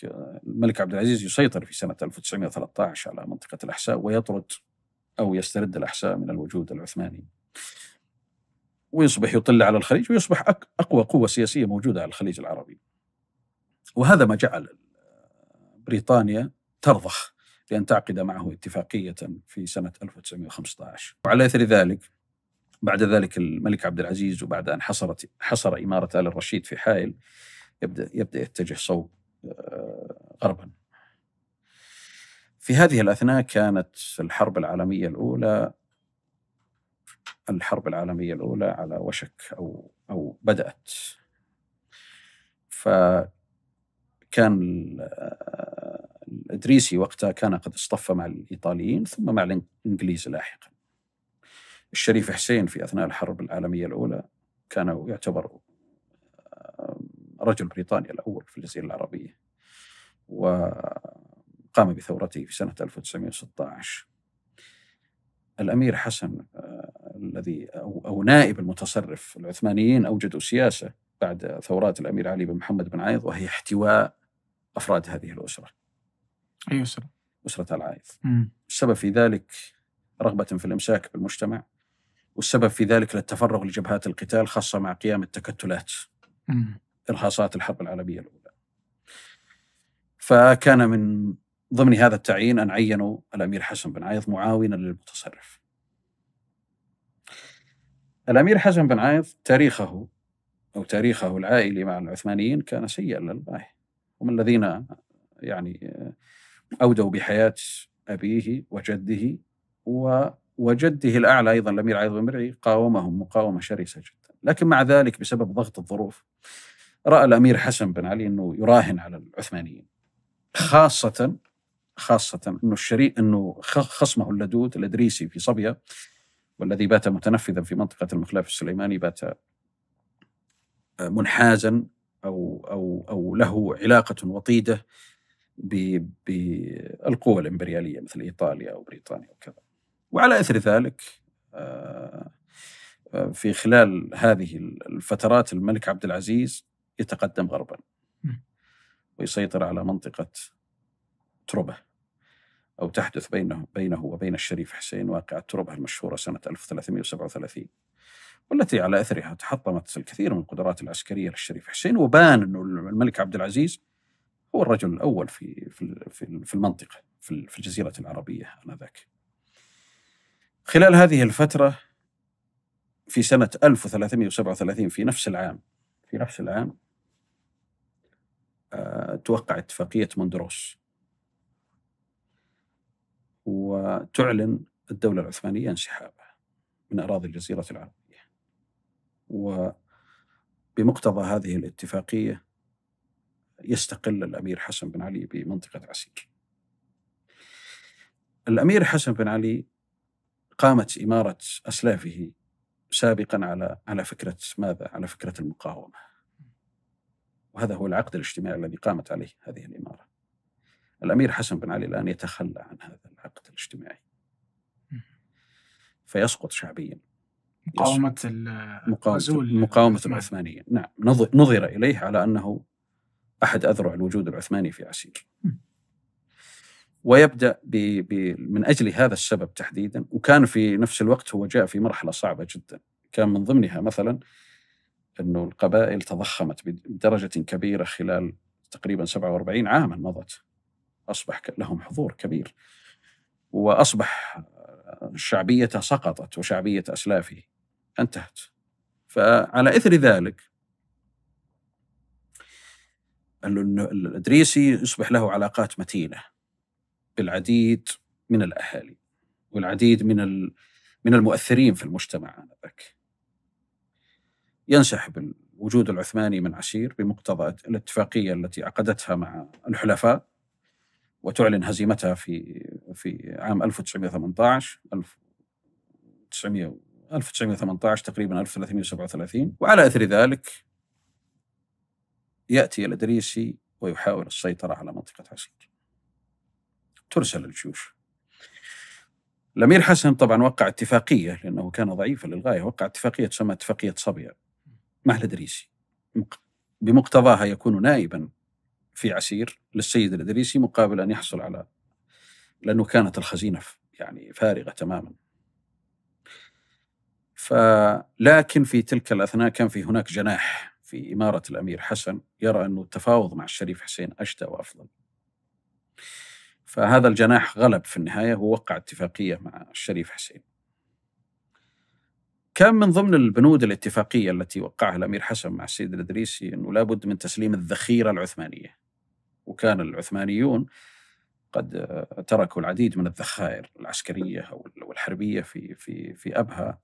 الملك عبد العزيز يسيطر في سنة 1913 على منطقة الأحساء ويطرد أو يسترد الأحساء من الوجود العثماني ويصبح يطل على الخليج ويصبح أقوى قوة سياسية موجودة على الخليج العربي وهذا ما جعل بريطانيا ترضخ لأن تعقد معه اتفاقية في سنة 1915 وعلى إثر ذلك بعد ذلك الملك عبد العزيز وبعد أن حصرت حصر إمارة آل الرشيد في حائل يبدأ يبدأ يتجه صوب آه، غربا في هذه الأثناء كانت الحرب العالمية الأولى الحرب العالمية الأولى على وشك أو أو بدأت ف كان الادريسي آه، وقتها كان قد اصطف مع الايطاليين ثم مع الانجليز لاحقا. الشريف حسين في اثناء الحرب العالميه الاولى كان يعتبر آه، رجل بريطانيا الاول في الجزيره العربيه. وقام بثورته في سنه 1916. الامير حسن آه، الذي او او نائب المتصرف العثمانيين اوجدوا سياسه بعد ثورات الامير علي بن محمد بن عايض وهي احتواء أفراد هذه الأسرة أي أيوة، أسرة؟ أسرة العائض مم. السبب في ذلك رغبة في الإمساك بالمجتمع والسبب في ذلك للتفرغ لجبهات القتال خاصة مع قيام التكتلات مم. إرهاصات الحرب العالمية الأولى فكان من ضمن هذا التعيين أن عينوا الأمير حسن بن عايض معاونا للمتصرف الأمير حسن بن عايض تاريخه أو تاريخه العائلي مع العثمانيين كان سيئا للغاية هم الذين يعني أودوا بحياة أبيه وجده وجده الأعلى أيضا الأمير عايض بن مرعي قاومهم مقاومة شرسة جدا لكن مع ذلك بسبب ضغط الظروف رأى الأمير حسن بن علي أنه يراهن على العثمانيين خاصة خاصة أنه الشريء أنه خصمه اللدود الإدريسي في صبية والذي بات متنفذا في منطقة المخلاف السليماني بات منحازا او او او له علاقه وطيده بالقوى الامبرياليه مثل ايطاليا او بريطانيا وكذا. وعلى اثر ذلك آه، آه، في خلال هذه الفترات الملك عبد العزيز يتقدم غربا ويسيطر على منطقه تربه او تحدث بينه بينه وبين الشريف حسين واقعه تربه المشهوره سنه 1337 والتي على اثرها تحطمت الكثير من القدرات العسكريه للشريف حسين وبان انه الملك عبد العزيز هو الرجل الاول في في في المنطقه في الجزيره العربيه انذاك. خلال هذه الفتره في سنه 1337 في نفس العام في نفس العام آه، توقع اتفاقيه مندروس وتعلن الدوله العثمانيه انسحابها من اراضي الجزيره العربيه. وبمقتضى هذه الاتفاقية يستقل الأمير حسن بن علي بمنطقة عسير الأمير حسن بن علي قامت إمارة أسلافه سابقا على على فكرة ماذا؟ على فكرة المقاومة وهذا هو العقد الاجتماعي الذي قامت عليه هذه الإمارة الأمير حسن بن علي الآن يتخلى عن هذا العقد الاجتماعي فيسقط شعبيا مقاومة النزول مقاومة العثمانية نعم نظر إليه على أنه أحد أذرع الوجود العثماني في عسير ويبدأ ب ب من أجل هذا السبب تحديدا وكان في نفس الوقت هو جاء في مرحلة صعبة جدا كان من ضمنها مثلا أنه القبائل تضخمت بدرجة كبيرة خلال تقريبا 47 عاما مضت أصبح لهم حضور كبير وأصبح شعبيته سقطت وشعبية أسلافه انتهت فعلى اثر ذلك الادريسي يصبح له علاقات متينه بالعديد من الاهالي والعديد من من المؤثرين في المجتمع انذاك ينسحب الوجود العثماني من عسير بمقتضى الاتفاقيه التي عقدتها مع الحلفاء وتعلن هزيمتها في في عام 1918 1900 1918 تقريبا 1337 وعلى اثر ذلك ياتي الادريسي ويحاول السيطره على منطقه عسير. ترسل الجيوش. الامير حسن طبعا وقع اتفاقيه لانه كان ضعيفا للغايه وقع اتفاقيه تسمى اتفاقيه صبيا مع الادريسي بمقتضاها يكون نائبا في عسير للسيد الادريسي مقابل ان يحصل على لانه كانت الخزينه يعني فارغه تماما فلكن في تلك الأثناء كان في هناك جناح في إمارة الأمير حسن يرى أنه التفاوض مع الشريف حسين أشتى وأفضل فهذا الجناح غلب في النهاية ووقع اتفاقية مع الشريف حسين كان من ضمن البنود الاتفاقية التي وقعها الأمير حسن مع السيد الإدريسي أنه لابد من تسليم الذخيرة العثمانية وكان العثمانيون قد تركوا العديد من الذخائر العسكرية والحربية في, في, في أبها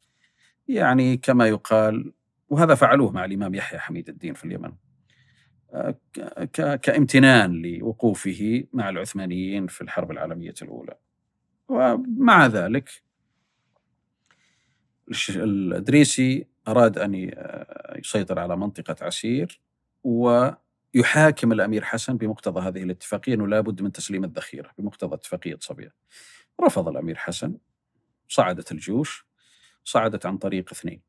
يعني كما يقال وهذا فعلوه مع الإمام يحيى حميد الدين في اليمن آه، كامتنان لوقوفه مع العثمانيين في الحرب العالمية الأولى ومع ذلك الإدريسي أراد أن آه، يسيطر على منطقة عسير ويحاكم الأمير حسن بمقتضى هذه الاتفاقية أنه لا بد من تسليم الذخيرة بمقتضى اتفاقية صبية رفض الأمير حسن صعدت الجيوش صعدت عن طريق اثنين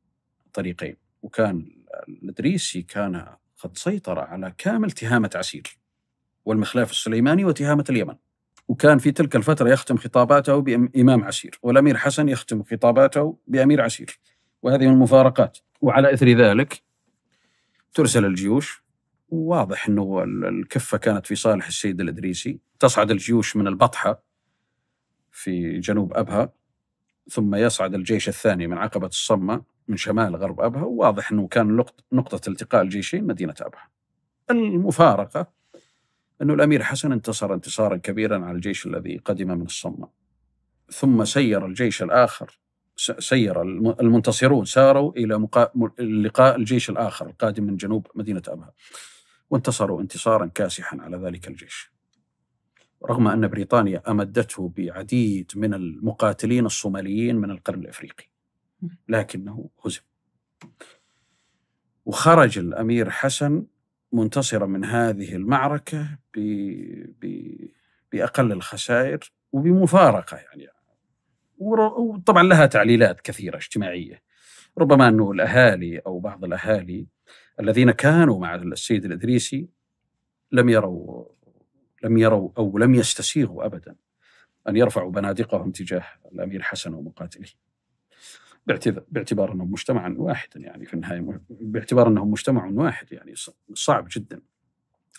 طريقين وكان الإدريسي كان قد سيطر على كامل تهامة عسير والمخلاف السليماني وتهامة اليمن وكان في تلك الفترة يختم خطاباته بإمام عسير والأمير حسن يختم خطاباته بأمير عسير وهذه المفارقات وعلى إثر ذلك ترسل الجيوش وواضح أنه الكفة كانت في صالح السيد الإدريسي تصعد الجيوش من البطحة في جنوب أبها ثم يصعد الجيش الثاني من عقبة الصمة من شمال غرب أبها وواضح أنه كان نقطة التقاء الجيشين مدينة أبها المفارقة أنه الأمير حسن انتصر انتصارا كبيرا على الجيش الذي قدم من الصمة ثم سير الجيش الآخر سير المنتصرون ساروا إلى مقا... لقاء الجيش الآخر القادم من جنوب مدينة أبها وانتصروا انتصارا كاسحا على ذلك الجيش رغم أن بريطانيا أمدته بعديد من المقاتلين الصوماليين من القرن الإفريقي لكنه هزم وخرج الأمير حسن منتصرا من هذه المعركة ب... ب... بأقل الخسائر وبمفارقة يعني وطبعا لها تعليلات كثيرة اجتماعية ربما أنه الأهالي أو بعض الأهالي الذين كانوا مع السيد الإدريسي لم يروا لم يروا أو لم يستسيغوا أبدا أن يرفعوا بنادقهم تجاه الأمير حسن ومقاتله باعتبار أنهم مجتمعا واحدا يعني في النهاية باعتبار أنهم مجتمع واحد يعني صعب جدا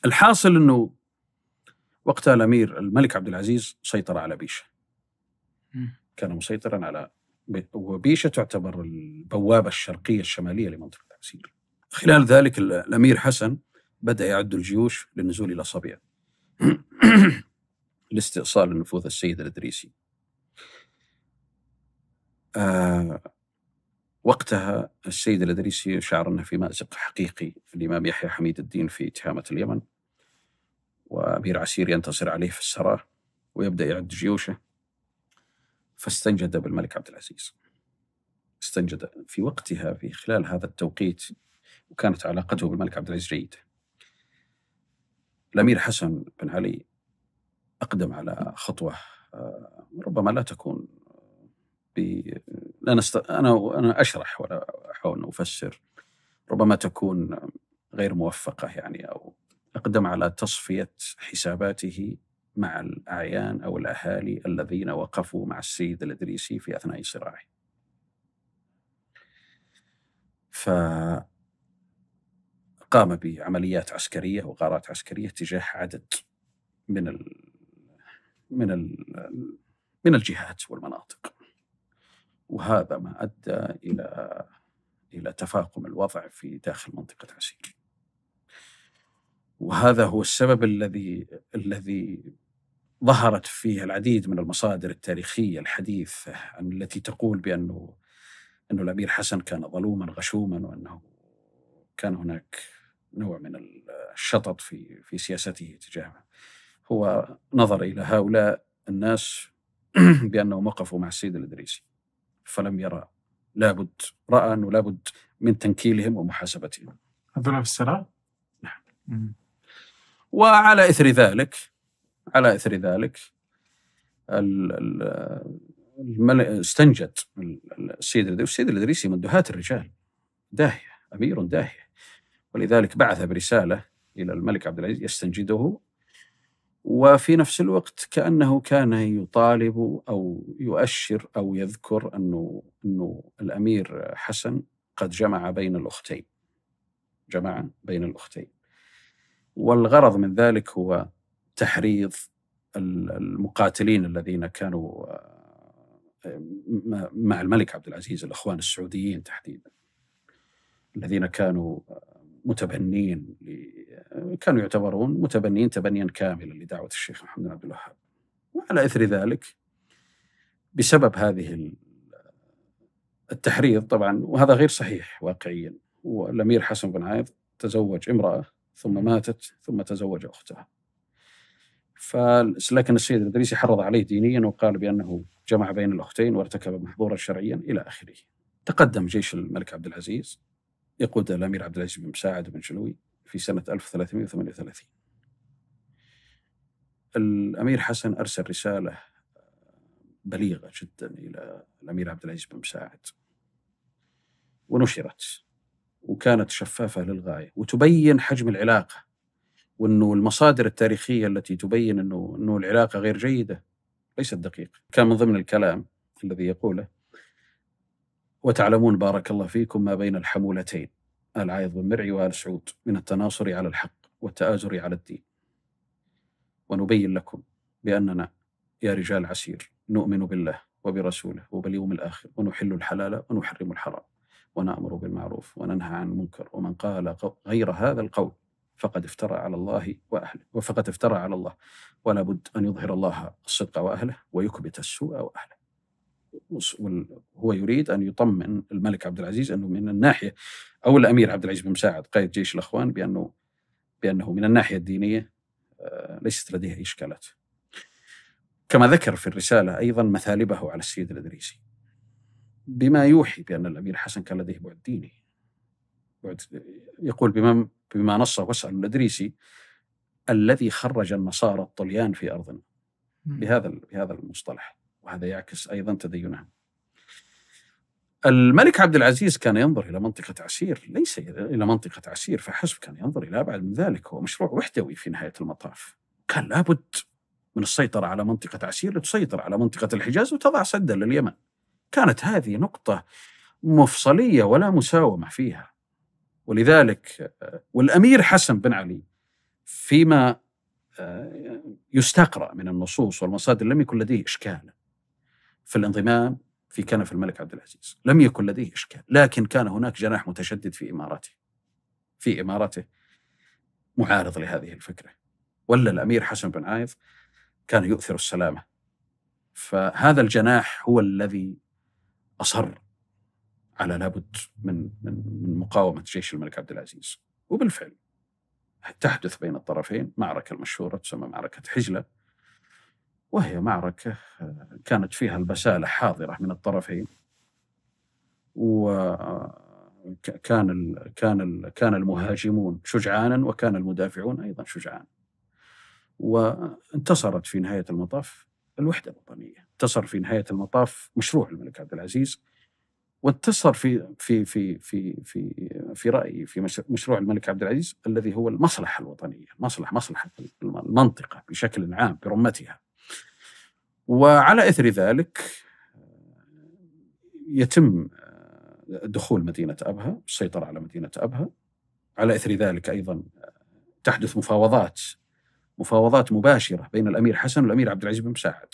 الحاصل أنه وقتها الأمير الملك عبد العزيز سيطر على بيشة كان مسيطرا على وبيشة تعتبر البوابة الشرقية الشمالية لمنطقة عسير خلال ذلك الأمير حسن بدأ يعد الجيوش للنزول إلى صبيان لاستئصال نفوذ السيد الإدريسي آه وقتها السيد الإدريسي شعر أنه في مأزق حقيقي الإمام يحيى حميد الدين في تهامة اليمن وأمير عسير ينتصر عليه في السراء ويبدأ يعد جيوشه فاستنجد بالملك عبد العزيز استنجد في وقتها في خلال هذا التوقيت وكانت علاقته بالملك عبد العزيز جيده الأمير حسن بن علي أقدم على خطوة آه، ربما لا تكون آه، لا نست... أنا أنا أشرح ولا أحاول أفسر ربما تكون غير موفقة يعني أو أقدم على تصفية حساباته مع الأعيان أو الأهالي الذين وقفوا مع السيد الإدريسي في أثناء صراعه. ف قام بعمليات عسكريه وغارات عسكريه تجاه عدد من ال من ال من الجهات والمناطق وهذا ما ادى الى الى تفاقم الوضع في داخل منطقه عسير وهذا هو السبب الذي الذي ظهرت فيه العديد من المصادر التاريخيه الحديثه التي تقول بانه انه الامير حسن كان ظلوما غشوما وانه كان هناك نوع من الشطط في في سياسته تجاهها هو نظر الى هؤلاء الناس بانهم وقفوا مع السيد الادريسي فلم يرى لابد راى انه لابد من تنكيلهم ومحاسبتهم هذول في السراء؟ نعم وعلى اثر ذلك على اثر ذلك استنجد السيد الادريسي السيد الادريسي من دهاة الرجال داهيه امير داهيه ولذلك بعث برسالة إلى الملك عبد العزيز يستنجده وفي نفس الوقت كأنه كان يطالب أو يؤشر أو يذكر أنه, أنه الأمير حسن قد جمع بين الأختين جمع بين الأختين والغرض من ذلك هو تحريض المقاتلين الذين كانوا آه، مع الملك عبد العزيز الإخوان السعوديين تحديدا الذين كانوا آه، متبنين كانوا يعتبرون متبنين تبنيا كاملا لدعوة الشيخ محمد بن عبد الوهاب وعلى إثر ذلك بسبب هذه التحريض طبعا وهذا غير صحيح واقعيا والأمير حسن بن عايض تزوج امرأة ثم ماتت ثم تزوج أختها لكن السيد الإدريسي حرض عليه دينيا وقال بأنه جمع بين الأختين وارتكب محظورا شرعيا إلى آخره تقدم جيش الملك عبد العزيز يقود الامير عبد العزيز بن مساعد بن جلوي في سنه 1338 الامير حسن ارسل رساله آه، بليغه جدا الى الامير عبد العزيز بن مساعد ونشرت وكانت شفافه للغايه وتبين حجم العلاقه وانه المصادر التاريخيه التي تبين انه انه العلاقه غير جيده ليست دقيقه كان من ضمن الكلام الذي يقوله وتعلمون بارك الله فيكم ما بين الحمولتين العايض بن مرعي وآل سعود من التناصر على الحق والتآزر على الدين ونبين لكم بأننا يا رجال عسير نؤمن بالله وبرسوله وباليوم الآخر ونحل الحلال ونحرم الحرام ونأمر بالمعروف وننهى عن المنكر ومن قال غير هذا القول فقد افترى على الله وأهله وفقد افترى على الله ولا بد أن يظهر الله الصدق وأهله ويكبت السوء وأهله هو يريد ان يطمن الملك عبد العزيز انه من الناحيه او الامير عبد العزيز بن مساعد قائد جيش الاخوان بانه بانه من الناحيه الدينيه آه، ليست لديه اي اشكالات. كما ذكر في الرساله ايضا مثالبه على السيد الادريسي. بما يوحي بان الامير حسن كان لديه بعد ديني. بعد يقول بما بما نص واسال الادريسي الذي خرج النصارى الطليان في ارضنا بهذا بهذا المصطلح. وهذا يعكس أيضا تدينه الملك عبد العزيز كان ينظر إلى منطقة عسير ليس إلى منطقة عسير فحسب كان ينظر إلى أبعد من ذلك هو مشروع وحدوي في نهاية المطاف كان لابد من السيطرة على منطقة عسير لتسيطر على منطقة الحجاز وتضع سدا لليمن كانت هذه نقطة مفصلية ولا مساومة فيها ولذلك والأمير حسن بن علي فيما آه، يستقرأ من النصوص والمصادر لم يكن لديه إشكال في الانضمام في كنف الملك عبد العزيز لم يكن لديه إشكال لكن كان هناك جناح متشدد في إماراته في إماراته معارض لهذه الفكرة ولا الأمير حسن بن عايض كان يؤثر السلامة فهذا الجناح هو الذي أصر على لابد من من من مقاومة جيش الملك عبد العزيز وبالفعل تحدث بين الطرفين معركة المشهورة تسمى معركة حجلة وهي معركة آه، كانت فيها البسالة حاضرة من الطرفين وكان الـ آه، كان الـ كان المهاجمون شجعانا وكان المدافعون أيضا شجعان وانتصرت في نهاية المطاف الوحدة الوطنية انتصر في نهاية المطاف مشروع الملك عبد العزيز وانتصر في في في في في في رايي في مشروع الملك عبد العزيز الذي هو المصلحه الوطنيه، مصلحه مصلحه المنطقه بشكل عام برمتها. وعلى اثر ذلك يتم آه، دخول مدينه ابها، السيطره على مدينه ابها. على اثر ذلك ايضا آه، تحدث مفاوضات مفاوضات مباشره بين الامير حسن والامير عبد العزيز بن مساعد.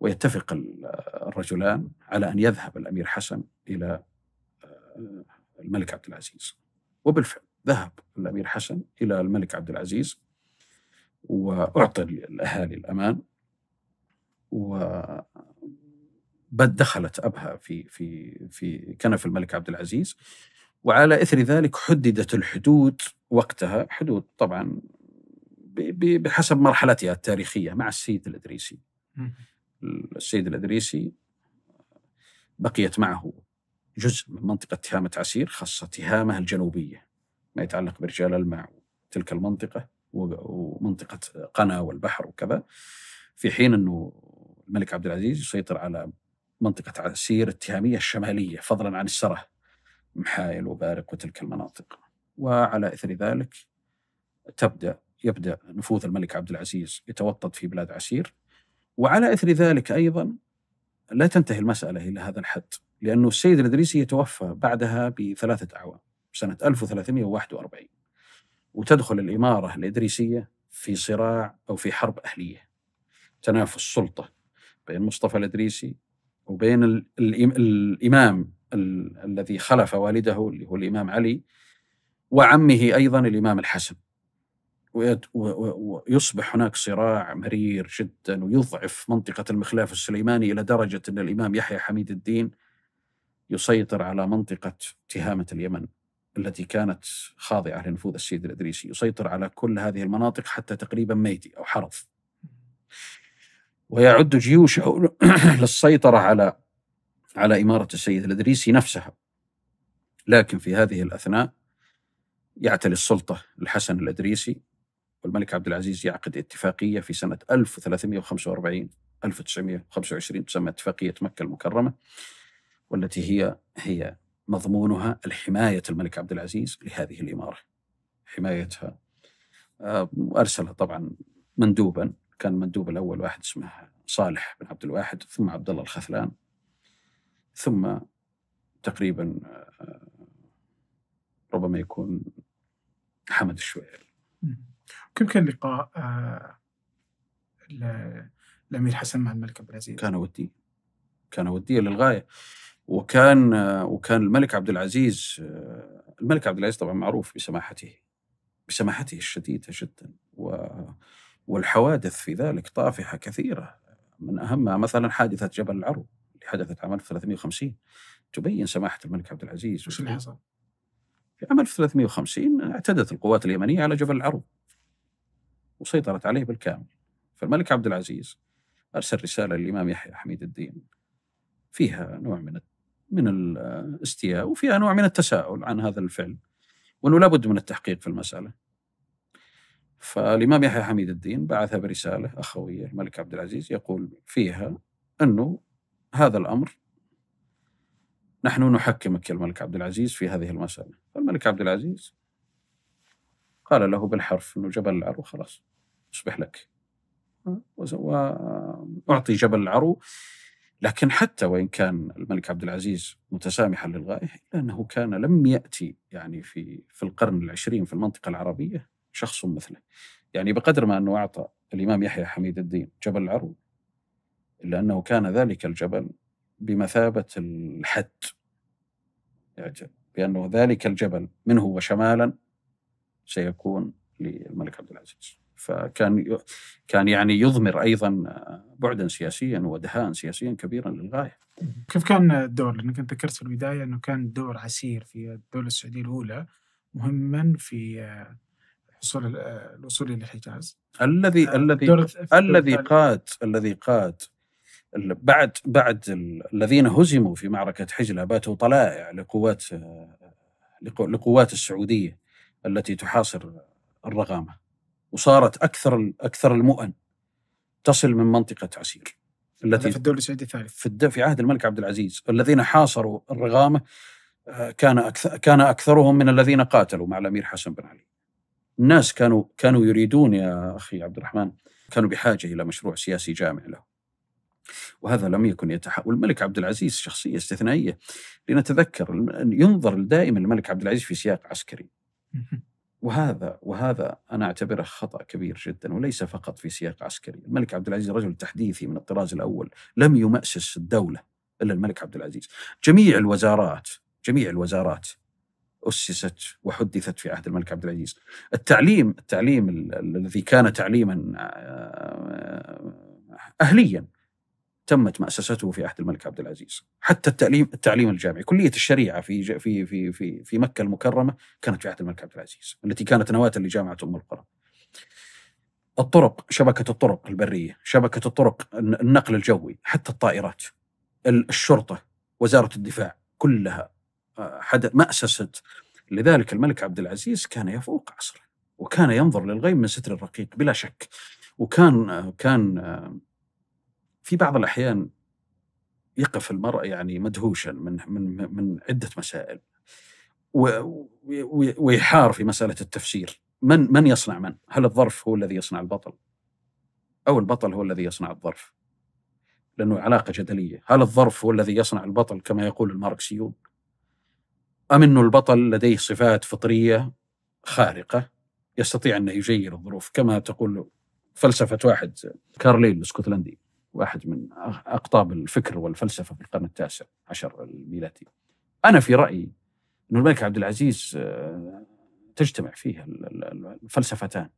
ويتفق آه، الرجلان على ان يذهب الامير حسن الى الملك عبد العزيز. وبالفعل ذهب الامير حسن الى الملك عبد العزيز واعطى الاهالي الامان دخلت ابها في في في كنف الملك عبد العزيز وعلى اثر ذلك حددت الحدود وقتها حدود طبعا بحسب مرحلتها التاريخيه مع السيد الادريسي السيد الادريسي بقيت معه جزء من منطقه تهامه عسير خاصه تهامه الجنوبيه ما يتعلق برجال الماء تلك المنطقه ومنطقه قنا والبحر وكذا في حين انه الملك عبد العزيز يسيطر على منطقة عسير التهامية الشمالية فضلا عن السرة محايل وبارق وتلك المناطق وعلى إثر ذلك تبدأ يبدأ نفوذ الملك عبد العزيز يتوطد في بلاد عسير وعلى إثر ذلك أيضا لا تنتهي المسألة إلى هذا الحد لأنه السيد الإدريسي يتوفى بعدها بثلاثة أعوام سنة 1341 وتدخل الإمارة الإدريسية في صراع أو في حرب أهلية تنافس سلطة بين مصطفى الادريسي وبين الامام الذي خلف والده اللي هو الامام علي وعمه ايضا الامام الحسن ويصبح هناك صراع مرير جدا ويضعف منطقة المخلاف السليماني إلى درجة أن الإمام يحيى حميد الدين يسيطر على منطقة تهامة اليمن التي كانت خاضعة لنفوذ السيد الإدريسي يسيطر على كل هذه المناطق حتى تقريبا ميدي أو حرف ويعد جيوشه للسيطرة على على إمارة السيد الإدريسي نفسها لكن في هذه الأثناء يعتلي السلطة الحسن الإدريسي والملك عبد العزيز يعقد اتفاقية في سنة 1345 1925 تسمى اتفاقية مكة المكرمة والتي هي هي مضمونها الحماية الملك عبد العزيز لهذه الإمارة حمايتها وأرسل آه، طبعا مندوبا كان المندوب الاول واحد اسمه صالح بن عبد الواحد ثم عبد الله الخثلان ثم تقريبا آه، ربما يكون حمد الشوير كم كان لقاء الامير آه، حسن مع الملك عبد العزيز؟ كان ودي كان وديا للغايه وكان آه، وكان الملك عبد العزيز الملك عبد العزيز طبعا معروف بسماحته بسماحته الشديده جدا و والحوادث في ذلك طافحة كثيرة من أهمها مثلا حادثة جبل العرو اللي حدثت عام 1350 تبين سماحة الملك عبد العزيز وش اللي حصل؟ في عام 1350 اعتدت القوات اليمنية على جبل العرو وسيطرت عليه بالكامل فالملك عبد العزيز أرسل رسالة للإمام يحيى حميد الدين فيها نوع من من الاستياء وفيها نوع من التساؤل عن هذا الفعل وأنه لابد من التحقيق في المسألة فالإمام يحيى حميد الدين بعث برسالة أخوية الملك عبد العزيز يقول فيها أنه هذا الأمر نحن نحكمك يا الملك عبد العزيز في هذه المسألة فالملك عبد العزيز قال له بالحرف أنه جبل العرو خلاص يصبح لك وأعطي جبل العرو لكن حتى وإن كان الملك عبد العزيز متسامحا للغاية إلا أنه كان لم يأتي يعني في في القرن العشرين في المنطقة العربية شخص مثله يعني بقدر ما أنه أعطى الإمام يحيى حميد الدين جبل العرو إلا أنه كان ذلك الجبل بمثابة الحد يعني بأنه ذلك الجبل منه وشمالا سيكون للملك عبد العزيز فكان كان يعني يضمر ايضا بعدا سياسيا ودهاء سياسيا كبيرا للغايه. كيف كان الدور؟ لانك انت ذكرت في البدايه انه كان دور عسير في الدوله السعوديه الاولى مهما في وصول الوصول آه، الى الحجاز الذي آه، الذي الذي قاد الذي قاد بعد بعد الذين هزموا في معركه حجله باتوا طلائع لقوات آه، لقوات السعوديه التي تحاصر الرغامه وصارت اكثر اكثر المؤن تصل من منطقه عسير التي في الدولة السعودية الثالث في, في عهد الملك عبد العزيز الذين حاصروا الرغامة كان أكثر... كان أكثرهم من الذين قاتلوا مع الأمير حسن بن علي الناس كانوا كانوا يريدون يا اخي عبد الرحمن كانوا بحاجه الى مشروع سياسي جامع له. وهذا لم يكن يتحقق والملك عبد العزيز شخصيه استثنائيه لنتذكر ينظر دائما الملك عبد العزيز في سياق عسكري. وهذا وهذا انا اعتبره خطا كبير جدا وليس فقط في سياق عسكري، الملك عبد العزيز رجل تحديثي من الطراز الاول، لم يمأسس الدوله الا الملك عبد العزيز. جميع الوزارات جميع الوزارات أسست وحدثت في عهد الملك عبد العزيز التعليم التعليم الذي كان تعليما آه، آه، أهليا تمت مأسسته في عهد الملك عبد العزيز حتى التعليم التعليم الجامعي كلية الشريعة في في في في في مكة المكرمة كانت في عهد الملك عبد العزيز التي كانت نواة لجامعة أم القرى الطرق شبكة الطرق البرية شبكة الطرق النقل الجوي حتى الطائرات الشرطة وزارة الدفاع كلها حدث مأسست لذلك الملك عبد العزيز كان يفوق عصره وكان ينظر للغيب من ستر الرقيق بلا شك وكان كان في بعض الأحيان يقف المرء يعني مدهوشا من من من عدة مسائل ويحار في مسألة التفسير من من يصنع من؟ هل الظرف هو الذي يصنع البطل؟ أو البطل هو الذي يصنع الظرف؟ لأنه علاقة جدلية هل الظرف هو الذي يصنع البطل كما يقول الماركسيون أم أنه البطل لديه صفات فطرية خارقة يستطيع أن يجير الظروف كما تقول فلسفة واحد كارليل الاسكتلندي واحد من أقطاب الفكر والفلسفة في القرن التاسع عشر الميلادي أنا في رأيي أن الملك عبد العزيز آه، تجتمع فيه الفلسفتان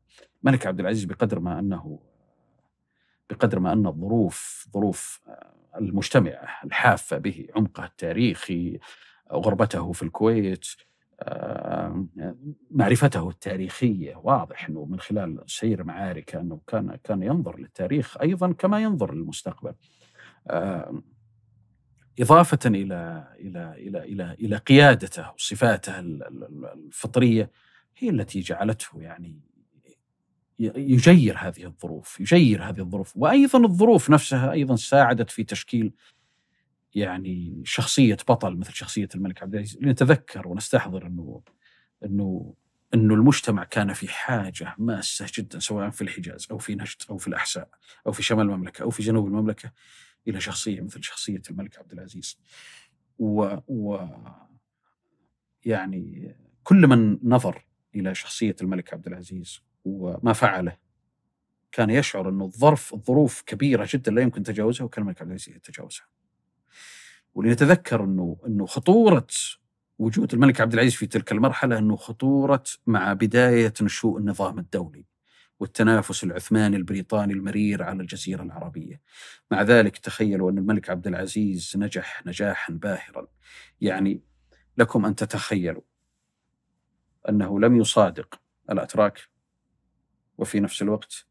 الملك عبد العزيز بقدر ما أنه بقدر ما أن الظروف ظروف آه، المجتمعة الحافة به عمقه التاريخي غربته في الكويت معرفته التاريخيه واضح انه من خلال سير معاركه انه كان كان ينظر للتاريخ ايضا كما ينظر للمستقبل. إضافة إلى إلى إلى إلى إلى قيادته وصفاته الفطرية هي التي جعلته يعني يجير هذه الظروف، يجير هذه الظروف، وأيضا الظروف نفسها أيضا ساعدت في تشكيل يعني شخصيه بطل مثل شخصيه الملك عبد العزيز لنتذكر ونستحضر انه انه انه المجتمع كان في حاجه ماسه جدا سواء في الحجاز او في نجد او في الاحساء او في شمال المملكه او في جنوب المملكه الى شخصيه مثل شخصيه الملك عبد العزيز. و, و يعني كل من نظر الى شخصيه الملك عبد العزيز وما فعله كان يشعر انه الظرف الظروف كبيره جدا لا يمكن تجاوزها وكان الملك عبد العزيز يتجاوزها. ولنتذكر انه انه خطوره وجود الملك عبد العزيز في تلك المرحله انه خطوره مع بدايه نشوء النظام الدولي والتنافس العثماني البريطاني المرير على الجزيره العربيه. مع ذلك تخيلوا ان الملك عبد العزيز نجح نجاحا باهرا. يعني لكم ان تتخيلوا انه لم يصادق الاتراك وفي نفس الوقت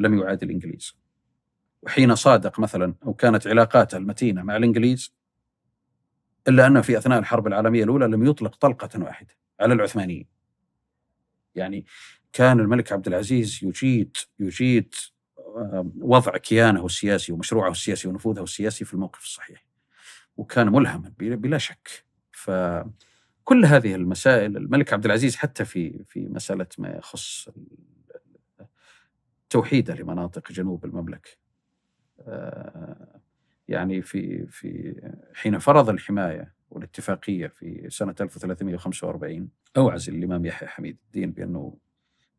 لم يعادي الانجليز. وحين صادق مثلا أو كانت علاقاته المتينة مع الإنجليز إلا أنه في أثناء الحرب العالمية الأولى لم يطلق طلقة واحدة على العثمانيين يعني كان الملك عبد العزيز يجيد يجيد وضع كيانه السياسي ومشروعه السياسي ونفوذه السياسي في الموقف الصحيح وكان ملهما بلا شك فكل هذه المسائل الملك عبد العزيز حتى في في مساله ما يخص توحيده لمناطق جنوب المملكه آه، يعني في في حين فرض الحمايه والاتفاقيه في سنه 1345 اوعز الامام يحيى حميد الدين بانه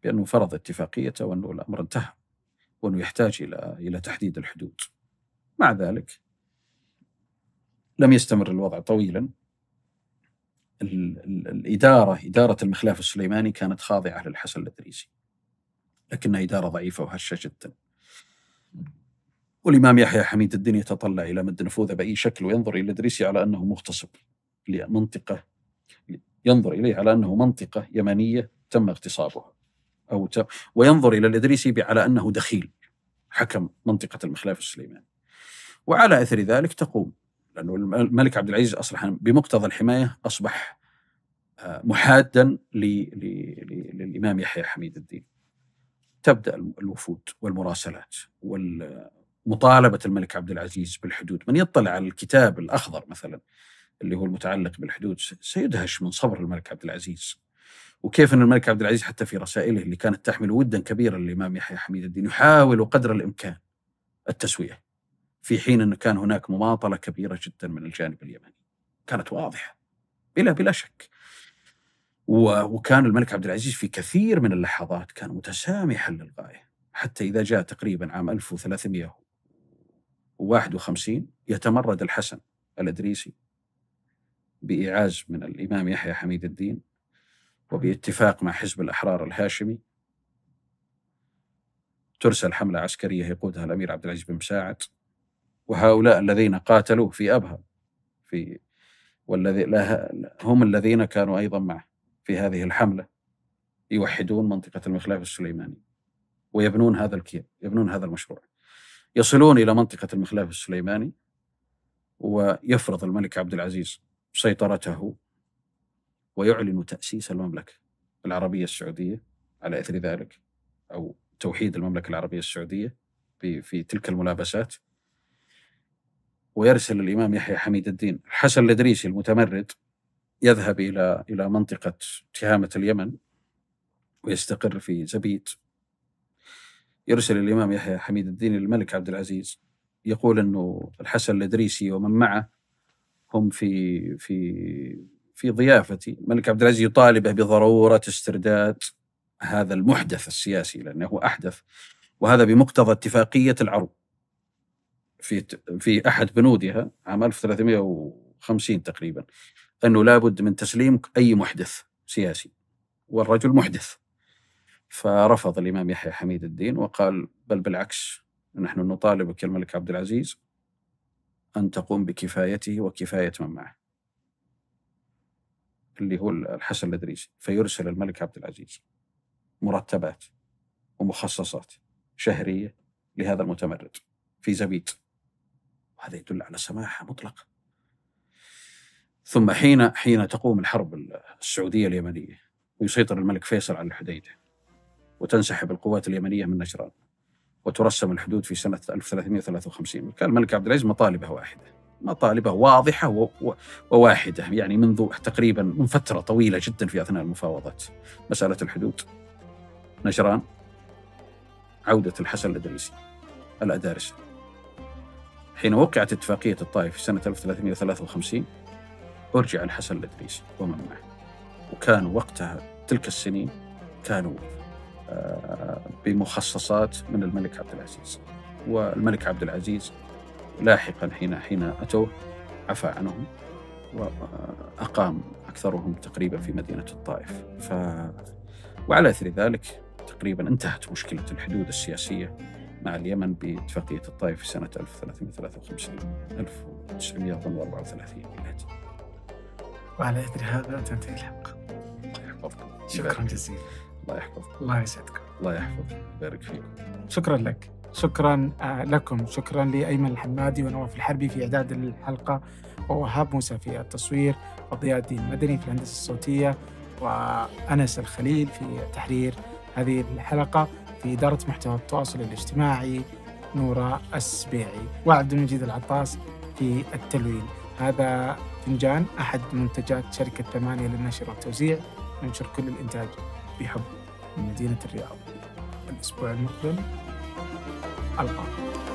بانه فرض اتفاقيته وانه الامر انتهى وانه يحتاج الى الى تحديد الحدود. مع ذلك لم يستمر الوضع طويلا الاداره اداره المخلاف السليماني كانت خاضعه للحسن الادريسي لكنها اداره ضعيفه وهشه جدا والإمام يحيى حميد الدين يتطلع إلى مد نفوذه بأي شكل وينظر إلى إدريسي على أنه مغتصب لمنطقة ينظر إليه على أنه منطقة يمنية تم اغتصابها أو تم وينظر إلى الإدريسي على أنه دخيل حكم منطقة المخلاف السليماني وعلى أثر ذلك تقوم لأنه الملك عبد العزيز أصلا بمقتضى الحماية أصبح آه، محادا للإمام يحيى حميد الدين تبدأ الوفود والمراسلات وال مطالبه الملك عبد العزيز بالحدود، من يطلع على الكتاب الاخضر مثلا اللي هو المتعلق بالحدود سيدهش من صبر الملك عبد العزيز. وكيف ان الملك عبد العزيز حتى في رسائله اللي كانت تحمل ودا كبيرا للامام يحيى حميد الدين يحاول قدر الامكان التسويه في حين انه كان هناك مماطله كبيره جدا من الجانب اليمني. كانت واضحه بلا بلا شك. وكان الملك عبد العزيز في كثير من اللحظات كان متسامحا للغايه حتى اذا جاء تقريبا عام 1300 51 يتمرد الحسن الأدريسي بإعاز من الإمام يحيى حميد الدين وباتفاق مع حزب الأحرار الهاشمي ترسل حملة عسكرية يقودها الأمير عبد العزيز بن مساعد وهؤلاء الذين قاتلوه في أبها في والذي هم الذين كانوا أيضا معه في هذه الحملة يوحدون منطقة المخلاف السليماني ويبنون هذا الكيان يبنون هذا المشروع يصلون إلى منطقة المخلاف السليماني ويفرض الملك عبد العزيز سيطرته ويعلن تأسيس المملكة العربية السعودية على إثر ذلك أو توحيد المملكة العربية السعودية في تلك الملابسات ويرسل الإمام يحيى حميد الدين الحسن الإدريسي المتمرد يذهب إلى إلى منطقة تهامة اليمن ويستقر في زبيت يرسل الإمام يحيى حميد الدين الملك عبد العزيز يقول أنه الحسن الإدريسي ومن معه هم في في في ضيافتي الملك عبد العزيز يطالبه بضرورة استرداد هذا المحدث السياسي لأنه أحدث وهذا بمقتضى اتفاقية العرب في في أحد بنودها عام 1350 تقريبا أنه لابد من تسليم أي محدث سياسي والرجل محدث فرفض الإمام يحيى حميد الدين وقال بل بالعكس نحن نطالبك يا الملك عبد العزيز أن تقوم بكفايته وكفاية من معه اللي هو الحسن الإدريسي فيرسل الملك عبد العزيز مرتبات ومخصصات شهرية لهذا المتمرد في زبيد وهذا يدل على سماحة مطلقة ثم حين حين تقوم الحرب السعودية اليمنية ويسيطر الملك فيصل على الحديده وتنسحب القوات اليمنية من نجران وترسم الحدود في سنة 1353 كان الملك عبد العزيز مطالبة واحدة مطالبه واضحة وواحدة يعني منذ تقريبا من فترة طويلة جدا في أثناء المفاوضات مسألة الحدود نجران عودة الحسن الأدريسي الأدارسة حين وقعت اتفاقية الطائف في سنة 1353 أرجع الحسن الأدريسي ومن معه وكانوا وقتها تلك السنين كانوا بمخصصات من الملك عبد العزيز والملك عبد العزيز لاحقا حين حين أتوه عفى عنهم وأقام أكثرهم تقريبا في مدينة الطائف ف... وعلى أثر ذلك تقريبا انتهت مشكلة الحدود السياسية مع اليمن باتفاقية الطائف في سنة 1353 1934 ميلادي وعلى إثر هذا تنتهي الحلقة شكرا جزيلا الله يحفظك الله يسعدك الله يحفظك ويبارك فيك شكرا لك شكرا آه، لكم شكرا لأيمن الحمادي ونواف الحربي في إعداد الحلقة ووهاب موسى في التصوير وضياء الدين المدني في الهندسة الصوتية وأنس الخليل في تحرير هذه الحلقة في إدارة محتوى التواصل الاجتماعي نورا السبيعي وعبد المجيد العطاس في التلوين هذا فنجان أحد منتجات شركة ثمانية للنشر والتوزيع ننشر كل الإنتاج بحب من مدينة الرياض الأسبوع المقبل ألقاكم